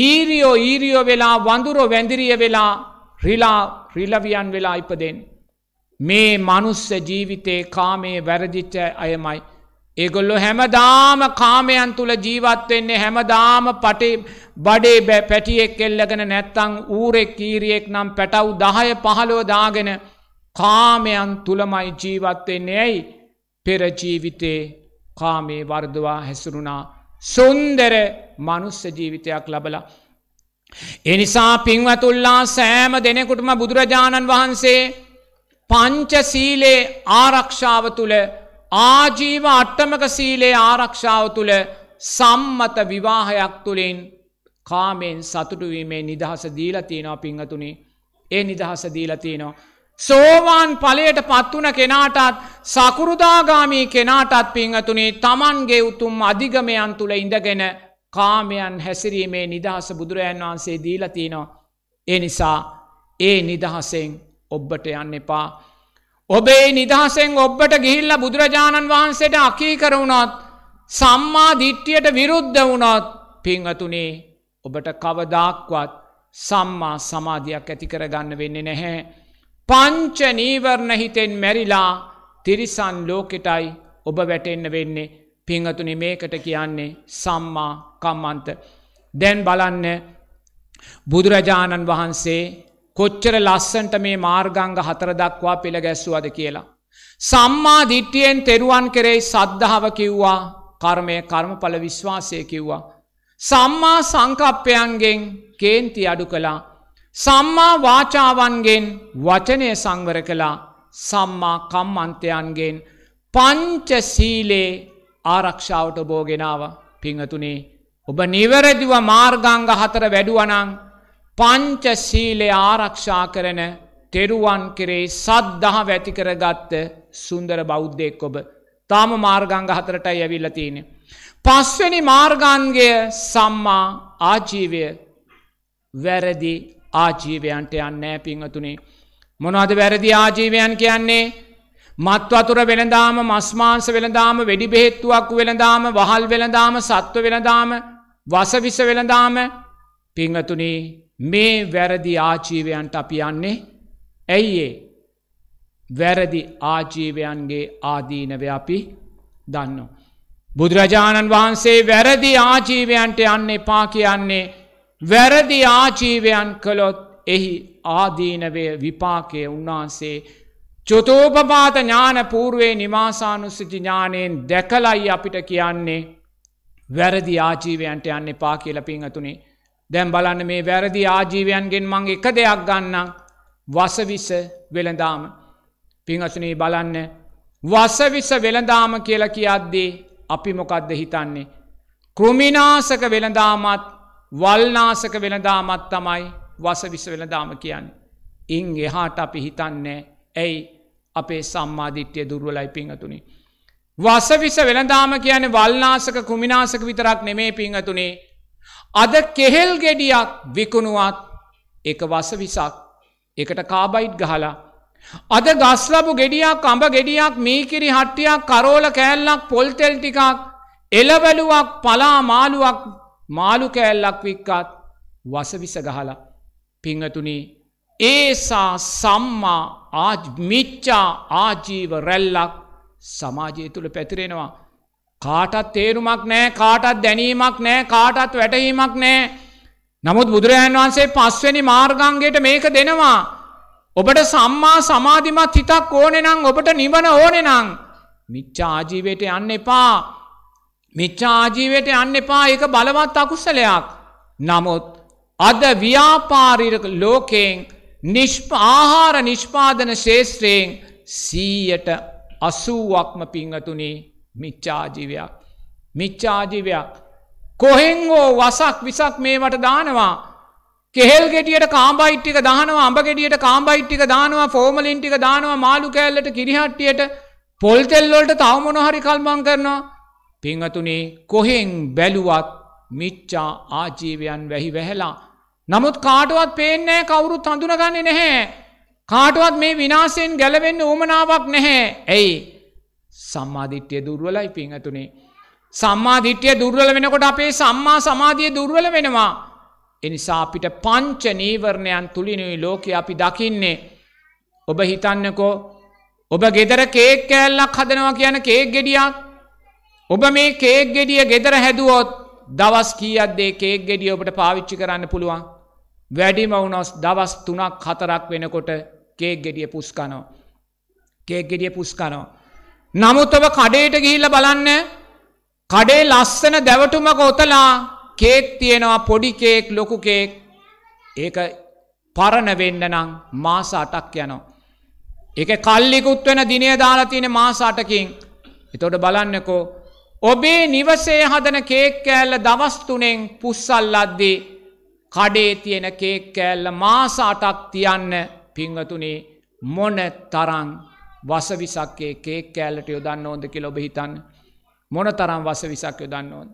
ඊරියෝ ඊරියෝ වෙලා වඳුරෝ වැඳිරිය වෙලා රිලා රිලවියන් වෙලා ඉපදෙන්. මේ මනුස්ස ජීවිතේ කාමේ වැරදිච්ච අයමයි. ඒගොල්ලො හැමදාම කාමයන් තුළ ජීවත්වෙන්නේ හැමදාම පටේ බඩේ බැ පැටියෙක් එල්ලගෙන නැත්තං ඌරෙක් කීරියෙක් නම් පැටව් දහය පහලෝ දාගෙන කාමයන් තුළමයි ජීවත්වෙන්නේ ඇයි පෙරජීවිතේ කාමේ වර්දවා හැසුරුණා සුන්දර මනුස්ස ජීවිතයක් ලබලා. එනිසා පින්වතුල්ලා සෑම දෙනෙකුටම බුදුරජාණන් වහන්සේ පංචසීලේ ආරක්ෂාව තුළ ආජීව අට්ටමක සීලේ ආරක්ෂාව තුළ සම්මත විවාහයක් තුළින් කාමෙන් සතුටුවීමේ නිදහස දීලතියනවා පිංහතුනි ඒ නිදහස දීලතියනවා. සෝවාන් පලයට පත්වන කෙනාටත් සකුරුදාගාමී කෙනාටත් පිංහතුනි තමන්ගේ උතුම් අධිගමයන් තුළ ඉඳගෙන කාමයන් හැසිරීමේ නිදහස බුදුරජන් වහන්සේ දීලතිනවා. ඒ නිසා ඒ නිදහසෙන් ඔබ්බට යන්න එපා. ඔබේ නිදහසෙන් ඔබ්බට ගිහිල්ල බුදුරජාණන් වහන්සේට අකී කරුණත් සම්මා දිට්ටියට විරුද්ධ වුණත් පිංහතුනේ ඔබට කවදාක්වත් සම්මා සමාධයක් ඇති කරගන්න වෙන්නේ නැහැ. පංච නීවරණ හිතෙන් මැරිලා තිරිසන් ලෝකෙටයි ඔබ වැටෙන්න වෙන්නේ පිංහතුනි මේකට කියන්නේ සම්මා කම්මන්ත. දැන් බලන්න බුදුරජාණන් වහන්සේ කොච්චර ලස්සන්ට මේ මාර්ගංග හතර දක්වා පෙළ ගැස්සුවද කියලා. සම්මා දිට්ටියෙන් තෙරුවන් කෙරෙයි සද්ධාව කිව්වා කර්මය කර්මඵල විශ්වාසය කිව්වා. සම්මා සංකප්පයන්ගෙන් කේන්ති අඩු කළා. සම්මා වාචාවන්ගෙන් වචනය සංවර කළා සම්මා කම්මන්තයන්ගෙන් පංච සීලේ ආරක්ෂාවට බෝගෙනාව පිංහතුනේ. ඔබ නිවැරදිව මාර්ගංග හතර වැඩුවනං පංචසීලය ආරක්ෂා කරන තෙරුවන් කෙරේ සද්දහ වැතිකරගත්ත සුන්දර බෞද්ධෙක් ඔබ තාම මාර්ගංග හතරටයි ඇවිල්ලතියෙන. පස්වනි මාර්ගන්ගය සම්මා ආජීවය වැරදි ආජීවයන්ට යන්නෑ පිංහතුනේ. මොනවද වැරදි ආජීවයන් කියන්නේ මත්වතුර වෙනදාම මස්මාංස වෙළදාම වැඩි බෙහෙත්තුවක් වෙළදාම වහල් වෙළදාම සත්ව වෙළදාම වසවිස වෙළදාම පිංහතුනේ මේ වැරදි ආචීවයන්ට අපි යන්නේ ඇයි ඒ වැරදි ආජීවයන්ගේ ආදීනව්‍යාපි දන්න. බුදුරජාණන් වහන්සේ වැරදි ආජීවයන්ට යන්න එපා කියන්නේ වැරදි ආජීවයන් කළොත් එහි ආදීනවය විපාකය උන්වහන්සේ චොතෝපපාත ඥාන පූර්ුවේ නිවාසානුස්සිති ඥානයෙන් දැකලයි අපිට කියන්නේ වැරදි ආජීවයන්ට යන්න එපා කියල පිංහතුනේ දැම් බලන්න මේ වැරදි ආජීවයන්ගෙන් මං එක දෙයක් ගන්නම් වසවිස වෙළඳාම. පිංහසුනේ බලන්න වසවිස වෙළඳාම කියලා කියද්දී අපි මොකක්ද හිතන්නේ. කෘමිනාසක වෙළඳාමත් වල්නාසක වෙළඳාමත් තමයි වසවිස වෙළදාම කියන්න. ඉං එහාට අපි හිතන්නේ ඇයි අපේ සම්මාධිට්‍යය දුර්වලයි පිංහතුනි. වසවිස වෙළදාම කියන වල්නාසක කෘමිනාසක විතරක් නෙමේ පිංහතුනේ අද කෙහෙල් ගෙඩියක් විකුණුවත් එක වස විසක් එකට කාබයිට් ගහලා. අද ගස්ලබු ගෙඩියක් අඹ ගෙඩියක් මීකිරි හට්ටියක් කරෝල කෑල්ලක් පොල්තෙල් ටිකක් එලවලුවක් පලා මාළුවක් මාළු කෑල්ලක් වික්කත් වසවිස ගහලා පිංහතුනී ඒසා සම්මා ආමිච්චා ආජීව රැල්ලක් සමාජය තුළ පැතිරෙනවා. කාටත් තේරුමක් නෑ කාටත් දැනීමක් නෑ කාටත් වැටහීමක් නෑ. නමුත් බුදුරජාන් වහන්සේ පස්වැනි මාර්ගංගයට මේක දෙනවා. ඔබට සම්මා සමාධිමත් හිතක් ඕනෙනං ඔබට නිවන ඕනෙනං. මිච්චා ආජීවයට යන්න එපා. මිච්චා ආජීවයට යන්න එපා එක බලවත් අකුස්සලයක්. නමුත් අද ව්‍යාපාරිරක ලෝකයෙන් නිෂ්ප ආහාර නිෂ්පාදන ශේත්‍රයෙන් සීයට අසූුවක්ම පිංහතුනිි මිච්චාජීවයක් මිච්චාජීවයක් කොහෙංගෝ වසක් විසක් මේවට දානවා කෙහෙල් ගෙටියට කාම්බයිට්ටික දානවා අඹ ගෙටියට කාම්බයිට්ටික දානවා ෆෝමලින්ටික දානවා මාළු කෑල්ලට කිරිහට්ටියට පොල්තෙල්ලොල්ට තවමොනොහරි කල්මං කරනවා පිංහතුනේ කොහෙෙන් බැලුවත් මිච්චා ආජීවයන් වැහි වැහලා. නමුත් කාටුවත් පේනෑ කවුරුත් හඳුනගන්නේ නැහැ. කාටුවත් මේ විනාසයෙන් ගැලවෙන්න ඕමනාවක් නැහැ ඇයි. සම්මාධිට්‍යය දුර්වලයි පිංහතුනේ. සම්මාධිට්‍යය දුර්වල වෙනකොට අපේ සම්මා සමාධිය දුර්වල වෙනවා. එනිසා අපිට පංච නීවරණයන් තුළිනුයි ලෝකෙ අපි දකින්නේ. ඔබ හිතන්නකෝ ඔබ ගෙදර කේක් කෑල්ලක් හදනවා කියන කේක් ගෙඩියක්. ඔබ මේ කේක් ගෙඩිය ගෙදර හැදුවොත් දවස් කියද්දේ කේක් ගෙඩිය ඔබට පාවිච්චි කරන්න පුළුවන්. වැඩිමවුනොස් දවස් තුනක් හතරක් වෙනකොට කේක් ගෙඩිය පුස්කනෝ. කේක් ගෙඩිය පුස්කනෝ. නමුත්තව කඩේට ගිහිල්ල බලන්න කඩේ ලස්සන දැවටුමක ඔතලා කේක් තියෙනවා පොඩි කේක් ලොකු කේක් ඒක පරණ වෙන්න නම් මාස අටක් යනවා. එක කල්ලිකුත් වෙන දිනය දාලා තියෙන මාස අටකින් එතොට බලන්නකෝ ඔබේ නිවසේ හදන කේක් කෑල්ල දවස්තුනෙන් පුස්සල්ලද්දී කඩේ තියෙන කේක් කෑල්ල මාස අටක් තියන්න පිංවතුනේ මොන තරං වසවිසක්කේ කේක් කෑල්ලට යොදන්න ඕොද කියල ඔබ හිතන්න. මොන තරම් වසවිසක් යොදන්න ඕොද.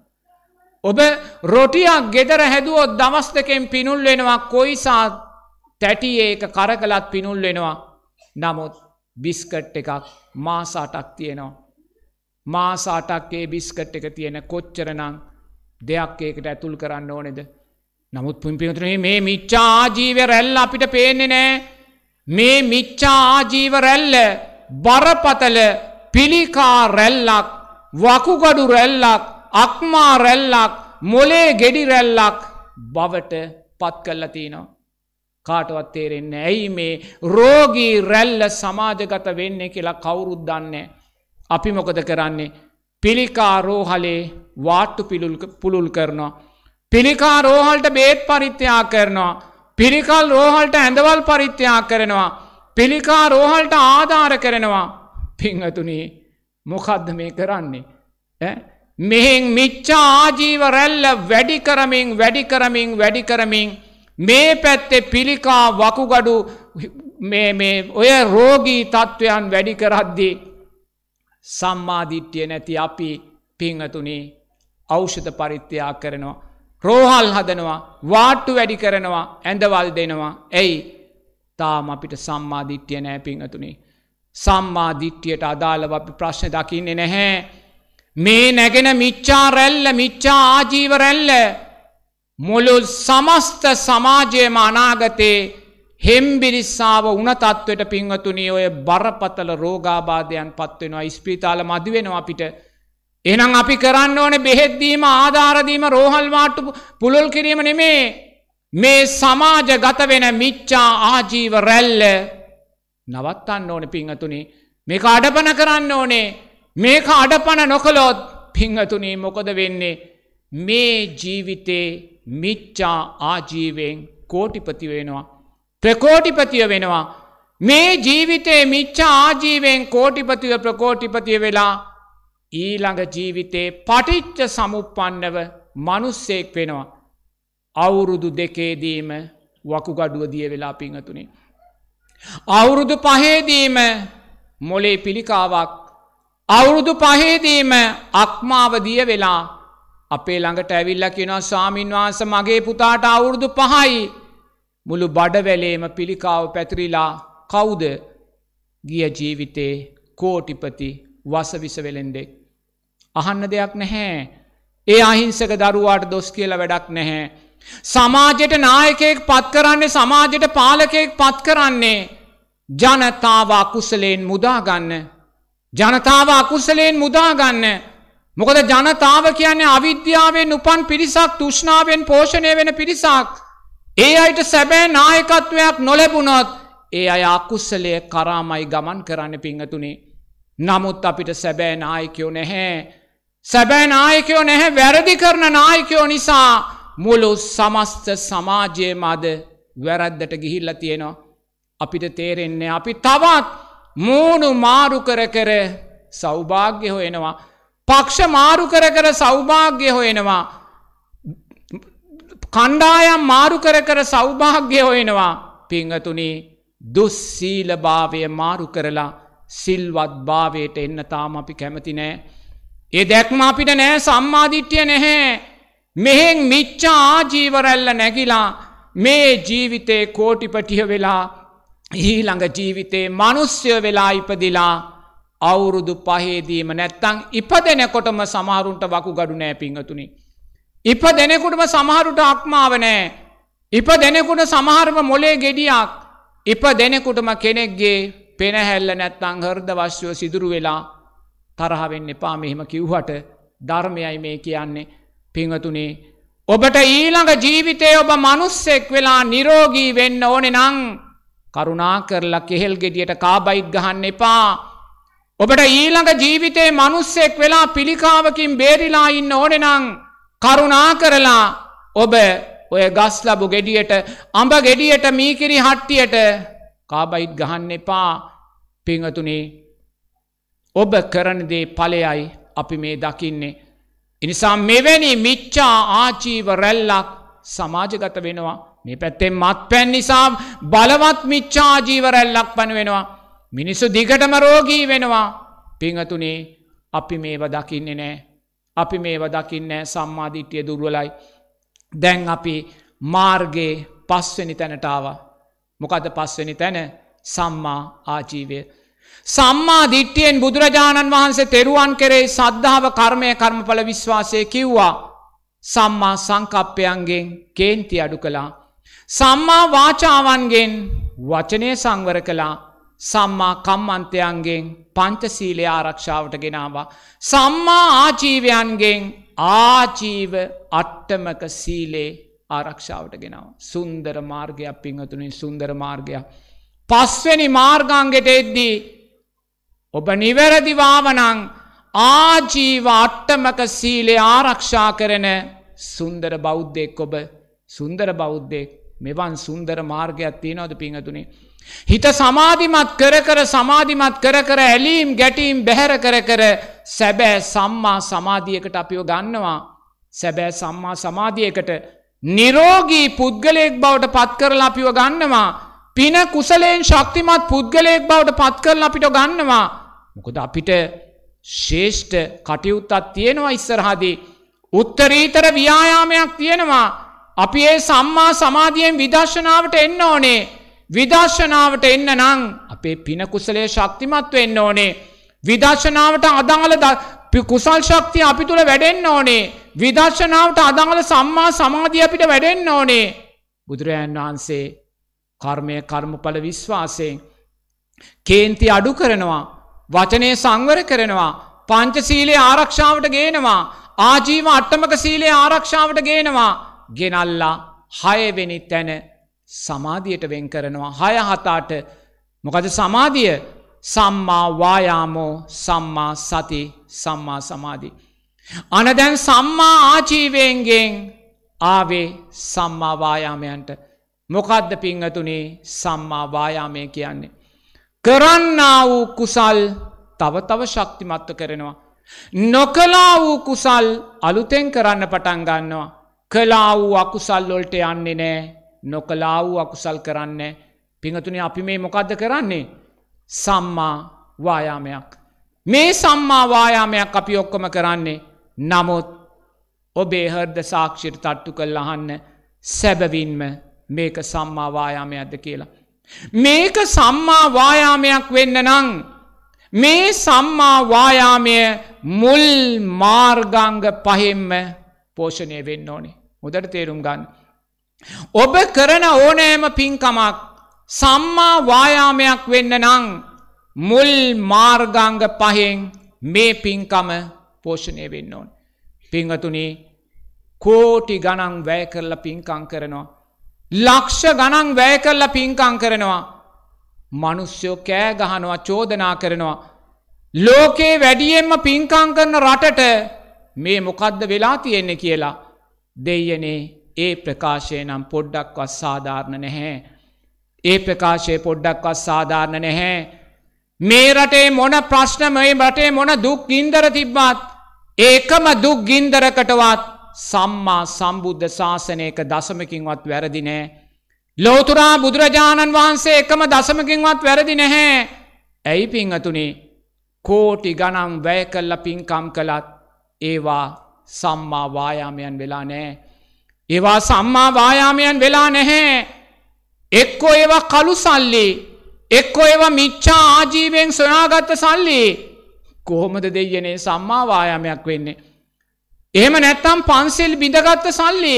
ඔබ රොටියක් ගෙදර හැදුවෝ දවස් දෙකෙන් පිනුල් වෙනවා කොයිසා තැටියේ එක කරකලත් පිනුල් වෙනවා. නමුත් බිස්කට් එකක් මාසාටක් තියෙනවා. මාසාටක්කේ බිස්කට් එක තියෙන කොච්චරනං දෙයක් ඒකට ඇතුල් කරන්න ඕනෙද. නමුත් පුම්පිනතුනේ මේ මිච්චා ආජීව රැල්ල අපිට පේන්නේ නෑ. මේ මිච්චා ආජීව රැල්ල බරපතල පිළිකා රැල්ලක් වකුගඩු රැල්ලක් අක්මා රැල්ලක් මොලේ ගෙඩි රැල්ලක් බවට පත් කල්ල තිනවා. කාටවත් තේරෙන්න ඇයි මේ රෝගී රැල්ල සමාජගත වෙන්නේ කියලා කවුරුත් දන්නේ. අපි මොකද කරන්නේ. පිළිකා රෝහලේ වාට්ටු පුළුල් කරනවා. පිළිකා රෝහල්ට බේත් පරිත්‍යයා කරනවා. පිරිකල් රෝහල්ට ඇඳවල් පරිත්‍යයා කරනවා. පිළිකා රෝහල්ට ආධාර කරනවා පිංහතුනේ මොකද්ද මේ කරන්නේ මෙහෙන් මිච්චා ආජීව රැල්ල වැඩි කරමින් වැඩි කරමින් වැඩි කරමින් මේ පැත්තේ පිළිකා වකුගඩු ඔය රෝගී තත්ත්වයන් වැඩි කරද්දී සම්මාධිට්්‍යය නැති අපි පිංහතුනේ අෞෂධ පරිත්‍යයක් කරනවා රෝහල් හදනවා වාට්ටු වැඩි කරනවා ඇඳවල් දෙනවා ඇයි තාම අපිට සම්මාධිට්්‍යය නෑ පිංහතුනේ. සම්මාධිට්්‍යයට අදාළව අපි ප්‍රශ්න දකින්නේ නැහැ. මේ නැගෙන මිච්චා රැල්ල මිච්චා ආජීවරැල්ල මුළු සමස්ත සමාජයම අනාගතේ හෙම්බිරිස්සාාව උනතත්වයට පිංහතුනී ඔය බරපතල රෝගාබාධයන් පත්වෙනවා ස්පිතාල මදිවෙනවා අපිට. එනම් අපි කරන්න ඕන බෙහෙද්දීම ආධාරදීම රෝහල්වාට්ටු පුළොල් කිරීම නෙමේ මේ සමාජ ගත වෙන මිච්චා ආජීව රැල්ල නවත්තන්න ඕන පිංහතුනි මේක අඩපන කරන්න ඕනේ මේක අඩපන නොකළොත් පිංහතුනී මොකද වෙන්නේ මේ ජීවිතේ මිච්චා ආජීවෙන් කෝටිපති වෙනවා ප්‍රකෝටිපතිය වෙනවා මේ ජීවිතේ මිච්චා ආජීවෙන් කෝටිපතිව ප්‍රකෝටිපතිය වෙලා ඊළඟ ජීවිතේ පටිච්ච සමුපපන්නව මනුස්සෙක් වෙනවා අවුරුදු දෙකේදීම වකුගඩුව දිය වෙලා පිංහතුනේ. අවුරුදු පහේදීම මොලේ පිළිකාවක් අවුරුදු පහේදීම අක්මාව දිය වෙලා අපේ ළඟට ඇවිල්ල කෙනවා ස්වාමින්වාස මගේ පුතාට අවුරුදු පහයි මුළු බඩවැලේම පිළිකාව පැතිරිලා කවුද ගිය ජීවිතේ කෝටිපති වසවිසවෙලෙන්ඩෙක්. අහන්න දෙයක් නැහැ. ඒ අහිංසක දරුවාට දොස් කියල වැඩක් නැහැ. සමාජයට නායකයෙක් පත් කරන්නේ සමාජයට පාලකයෙක් පත් කරන්නේ ජනතාව අකුසලයෙන් මුදාගන්න. ජනතාව අකුසලයෙන් මුදාගන්න. මොකද ජනතාව කියන්නේ අවිද්‍යාවෙන් උපන් පිරිසක් තුෂ්ණාවෙන් පෝෂණය වෙන පිරිසක්. ඒ අයට සැබෑ නායකත්වයක් නොලැබුණොත් ඒ අය අකුස්සලය කරාමයි ගමන් කරන්න පිංහතුනේ. නමුත් අපිට සැබෑ නායකයෝ නැහැ. සැබෑ නායකයෝ නැහැ වැරදි කරන නායකයෝ නිසා මුළු සමස්ත සමාජයේ මද වැරද්දට ගිහිල්ල තියෙනවා. අපිට තේරෙන්නේ අපි තවත් මූුණු මාරු කර කර සෞභාග්‍ය හොයෙනවා. පක්ෂ මාරු කර කර සෞභාග්‍ය හොයෙනවා. කණ්ඩායම් මාරු කර කර සෞභාග්‍ය හොයෙනවා පිංහතුනි දුස්සීලභාවය මාරු කරලා සිල්වත් භාවයට එන්න තාම අපි කැමති නෑ. ඒ දැක්ම අපිට නෑ සම්මාධිට්්‍යය නැහැ මෙහෙන් මිච්චා ආජීවරැල්ල නැගිලා මේ ජීවිතේ කෝටිපටිය වෙලා ඊළඟ ජීවිතේ මනුස්්‍ය වෙලා ඉපදිලා අවුරුදු පහේදීම නැත්තං ඉප දෙනකොටම සමහරුන්ට වකු ගඩු නෑ පිංහතුනි. ඉප දෙනෙකුටම සමහරුට අක්මාව නෑ. ඉප දෙනෙකුට සමහරම මොලේ ගෙඩියක් ඉප දෙනෙකුටම කෙනෙක්ගේ පෙනහැල්ල නැත්තං හර්ද වශ්‍යව සිදුරු වෙලා තරහවෙන්න එපා මෙහෙම කිව්හට ධර්මයයි මේ කියන්නේ පිංහතුනේ ඔබට ඊළඟ ජීවිතය ඔබ මනුස්සෙක් වෙලා නිරෝගී වෙන්න ඕනෙ නං කරුණා කරලා කෙහෙල් ගෙඩියට කාබයිත් ගහන්න එපා. ඔබට ඊළඟ ජීවිතේ මනුස්සෙක් වෙලා පිළිකාවකින් බේරිලා ඉන්න ඕනෙනං කරුණා කරලා ඔබ ඔය ගස්ලබු ගෙඩියට අඹ ගෙඩියට මීකිරි හට්ටියට කාබයිත් ගහන්න එපා පිංහතුනේ ඔබ කරනදේ පලයයි අපි මේ දකින්නේ එනිසා මෙවැනි මිච්චා ආචීව රැල්ලක් සමාජගත වෙනවා මේ පැත්තෙන් මත් පැන් නිසා බලවත් මිච්චාජීව රැල්ලක් පණුවෙනවා. මිනිස්සු දිගටම රෝගී වෙනවා පිංහතුනේ අපි මේව දකින්නේ නෑ. අපි මේව දකින්නේ සම්මාධිට්‍යය දුර්ුවලයි. දැන් අපි මාර්ගේ පස්වෙනි තැනටාව. මොකද පස්වෙනි තැන සම්මා ආජීවය සම්මා දිට්ඨියෙන් බුදුරජාණන් වහන්සේ තෙරුවන් කෙරෙහි සද්ධාව කර්මය කර්මඵල විශ්වාසය කිව්වා. සම්මා සංකප්පයන්ගෙන් කේන්ති අඩු කළා. සම්මා වාචාවන්ගෙන් වචනය සංවර කළා. සම්මා කම්මන්තයන්ගෙන් පංචසීලය ආරක්ෂාවට ගෙනවා. සම්මා ආජීවයන්ගෙන් ආජීව අට්ටමක සීලේ ආරක්ෂාවට ගෙනවා. සුන්දර මාර්ගයක් පිංහතුනින් සුන්දර මාර්ගයක්. පස්වැනි මාර්ගංගෙට එද්දී ඔබ නිවැරදිවාවනං ආජීව අට්ටමක සීලේ ආරක්ෂා කරන සුන්දර බෞද්ධෙක් ඔබ සුන්දර බෞද්ධෙක් මෙවන් සුන්දර මාර්ගයක් තියෙනවද පිංහතුනේ. හිත සමාධිමත් කර කර සමාධිමත් කර කර ඇලීම් ගැටීම් බැහැර කර කර සැබෑ සම්මා සමාධියකට අපිව ගන්නවා සැබෑ සම්මා සමාධියකට නිරෝගී පුද්ගලයෙක් බවට පත් කරලා අපිව ගන්නවා පින කුසලයෙන් ශක්තිමත් පුද්ගලයෙක් බවට පත් කරලා අපිට ගන්නවා මොකද අපිට ශේෂ්ඨ කටයුත්තක් තියෙනවා ඉස්සරහදී උත්තරීතර ව්‍යායාමයක් තියෙනවා අපි ඒ සම්මා සමාධියෙන් විදර්ශනාවට එන්න ඕනේ විදර්ශනාවට එන්න නම් අපේ පිනකුසලේ ශක්තිමත් වෙන්න ඕනේ විදර්ශනාවට අදාළ කුසල් ශක්තිය අපි තුළ වැඩෙන්න ඕනේ විදර්ශනාවට අදාළ සම්මා සමාධිය අපිට වැඩෙන්න ඕනේ බුදුරජාන් වහන්සේ කර්මය කර්මඵල විශ්වාසයෙන් කේන්ති අඩු කරනවා වචනය සංවර කරනවා. පංචසීලේ ආරක්ෂාවට ගේනවා. ආජීව අට්ටමක සීලේ ආරක්ෂාවට ගේනවා. ගෙනල්ලා හයවෙනි තැන සමාධියට වෙන් කරනවා. හය හතාට මොකද සමාධිය සම්මා වායාමෝ සම්මා සති සම්මා සමාධි. අනදැන් සම්මා ආජීවයෙන්ගෙන් ආවේ සම්මාවායාමයන්ට මොකද්ද පිංහතුනේ සම්මාවායාමය කියන්නේ. කරන්නා වූ කුසල් තව තව ශක්තිමත්ව කරනවා. නොකලා වූ කුසල් අලුතෙන් කරන්න පටන් ගන්නවා. කලා වූ අකුසල් ලොල්ට යන්නේ නෑ නොකලා වූ අකුසල් කරන්න පිඟතුනි අපි මේ මොකක්ද කරන්නේ. සම්මා වායාමයක්. මේ සම්මා වායාමයක් අපි ඔක්කොම කරන්නේ නමුත් ඔබේ හර්ද සාක්ෂිට තට්ටු කල් අහන්න සැබවින්ම මේක සම්මාවායාමයක්ද කියලා. මේක සම්මා වායාමයක් වෙන්න නං මේ සම්මා වායාමය මුල් මාර්ගංග පහෙම්ම පෝෂණය වෙන්න ඕනේ හොදට තේරුම් ගන්න. ඔබ කරන ඕනෑම පින්කමක් සම්මා වායාමයක් වෙන්න නං මුල් මාර්ගංග පහෙන් මේ පින්කම පෝෂණය වෙන්න ඕන. පිංහතුනි කෝටි ගණන් වැය කරලා පින්කං කරනවා. ලක්ෂ ගණන් වැය කරලා පින්කං කරනවා. මනුස්්‍යෝ කෑ ගහනවා චෝදනා කරනවා. ලෝකේ වැඩියෙන්ම පින්කං කරන රටට මේ මොකද්ද වෙලා තියෙන්නේ කියලා. දෙයනේ ඒ ප්‍රකාශය නම් පොඩ්ඩක්වත් සාධාරණ නැහැ. ඒ ප්‍රකාශය පොඩ්ඩක්වත් සාධාරණ නැහැ. මේ රටේ මොන ප්‍රශ්නමයි රටේ මොන දුක් ගින්දර තිබ්බත් ඒකම දුක් ගින්දරකටවත් සම්මා සම්බුද්ධ ශාසනයක දසමකින්වත් වැරදි නෑ. ලෝතුරා බුදුරජාණන් වහන්සේ එකම දසමකින්වත් වැරදි නැහැ. ඇයි පිංහතුනි කෝටි ගනම් වැය කල්ල පින්කම් කළත් ඒවා සම්මාවායාමයන් වෙලා නෑ. ඒවා සම්මාවායාමයන් වෙලා නැහැ. එක්කෝ ඒවා කළු සල්ලි එක්කෝ ඒවා මිච්චා ආජීවෙන් සොයාගත්ත සල්ලි කොහොමද දෙයනේ සම්මාවායාමයක් වෙන්නේ. එහෙම නැත්තම් පන්සෙල් බිඳගත්ත සල්ලි.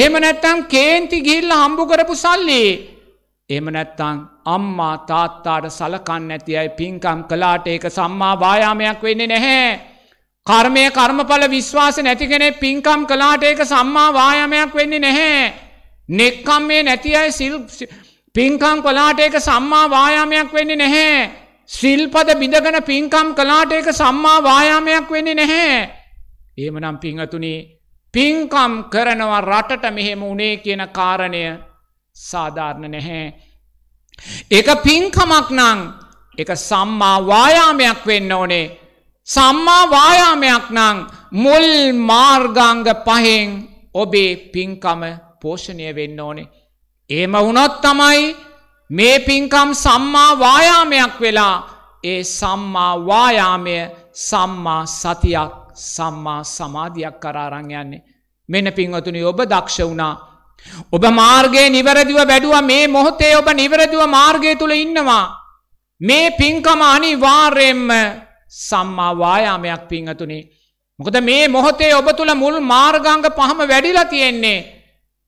එහෙම නැත්තම් කේන්ති ගිල්ල හම්බු කරපු සල්ලි. එම නැත්තං අම්මා තාත්තාට සලකන්න ඇතියි පින්කම් කලාට ඒක සම්මා වායාමයක් වෙන්නේ නැහැ. කර්මය කර්මඵල විශ්වාස නැතිකෙනෙ පින්කම් කලාට ඒක සම්මා වායාමයක් වෙන්නේ නැහැ. නෙක්කම් මේ නැති අයි සිල් පින්කම් කලාට ඒක සම්මා වායාමයක් වෙන්නේ නැහැ. සිල්පද බිඳගන පින්කම් කලාට ඒක සම්මා වායාමයක් වෙන්නේ නැහැ. ඒමනම් පිංහතුනේ පින්කම් කරනවා රටට මෙහෙම උනේ කියන කාරණය සාධාරණ නැහැ. එක පින්කමක් නං එක සම්මා වායාමයක් වෙන්න ඕනේ සම්මා වායාමයක් නං මුල් මාර්ගංග පහෙන් ඔබේ පින්කම පෝෂණය වෙන්න ඕනේ. ඒම වුණොත් තමයි මේ පින්කම් සම්මා වායාමයක් වෙලා ඒ සම්මා වායාමය සම්මා සතියක් සම්මා සමාධයක් කරාරං යන්නේ. මෙන පින්වතුනි ඔබ දක්ෂ වුණා. ඔබ මාර්ගයේ නිවැරදිව වැඩුව මේ මොහොතේ ඔබ නිවැරදිව මාර්ගය තුළ ඉන්නවා. මේ පින්කම අනිවාර්යෙන්ම සම්මා වායාමයක් පිංහතුනි. මොකද මේ මොහොතේ ඔබ තුළ මුල් මාර්ගංග පහම වැඩිලා තියෙන්නේ.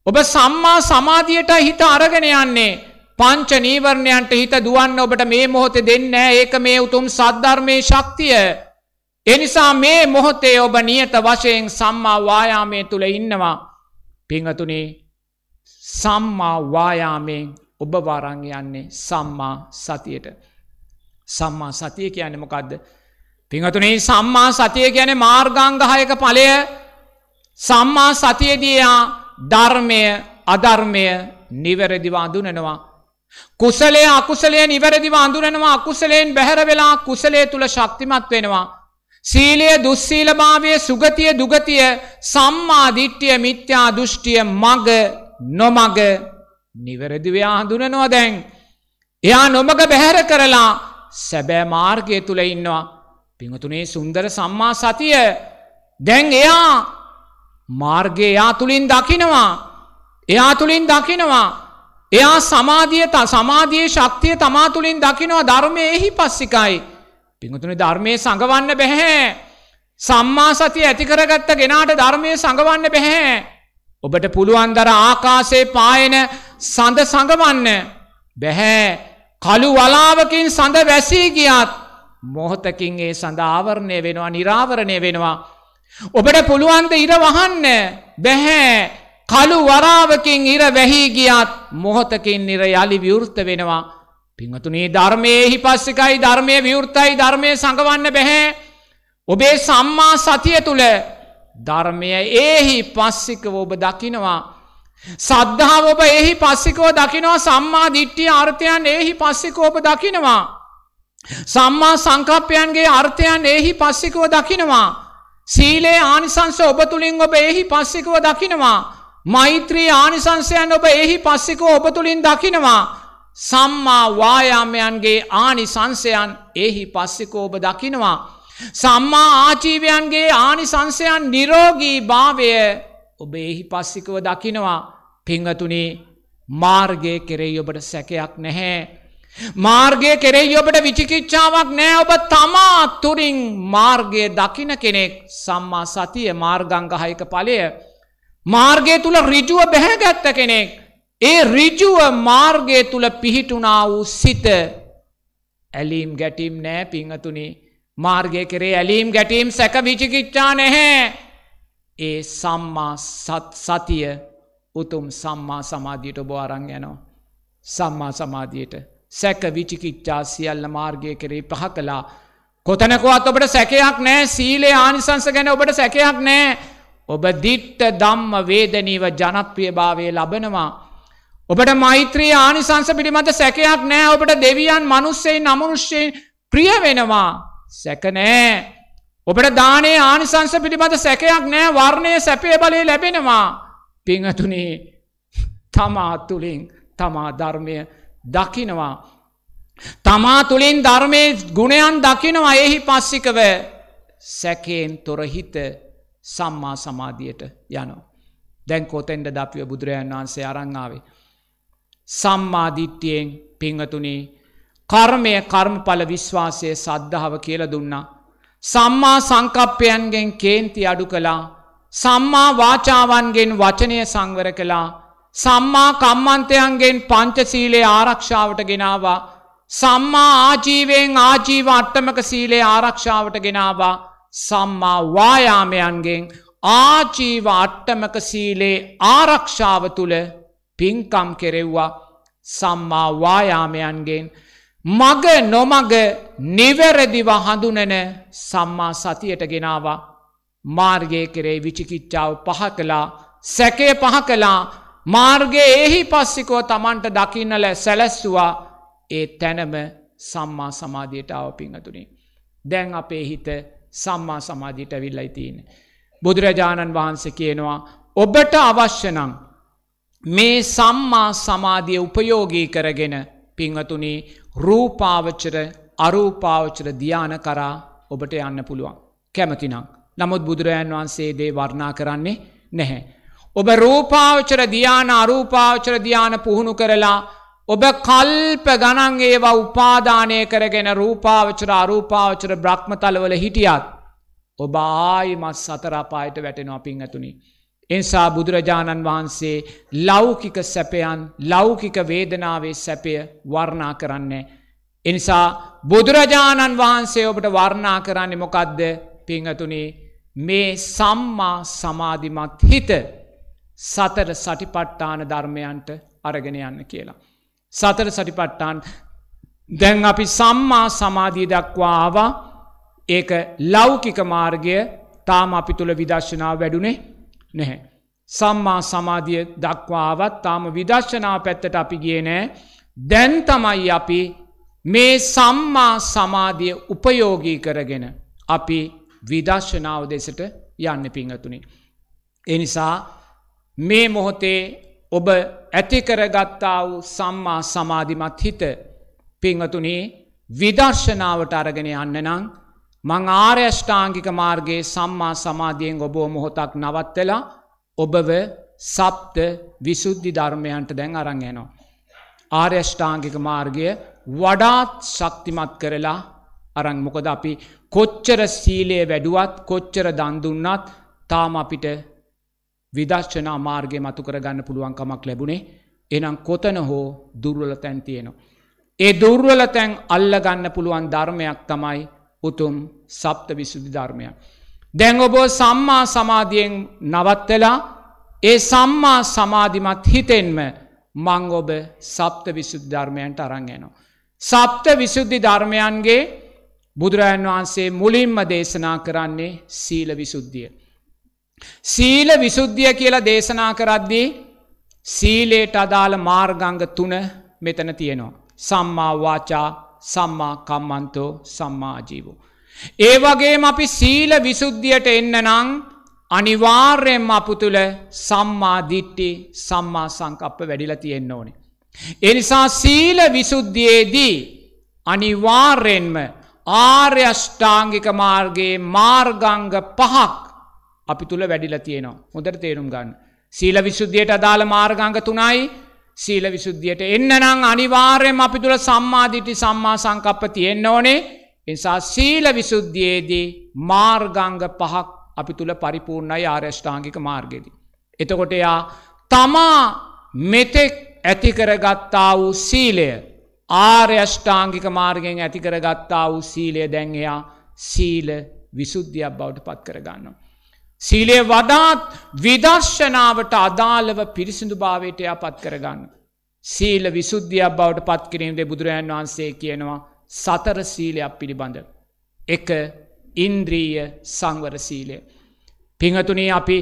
ඔබ සම්මා සමාධියට හිත අරගෙන යන්නේ. පංච නීවරණයන්ට හිත දුවන්න ඔබට මේ මොහොතේ දෙන්න ඒක මේ උතුම් සද්ධර්මය ශක්තිය. එනිසා මේ මොහොතේ ඔබ නියත වශයෙන් සම්මා වායාමය තුළ ඉන්නවා පිංහතුනේ සම්මා වායාමයෙන් ඔබ වරං යන්නේ සම්මා සතියට. සම්මා සතිය කියන්නේ මොකක්ද. පිංහතුනේ සම්මා සතිය ගැන මාර්ගංගහයක පලය සම්මා සතියදයා ධර්මය අධර්මය නිවැරදිව අඳුනනවා. කුසලේ අකුසලේ නිවැරදිව අඳුරනවා අකුසලයෙන් බැහැර වෙලා කුසලේ තුළ ශක්තිමත් වෙනවා. සීලය දුස්සීලභාවය සුගතිය දුගතිය සම්මාධිට්්‍යිය මිත්‍යා දෘෂ්ටිය මග නොමග නිවැරදිවයා හඳුනනවා දැන්. එයා නොමග බැහැර කරලා සැබෑ මාර්ගය තුළ ඉන්නවා. පිංහතුනේ සුන්දර සම්මා සතිය දැන් එයා මාර්ගය එයා තුළින් දකිනවා. එයා තුළින් දකිනවා. එයා සමාධියතා සමාධියයේ ශක්තිය තමා තුළින් දකිනවා ධර්මය එහි පස්සිකයි. පිංහතුනි ධර්මය සඟවන්න බැහැ. සම්මා සතිය ඇති කරගත්ත ගෙනාට ධර්මය සඟවන්න බැහැ. ඔබට පුළුවන් දර ආකාසේ පායන සඳ සඟවන්න බැහැ කළු වලාවකින් සඳ වැසී ගියත් මොහොතකින් ඒ සඳආවරණය වෙනවා නිරාවරණය වෙනවා. ඔබට පුළුවන්ද ඉර වහන්න බැහැ කළු වරාවකින් ඉර වැහි ගියත් මොහොතකින් නිර යළි විවෘත වෙනවා. පිංහතුනේ ධර්මයෙහි පස්සිකයි ධර්මය විවෘතයි ධර්මය සඟවන්න බැහැ. ඔබේ සම්මා සතිය තුළ ධර්මය ඒහි පස්සිකව ඔබ දකිනවා. සද්ධාව ඔබ එහි පස්සිකෝ දකිනවා සම්මා දිට්ටිය අර්ථයන් ඒහි පස්සිකෝ ඔබ දකිනවා. සම්මා සංකප්පයන්ගේ අර්ථයන් ඒහි පස්සිකෝ දකිනවා. සීලේ ආනිසංස ඔබ තුළින් ඔබ එහි පස්සිකව දකිනවා. මෛත්‍රී ආනිසංසයන් ඔබ එහි පස්සිකෝ ඔබ තුළින් දකිනවා. සම්මා වායාමයන්ගේ ආනිසංසයන් එහි පස්සෙකෝබ දකිනවා. සම්මා ආචීවයන්ගේ ආනිසංසයන් නිරෝගී භාවය ඔබ එහි පස්සිකව දකිනවා පිංහතුනේ මාර්ගය කෙරෙයි ඔබට සැකයක් නැහැ. මාර්ගය කෙරෙයි ඔබට විචිකිච්චාවක් නෑ ඔබ තමා තුරින් මාර්ගය දකින කෙනෙක් සම්මා සතිය මාර්ගංගහයක පලය. මාර්ගය තුළ රිජුව බැහැගැත්ත කෙනෙක් ඒ රිජුව මාර්ගය තුළ පිහිටුනා වූ සිත ඇලීම් ගැටීම් නෑ පිංහතුනි මාර්ගය කරේ ඇලීම් ගැටීම් සැක විචිකිච්චා නැහැ. ඒ සම්මා සත් සතිය උතුම් සම්මා සමාධියට බෝරං යනවා. සම්මා සමාධියයට සැක විචිකිච්චා සියල්ල මාර්ගය කරේ පහ කලා කොතනකුවත් ඔබට සැකයක් නෑ සීලේ ආනිසංස ගැන ඔබට සැකයක් නෑ ඔබ දිට්ට දම්ම වේදනීව ජනප්‍රිය භාවය ලබනවා ඔබට මෛත්‍රී ආනිසංස පිළිබඳ සැකයක් නෑ ඔබට දෙවියන් මනුස්සයෙන් අමනුෂ්‍යයෙන් ප්‍රිය වෙනවා සැකනෑ. ඔබට දානේ ආනිසංස පිළිබඳ සැකයක් නෑ වර්ණය සැපය බලය ලැබෙනවා පිංහතුනේ තමා තුළින් තමා ධර්මය දකිනවා. තමා තුළින් ධර්මය ගුණයන් දකිනවා එහි පස්සිකව සැකයෙන් තොරහිත සම්මා සමාධියට යනවා. දැන් කොතෙන්ට දපිය බුදුරජන් වහන්සේ අරංාවේ. සම්මාධිත්‍යයෙන් පිංහතුනේ කර්මය කර්මඵල විශ්වාසය සද්ධාව කියල දුන්නා. සම්මා සංකප්පයන්ගෙන් කේන්ති අඩු කළා සම්මා වාචාවන්ගෙන් වචනය සංවර කළා සම්මා කම්මන්තයන්ගෙන් පංචසීලේ ආරක්ෂාවට ගෙනවා සම්මා ආජීවයෙන් ආජීව අට්ටමක සීලේ ආරක්ෂාවට ගෙනවා සම්මා වායාමයන්ගෙන් ආජීව අට්ටමක සීලේ ආරක්ෂාව තුළ පින්කම් කෙරෙව්වා සම්මා වායාමයන්ගෙන් මග නොමග නිවැරදිව හඳුනන සම්මා සතියට ගෙනවා මාර්ගය කෙරේ විචිකිච්චාව පහ කලා සැකය පහ කලා මාර්ගයේ එහි පස්සිකෝ තමන්ට දකින්නල සැලැස්සවා ඒ තැනම සම්මා සමාධයට ආව පිංහතුනින්. දැන් අපේ හිත සම්මා සමාධීට විල්ලයිතින. බුදුරජාණන් වහන්ස කියනවා ඔබට අවශ්‍යනං මේ සම්මා සමාධිය උපයෝගී කරගෙන පිංහතුනි රූපාවච්චර අරූපාවච්චර ධ්‍යාන කරා ඔබට යන්න පුළුවන්. කැමතිනම්. නමුත් බුදුරජන් වහන්සේ දේ වර්ණා කරන්නේ නැහැ. ඔබ රූපාවචර ධ්‍යාන අරූපාවචර ධ්‍යාන පුහුණු කරලා ඔබ කල්ප ගණන් ඒවා උපාධානය කරගෙන රූපාවචර අරූපාවචර බ්‍රහ්මතලවල හිටියත් ඔබ ආයිමස් සතරාපායට වැටෙනවා පිංහතුනිි. එනිසා බුදුරජාණන් වහන්සේ ලෞකික සැපයන් ලෞකික වේදනාවේ සැපය වර්ණා කරන්නේ. එනිසා බුදුරජාණන් වහන්සේ ඔබට වර්ණා කරන්නේ මොකක්ද පිංහතුනේ මේ සම්මා සමාධිමත් හිත සතර සටිපට්ටාන ධර්මයන්ට අරගෙන යන්න කියලා. සතර සටිපට්ටාන් දැන් අපි සම්මා සමාධී දක්වා ආවා ඒක ලෞකික මාර්ගය තාම අපි තුළ විදර්ශනාව වැඩුණේ නැහැ. සම්මා සමාධිය දක්වාවත් තාම විදර්ශනා පැත්තට අපි ගේ නෑ දැන් තමයි අපි මේ සම්මා සමාධිය උපයෝගී කරගෙන අපි විදර්ශනාව දෙසට යන්න පිංහතුනි. එනිසා මේ මොහොතේ ඔබ ඇති කරගත්තා වූ සම්මා සමාධිමත් හිත පිංහතුනේ විදර්ශනාවට අරගෙන යන්න නං මං ආර්යෂ්ඨාංගික මාර්ගයේ සම්මා සමාධියෙන් ඔබෝ මොහොතක් නවත්තලා ඔබව සප්ත විසුද්ධි ධර්මයන්ට දැන් අරංයනවා. ආර්යෂ්ඨාංගික මාර්ගය වඩාත් ශක්තිමත් කරලා අරං මොකද අපි කොච්චර සීලයේ වැඩුවත් කොච්චර දන්දුන්නත් තාම අපිට විදශ්චනා මාර්ගය මතු කරගන්න පුළුවන්කමක් ලැබුණේ එනම් කොතන හෝ දුර්වල තැන් තියෙනවා. ඒ දුර්වල තැන් අල්ලගන්න පුළුවන් ධර්මයක් තමයි උතුම් සප්ත විසුද්ධි ධර්මය. දැන් ඔබ සම්මා සමාධියෙන් නවත්තලා ඒ සම්මා සමාධිමත් හිතෙන්ම මං ඔබ සප්ත විසුද්ධ ධර්මයන්ට අරංගෙනවා. සප්ත විසුද්ධි ධර්මයන්ගේ බුදුරජන් වහන්සේ මුලින්ම දේශනා කරන්නේ සීල විසුද්ධිය. සීල විසුද්ධිය කියලා දේශනා කරද්දී සීලේට අදාළ මාර්ගංග තුන මෙතන තියෙනවා. සම්මාවාචා සම්මා කම්මන්තෝ සම්මාජීවෝ. ඒවගේ අපි සීල විසුද්ධියට එන්න නං අනිවාර්යෙන්ම අපු තුළ සම්මාධිට්ටි සම්මා සංකප්ප වැඩිල තියෙන්න්න ඕනේ. එනිසා සීල විසුද්ධියේදී අනිවාර්යෙන්ම ආර්යෂ්ඨාංගික මාර්ගයේ මාර්ගංග පහක් අපි තුළ වැඩිල තියෙනවා හොඳට තේරුම් ගන්න. සීල විසුද්ධියයට අදාළ මාර්ගංග තුනයි සීල විසුද්ධියට එන්න නං අනිවාර්යම අපි තුළ සම්මාධිටි සම්මා සංකප්ප තියෙන්න්න ඕනේ නිසා සීල විසුද්ධියයේදී මාර්ගංග පහක් අපි තුළ පරිපූර්ණයි ආර්යෂ්ඨාංගික මාර්ගෙදි. එතකොට යා තමා මෙතෙක් ඇතිකරගත්තා වූ සීලය ආර්යෂ්ඨාංගික මාර්ගෙන් ඇතිකරගත්තා වූ සීලය දැන්ගයා සීල විසුද්ධියක් බවට පත් කරගන්නවා. සීලය වඩාත් විදර්ශනාවට අදාළව පිරිසිදු භාවයට යපත් කරගන්න. සීල විසුද්ධියක් බවට පත්කිරීමේ බුදුරජන් වහන්සේ කියනවා සතර සීලයක් පිළිබඳ. එක ඉන්ද්‍රීය සංවර සීලය. පිහතුනේ අපි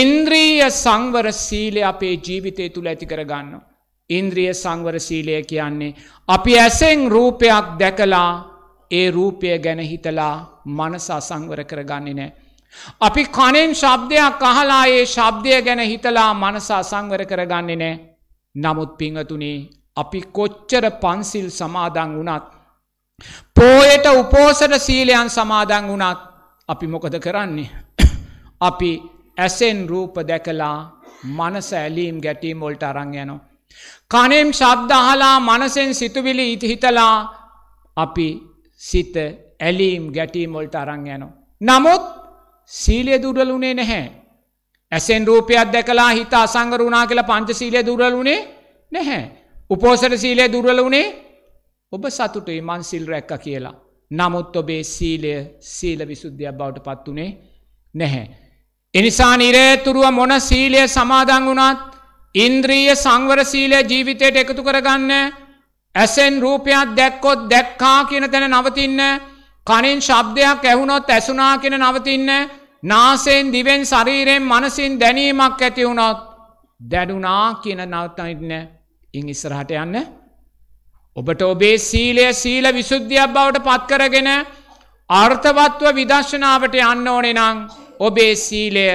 ඉන්ද්‍රීය සංවර සීලය අපේ ජීවිතය තුළ ඇති කරගන්න. ඉන්ද්‍රිය සංවර සීලය කියන්නේ. අපි ඇසෙන් රූපයක් දැකලා ඒ රූපය ගැන හිතලා මනසා සංවර කරගන්නේ නෑ. අපි කණෙන් ශබ්දයක් අහලා ඒ ශබ්දය ගැන හිතලා මනස අසංවර කරගන්නේ නෑ. නමුත් පිංහතුනේ අපි කොච්චර පන්සිල් සමාදං වුණත්. පෝයට උපෝසට සීලයන් සමාදං වුණත් අපි මොකද කරන්නේ. අපි ඇසෙන් රූප දැකලා මනස ඇලීම් ගැටීමොල්ට අරංයනවා. කනෙම් ශබ්දහලා මනසෙන් සිතුවිලි ඉතිහිතලා අපි සිත ඇලීම් ගැටීමොල්ට අරං යනවා. නමුත් සීලිය දුරලුනේ නැහැ. ඇසෙන් රූපයක් දැකලා හිත අසංගරුණා කියලා පංච සීලය දුරලුනේ නැහැ. උපෝසට සීලය දුරලුනේ ඔබ සතුටේ මන් සිල් රැක්ක කියලා. නමුත් ඔබේ සීලය සීල විසුද්ධියක් බවට පත්වනේ නැහැ. එනිසා නිරේතුරුව මොන සීලය සමාදං වුණත් ඉන්ද්‍රීය සංවර සීලය ජීවිතයට එකතු කරගන්න ඇසෙන් රූපයක් දැක්කොත් දැක්කා කියන තැන නවතින්න කනින් ශබ්දයක් ඇහුණොත් ඇසුනා කියෙන නවතින්න නාසයෙන් දිවෙන් ශරීරයෙන් මනසින් දැනීමක් ඇති වුණොත් දැඩුනා කියන නවත්තන්න ඉං ඉස්සරහට යන්න ඔබට ඔබේ සීලය සීල විසුද්ධියක් බවට පත්කරගෙන අර්ථවත්ව විදර්ශනාවට යන්න ඕනෙ නං ඔබේ සීලය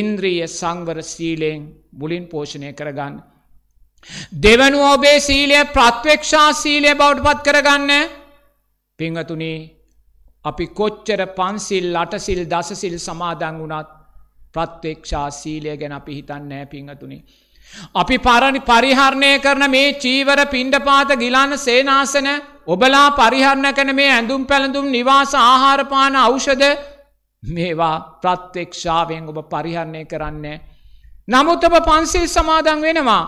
ඉන්ද්‍රීය සංවර සීලයෙන් මුලින් පෝෂණය කරගන්න. දෙවනු ඔබේ සීලය ප්‍රත්වේක්ෂා සීලය බෞඩ් පත් කරගන්න පිංහතුනේ අපි කොච්චර පන්සිල් අටසිල් දසසිල් සමාදං වුණත් ප්‍රත්්‍යක්ෂා සීලය ගැන අපි හිතන්න නෑ පිංහතුනේ. අපි පරණි පරිහරණය කරන මේ චීවර පිණ්ඩපාත ගිලාන සේනාසන ඔබලා පරිහරණ කන මේ ඇඳුම් පැළඳුම් නිවාස ආහාරපාන අෞෂද මේවා ප්‍රත්්‍යක්ෂාවෙන් ඔබ පරිහරණය කරන්නේ. නමුත් ඔබ පන්සිල් සමාදන් වෙනවා.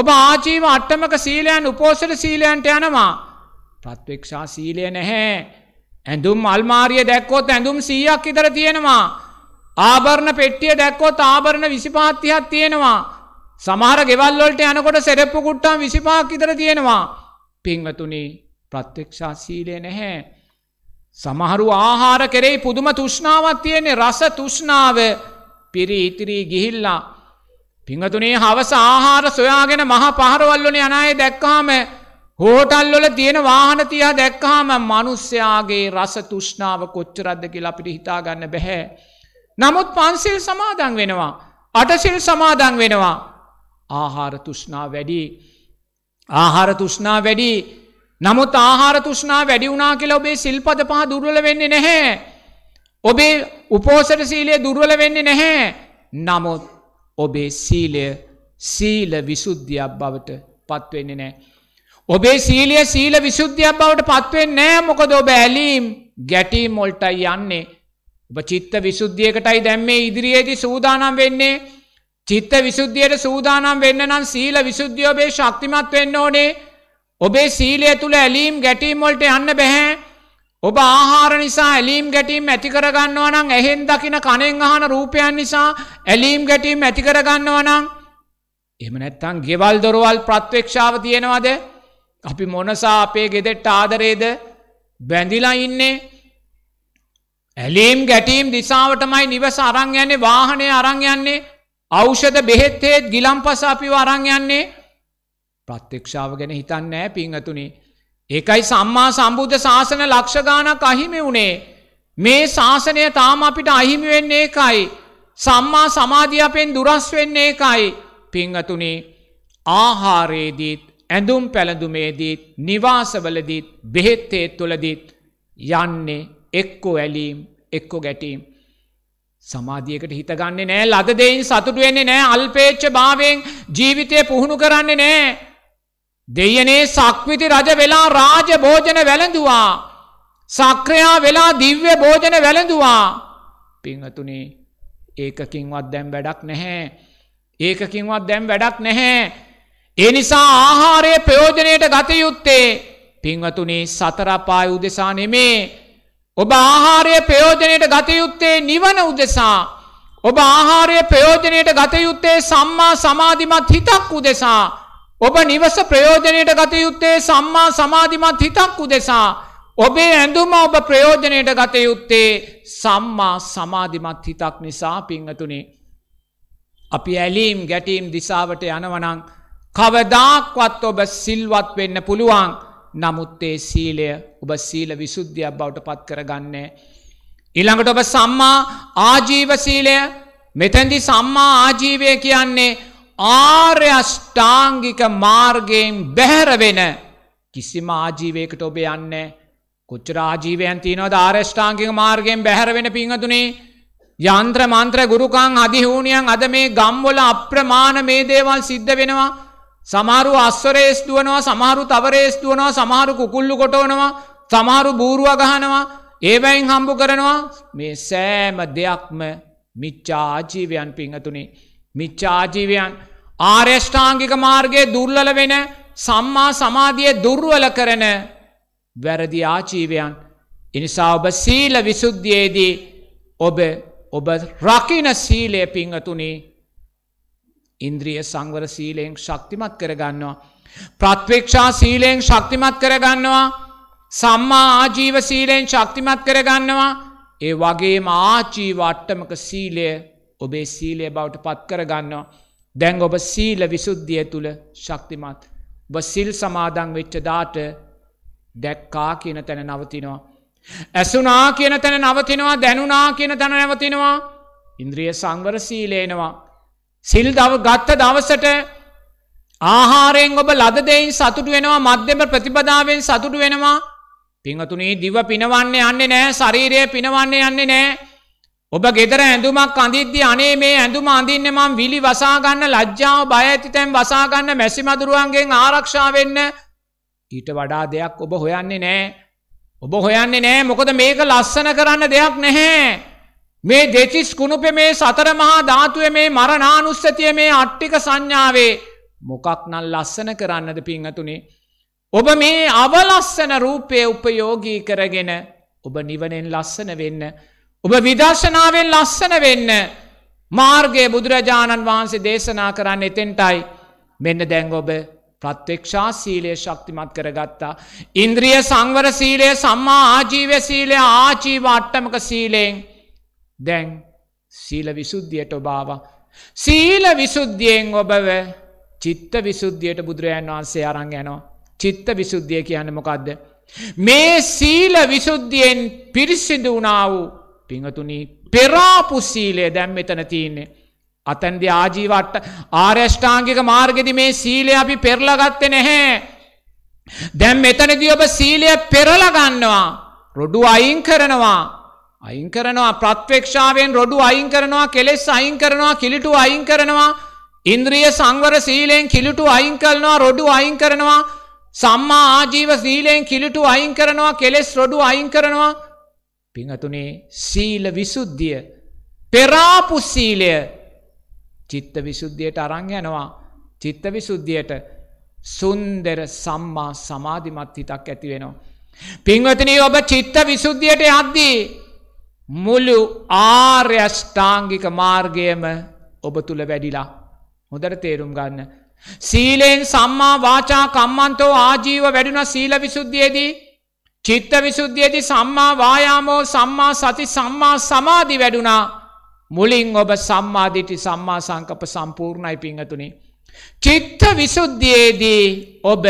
ඔබ ආජීව අට්ටමක සීලයන් උපෝසට සීලයන්ට යනවා. ප්‍රත්්‍යක්ෂා සීලය නැහැ. ඇඳුම් අල්මාරිය දැක්කොත් ඇඳුම් සීයක් ඉතර තියෙනවා. ආභරණ පෙට්ටිය දැක්කොත් ආභරණ විසිපාත්තිහත් තියෙනවා. සමහර ගෙවල්ලොල්ට යනකොට සෙරෙප්පු කුට්ටම් විසිපාක් ඉතර තියෙනවා. පිංවතුනි ප්‍රත්්‍යක්ෂා සීලය නැහැ. සමහරු ආහාර කෙරෙයි පුදුම තුෂ්ණාවත් තියෙන්නේ රස තුෂ්ණාව පිරි ඉතිරී ගිහිල්ලා. පිංහතුනේ හවස ආහාර සොයාගෙන මහ පහරවල්ලන යනයේ දැක්කාම හෝටල් වල තියෙන වාහන තියා දැක්කාම මනුස්්‍යයාගේ රස තුෂ්නාව කොච්චරද්ද කියලා අපිට හිතාගන්න බැහැ. නමුත් පන්සිල් සමාදන් වෙනවා. අටසිල් සමාදන් වෙනවා. ආහාර තුෂ්නා වැඩි. ආහාර තුෂ්නා වැඩි. නමුත් ආහාර තුෂ්නා වැඩි වුනා කියලා ඔබේ සිල්පද පහ දුර්වල වෙන්නේ නැහැ. ඔබේ උපෝසට සීලය දුර්වල වෙන්නේ නැහැ. නමුත් ඔබේ සීලය සීල විසුද්ධියක් බවට පත්වෙන්නේ නෑ. ඔබේ සීලිය සීල විසුද්ධියක් බවට පත්වෙන් නෑ මොකද ඔබ ඇලීම් ගැටීම් මොල්ටයි යන්නේ. ඔබ චිත්ත විසුද්ධියකටයි දැම්මේ ඉදිරියේදී සූදානම් වෙන්නේ. චිත්ත විසුද්ධියට සූදානම් වෙන්න නම් සීල විසුද්ධිය ඔබේ ශක්තිමත් වෙන්න ඕනේ. ඔබේ සීලය තුළ ඇලීම් ගැටීම් වලට යන්න බැහැ. ඔබ ආහාර නිසා ඇලීම් ගැටීම් ඇති කරගන්නවා නම් ඇහෙන් දකින කණෙන් අහන රූපයන් නිසා ඇලීම් ගැටීම් ඇති කරගන්නවා නම් එහෙම නැත්නම් ගෙවල් දොරවල් ප්‍රත්‍යක්ෂාව තියෙනවද? අපි මොනසා අපේ ගෙදෙට්ට ආදරේද බැඳිලා ඉන්නේ ඇලීම් ගැටීම් දිසාාවටමයි නිවස අරං යන්නේ වාහනය අරං යන්නේ අෞෂධ බෙහෙත්තේත් ගිලම්පස අපිව අරං යන්නේ ප්‍රත්්‍යක්ෂාව ගැන හිතන්නෑ පිංහතුනි. ඒකයි සම්මා සම්බුද්ධ ශාසන ලක්ෂගානක් අහිමි වුණේ. මේ ශාසනය තාම අපිට අහිමි වෙන්නේ එකයි. සම්මා සමාධිය අපෙන් දුරස් වෙන්නේ එකයි. පිංහතුනි ආහාරේදීත් ඇඳුම් පැළඳුමේදීත් නිවාසවලදීත් බෙහෙත්තේ තුළදීත් යන්නේ එක්කෝ ඇලීම් එක්කො ගැටීම්. සමාධියකට හිතගන්නේ නෑ ලදදයින් සතුටුවෙන්නේ නෑ අල්පේච්ච භාවෙන් ජීවිතය පුහුණු කරන්නේ නෑ. දෙයනේ සක්විති රජ වෙලා රාජ භෝජන වැළඳවා. සක්‍රයා වෙලා දිව්‍ය භෝජන වැළඳවා. පිංහතුනේ ඒකකින්වත් දැම් වැඩක් නැහැ. ඒකකින්වත් දැම් වැඩක් නැහැ. ඒ නිසා ආහාරය ප්‍රයෝජනයට ගතයුත්තේ පින්වතුනේ සතරපාය උදෙසා නෙමේ. ඔබ ආහාරය ප්‍රයෝජනයට ගතයුත්තේ නිවන උදෙසා. ඔබ ආහාරය ප්‍රයෝජනයට ගතයුත්තේ සම්මා සමාධිමත් හිතක් උදෙසා. ඔබ නිවස ප්‍රයෝජනයට ගතයුත්තේ සම්මා සමාධිමත් හිතක් උදෙසා. ඔබේ ඇඳුම ඔබ ප්‍රයෝජනයට ගතයුත්තේ සම්මා සමාධිමත් හිතක් නිසා පිංහතුනේ. අපි ඇලීම් ගැටීම් දිසාවට යනවනං කවදාක්වත් ඔබ සිල්වත් වෙන්න පුළුවන් නමුත් ඒ සීලය ඔබ සීල විසුද්ධියක් බවට පත් කරගන්නේ. ඊළඟට ඔබ සම්මා ආජීව සීලය මෙතැන්දි සම්මා ආජීවය කියන්නේ ආර්ය අෂ්ටාංගික මාර්ගයෙන් බැහැරවෙන කිසිම ආජීවයකට ඔබ යන්න කොච්චර ආජීවයන් තියනවද ආර්ෂ්ඨාංගික මාර්ගයෙන් බැහැරවෙන පිංහතුනේ යන්ත්‍ර මන්ත්‍ර ගුරුකං අධිහූනියන් අද මේ ගම්වල අප්‍රමාණ මේ දේවල් සිද්ධ වෙනවා සමහරු අස්වරේස් දුවනවා සමහරු තවරේස් දුවනවා සමහරු කුකුල්ලු කොටවනවා සමහරු බූරුව ගහනවා ඒවැයින් හම්බු කරනවා මේ සෑම දෙයක්ම මිච්චාජීවයන් පිංහතුනේ මිච්චාජීවයන් ආර්යෂ්ඨාංගික මාර්ගයේ දුර්ලල වෙන සම්මා සමාධිය දුර්වල කරන වැරදි ආචීවයන් එනිසා ඔබ සීල විසුද්ධියයේදී ඔබ ඔබ රකින සීලය පිංහතුනේ ඉන්ද්‍රිය සංවර සීලයෙන් ශක්තිමත් කරගන්නවා. ප්‍රත්වේක්ෂා සීලයෙන් ශක්තිමත් කරගන්නවා සම්මා ආජීව සීලයෙන් ශක්තිමත් කරගන්නවා ඒ වගේම ආචීව අට්ටමක සීලය ඔබේ සීලය බවට පත් කරගන්නවා. දැන් ඔබ සීල විසුද්ධිය තුළ ශක්තිමත්. ඔබ සිල් සමාදං වෙච්ච දාට දැක්කා කියන තැන නවතිනවා. ඇසුනා කියන තැන නවතිනවා දැනුනා කියන තැන නැවතිනවා ඉන්ද්‍රිය සංවර සීලේනවා සිල් දව ගත්ත දවසට ආහාරයෙන් ඔබ ලදදයින් සතුට වෙනවා මධ්‍යම ප්‍රතිපදාවෙන් සතුට වෙනවා පිංහතුනී දිව පිනවන්න යන්නේ නෑ ශරීරය පිනවන්න යන්නේ නෑ ඔබ ගෙදර ඇඳුමක් අඳිද්දි අනේ මේ ඇඳුම අඳින්න මං විලි වසාගන්න ලජ්ජාව බය ඇති තැන් වසාගන්න මැසි මදුරුවන්ගෙන් ආරක්ෂා වෙන්න ඊට වඩා දෙයක් ඔබ හොයන්නේ නෑ ඔබ හොයන්නේ නෑ මොකද මේක ලස්සන කරන්න දෙයක් නැහැ මේ දෙතිස් කුණුපෙ මේ සතර මහා ධාතුව මේ මරණානුස්සතිය මේ අට්ටික සංඥාවේ මොකක් නල් ලස්සන කරන්නද පිංහතුනේ. ඔබ මේ අවලස්සන රූපය උපයෝගී කරගෙන ඔබ නිවනෙන් ලස්සන වෙන්න. ඔබ විදර්ශනාවෙන් ලස්සන වෙන්න. මාර්ගය බුදුරජාණන් වහන්සේ දේශනා කරන්න එතෙන්ටයි මෙන්න දැන් ඔබ ප්‍රත්්‍යක්ෂා සීලය ශක්තිමත් කරගත්තා. ඉන්ද්‍රිය සංවර සීලය සම්මා ආජීව සීලය ආචීව අට්ටමක සීලයෙන්. දැන් සීල විසුද්ධියට ඔබාව. සීල විසුද්ධියෙන් ඔබව චිත්ත විසුද්ධියට බුදුරජාන් වහන්සේ අරං යනවා. චිත්ත විසුද්ධිය කියන්න මොකක්ද. මේ සීල විසුද්ධියෙන් පිරිසිදු වනා වූ පිංහතුනි පෙරාපු සීලය දැම් මෙතන තියන්නේ. අතැන්දි ආජීවට ආර්යෂ්ඨාංගික මාර්ගෙදි මේ සීලය අපි පෙරලගත්ත නැහැ. දැම් මෙතනදි ඔබ සීලය පෙරලගන්නවා. රොඩු අයින් කරනවා අයින් කරනවා ප්‍රත්වේක්ෂාවෙන් රොඩු අයින් කරනවා කෙලෙස් අයින් කරනවා කිලිටු අයින් කරනවා ඉන්ද්‍රිය සංවර සීලයෙන් කිලිටු අයින් කරනවා රොඩු අයින් කරනවා සම්මා ආජීව සීලයෙන් කිලිටු අයින් කරනවා කෙලෙස් රොඩු අයින් කරනවා පිංහතුනේ සීල විසුද්ධිය පෙරාපු සීලය චිත්ත විසුද්ධියට අරං යනවා චිත්ත විසුද්ධියට සුන්දර සම්මා සමාධිමත් හිතක් ඇති වෙනවා. පින්වතනී ඔබ චිත්ත විසුද්ධියට යද්දී මුළු ආර්යෂ්ඨාංගික මාර්ගයම ඔබ තුළ වැඩිලා. හොදර තේරුම් ගන්න. සීලයෙන් සම්මා වාචා කම්මන්තෝ ආජීව වැඩුණ සීල විසුද්ධියදී. චිත්ත විසුද්ධියති සම්මා වායාමෝ සම්මා සති සම්මා සමාධි වැඩුණා මුලින් ඔබ සම්මාධිටි සම්මා සංකප සම්පූර්ණයි පිංහතුනි. චිත්ත විසුද්ධියේදී ඔබ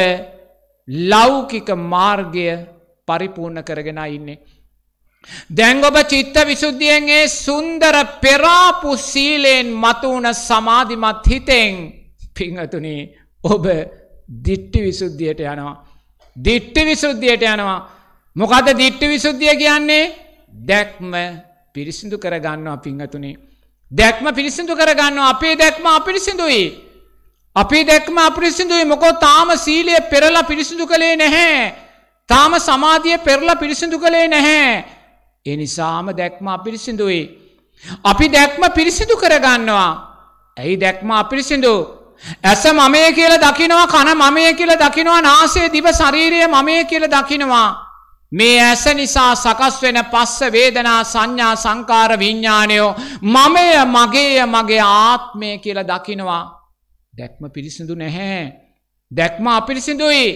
ලෞකික මාර්ගය පරිපූර්ණ කරගෙන ඉන්නේ. දැන් ඔබ චිත්ත විසුද්ධියෙන් ඒ සුන්දර පෙරාපු සීලෙන් මතුවන සමාධිමත් හිතෙන් පිංහතුනි ඔබ දිට්ටි විසුද්ධියට යනවා. දිට්ටි විසුද්ධියට යනවා. මොකද දිට්ටි විසුද්ධිය කියන්නේ දැක්ම පිරිසිදු කරගන්නවා පිංහතුනි. දැක්ම පිරිසිදු කරගන්නවා අපේ දැක්ම අපිරිසිදුයි. අපි දැක්ම අපිරිසිදුයි මොකෝ තාම සීලිය පෙරලා පිරිසිදු කළේ නැහැ. තාම සමාධිය පෙරලා පිරිසිදු කළේ නැහැ. ඒ නිසාම දැක්ම අපිරිසිදුයි. අපි දැක්ම පිරිසිදු කරගන්නවා. ඇයි දැක්ම අපිරිසිදු. ඇස මමය කියල දකිනවා කන මමය කියල දකිනවා නාසේ දිව ශරීරය මමය කියල දකිනවා. මේ ඇස නිසා සකස් වෙන පස්ස වේදනා සංඥා සංකාර විඤ්ඥානයෝ මමය මගේය මගේ ආත්මය කියල දකිනවා. දැක්ම පිරිසිදු නැහැ. දැක්ම අපිරිසිදුයි.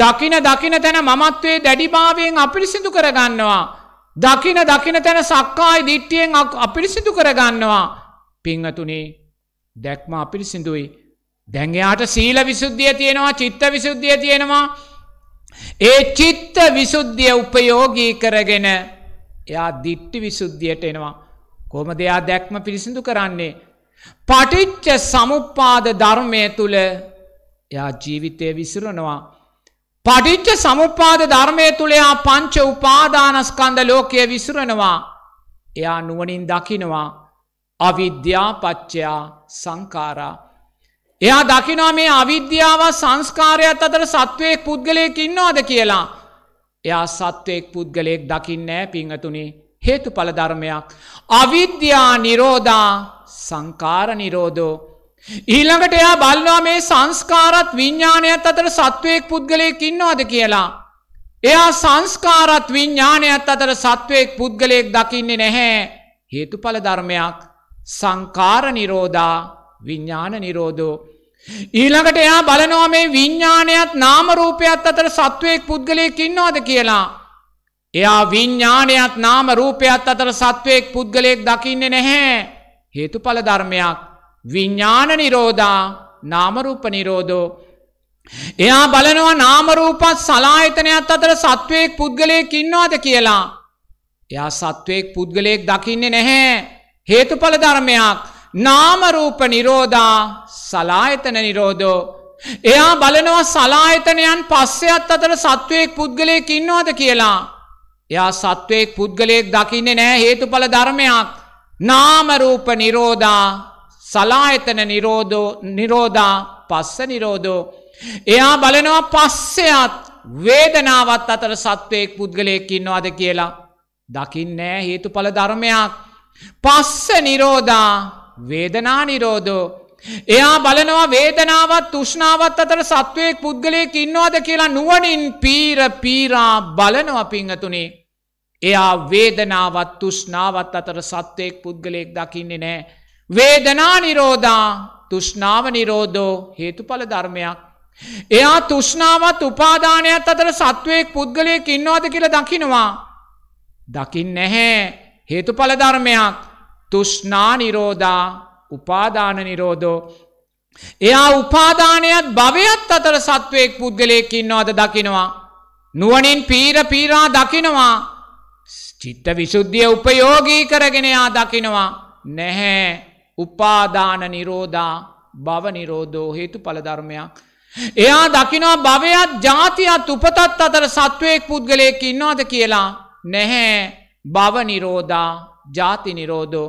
දකින දකින තැන මමත්වේ දැඩිභාවයෙන් අපිරිසිදු කරගන්නවා. දකින දකින තැන සක්කායි දිට්ටියෙන් අපිරිසිදු කරගන්නවා පිංහතුනේ දැක්ම අපිරිසිදුයි. දැංගයාට සීල විසුද්ධිය තියෙනවා චිත්ත විසුද්ධිය තියෙනවා ඒ චිත්ත විසුද්ධිය උපයෝගී කරගෙන එයා දිට්ටි විසුද්ධියට එනවා කොම දෙයා දැක්ම පිරිසිදු කරන්නේ. පටිච්ච සමුපාද ධර්මය තුළ එයා ජීවිතය විසිරනවා පටිච්ච සමුපාද ධර්මය තුළයා පංච උපාදානස්කන්ද ලෝකය විසුරනවා එයා නුවනින් දකිනවා අවිද්‍යාපච්චයා සංකාරා එයා දකිනවා මේ අවිද්‍යාව සංස්කාරයක් අතර සත්වයෙක් පුද්ගලයෙක් ඉන්නවාද කියලා එයා සත්වයෙක් පුද්ගලයෙක් දකින්නෑ පිංහතුනි හේතු පලධර්මයක් අවිද්‍යා නිරෝධා සංකාර නිරෝධෝ ඊළඟට එයා බලනවා මේ සංස්කාරත් විඤ්ඥානයත් අතර සත්වයෙක් පුද්ගලයෙක් ඉන්නවාද කියලා. එයා සංස්කාරත් විඤ්ඥානයත් අතර සත්වයෙක් පුද්ගලයෙක් දකින්නේ නැහැ හේතුඵල ධර්මයක් සංකාර නිරෝධා විඤ්ඥාන නිරෝධෝ. ඊළඟට එයා බලනවා මේ විඤ්ඥානයත් නාමරූපයත් අතර සත්වයෙක් පුද්ගලයෙක් ඉන්නවාද කියලා. එයා විඤ්ඥානයත් නාම රූපයත් අතර සත්වයෙක් පුද්ගලයෙක් දකින්නේ නැහැ හේතුඵල ධර්මයක්. විඤ්ඥාන නිරෝධා නාමරූප නිරෝධෝ. එයා බලනවා නාමරූපත් සලාහිතනයක් අතර සත්වයෙක් පුද්ගලයෙක් ඉන්නවාද කියලා. එයා සත්වයෙක් පුද්ගලයෙක් දකින්නේ නැහැ. හේතුඵල ධර්මයක් නාමරූප නිරෝධා සලායතන නිරෝධෝ. එයා බලනවා සලායතනයන් පස්සයත් අතර සත්වයෙක් පුද්ගලයෙක් ඉන්නවාද කියලා. එයා සත්වයෙක් පුද්ගලයෙක් දකින්නේ නෑ හේතුඵල ධර්මයක් නාමරූප නිරෝධා සලායතන නිරෝධෝ නිරෝධා පස්ස නිරෝධෝ. එයා බලනවා පස්සයත් වේදනාවත් අතර සත්වයෙක් පුද්ගලයකින්නවාද කියලා. දකින්නෑ හේතු පල ධර්මයක්. පස්ස නිරෝධා වේදනා නිරෝධෝ. එයා බලනවා වේදනාවත් තුෂ්නාවත් අතර සත්වයෙක් පුද්ගලයෙක් ඉන්නවාද කියලා නුවනින් පීර පීරා බලනව පිංහතුනේ. එයා වේදනාවත් තුෂ්නාවත් අතර සත්වයෙක් පුද්ගලයෙක් දකින්නේ නෑ. වේදනා නිරෝධා තුෂ්නාව නිරෝධෝ හේතුඵල ධර්මයක්. එයා තුෂ්නාවත් උපාදානයක් අතර සත්වයෙක් පුද්ගලයෙක් ඉන්නවාද කියල දකිනවා. දකිින් නැහැ හේතුඵල ධර්මයක් තුෂ්නා නිරෝධා උපාදාන නිරෝධෝ. එයා උපාදානයත් භවයත් අතර සත්වයෙක් පුද්ගලයෙක් ඉන්නවාද දකිනවා. නුවනින් පීර පීරා දකිනවා. චිත්ත විශුද්ධිය උපයෝගී කරගෙනයා දකිනවා. නැහැ උපාදාන නිරෝධා භව නිරෝධෝ හේතු පලධර්මයක්. එයා දකිනවා භවයත් ජාතියත් උපතත් අතර සත්වයෙක් පුද්ගලයෙක් ඉන්නවාද කියලා නැහැ භව නිරෝධා ජාති නිරෝධෝ.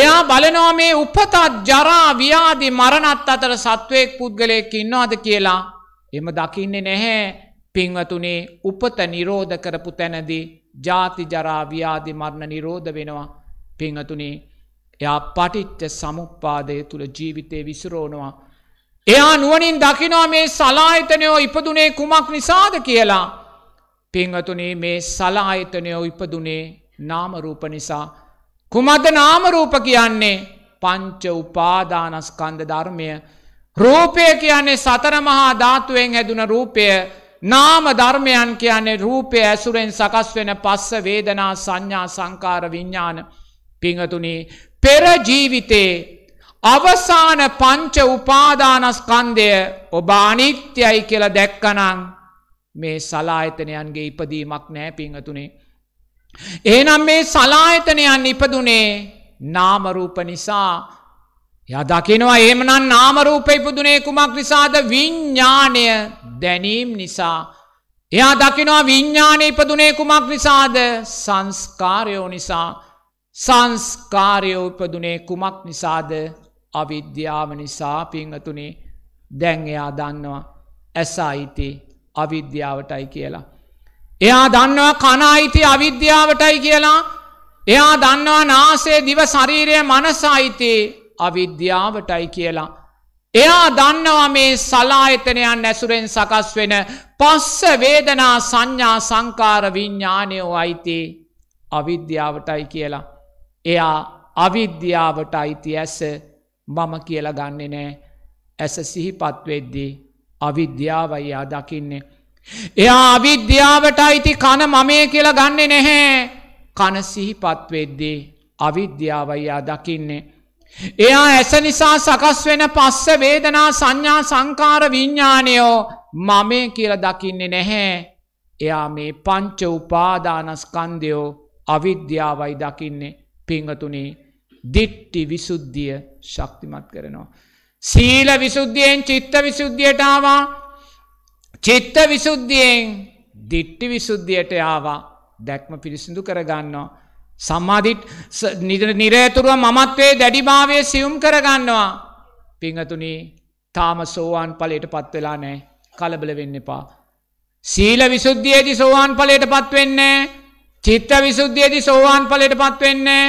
එයා බලනවා මේ උපතත් ජරා ව්‍යාදි මරණත් අතර සත්වයෙක් පුද්ගලයෙක් ඉන්නවාද කියලා එම දකින්නේ නැහැ පින්වතුනේ උපත නිරෝධ කරපු තැනදී ජාති ජරා ව්‍යාදි මරණ නිරෝධ වෙනවා පිංහතුනේ එයා පටිච්ච සමුපාදය තුළ ජීවිතය විසිරෝනවා. එයා නුවනින් දකිනවා මේ සලාහිතනයෝ ඉපදුනේ කුමක් නිසාද කියලා. පිංහතුනේ මේ සලාහිතනයෝ ඉපදුනේ නාමරූප නිසා. කුමද නාමරූප කියන්නේ පංච උපාදානස්කන්ද ධර්මය. රූපය කියන්නේ සතර මහා ධාතුවෙන් ඇදුන රූපය නාම ධර්මයන් කියන්නේ රූපය ඇසුරෙන් සකස් වෙන පස්ස වේදනා සංඥා සංකාර විඤ්ඥාන. පිංහතුනි පෙරජීවිතේ අවසාන පංච උපාදානස්කන්දය ඔබ අනිත්‍යයි කියල දැක්කනං මේ සලායතනයන්ගේ ඉපදීමක් නෑ පිංහතුනේ. ඒනම් මේ සලායතනයන් ඉපදුනේ නාමරූප නිසා යදකිනවා ඒමනන් නාමරූප ඉපදුනේ කුමක් නිසාද විඤ්ඥානය දැනීම් නිසා. එයා දකිනවා විඤ්ඥානය ඉපදුනේ කුමක් නිසාද සංස්කාරයෝ නිසා. සංස්කාරයෝ උපදුනේ කුමක් නිසාද අවිද්‍යාව නිසා පිංහතුනේ දැන් එයා දන්නවා ඇස අයිති අවිද්‍යාවටයි කියලා. එයා දන්නවා කන අයිති අවිද්‍යාවටයි කියලා එයා දන්නවා නාසේ දිව ශරීරය මනස අයිති අවිද්‍යාවටයි කියලා. එයා දන්නවා මේ සලායතනයන් ඇසුරෙන් සකස් වෙන පස්ස වේදනා සංඥා සංකාර විඤ්ඥානයෝ අයිති අවිද්‍යාවටයි කියලා. එයා අවිද්‍යාවට අයිති ඇස මම කියල ගන්නේ නෑ ඇස සිහිපත්වෙද්දී අවිද්‍යාවයි යා දකින්නේ. එයා අවිද්‍යාවට අයිති කන මමේ කියල ගන්නේ නැහැ කන සිහිපත්වෙද්දී අවිද්‍යාවයියා දකින්නේ. එයා ඇස නිසා සකස් වෙන පස්ස වේදනා සංඥා සංකාර විඤ්ඥානයෝ මමේ කියල දකින්නේ නැහැ. එයා මේ පංච උපාදානස්කන්දයෝ අවිද්‍යාවයි දකින්නේ. පිංහතුනේ දිට්ටි විසුද්ධිය ශක්තිමත් කරනවා. සීල විසුද්ධියෙන් චිත්ත විසුද්ධියට ආවා චිත්ත විසුද්ධියෙන් දිට්ටි විසුද්ධියට ආවා දැක්ම පිරිසිදු කරගන්නවා. සම්මාධිට් නිරේතුරුව මමත්වේ දැඩිභාවය සියුම් කරගන්නවා. පිංහතුනී තාම සෝවාන් පලට පත්වෙලා නෑ කලබල වෙන්න එපා. සීල විසුද්ධියේදි සෝවාන් පලට පත්වෙන්නේ චිත්ත විසුද්ධියේදී සෝවාන් ඵලයටපත් වෙන්නේ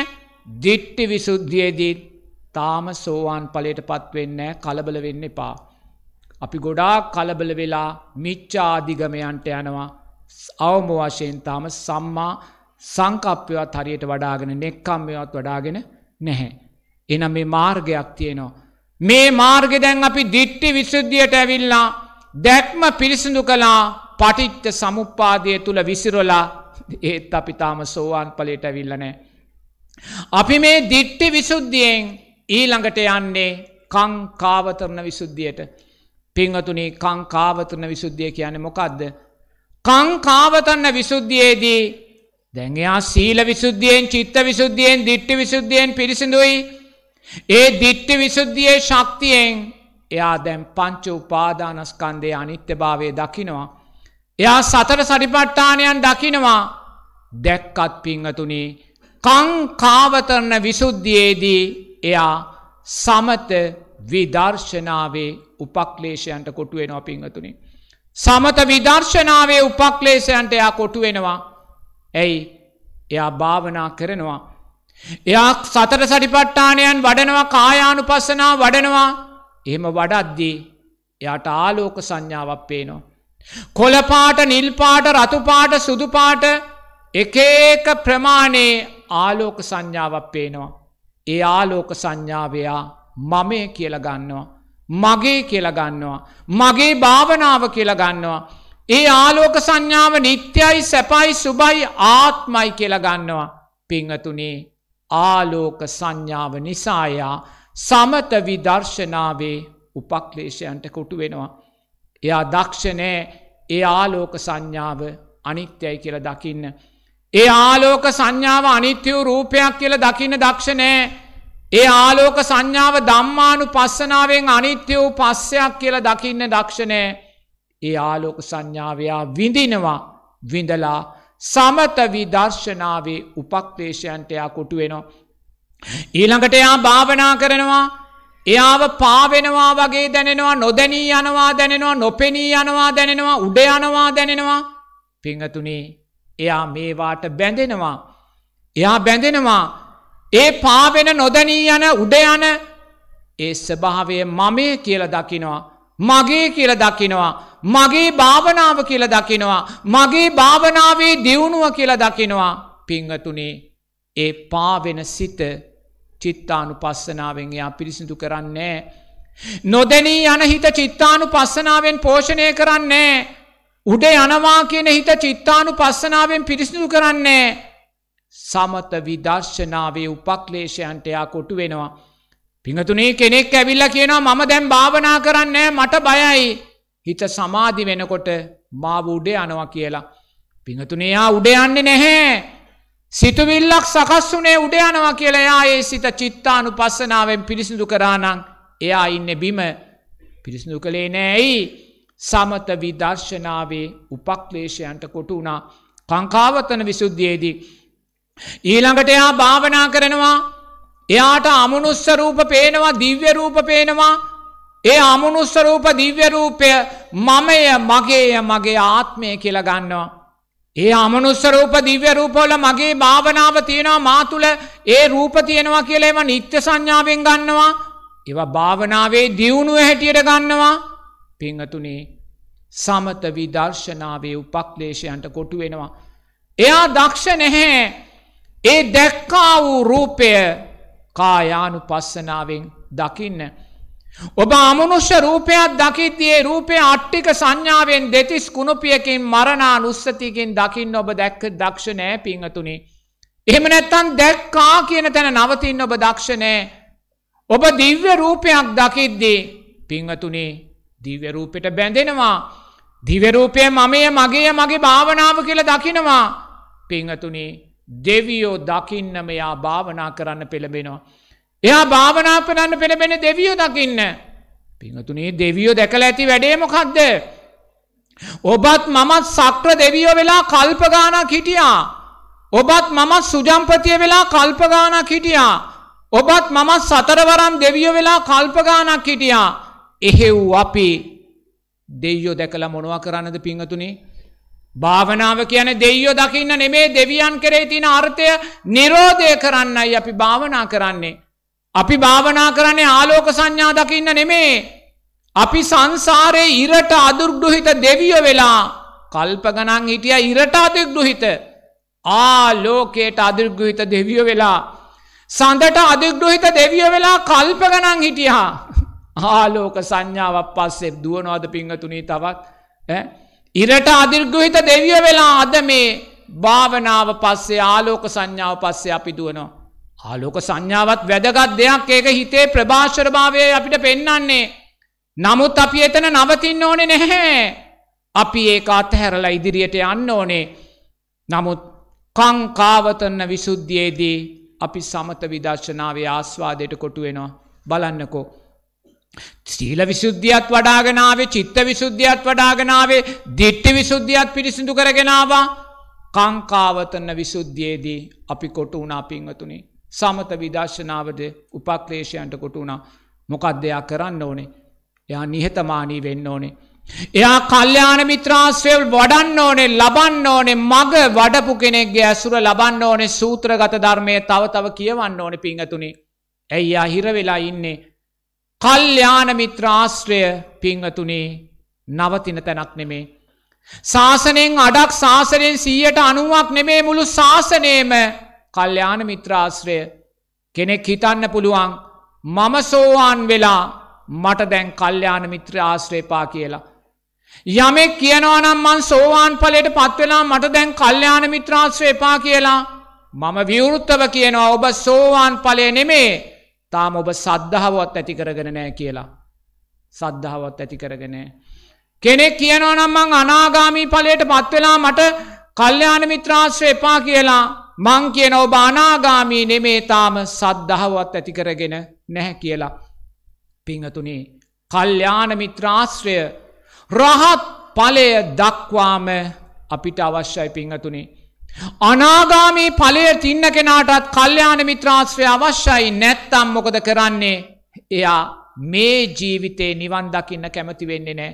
දිට්ටි විසුද්ධියේදී තාම සෝවාන් ඵලයටපත් වෙන්නේ කලබල වෙන්න එපා. අපි ගොඩාක් කලබල වෙලා මිච්ඡාදිගමයන්ට යනවා. අවම වශයෙන් තාම සම්මා සංකප්පයවත් හරියට වඩාගෙන නෙක්කම්මයවත් වඩාගෙන නැහැ. එනම් මේ මාර්ගයක් තියෙනවා. මේ මාර්ග දැන් අපි දිට්ටි විසුද්ධියට ඇවිල්ලා දැක්ම පිරිසිදු කළා පටිච්ච සමුප්පාදය තුළ විසිරොලා ඒත් අපි තාම සෝවාන් පලට ඇවිල්ලනෑ. අපි මේ දිට්ටි විසුද්ධියෙන් ඊළඟට යන්නේ කංකාවතරණ විසුද්ධියට පිංහතුනි කංකාවතරණ විසුද්ධිය කියන මොකක්ද. කංකාවතන්න විසුද්ධියයේදී දැඟයා සීල විසුද්ධියෙන් චිත්ත විසුද්ධියෙන් දිට්ටි විසුද්ධියෙන් පිරිසිඳුයි ඒ දිට්ටි විසුද්ධියේ ශක්තියෙන් එයා දැම් පංච උපාදානස්කන්දය අනිත්‍ය භාවය දකිනවා. එයා සතර සරිපට්ඨානයන් දකිනවා දැක්කත් පිංහතුනි කංකාවතරණ විසුද්ධියයේදී එයා සමත විදර්ශනාවේ උපක්ලේෂයන්ට කොටුවෙනවා පිංහතුනි. සමත විදර්ශනාවේ උපක්ලේෂයන්ට එයා කොටුවෙනවා ඇයි එයා භාවනා කරනවා. එයා සතර සරිපට්ඨානයන් වඩනවා කායානු පස්සනා වඩනවා එහෙම වඩද්දී එයාට ආලෝක සංඥාවක් පේනවා. කොළපාට නිල්පාට රතුපාට සුදුපාට එක ඒක ප්‍රමාණයේ ආලෝක සංඥාවක් පේනවා. ඒ ආලෝක සංඥාවයා මමය කියලගන්නවා. මගේ කියලගන්නවා. මගේ භාවනාව කියලගන්නවා. ඒ ආලෝක සංඥාව නිත්‍යයි සැපයි සුබයි ආත්මයි කියලගන්නවා. පිංහතුනේ ආලෝක සංඥාව නිසායා සමත විදර්ශනාවේ උපක්ලේෂයන්ට කොටු වෙනවා. එයා දක්ෂනෑ ඒ ආලෝක සංඥාව අනිත්‍යයි කියල දකින්න. ඒ ආලෝක සංඥාව අනිත්‍යව රූපයක් කියල දකින්න දක්ෂනෑ ඒ ආලෝක සංඥාව දම්මානු පස්සනාවෙන් අනිත්‍ය වූ පස්සයක් කියල දකින්න දක්ෂණය ඒ ආලෝක සංඥාවයා විඳිනවා විඳලා සමත විදර්ශනාවේ උපක්ලේෂයන්ටයා කොටුවෙනවා. ඊළඟට එයා භාවනා කරනවා එයාව පාවෙනවා වගේ දැනෙනවා නොදැනී යනවා දැනෙනවා නොපෙනී යනවා දැනෙනවා උඩ යනවා දැනෙනවා පිංහතුනේ එයා මේවාට බැඳෙනවා එයා බැඳෙනවා ඒ පාවෙන නොදැනී යන උඩ යන ඒ ස්භාවය මමේ කියල දකිනවා මගේ කියල දකිනවා මගේ භාවනාව කියල දකිනවා මගේ භාවනාවේ දියුණුව කියල දකිනවා පිංහතුනේ ඒ පාවෙන සිත චිත්තානු පස්සනාවෙන් එයා පිරිසිදු කරන්නේ. නොදැනී යන හිත චිත්තානු පස්සනාවෙන් පෝෂණය කරන්නේ. උඩ යනවා කියන හිත චිත්තානු පස්සනාවෙන් පිරිසිදු කරන්නේ. සමත විදර්ශනාවේ උපක්ලේෂයන්ටයා කොටු වෙනවා. පිඟතුනේ කෙනෙක් ඇවිල්ල කියනවා මම දැම් භාවනා කරන්නේ මට බයයි. හිත සමාධි වෙනකොට මාව උඩේ යනවා කියලා. පිඟතුනයා උඩයන්නේ නැහැ. සිතුවිල්ලක් සකස් වනේ උඩ යනවා කියලා එයා ඒ සිත චිත්තානු පස්සනාවෙන් පිරිසිදු කරානං එයා ඉන්න බිම පිරිසිදු කළේ නෑයි සමත විදර්ශනාවේ උපක්ලේෂයන්ට කොටු වුණා කංකාවතන විසුද්ධියේදී. ඊළඟට එයා භාවනා කරනවා එයාට අමනුස්සරූප පේනවා දිව්‍යරූප පේනවා ඒ අමනුස්සරූප දිව්‍යරූපය මමය මගේය මගේ ආත්මය කියලගන්නවා. ඒ අමනුස්ස රූප දිව්‍ය රූපවල මගේ භාවනාව තියෙනවා මා තුළ ඒ රූප තියෙනවා කියලා ඒවා නිත්‍ය සංඥාවෙන් ගන්නවා. ඒවා භාවනාවේ දියුණුව හැටියට ගන්නවා. පින්වතුනි සමත විදර්ශනාවේ උපක්ලේශයන්ට කොටු වෙනවා. එයා දක්ෂ නැහැ. ඒ දැක්කා වූ රූපය කායානුපස්සනාවෙන් දකින්න. ඔබ අමනුෂ්‍ය රූපයක් දකිද්දී රූපය අට්ටික සංඥාවෙන් දෙතිස් කුණුපියකින් මරණා නුස්සතිකින් දකින්න ඔබ දැක්ක දක්ෂ නෑ පිංහතුනේ. එහෙම නැත්තන් දැක්කා කියන තැන නවතින් ඔබ දක්ෂණෑ. ඔබ දිව්‍ය රූපයක් දකිද්දී පිංහතුනේ දිවරූපෙට බැඳෙනවා. දිවරූපය මමය මගේ මගේ භාවනාව කියල දකිනවා. පිංහතුනේ දෙවියෝ දකින්නම යා භාවනා කරන්න පෙළබෙනවා. එයා භාවනා කරන්න පෙළබෙන දෙවියෝ දකින්න. පිංහතුනේ දෙවියෝ දැකල ඇති වැඩේමොකක්ද. ඔබත් මමත් සක්‍ර දෙවියෝ වෙලා කල්පගානක් හිටියා. ඔබත් මමත් සුජම්පතිය වෙලා කල්පගානක් හිටියා. ඔබත් මමත් සතරවරම් දෙවියෝ වෙලා කල්පගානක් හිටියා. එහෙව් අපි දෙයෝ දැකල මොනව කරන්නද පිංහතුනේ. භාවනාව කියන දෙයෝ දකින්න නෙමේ දෙවියන් කරේ තින අර්ථය නිරෝධය කරන්නයි අපි භාවනා කරන්නේ. අපි භාවනා කරන්නේ ආලෝක සංඥා දකින්න නෙමේ. අපි සංසාරේ ඉරට අදුර්ගෘහිත දෙවිය වෙලා කල්පගනන් හිටිය ඉරට අධිගෘහිත ආලෝකයට අධිර්ගෘහිත දෙවිය වෙලා සඳට අධිගෘහිත දෙවිය වෙලා කල්පගනන් හිටියා. ආලෝක සංඥාවක් පස්සෙ දුවනවාද පිංහතුනී තවත් ඉරට අධිර්ගෘහිත දෙවිය වෙලා අද මේ භාවනාව පස්සේ ආලෝක සංඥාව පස්සේ අපි දුවනවා. ආලෝක සංඥාවත් වැදගත් දෙයක් ඒක හිතේ ප්‍රභාෂරභාවය අපිට පෙන්නන්නේ. නමුත් අපි එතන නවතින්න ඕනේ නැහැ. අපි ඒක අත්හැරලා ඉදිරියට යන්න ඕනේ. නමුත් කංකාවතන්න විසුද්ධියේදී අපි සමත විදර්ශනාවේ ආස්වාදයට කොටුවෙනවා බලන්නකෝ. සීල විසුද්ධියත් වඩාගෙනාවේ චිත්ත විසුද්ධියත් වඩාගෙනාවේ දිට්ටි විසුද්ධියත් පිරිසිදු කරගෙනවා. කංකාවතන්න විසුද්ධියේදී අපි කොටු වුණා පින්වතුනේ. සමත විදර්ශනාවට උපක්ලේෂයන්ට කොටුුණා මොකක් දෙයක් කරන්න ඕනේ. එයා නිහතමානී වෙන්න ඕනේ. එයා කල්්‍යාන මිත්‍රාශ්‍රයවල් වඩන්න ඕනේ ලබන්න ඕනේ මග වඩපු කෙනෙක්ගේ ඇසුර ලබන්න ඕනේ සූත්‍රගත ධර්මය තව තව කියවන්න ඕන පිංහතුනි. ඇයි අහිරවෙලා ඉන්නේ. කල්්‍යාන මිත්‍රාශ්‍රය පිංහතුනේ නවතින තැනක් නෙමේ. ශාසනයෙන් අඩක් ශාසනයෙන් සීයට අනුවක් නෙමේ මුළු ශාසනයම කල්්‍යාන මිත්‍රාශ්‍රය කෙනෙක් හිතන්න පුළුවන් මම සෝවාන් වෙලා මට දැන් කල්්‍යාන මිත්‍ර ආශ්‍රේපා කියලා. යමෙක් කියනවනම් මන් සෝවාන් පලට පත්වෙලා මට දැන් කල්්‍යාන මිත්‍රාශ්‍රේපා කියලා මම විවෘත්තව කියනවා ඔබ සෝවාන් පලය නෙමේ තාම ඔබ සද්ධාවත් ඇති කරගෙන නෑ කියලා. සද්ධාවත් ඇති කරගෙනෑ. කෙනෙක් කියනවනම්මං අනාගාමී පලයට පත්වෙලා මට කල්්‍යාන මිත්‍රාශ්‍රේපා කියලා මං කියන ඔබ අනාගාමී නෙමේ තාම සද්ධහවත් ඇති කරගෙන නැහැ කියලා. පිංහතුනේ කල්්‍යාන මිත්‍රාශ්‍රය රහත් පලය දක්වාම අපිට අවශ්‍යයි පිංහතුනේ. අනාගාමී පලය තින්න කෙනාටත් කල්්‍යාන මිත්‍රාශ්‍රය අවශ්‍යයි නැත්තම් මොකද කරන්නේ එයා මේ ජීවිතේ නිවන් දකින්න කැමති වෙන්නේ නෑ.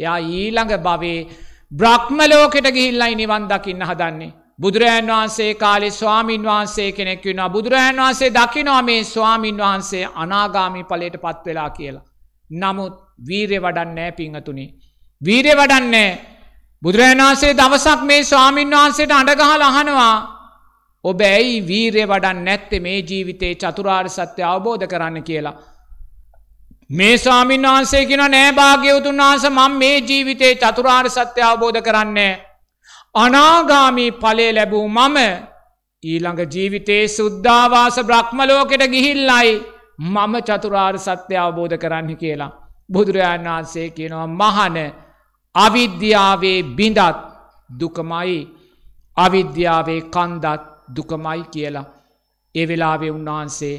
එයා ඊළඟ බවේ බ්‍රක්්මලෝකෙට ගිහිල්ලයි නිවන් දකින්න හදන්නේ. බුදුරජාන් වහන්සේ කාලේ ස්වාමින් වහන්සේ කෙනෙක් වෙනවා. බුදුරජාන් වහන්සේ දකිනවා මේ ස්වාමින් වහන්සේ අනාගාමි ඵලයට පත් වෙලා කියලා. නමුත් වීරය වඩන්නේ නැහැ පිංගතුනි. වීරය වඩන්නේ බුදුරජාන් වහන්සේ දවසක් මේ ස්වාමින් වහන්සේට අඬ ගහලා අහනවා ඔබ ඇයි වීරය වඩන්නේ නැත්තේ මේ ජීවිතේ චතුරාර්ය සත්‍ය අවබෝධ කරන්න කියලා. මේ ස්වාමින් වහන්සේ කියන නෑ භාග්‍යවතුන් වහන්සේ මම මේ ජීවිතේ චතුරාර්ය සත්‍ය අවබෝධ කරන්නේ නැහැ. අනාගාමී ඵලය ලැබූ මම ඊළඟ ජීවිතයේ සුද්ධාවාස බ්‍රහ්මලෝකෙට ගිහිල්ලයි මම චතුරාර් සත්‍ය අවබෝධ කරන්න කියලා. බුදුරජාණන් වහන්සේ කියනවා මහන අවිද්‍යාවේ බිඳත් දුකමයි අවිද්‍යාවේ කන්දත් දුකමයි කියලා. ඒ වෙලාවේ උන්වහන්සේ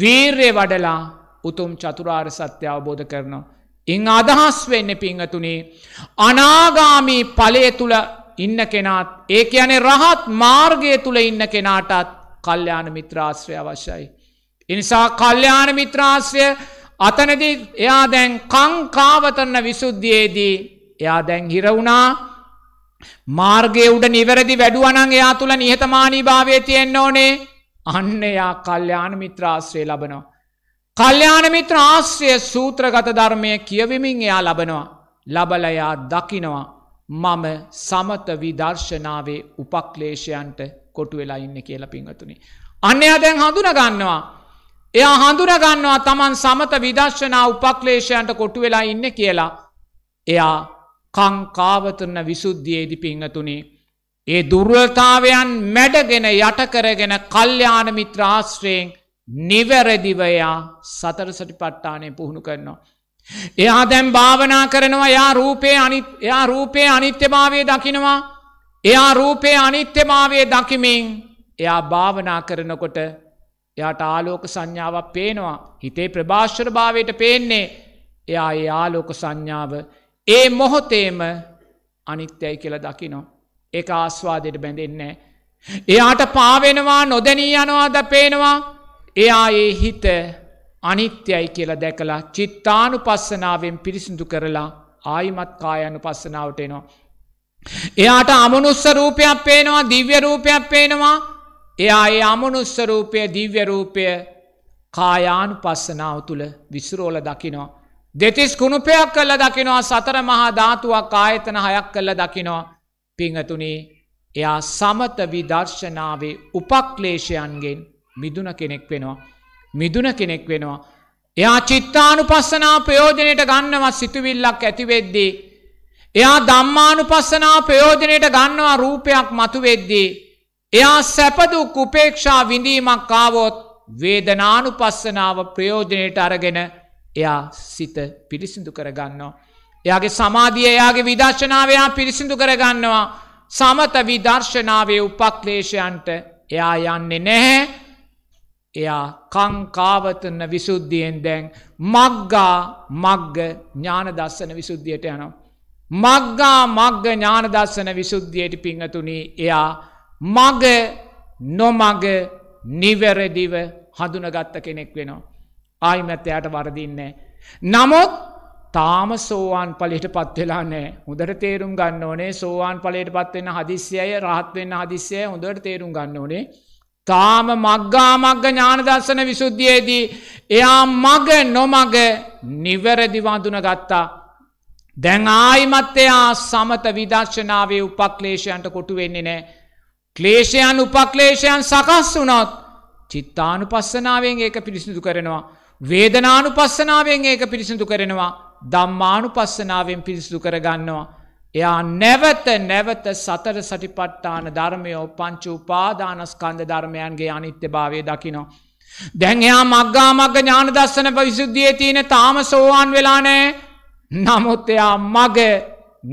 වීර්ය වඩලා උතුම් චතුරාර් සත්‍ය අවබෝධ කරනවා. ඉං අදහස් වෙන්න පිංහතුනේ අනාගාමී පලය තුළ ඉන්න කෙනාත් ඒ යනේ රහත් මාර්ගය තුළ ඉන්න කෙනාටත් කල්්‍යාන මිත්‍රාශ්‍රය අවශ්‍යයි. එනිසා කල්්‍යාන මිත්‍රාශ්‍රය අතනදි එයා දැන් කංකාවතරන විසුද්ධියයේදී එයා දැන් හිරවුණා මාර්ගය උඩ නිවැරදි වැඩුවනන් එයා තුළ නිහතමානී භාවය තියෙන්න්න ඕනේ අන්න එයා කල්්‍යාන මිත්‍රාශ්‍රය ලබනවා. කල්්‍යාන මිත්‍ර ආශ්‍රය සූත්‍රගත ධර්මය කියවිමින් එයා ලබනවා. ලබලයා දකිනවා. මම සමත විදර්ශනාවේ උපක්ලේෂයන්ට කොටු වෙලා ඉන්න කියලා පිංහතුනි. අන්‍යයා දැන් හඳුන ගන්නවා. එයා හඳුනගන්නවා තමන් සමත විදර්ශනා උපක්ලේෂයන්ට කොටු වෙලා ඉන්න කියලා. එයා කංකාවතරන විසුද්ධියේදි පිංහතුනි. ඒ දුර්වතාවයන් මැඩගෙන යටකරගෙන කල්්‍යාන මිත්‍රාශ්‍රයෙන් නිවැරදිවයා සතර සටි පට්ටානය පුහුණු කරනවා. එයා දැම් භාවනා කරනවා යා රූපේ එයා රූපය අනිත්‍යභාවය දකිනවා එයා රූපය අනිත්‍යභාවය දකිමින් එයා භාවනා කරනකොට එයාට ආලෝක සංඥාවක් පේනවා හිතේ ප්‍රභාශ්වර භාවයට පේන්නේ එයා ඒ ආලෝක සංඥාව ඒ මොහොතේම අනිත්‍යයි කියලා දකිනෝ ඒ ආස්වාදයට බැඳෙන්නේ එයාට පාවෙනවා නොදැනී යනවාද පේනවා එයා ඒ හිත අනිත්‍යයි කියලා දැකලා චිත්තානු පස්සනාවෙන් පිරිසිදු කරලා ආයිමත් කායනු පස්සනාවට එනවා. එයාට අමනුස්ස රූපයක් පේනවා දිව්‍ය රූපයක් පේනවා එයා ඒ අමනුස්ස රූපය දිව්‍ය රූපය කායානු පස්සනාව තුළ විස්රෝල දකිනවා. දෙතිස් කුණුපයක් කල්ල දකිනවා සතර මහා ධාතුවක් ආයතන හයක් කල්ල දකිනවා පිංහතුනේ එයා සමත විදර්ශනාවේ උපක්ලේෂයන්ගෙන් මිදුන කෙනෙක් වෙනවා. මිදුන කෙනෙක් වෙනවා. එයා චිත්තානු පස්සනා ප්‍රයෝජනයට ගන්නවත් සිතුවිල්ලක් ඇතිවෙද්දී. එයා දම්මානු පස්සනා ප්‍රයෝජනයට ගන්නවා රූපයක් මතුවෙද්දී. එයා සැපදු කුපේක්ෂා විඳීමක් කාවොත් වේදනානු පස්සනාව ප්‍රයෝජනයට අරගෙන එයා සිත පිළිසිඳු කරගන්නවා. එයාගේ සමාධිය එයාගේ විදර්ශනාවයා පිරිසිදු කරගන්නවා. සමත විදර්ශනාවේ උපක්ලේෂයන්ට එයා යන්නේ නැහැ එයා කංකාවතන විසුද්ධියෙන් දැන් මග්ගා මග්ග ඥානදස්සන විසුද්ධියට යනවා. මග්ගා මග්ග ඥානදස්සන විසුද්ධියයට පිංහතුනී එයා මග නොමග නිවැරදිව හඳුනගත්ත කෙනෙක් වෙනවා. ආයිමැත්තයට වරදින්නේ. නමුත් තාම සෝවාන් පලිට පත්වෙලා නෑ හොදට තේරුම් ගන්න ඕනේ සෝවාන් පලට පත්වෙන්න හදිස්්‍යය රහත්වෙන්න හදිස්්‍යය හොඳට තේරුම් ගන්න ඕනේ තාම මග්ගා මග්ග ඥානදර්ශන විසුද්ධියයේදී එයා මග නොමග නිවැරදි වඳුන ගත්තා. දැන් ආයිමත් එයා සමත විදර්ශනාවේ උපක්ලේශයන්ට කොටු වෙන්නේ නෑ. ක්ලේෂයන් උපක්ලේෂයන් සකස් වුනොත් චිත්තානු පස්සනාවෙන් ඒක පිරිසිදු කරනවා. වේදනානු පස්සනාවෙන් ඒක පිරිසිදු කරනවා. දම්මානු පස්සනාවෙන් පිරිසිදු කරගන්නවා. එයා නැවත නැවත සතර සටිපට්ටාන ධර්මයෝ පංචු උපාදානස්කන්ධ ධර්මයන්ගේ අනිත්‍ය භාවය දකිනෝ. දැන් එයා මක්ගා මග ඥාන දස්සන පවිසුද්ධිය තියෙන තාම සෝවාන් වෙලානෑ නමුත් එයා මග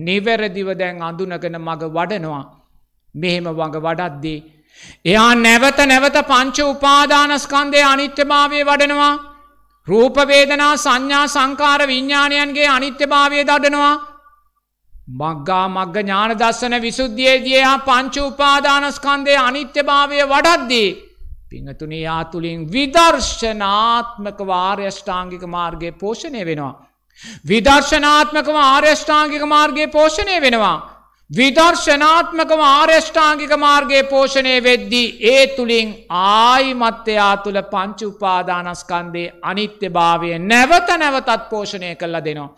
නිවැරදිව දැන් අඳුනගෙන මග වඩනවා. මෙහෙම වඟ වඩද්දී. එයා නැවත නැවත පංච උපාදානස්කන්දය අනිත්‍යභාවය වඩනවා. රූපවේදනා සංඥා සංකාර විඤ්ඥාණයන්ගේ අනිත්‍යභාවය දඩනවා. මග්ගා මග්ග ඥාන දස්සන විසුද්ධියේදී හා පංච උපාදානස්කන්ධයේ අනිත්‍යභාවය වඩද්දී පිංගතුණී ආතුලින් විදර්ශනාත්මක වාර්යෂ්ඨාංගික මාර්ගයේ පෝෂණය වෙනවා. විදර්ශනාත්මකව ආර්යෂ්ඨාංගික මාර්ගයේ පෝෂණය වෙනවා. විදර්ශනාත්මකව ආර්යෂ්ඨාංගික මාර්ගයේ පෝෂණය වෙද්දී ඒ තුළින් ආයිමත්‍යයා තුළ පංචු උපාදානස්කන්දේ අනිත්‍ය භාවය නැවත නැවතත් පෝෂණය කල්ලා දෙනවා.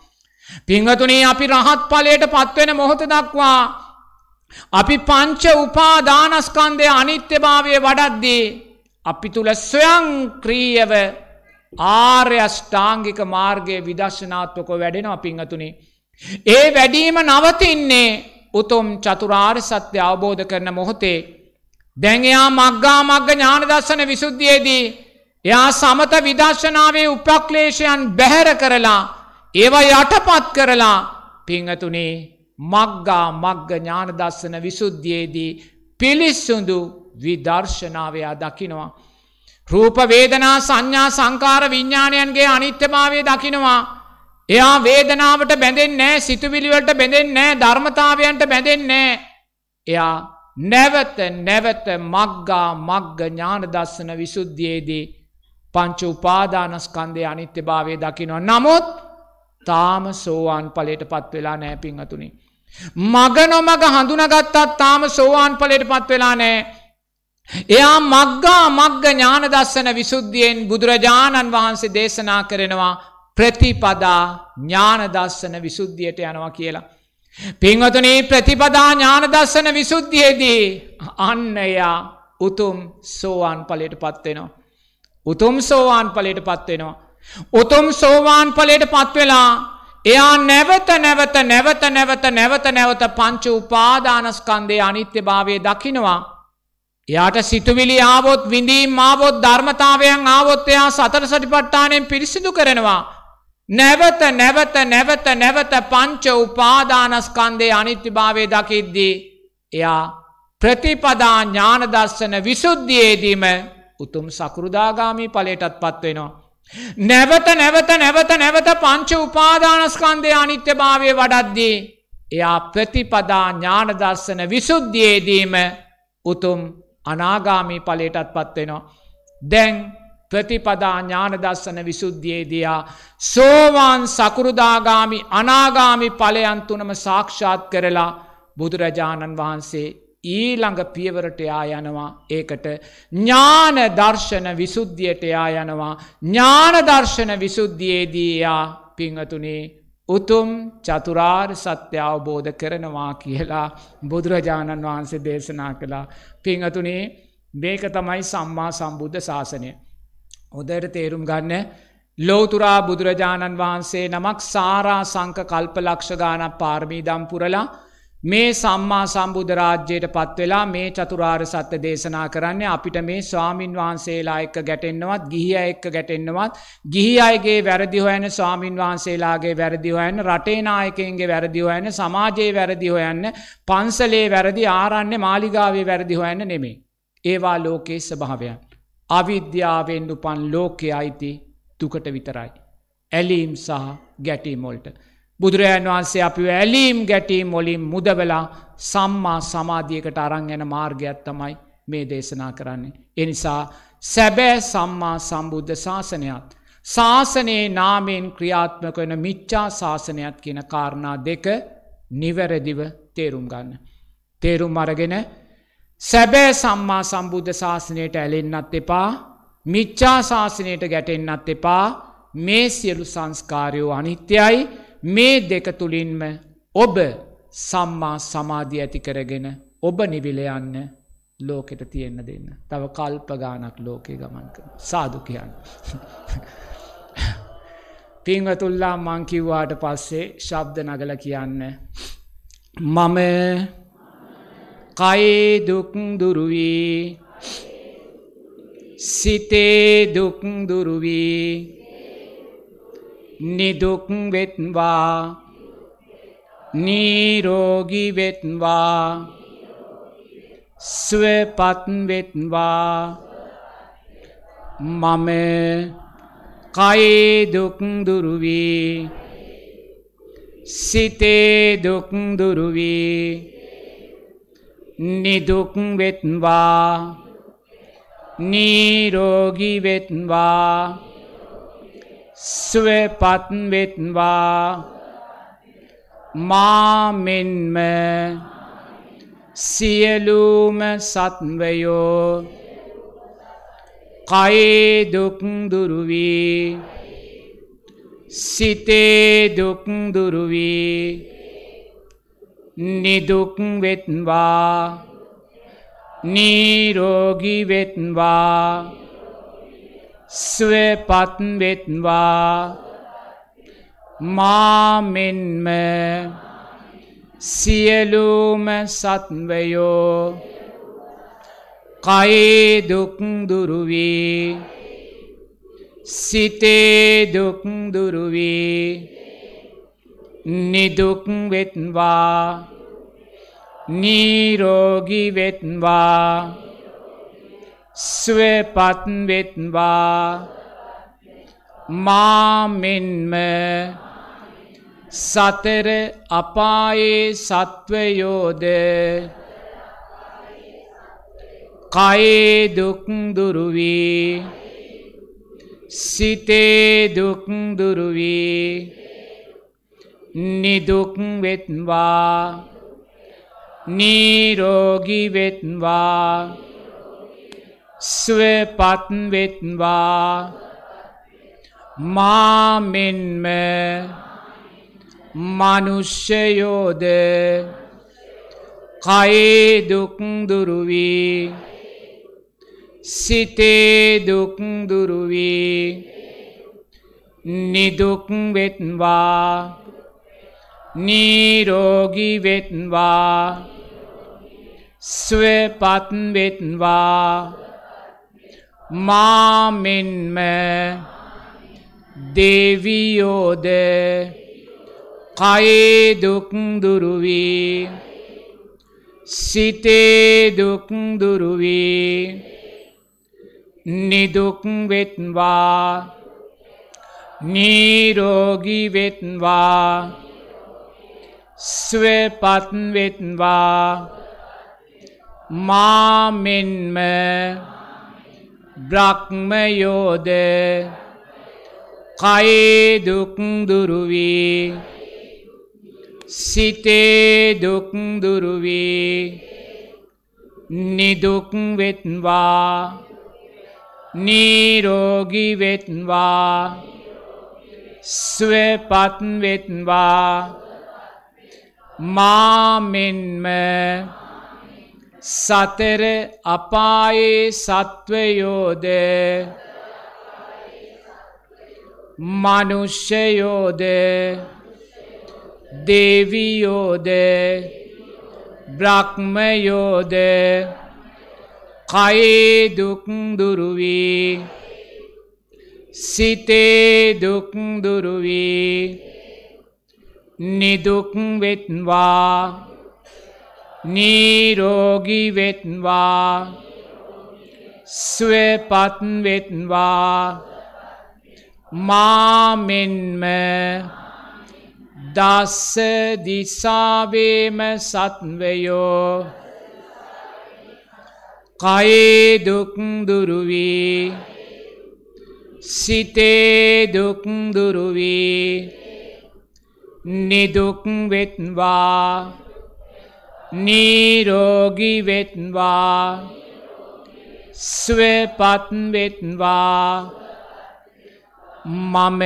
පිංහතුනී අපි රහත් ඵලයට පත්වෙන මොහොත දක්වා අපි පංච උපාදානස්කන්ධය අනිත්‍යභාවය වඩද්දී අපි තුල ස්වයංක්‍රීයව ආර්ය අෂ්ටාංගික මාර්ගයේ විදර්ශනාත්මකව වැඩෙනවා පිංහතුනි ඒ වැඩීම නවතින්නේ උතුම් චතුරාර්ය සත්‍ය අවබෝධ කරන මොහොතේ දැන් එයා මග්ගා මග්ග ඥාන දර්ශන විසුද්ධියේදී එයා සමත විදර්ශනාවේ උපක්ලේශයන් බැහැර කරලා ඒවා යටපත් කරලා පිංහතුනේ මක්ගා මක්ග ඥානදස්සන විසුද්ධියයේදී පිළිස්සුඳු විදර්ශනාවය දකිනවා. රූපවේදනා සංඥා සංකාර විඤ්ඥාණයන්ගේ අනිත්‍යභාවය දකිනවා. එයා වේදනාවට බැඳෙන්නෑ සිතුවිලිවලට බැඳෙන්නෑ ධර්මතාවයන්ට බැඳෙන්නේ. එයා නැවත නැවත මක්ගා මක්ග ඥානදස්සන විසුද්ධියයේදී පංචු උපාදානස්කන්දය අනිත්‍ය භාවය දකිනවා. නමුත් තාම සෝවාන් පලට පත් වෙලා නෑ පිංහතුනි. මග නොමග හඳුනගත්තත් තාම සෝවාන් පලට පත් වෙලා නෑ. එයා මග්ගා මග්ග ඥාන දස්සන විසුද්ධියෙන් බුදුරජාණන් වහන්සේ දේශනා කරනවා ප්‍රතිපදා ඥානදස්සන විසුද්ධියට යනවා කියලා. පිංවතුනේ ප්‍රතිපදා ඥානදස්සන විසුද්ධියේදී අන්න එයා උතුම් සෝවාන් පලට පත්වෙනවා. උතුම් සෝවාන් පලට පත්වෙනවා. උතුම් සෝවාන් ඵලයට පත්වෙලා එයා නැවත නැවත නැවත නැවත නැවත නැවත පංච උපාදානස්කන්ධයේ අනිත්‍යභාවය දකිනවා. එයාට සිතුවිලි ආවොත් විඳීම් ආවොත් ධර්මතාවයන් ආවොත් එයා සතර සටිපට්ඨාණයෙන් පිරිසිදු කරනවා. නැවත නැවත නැවත නැවත පංච උපාදානස්කන්ධයේ අනිත්‍යභාවය දකිද්දී එයා ප්‍රතිපදා ඥාන දර්ශන විසුද්ධියේදීම උතුම් සකෘදාගාමි ඵලයටත්පත් වෙනවා. නැවත නැවත නැවත නැවත පංච උපාදානස්කන්ධය අනිත්‍යභාවය වඩද්දී එයා ප්‍රතිපදා ඥාන දර්ශන විසුද්ධියේදීම උතුම් අනාගාමී ඵලයටත් පත්වෙනවා. දැන් ප්‍රතිපදා ඥාන දර්ශන විසුද්ධියේදයා සෝවාන් සකුරුදාගාමි අනාගාමි ඵලයන් තුනම සාක්ෂාත් කරලා බුදුරජාණන් වහන්සේ ඊළඟ පියවරට යා යනවා ඒකට ඥාන දර්ශන විසුද්ධියට යා යනවා ඥාන දර්ශන විසුද්ධියේදී යා පිංහතුනේ උතුම් චතුරාර් සත්‍ය අවබෝධ කරනවා කියලා බුදුරජාණන් වහන්සේ දේශනා කළා පිංහතුනේ මේක තමයි සම්මා සම්බුද්ධ ශාසනය. හොදයට තේරුම් ගන්න ලෝතුරා බුදුරජාණන් වහන්සේ නමක් සාරා සංක කල්ප ලක්ෂ ගානක් පාර්මී දම්පුරලා මේ සම්මා සම්බුධ රාජ්‍යයට පත්වෙලා මේ චතුරාර් සත්‍ය දේශනා කරන්න අපිට මේ ස්වාමින් වහන්සේලා එක්ක ගැටෙන්න්නවත් ගිහිය එක්ක ගැටෙන්න්නවත් ගිහි අයගේ වැරදිහොයන ස්වාමින් වහන්සේලාගේ වැරදිහොයන්න රටේනායකන්ගේ වැරදිහොයන්න සමාජයේ වැරදිහොයන්න පන්සලේ වැරදි ආරන්න මාලිගාවේ වැරදිහොයන්න නෙමේ. ඒවා ලෝකයේ ස්භාවයන්. අවිද්‍යාවෙන් උපන් ලෝකයේ අයිති තුකට විතරයි. ඇලීම් සහ ගැටීමොල්ට. බුදුරජාන් වහන්සේ අපි ඇලීම් ගැටීම් මොලින් මුදවෙලා සම්මා සමාධියකට අරං යන මාර්ගයක් තමයි මේ දේශනා කරන්නේ. එනිසා සැබෑ සම්මා සම්බුද්ධ ශාසනයත්. ශාසනයේ නාමයෙන් ක්‍රියාත්මක වෙන මිච්චා ශාසනයක් කියන කාරණා දෙක නිවැරදිව තේරුම් ගන්න. තේරුම් අරගෙන සැබෑ සම්මා සම්බුද්ධ ශාසනයට ඇලෙන්න්නත් එපා මිච්චා ශාසනයට ගැටෙන්න්නත් එපා මේ සියලු සංස්කාරයෝ අනිත්‍යයි මේ දෙක තුළින්ම ඔබ සම්මා සමාධිය ඇති කරගෙන ඔබ නිවිලයන්න ලෝකෙට තියෙන්න දෙන්න. තව කල්පගානක් ලෝකේ ගමන්ක සාදු කියන්න. පිංවතුල්ලා මංකිව්වාට පස්සේ ශබ්ද නගල කියන්න. මම කයිදුක්දුරුවී සිතේ දුක්දුරුවී නිදුක් වෙත්වා නීරෝගි වෙත්වා ස්වපත් වෙත්වා මම කයිදුක් දුරුවී සිතේ දුක් දුරුවී නිදුක් වෙත්වා නීරෝගි වෙත්වා සුවපත් වෙත්වා මාමෙන්ම සියලූම සත්වයෝ කයේදුක්දුරුවී සිතේදුක්දුරුවී නිදුක්වෙත්වා නීරෝගිවෙත්වා සුවපත් වෙත්වා මාමෙන්ම සියලූම සත්වයෝ කයිදුක්දුරුවී සිතේදුක්දුරුවී නිදුක් වෙත්වා නීරෝගි වෙත්වා සුවපත් වෙත්වා මාමෙන්ම සතර අපායේ සත්වයෝද කයේ දුක්දුරුවී සිතේ දුක්දුරුවී නිදුක් වෙත්වා නීරෝගි වෙත්වා ස්වපත්වෙත්වා මාමෙන්ම මනුෂ්‍යයෝද කයේදුක්දුරුවී සිතේදුක්දුරුවී නිදුක්වෙත්වා නීරෝගිවෙත්වා ස්වපත්වෙත්වා මාමෙන්ම දේවියෝද කයේදුක්දුරුවී සිතේදුක්දුරුවී නිදුක්වෙත්වා නීරෝගිවෙත්වා ස්වපත්වෙත්වා මාමෙන්ම බ්‍රක්්මයෝද කයිදුක්දුරුවී සිතේදුක්දුරුවී නිදුක්වෙත්වා නීරෝගිවෙත්වා ස්වපත්වෙත්වා මාමෙන්ම සතර අපායේ සත්වයෝද මනුෂ්‍යයෝද දේවියෝද බ්‍රක්්මයෝද කයේදුක්දුරුවී සිතේදුක්දුරුවී නිදුක්වෙත්වා නීරෝගී වෙත්වා ස්වපත්න් වෙත්වා මාමෙන්ම දස්ස දිසාවේම සත්වයෝ කයේදුක්දුරුවී සිතේදුක්දුරුවී නිදුක්වෙත්වා නිරෝගී වෙත්වා ස්වපත්න් වෙත්වා මම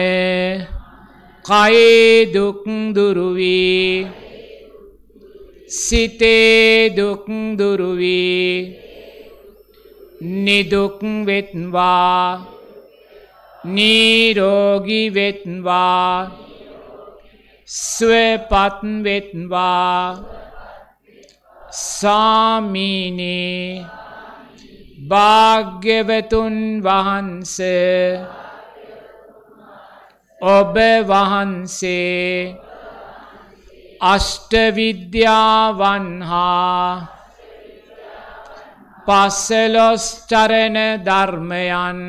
කයිදුක්දුරුවී සිතේ දුක්දුරුවී නිදුක් වෙත්වා නිරෝගී වෙත්වා ස්වපත්න් වෙත්වා සාමීනී භාග්‍යවතුන් වහන්ස ඔබ වහන්සේ අෂ්ටවිද්‍යාවන් හා පස්සලොස්චරණ ධර්මයන්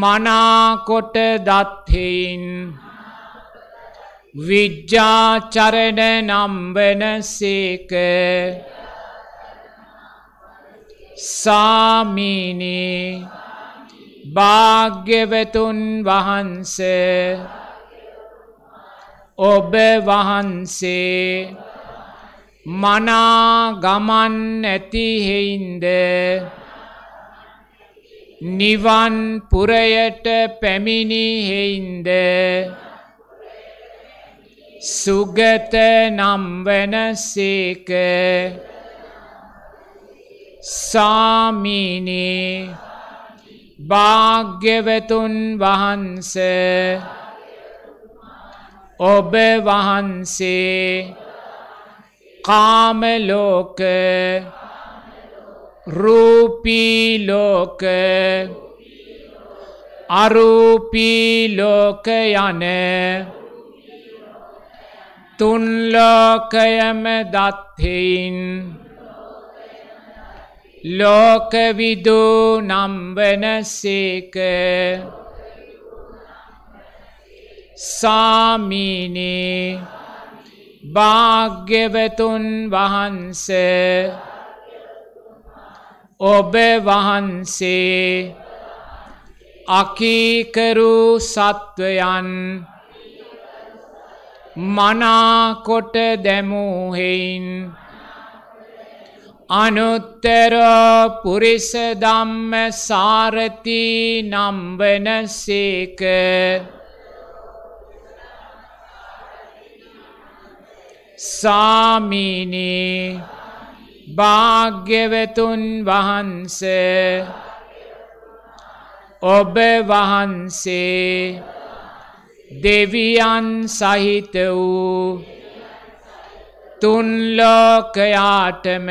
මනාකොට දත්හෙයින් විජ්ජාචරණ නම්බන සේක සාමීනී භාග්‍යවතුන් වහන්ස ඔබ වහන්සේ මනා ගමන් ඇතිහෙයින්ද නිවන් පුරයට පැමිණිහෙයින්ද සුගත නම්වන සේක සාමීනී භාග්‍යවතුන් වහන්ස ඔබ වහන්සේ කාමලෝක රූපීලෝක අරූපීලෝක යන තුන්ලෝකයම දත්හෙයින් ලෝකවිදූ නම්බන සේක සාමීනේ භාග්‍යවතුන් වහන්ස ඔබ වහන්සේ අකීකරු සත්වයන් මනාකොට දැමූහෙයින් අනුත්තර පුරිස ධම්ම සාරති නම්බන සේක සාමීනී භාග්‍යවතුන් වහන්ස ඔබ වහන්සේ දෙවියන් සහිත වූ තුන්ලෝකයාටම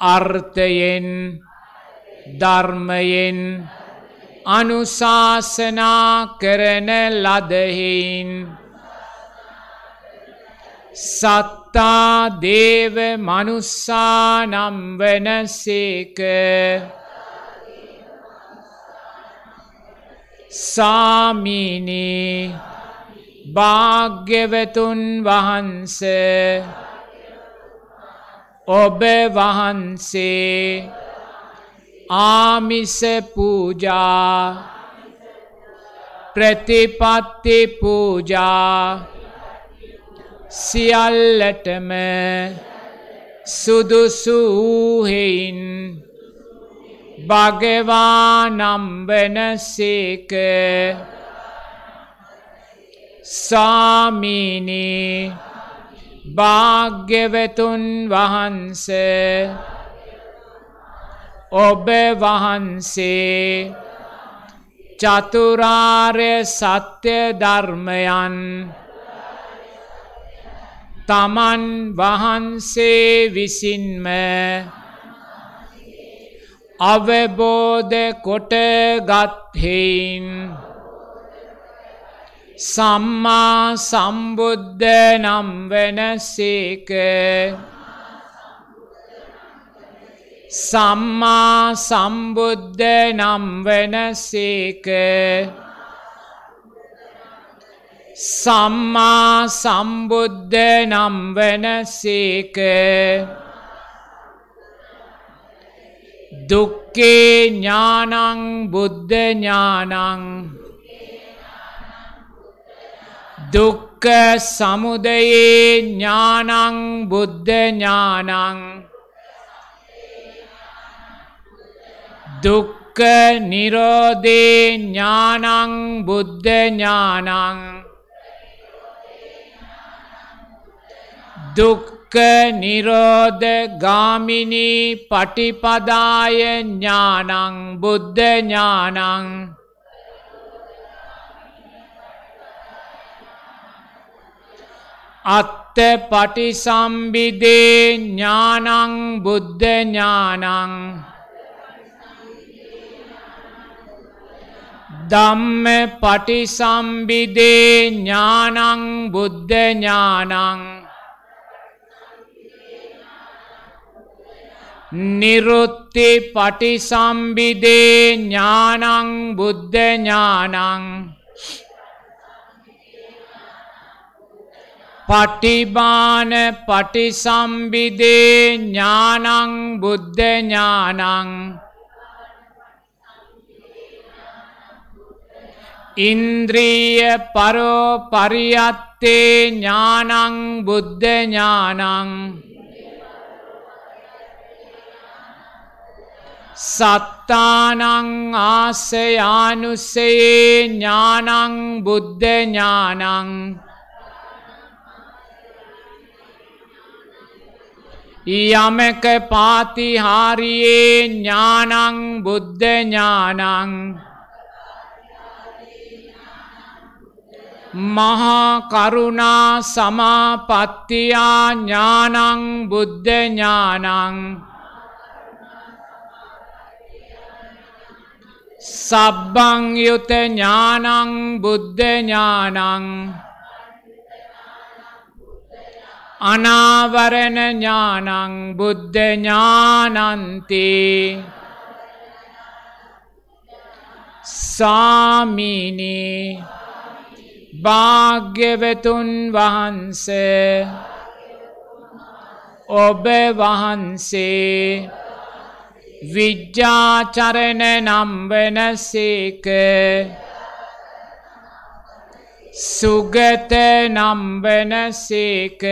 අර්ථයෙන් ධර්මයෙන් අනුශාසනා කරන ලදහෙයින් සත්තා දේව මනුස්සා නම් වන සේක සාමීනී භාග්‍යවතුන් වහන්ස ඔබ වහන්සේ ආමිස පූජා ප්‍රතිපත්ති පූජා සියල්ලටම සුදුසු වූහෙයින් භගවා නම්බන සේක සාමීනී භාග්‍යවතුන් වහන්ස ඔබ වහන්සේ චතුරාර්ය සත්‍ය ධර්මයන් තමන් වහන්සේ විසින්ම අවබෝධ කොටගත්හෙයින් සම්මා සම්බුද්ධ නම් වෙන සේක සම්මා සම්බුද්ධ නම් වෙන සේක සම්මා සම්බුද්ධ නම් වෙන සේක දුක්කේ ඥානං බුද්ධ ඥානං දුක්ක සමුදයේ ඥානං බුද්ධ ඥානං දුක්ක නිරෝධේ ඥානං බුද්ධ ඥානං දුක් නිරෝධ ගාමිනී පටිපදාය ඥානං බුද්ධ ඥානං අත්ත පටිසම්බිදේ ඥානං බුද්ධ ඥානං ධම්ම පටිසම්බිදේ ඥානං බුද්ධ ඥානං නිරුත්ති පටිසම්බිදේ ඥානං බුද්ධ ඥානං පටිබාන පටිසම්බිදේ ඥානං බුද්ධ ඥානං ඉන්ද්‍රීය පරෝ පරියත්තේ ඥානං බුද්ධ ඥානං සත්තානං ආසයානුසයේ ඥානං බුද්ධ ඥානං යමක පාතිහාරියේ ඥානං බුද්ධ ඥානං මහා කරුණා සමාපත්තියා ඥානං බුද්ධ ඥානං සබ්බංයුත ඥානං බුද්ධ ඥානං අනාවරණ ඥානං බුද්ධ ඥානන්ති සාමීනී භාග්‍යවතුන් වහන්සේ ඔබ වහන්සේ විජ්ජාචරණ නම්බන සේක සුගත නම්බන සේක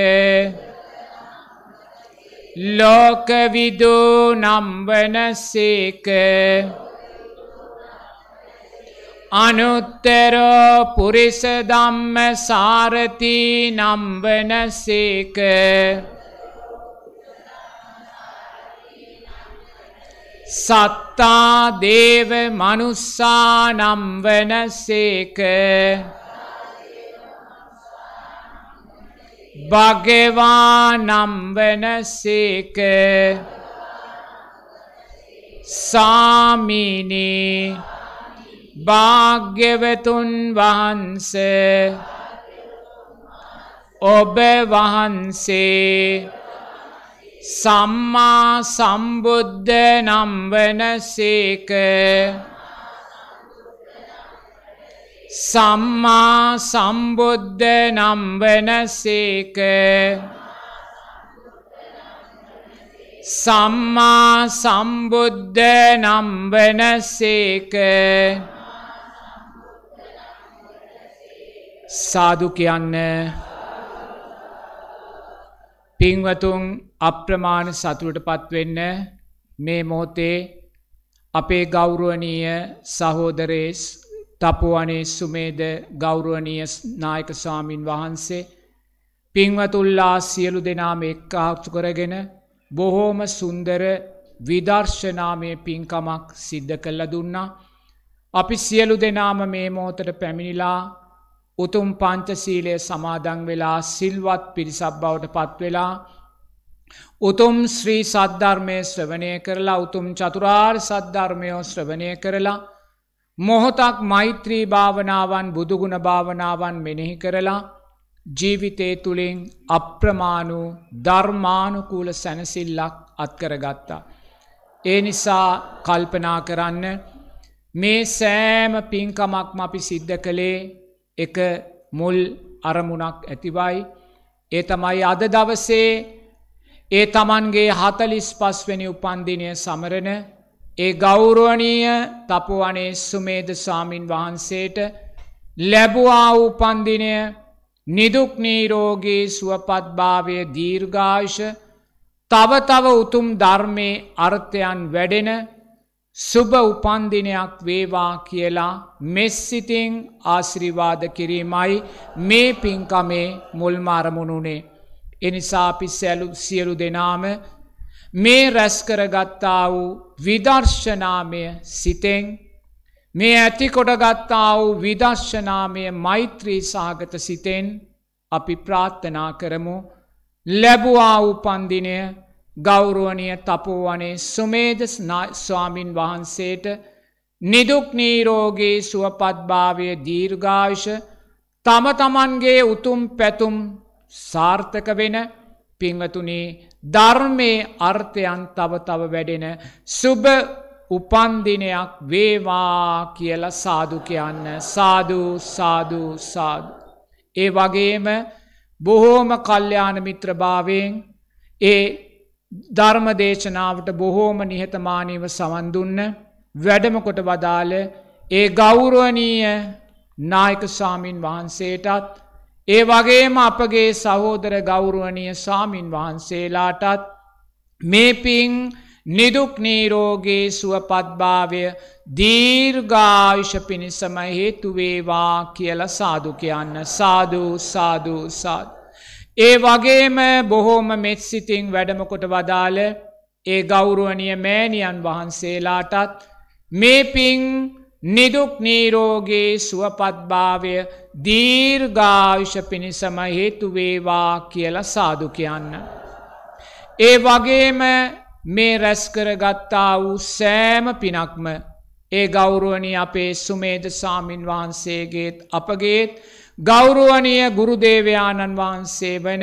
ලෝකවිදු නම්බන සේක අනුත්තරෝ පුරිස ධම්ම සාරති නම්බන සේක සත්තා දේව මනුස්සා නම්වන සේක භගෙවා නම්වන සේක සාමිනී භාග්‍යවතුන් වහන්ස ඔබ වහන්සේ සම්මා සම්බුද්ධ නම් වන සේක සම්මා සම්බුද්ධ නම් වන සේක සම්මා සම්බුද්ධ නම් වන සේක සාදු කියන්න පින්වතුන් අප්‍රමාණ සතුවට පත්වෙන්න මේ මොහොතේ අපේ ගෞරුවනීය සහෝදරේස් තපුවනේ සුමේද ගෞරුවනීය නායක ස්වාමීන් වහන්සේ පිංවතුල්ලා සියලු දෙනාම එක්කාක්තු කරගෙන බොහෝම සුන්දර විදර්ශනාමය පින්කමක් සිද්ධ කල්ල දුන්නා. අපි සියලු දෙනාම මේ මෝතට පැමිණිලා උතුම් පංචසීලය සමාදං වෙලා සිල්වත් පිරිසබ් බවට පත්වෙලා උතුම් ශ්‍රී සද්ධර්මය ශ්‍රවණය කරලා උතුම් චතුරාර් සද්ධර්මයෝ ශ්‍රවණය කරලා මොහොතක් මෛත්‍රී භාවනාවන් බුදුගුණ භාවනාවන් මෙනෙහි කරලා ජීවිතය තුළින් අප්‍රමාණු ධර්මානුකූල සැනසිල්ලක් අත්කරගත්තා. ඒ නිසා කල්පනා කරන්න මේ සෑම පින්කමක්ම අපි සිද්ධ කළේ එක මුල් අරමුණක් ඇතිවයි ඒ තමයි අද දවසේ ඒ තමන්ගේ හතලිස් පස්වැනි උපන්දිනය සමරණ ඒ ගෞරුවනීය තපුවනේ සුමේද සාමීන් වහන්සේට ලැබුවා උපන්දිනය නිදුක් නීරෝගේ සුවපත්භාවය දීර්ඝාශ තව තව උතුම් ධර්මයේ අර්ථයන් වැඩෙන සුභ උපන්දිනයක් වේවා කියලා මෙස්සිතිං ආශ්‍රිවාද කිරීමයි මේ පින්කමේ මුල්මාරමුණුනේ. එනිසා අපි සැලු සියලු දෙනාම මේ රැස්කරගත්තා වූ විදර්ශනාමය සිතෙන් මේ ඇතිකොටගත්තා වූ විදර්ශනාමය මෛත්‍රී සාගත සිතෙන් අපි ප්‍රාත්ථනා කරමු ලැබුවා උපන්දිනය ගෞරුවනය තපෝවනේ සුමේද ස්වාමින් වහන්සේට නිදුක් නීරෝගේ සුවපත්භාවය දීර්ඝාවිෂ තම තමන්ගේ උතුම් පැතුම් සාර්ථක වෙන පිංවතුනේ ධර්මයේ අර්ථයන් තව තව වැඩෙන සුභ උපන්දිනයක් වේවා කියල සාදු කියන්න සාධූ සාධූ සාධ. ඒ වගේම බොහෝම කල්්‍යයාන මිත්‍රභාවයෙන් ඒ ධර්මදේශනාවට බොහෝම නිහතමානීව සවන්දුන්න වැඩමකොට වදාළ ඒ ගෞරුවනීය නායක සාමීන් වහන්සේටත් ඒ වගේම අපගේ සහෝදර ගෞරුවනය සාමීන් වහන්සේලාටත් මේ පින් නිදුක් නීරෝගේ සුවපත්භාවය දීර්ගාවිෂ පිණිසම හේතුවේවා කියල සාදු කියන්න සාධූ සාධූ සාධ. ඒ වගේම බොහෝම මෙත්සිතිං වැඩමකොට වදාළ ඒ ගෞරුවනිය මෑණියන් වහන්සේලාටත් මේ පින් නිදුක් නීරෝගේ සුවපත්භාවය දීර්ඝාවිෂ පිණිසම හේතුවේවා කියල සාදු කියන්න. ඒ වගේම මේ රැස්කරගත්තා වූ සෑම පිනක්ම ඒ ගෞරුවනි අපේ සුමේද සාමීන් වහන්සේගේත් අපගේත් ගෞරුවනය ගුරුදේවයාණන් වහන්සේ වන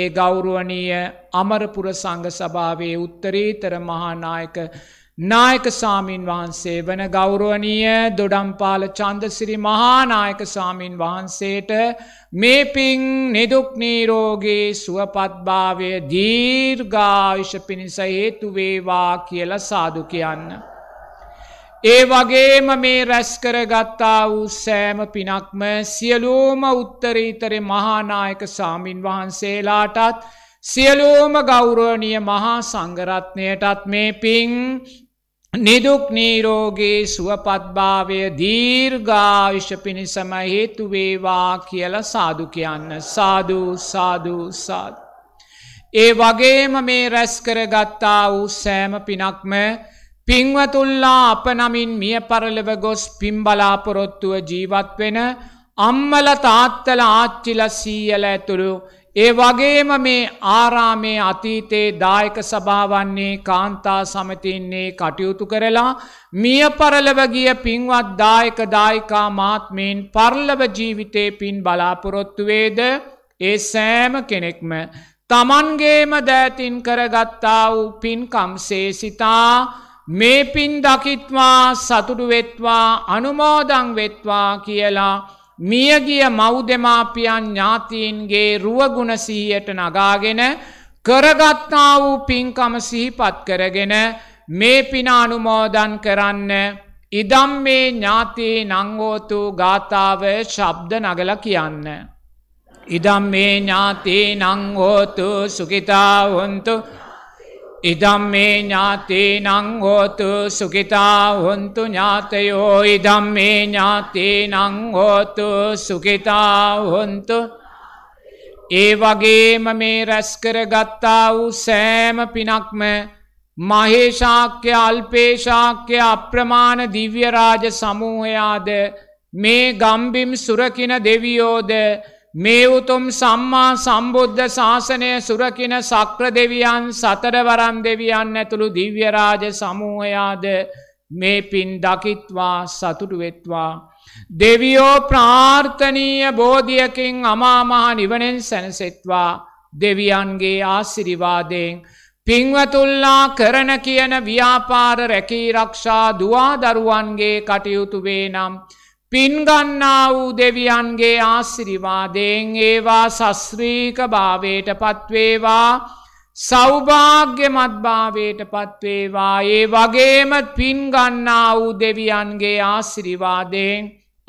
ඒ ගෞරුවනීය අමරපුර සංග සභාවේ උත්තරීතර මහානායක නායක සාමීන් වහන්සේ වන ගෞරුවනීය දොඩම්පාල චන්දසිරි මහානායක සාමීන් වහන්සේට මේ පින් නිදුක්නීරෝගේ සුවපත්භාවය දීර්ගාවිෂ පිණිස හේතුවේවා කියල සාදු කියන්න. ඒ වගේම මේ රැස්කරගත්තා වූ සෑම පිනක්ම සියලූම උත්තරීතරෙ මහානායක සාමීන් වහන්සේලාටත් සියලූම ගෞරෝණිය මහා සංගරත්නයටත් මේ පින් නිදුක් නීරෝගේ සුවපත්භාවය දීර්ඝාවිෂ පිණිසම හේතුවේවා කියල සාදු කියන්න සාධූ සාධූ සාධ. ඒ වගේම මේ රැස්කර ගත්තා වූ සෑම පිනක්ම පිංවතුල්ලා අප නමින් මිය පරලව ගොස් පිම්බලාපොරොත්තුව ජීවත් වෙන අම්මල තාත්තල ආච්චිල සීයල ඇතුළු ඒ වගේම මේ ආරාමේ අතීතයේ දායක සභාවන්නේ කාන්තා සමතින්නේ කටයුතු කරලා මිය පරලවගිය පින්වත් දායක දායිකා මාත්මයෙන් පරලව ජීවිතේ පින් බලාපොරොත්තුවේද ඒ සෑම කෙනෙක්ම තමන්ගේම දෑතින් කරගත්තා වූ පින්කම් සේසිතා මේ පින් දකිත්වා සතුටු වෙත්වා අනුමෝදං වෙත්වා කියලා මියගිය මෞදෙමාපියන් ඥාතීන්ගේ රුවගුණ සීයට නගාගෙන කරගත්තා වූ පින්කම සිහිපත් කරගෙන මේ පින අනුමෝදන් කරන්න ඉදම් මේ ඥාති නංගෝතු ගාථාව ශබ්ද නගල කියන්න. ඉදම් මේ ඥාති නංගෝතු සුකිතා වොන්තු ඉදම් මේ ඥාතිනං හෝතු සුකිතා හොන්තු ඥාතයෝ ඉදම් මේ ඥාතිනං හෝතු සුකිතා හොන්තු ඒ වගේම මේ රැස්කර ගත්තා වූ සෑම පිනක්ම මහේශාක්‍ය අල්පේශාක්‍ය අප්‍රමාණ දිව්‍යරාජ සමූහයාද මේ ගම්බිම් සුරකින දෙවියෝද මේ උතුම් සම්මා සම්බුද්ධ ශාසනය සුරකින සක්‍ර දෙවියන් සතරවරම් දෙවියන් ඇතුළු දිව්‍යරාජ සමූහයාද මේ පින් දකිත්වා සතුටු වෙත්වා. දෙවියෝ ප්‍රාර්ථනීය බෝධියකින් අමාමහා නිවනෙන් සැනසෙත්වා දෙවියන්ගේ ආසිරිවාදයෙන්. පිංවතුල්ලා කරන කියන ව්‍යාපාර රැකී රක්ෂා දවා දරුවන්ගේ කටයුතු වේ නම්. පින්ගන්නා වූ දෙවියන්ගේ ආසිරිවාදයෙන් ඒවා සස්්‍රීක භාවයට පත්වේවා සෞභාග්‍යමත්භාවයට පත්වේවා ඒ වගේම පින්ගන්නා වූ දෙවියන්ගේ ආසිරිවාදයෙන්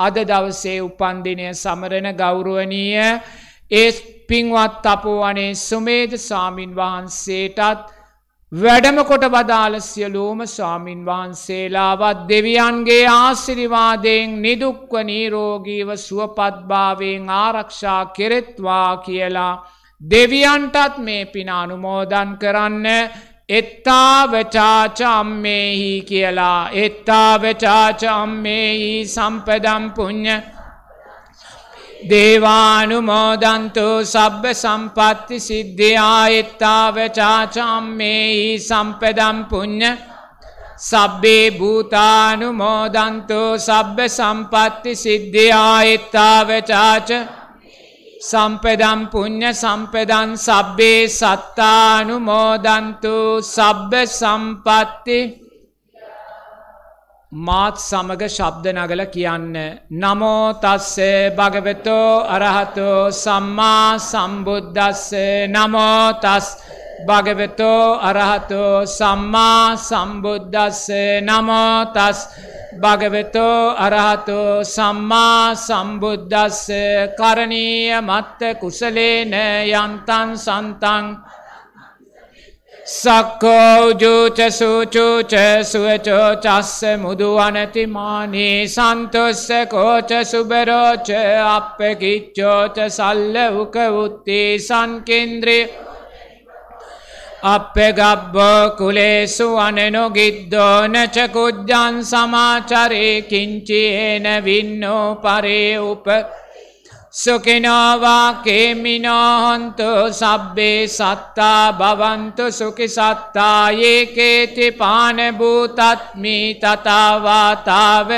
අද දවසේ උපන්දිනය සමරණ ගෞරුවනීය ඒ පින්වත් අපෝ අනේ සුමේද සාමීන් වහන්සේටත් වැඩමකොට වදාළ සියලූම ස්වාමින් වහන්සේලාවත් දෙවියන්ගේ ආසිරිවාදයෙන් නිදුක්ව නීරෝගීව සුවපත්භාවයෙන් ආරක්ෂා කෙරෙත්වා කියලා දෙවියන්ටත් මේ පින අනුමෝදන් කරන්න එත්තාවචාච අම්මේහි කියලා එත්තාවචාච අම්මේහි සම්පදම්පුුණ්ඥ දේවානුමෝදන්තු සබ්බ සම්පත්ති සිද්ධියා එත්තාවචාචම්මේහි සම්පදම් පුුණ්්‍ය සබ්බේ භූතානුමෝදන්තු සබ්බ සම්පත්ති සිද්ධියා එත්තාවචාච සම්පදම් පුුණ්්‍ය සම්පදන් සබ්බේ සත්තානුමෝදන්තු සබ්බ සම්පත්ති මාත් සමග ශබ්ද නගල කියන්න. නමෝ තස්සේ භගවෙතෝ අරහතෝ සම්මා සම්බුද්ධස්සේ නමෝ තස් භගවෙතෝ අරහතෝ සම්මා සම්බුද්ධස්සේ නමෝ තස් භගවෙතෝ අරහතෝ සම්මා සම්බුද්ධස්සේ කරණීය මත්ත කුසලේන යන්තන් සන්තන්. සක්කෝජූචසූචූච සුවචෝචස්ස මුදුවනැතිමානී සන්තුස්ස කෝච සුබරෝච අප කිච්චෝච සල්ල උකවුත්ති සංකෙන්ද්‍රී අප ගබ්බෝ කුලේසු අනනු ගිද්දෝ නචකුද්ජන් සමාචරේ කිංචි එන වින්නෝ පරේ උප සුකිනෝවා කේමිනෝහොන්තු සබ්බේ සත්තා බවන්තු සුකි සත්තා ඒකේති පානභූතත්මී තතාවාතාව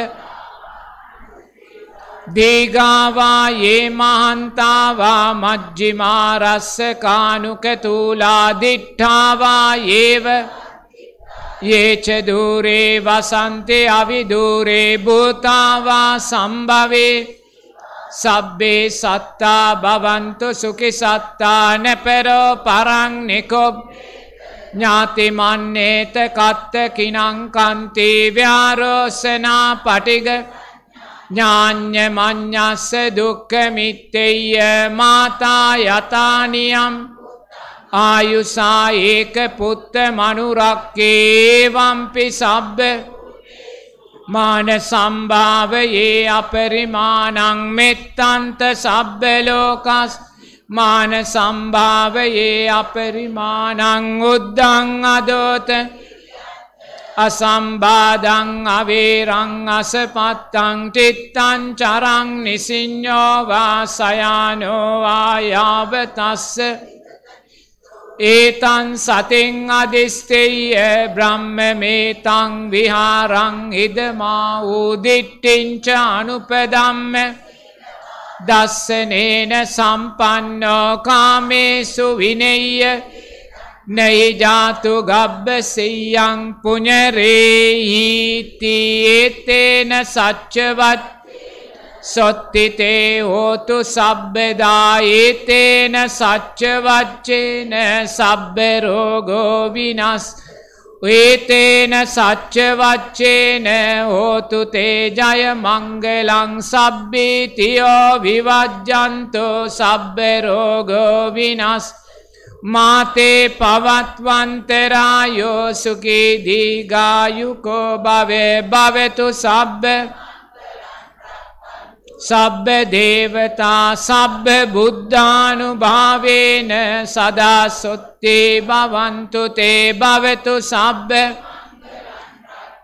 දීගාවා ඒ මහන්තාවා මජ්ජිමාරස්ස කානුකතුූලා දිට්ඨාවා ඒව ඒචදූරේ වසන්තය අවිදූරේ භූතාවා සම්භවේ සබ්බේ සත්තා භවන්තු සුකි සත්තා නැපරෝ පරං නිකොබ් ඥාතිමන්නේත කත්ත කිනංකන්ති ව්‍යාරෝසනා පටිග ඥා්‍ය මං්ඥස්ස දුක්ක මිත්තෙය මාතා යතානියම් ආයුසා ඒක පුත්ත මනුරක්කේ වම්පි සබ්බ මාන සම්භාවයේ අපරිමානං මෙත්තන්ත සබ්බලෝකස් මාන සම්භාවයේ අපරිමානං උද්දං අදෝත අසම්බාධං අවේරං අසපත්තං ටිත්තං චරං නිසිං්ඥෝවා සයානෝවා යාවතස්ස ඒතන් සතෙන් අදිස්තෙය බ්‍රහ්ම මේතං විහාරං හිදමා වූ දිට්ටිංච අනුපදම්ම දස්සනේන සම්පන්නෝ කාමේසු විනෙය්‍ය නයිජාතු ගබ්බ සෙයං පුනරේහිති ඒතේන සච්චවත්ත සොත්තිතේ හෝතු සබ්බදායේතේන සච්චවච්චේන සබ්බරෝගෝවිනස් ඒතේන සච්චවච්චේන හෝතු තේජය මංගලං සබ්බීතියෝ විවජ්ජන්තු සබ්බරෝගෝවිනස් මාතේ පවත්වන්තරායෝ සුකී දීගායුකෝ භවේ භවතු සබ්බ සබ්බ දේවතා සබ්බ බුද්ධානු භාවේන සදා සොත්තේ බවන්තු තේ භවතු සබ්බ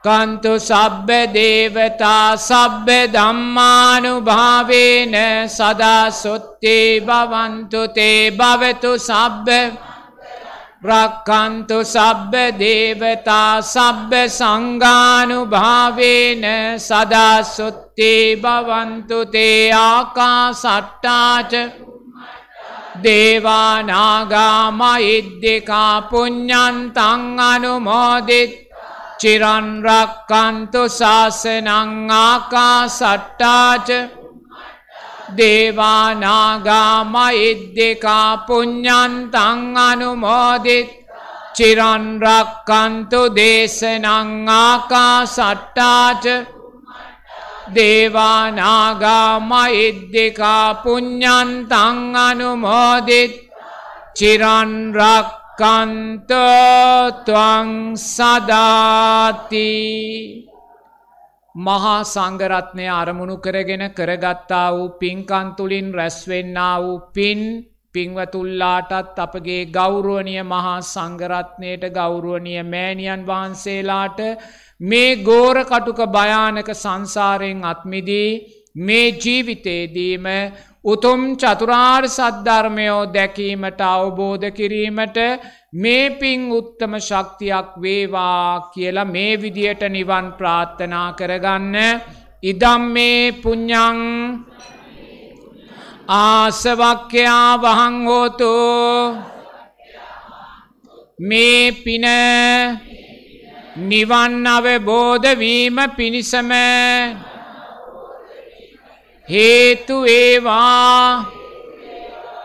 කන්තු සබ්බ දේවතා සබ්බ ධම්මානු භාවේන සදා සොත්තේ බවන්තු තේ භවතු සබ්බ රක්කන්තු සබ්බ දේවතා සබ්බ සංගානු භාවේන සදාසුත්තේ බවන්තු තේ ආකා සට්ටාච දේවානාගාම ඉද්දෙකා පුඤ්ඥන්තං අනුමෝදිත් චිරන්රක්කන්තු ශාසනං ආකා සට්ටාච දේවානාගාමයිද්දිකා පුඤ්ඥන්තං අනුමෝදිත් චිරන්රක්කන්තු දේශනංආකා සට්ටාච දේවානාගාමයිද්දිකා පුඤ්ඥන්තං අනුමෝදිත් චිරන්රක්කන්තත්වං සදාතිී මහා සංගරත්නය අරමුණු කරගෙන කරගත්තා වූ පින්කන්තුලින් රැස්වෙන්න වූ පින් පිංවතුල්ලාටත් අපගේ ගෞරුවනිය මහා සංගරත්නයට ගෞරුවනිය මෑණියන් වහන්සේලාට මේ ගෝර කටුක භයානක සංසාරයෙන් අත්මිදී මේ ජීවිතේදීම උතුම් චතුරාර් සද්ධර්මයෝ දැකීමට අවබෝධ කිරීමට මේ පින් උත්තම ශක්තියක් වේවා කියලා මේ විදියට නිවන් ප්‍රාත්ථනා කරගන්න ඉදම් මේ පුඥ්ඥං ආසවක්‍යයා වහංහෝතු මේ පින නිවන් අවබෝධවීම පිණිසම හේතු ඒවා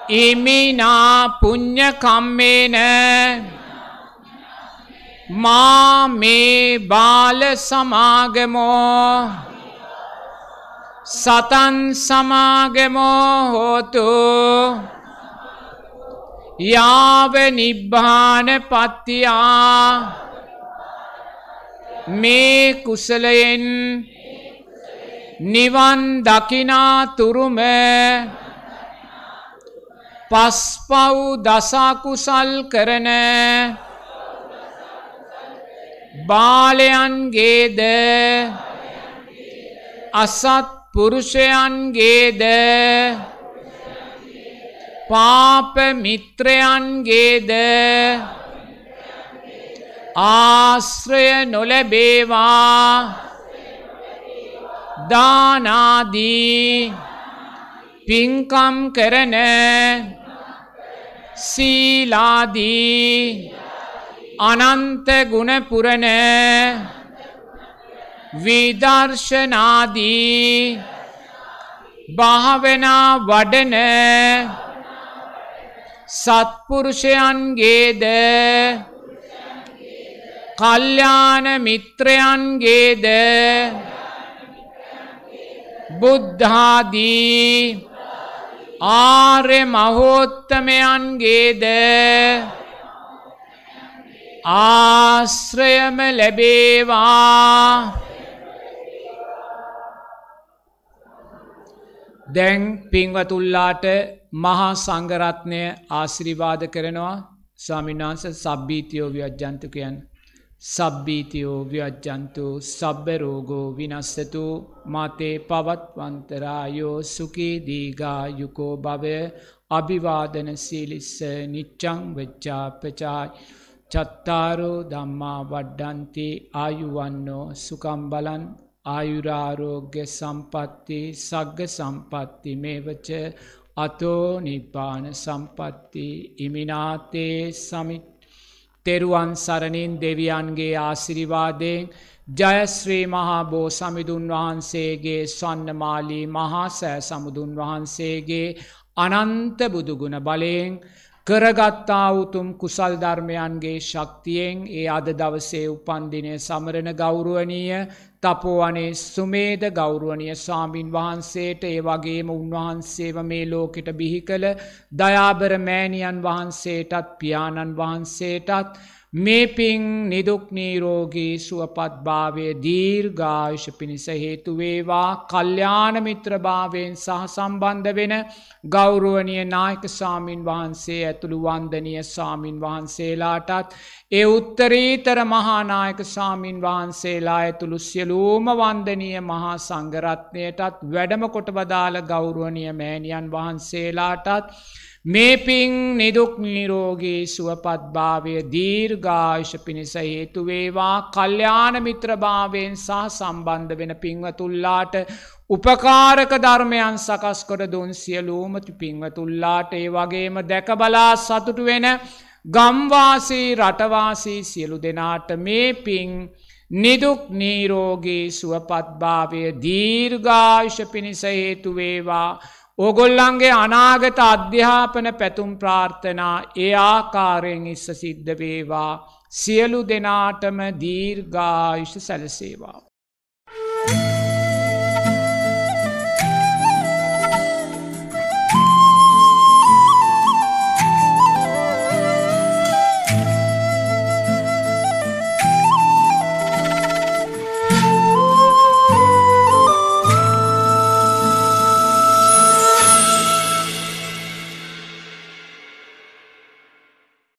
ඉමිනා පුඤ්ඤ කම්මේන මා මේ බාල සමාගමෝ සතන් සමාගමෝ හෝතු යාව නිබ්බාන පත්තියා මේ කුසලයෙන් නිවන් දකිනා තුරුම පස්පව් දසකුසල් කරන බාලයන්ගේද අසත් පුරුෂයන්ගේද පාප මිත්‍රයන්ගේද ආශ්‍රය නොලැබේවා දානාදී පින්කම් කරන සීලාදී අනන්ත ගුණපුරණ විදර්ශනාදී භාවනා වඩන සත්පුරුෂයන්ගේද කල්්‍යාන මිත්‍රයන්ගේද බුද්ධාදී ආර්ය මහෝත්තමයන්ගේද ආශ්‍රයම ලැබේවා දැන් පින්වතුල්ලාට මහා සංගරත්නය ආශිරිවාද කරනවා ස්වාමිනාන්ස සබ්බීතියෝ ව්‍යජ්ජන්තුකයන් සබ්බීතියෝ ව්‍යජ්ජන්තු සබ්බරෝගෝ විනස්සතු මතේ පවත්වන්තරායෝ සුකේ දීගා යුකෝ භවය අභිවාදන සීලිස්ස නිච්චං වෙච්චා ප්‍රචායි. චත්තාරෝ දම්මා වඩ්ඩන්ති ආයුවන්නෝ සුකම්බලන් ආයුරාරෝග්‍ය සම්පත්ති සග්ග සම්පත්ති මේවච අතෝ නිපාන සම්පත්ති ඉමිනාතේ සමිත් තෙරුවන් සරණින් දෙවියන්ගේ ආසිරිවාදයෙන් ජයස්ශ්‍රී මහා බෝ සමිදුන් වහන්සේගේ සන්නමාලී මහාසෑ සමුදුන් වහන්සේගේ අනන්ත බුදුගුණ බලයෙන් කරගත්තා උතුම් කුසල් ධර්මයන්ගේ ශක්තියෙන් ඒ අද දවසේ උපන්දිනය සමරණ ගෞරුවනීය තපෝවනේ සුමේද ගෞරුවනිය ස්වාමීන් වහන්සේට ඒ වගේම උන්වහන්සේව මේ ලෝකෙට බිහි කළ දයාබර මෑණියන් වහන්සේටත් පියාණන් වහන්සේටත් මේ පින් නිදුක් නීරෝගී සුවපත්භාවය දීර්ඝායුෂ පිණිස හේතුවේවා කල්්‍යාන මිත්‍රභාවයෙන් සහ සම්බන්ධ වෙන ගෞරුවනිය නායක සාමීන් වහන්සේ ඇතුළු වන්දනිය සාමීන් වහන්සේලාටත් ඒ උත්තරීතර මහානායක සාමීන් වහන්සේලා ඇතුළු සියලූම වන්දනීය මහා සංගරත්නයටත් වැඩම කොට වදාළ ගෞරුවනිය මෑණියන් වහන්සේලාටත් මේ පින් නිදුක් නීරෝගේ සුවපත්භාවය දීර්ඝාශ පිණිස හේතුවේවා කල්්‍යාන මිත්‍රභාවයෙන් සහ සම්බන්ධ වෙන පින්වතුල්ලාට උපකාරක ධර්මයන් සකස්කොට දුන් සියලූමති පින්වතුල්ලාට ඒ වගේම දැකබලා සතුටු වෙන ගම්වාසී රටවාසී සියලු දෙනාට මේ පින් නිදුක් නීරෝගේ සුවපත්භාවය දීර්ඝාශ පිණිස හේතුවේවා ඕගොල්ලන්ගේ අනාගත අධ්‍යාපන පැතුම් ප්‍රාර්ථනා ඒ ආකාරයෙන් ඉස්ස සිද්ධ වේවා සියලු දෙනාටම දීර්ඝායුෂ සැලසේවා.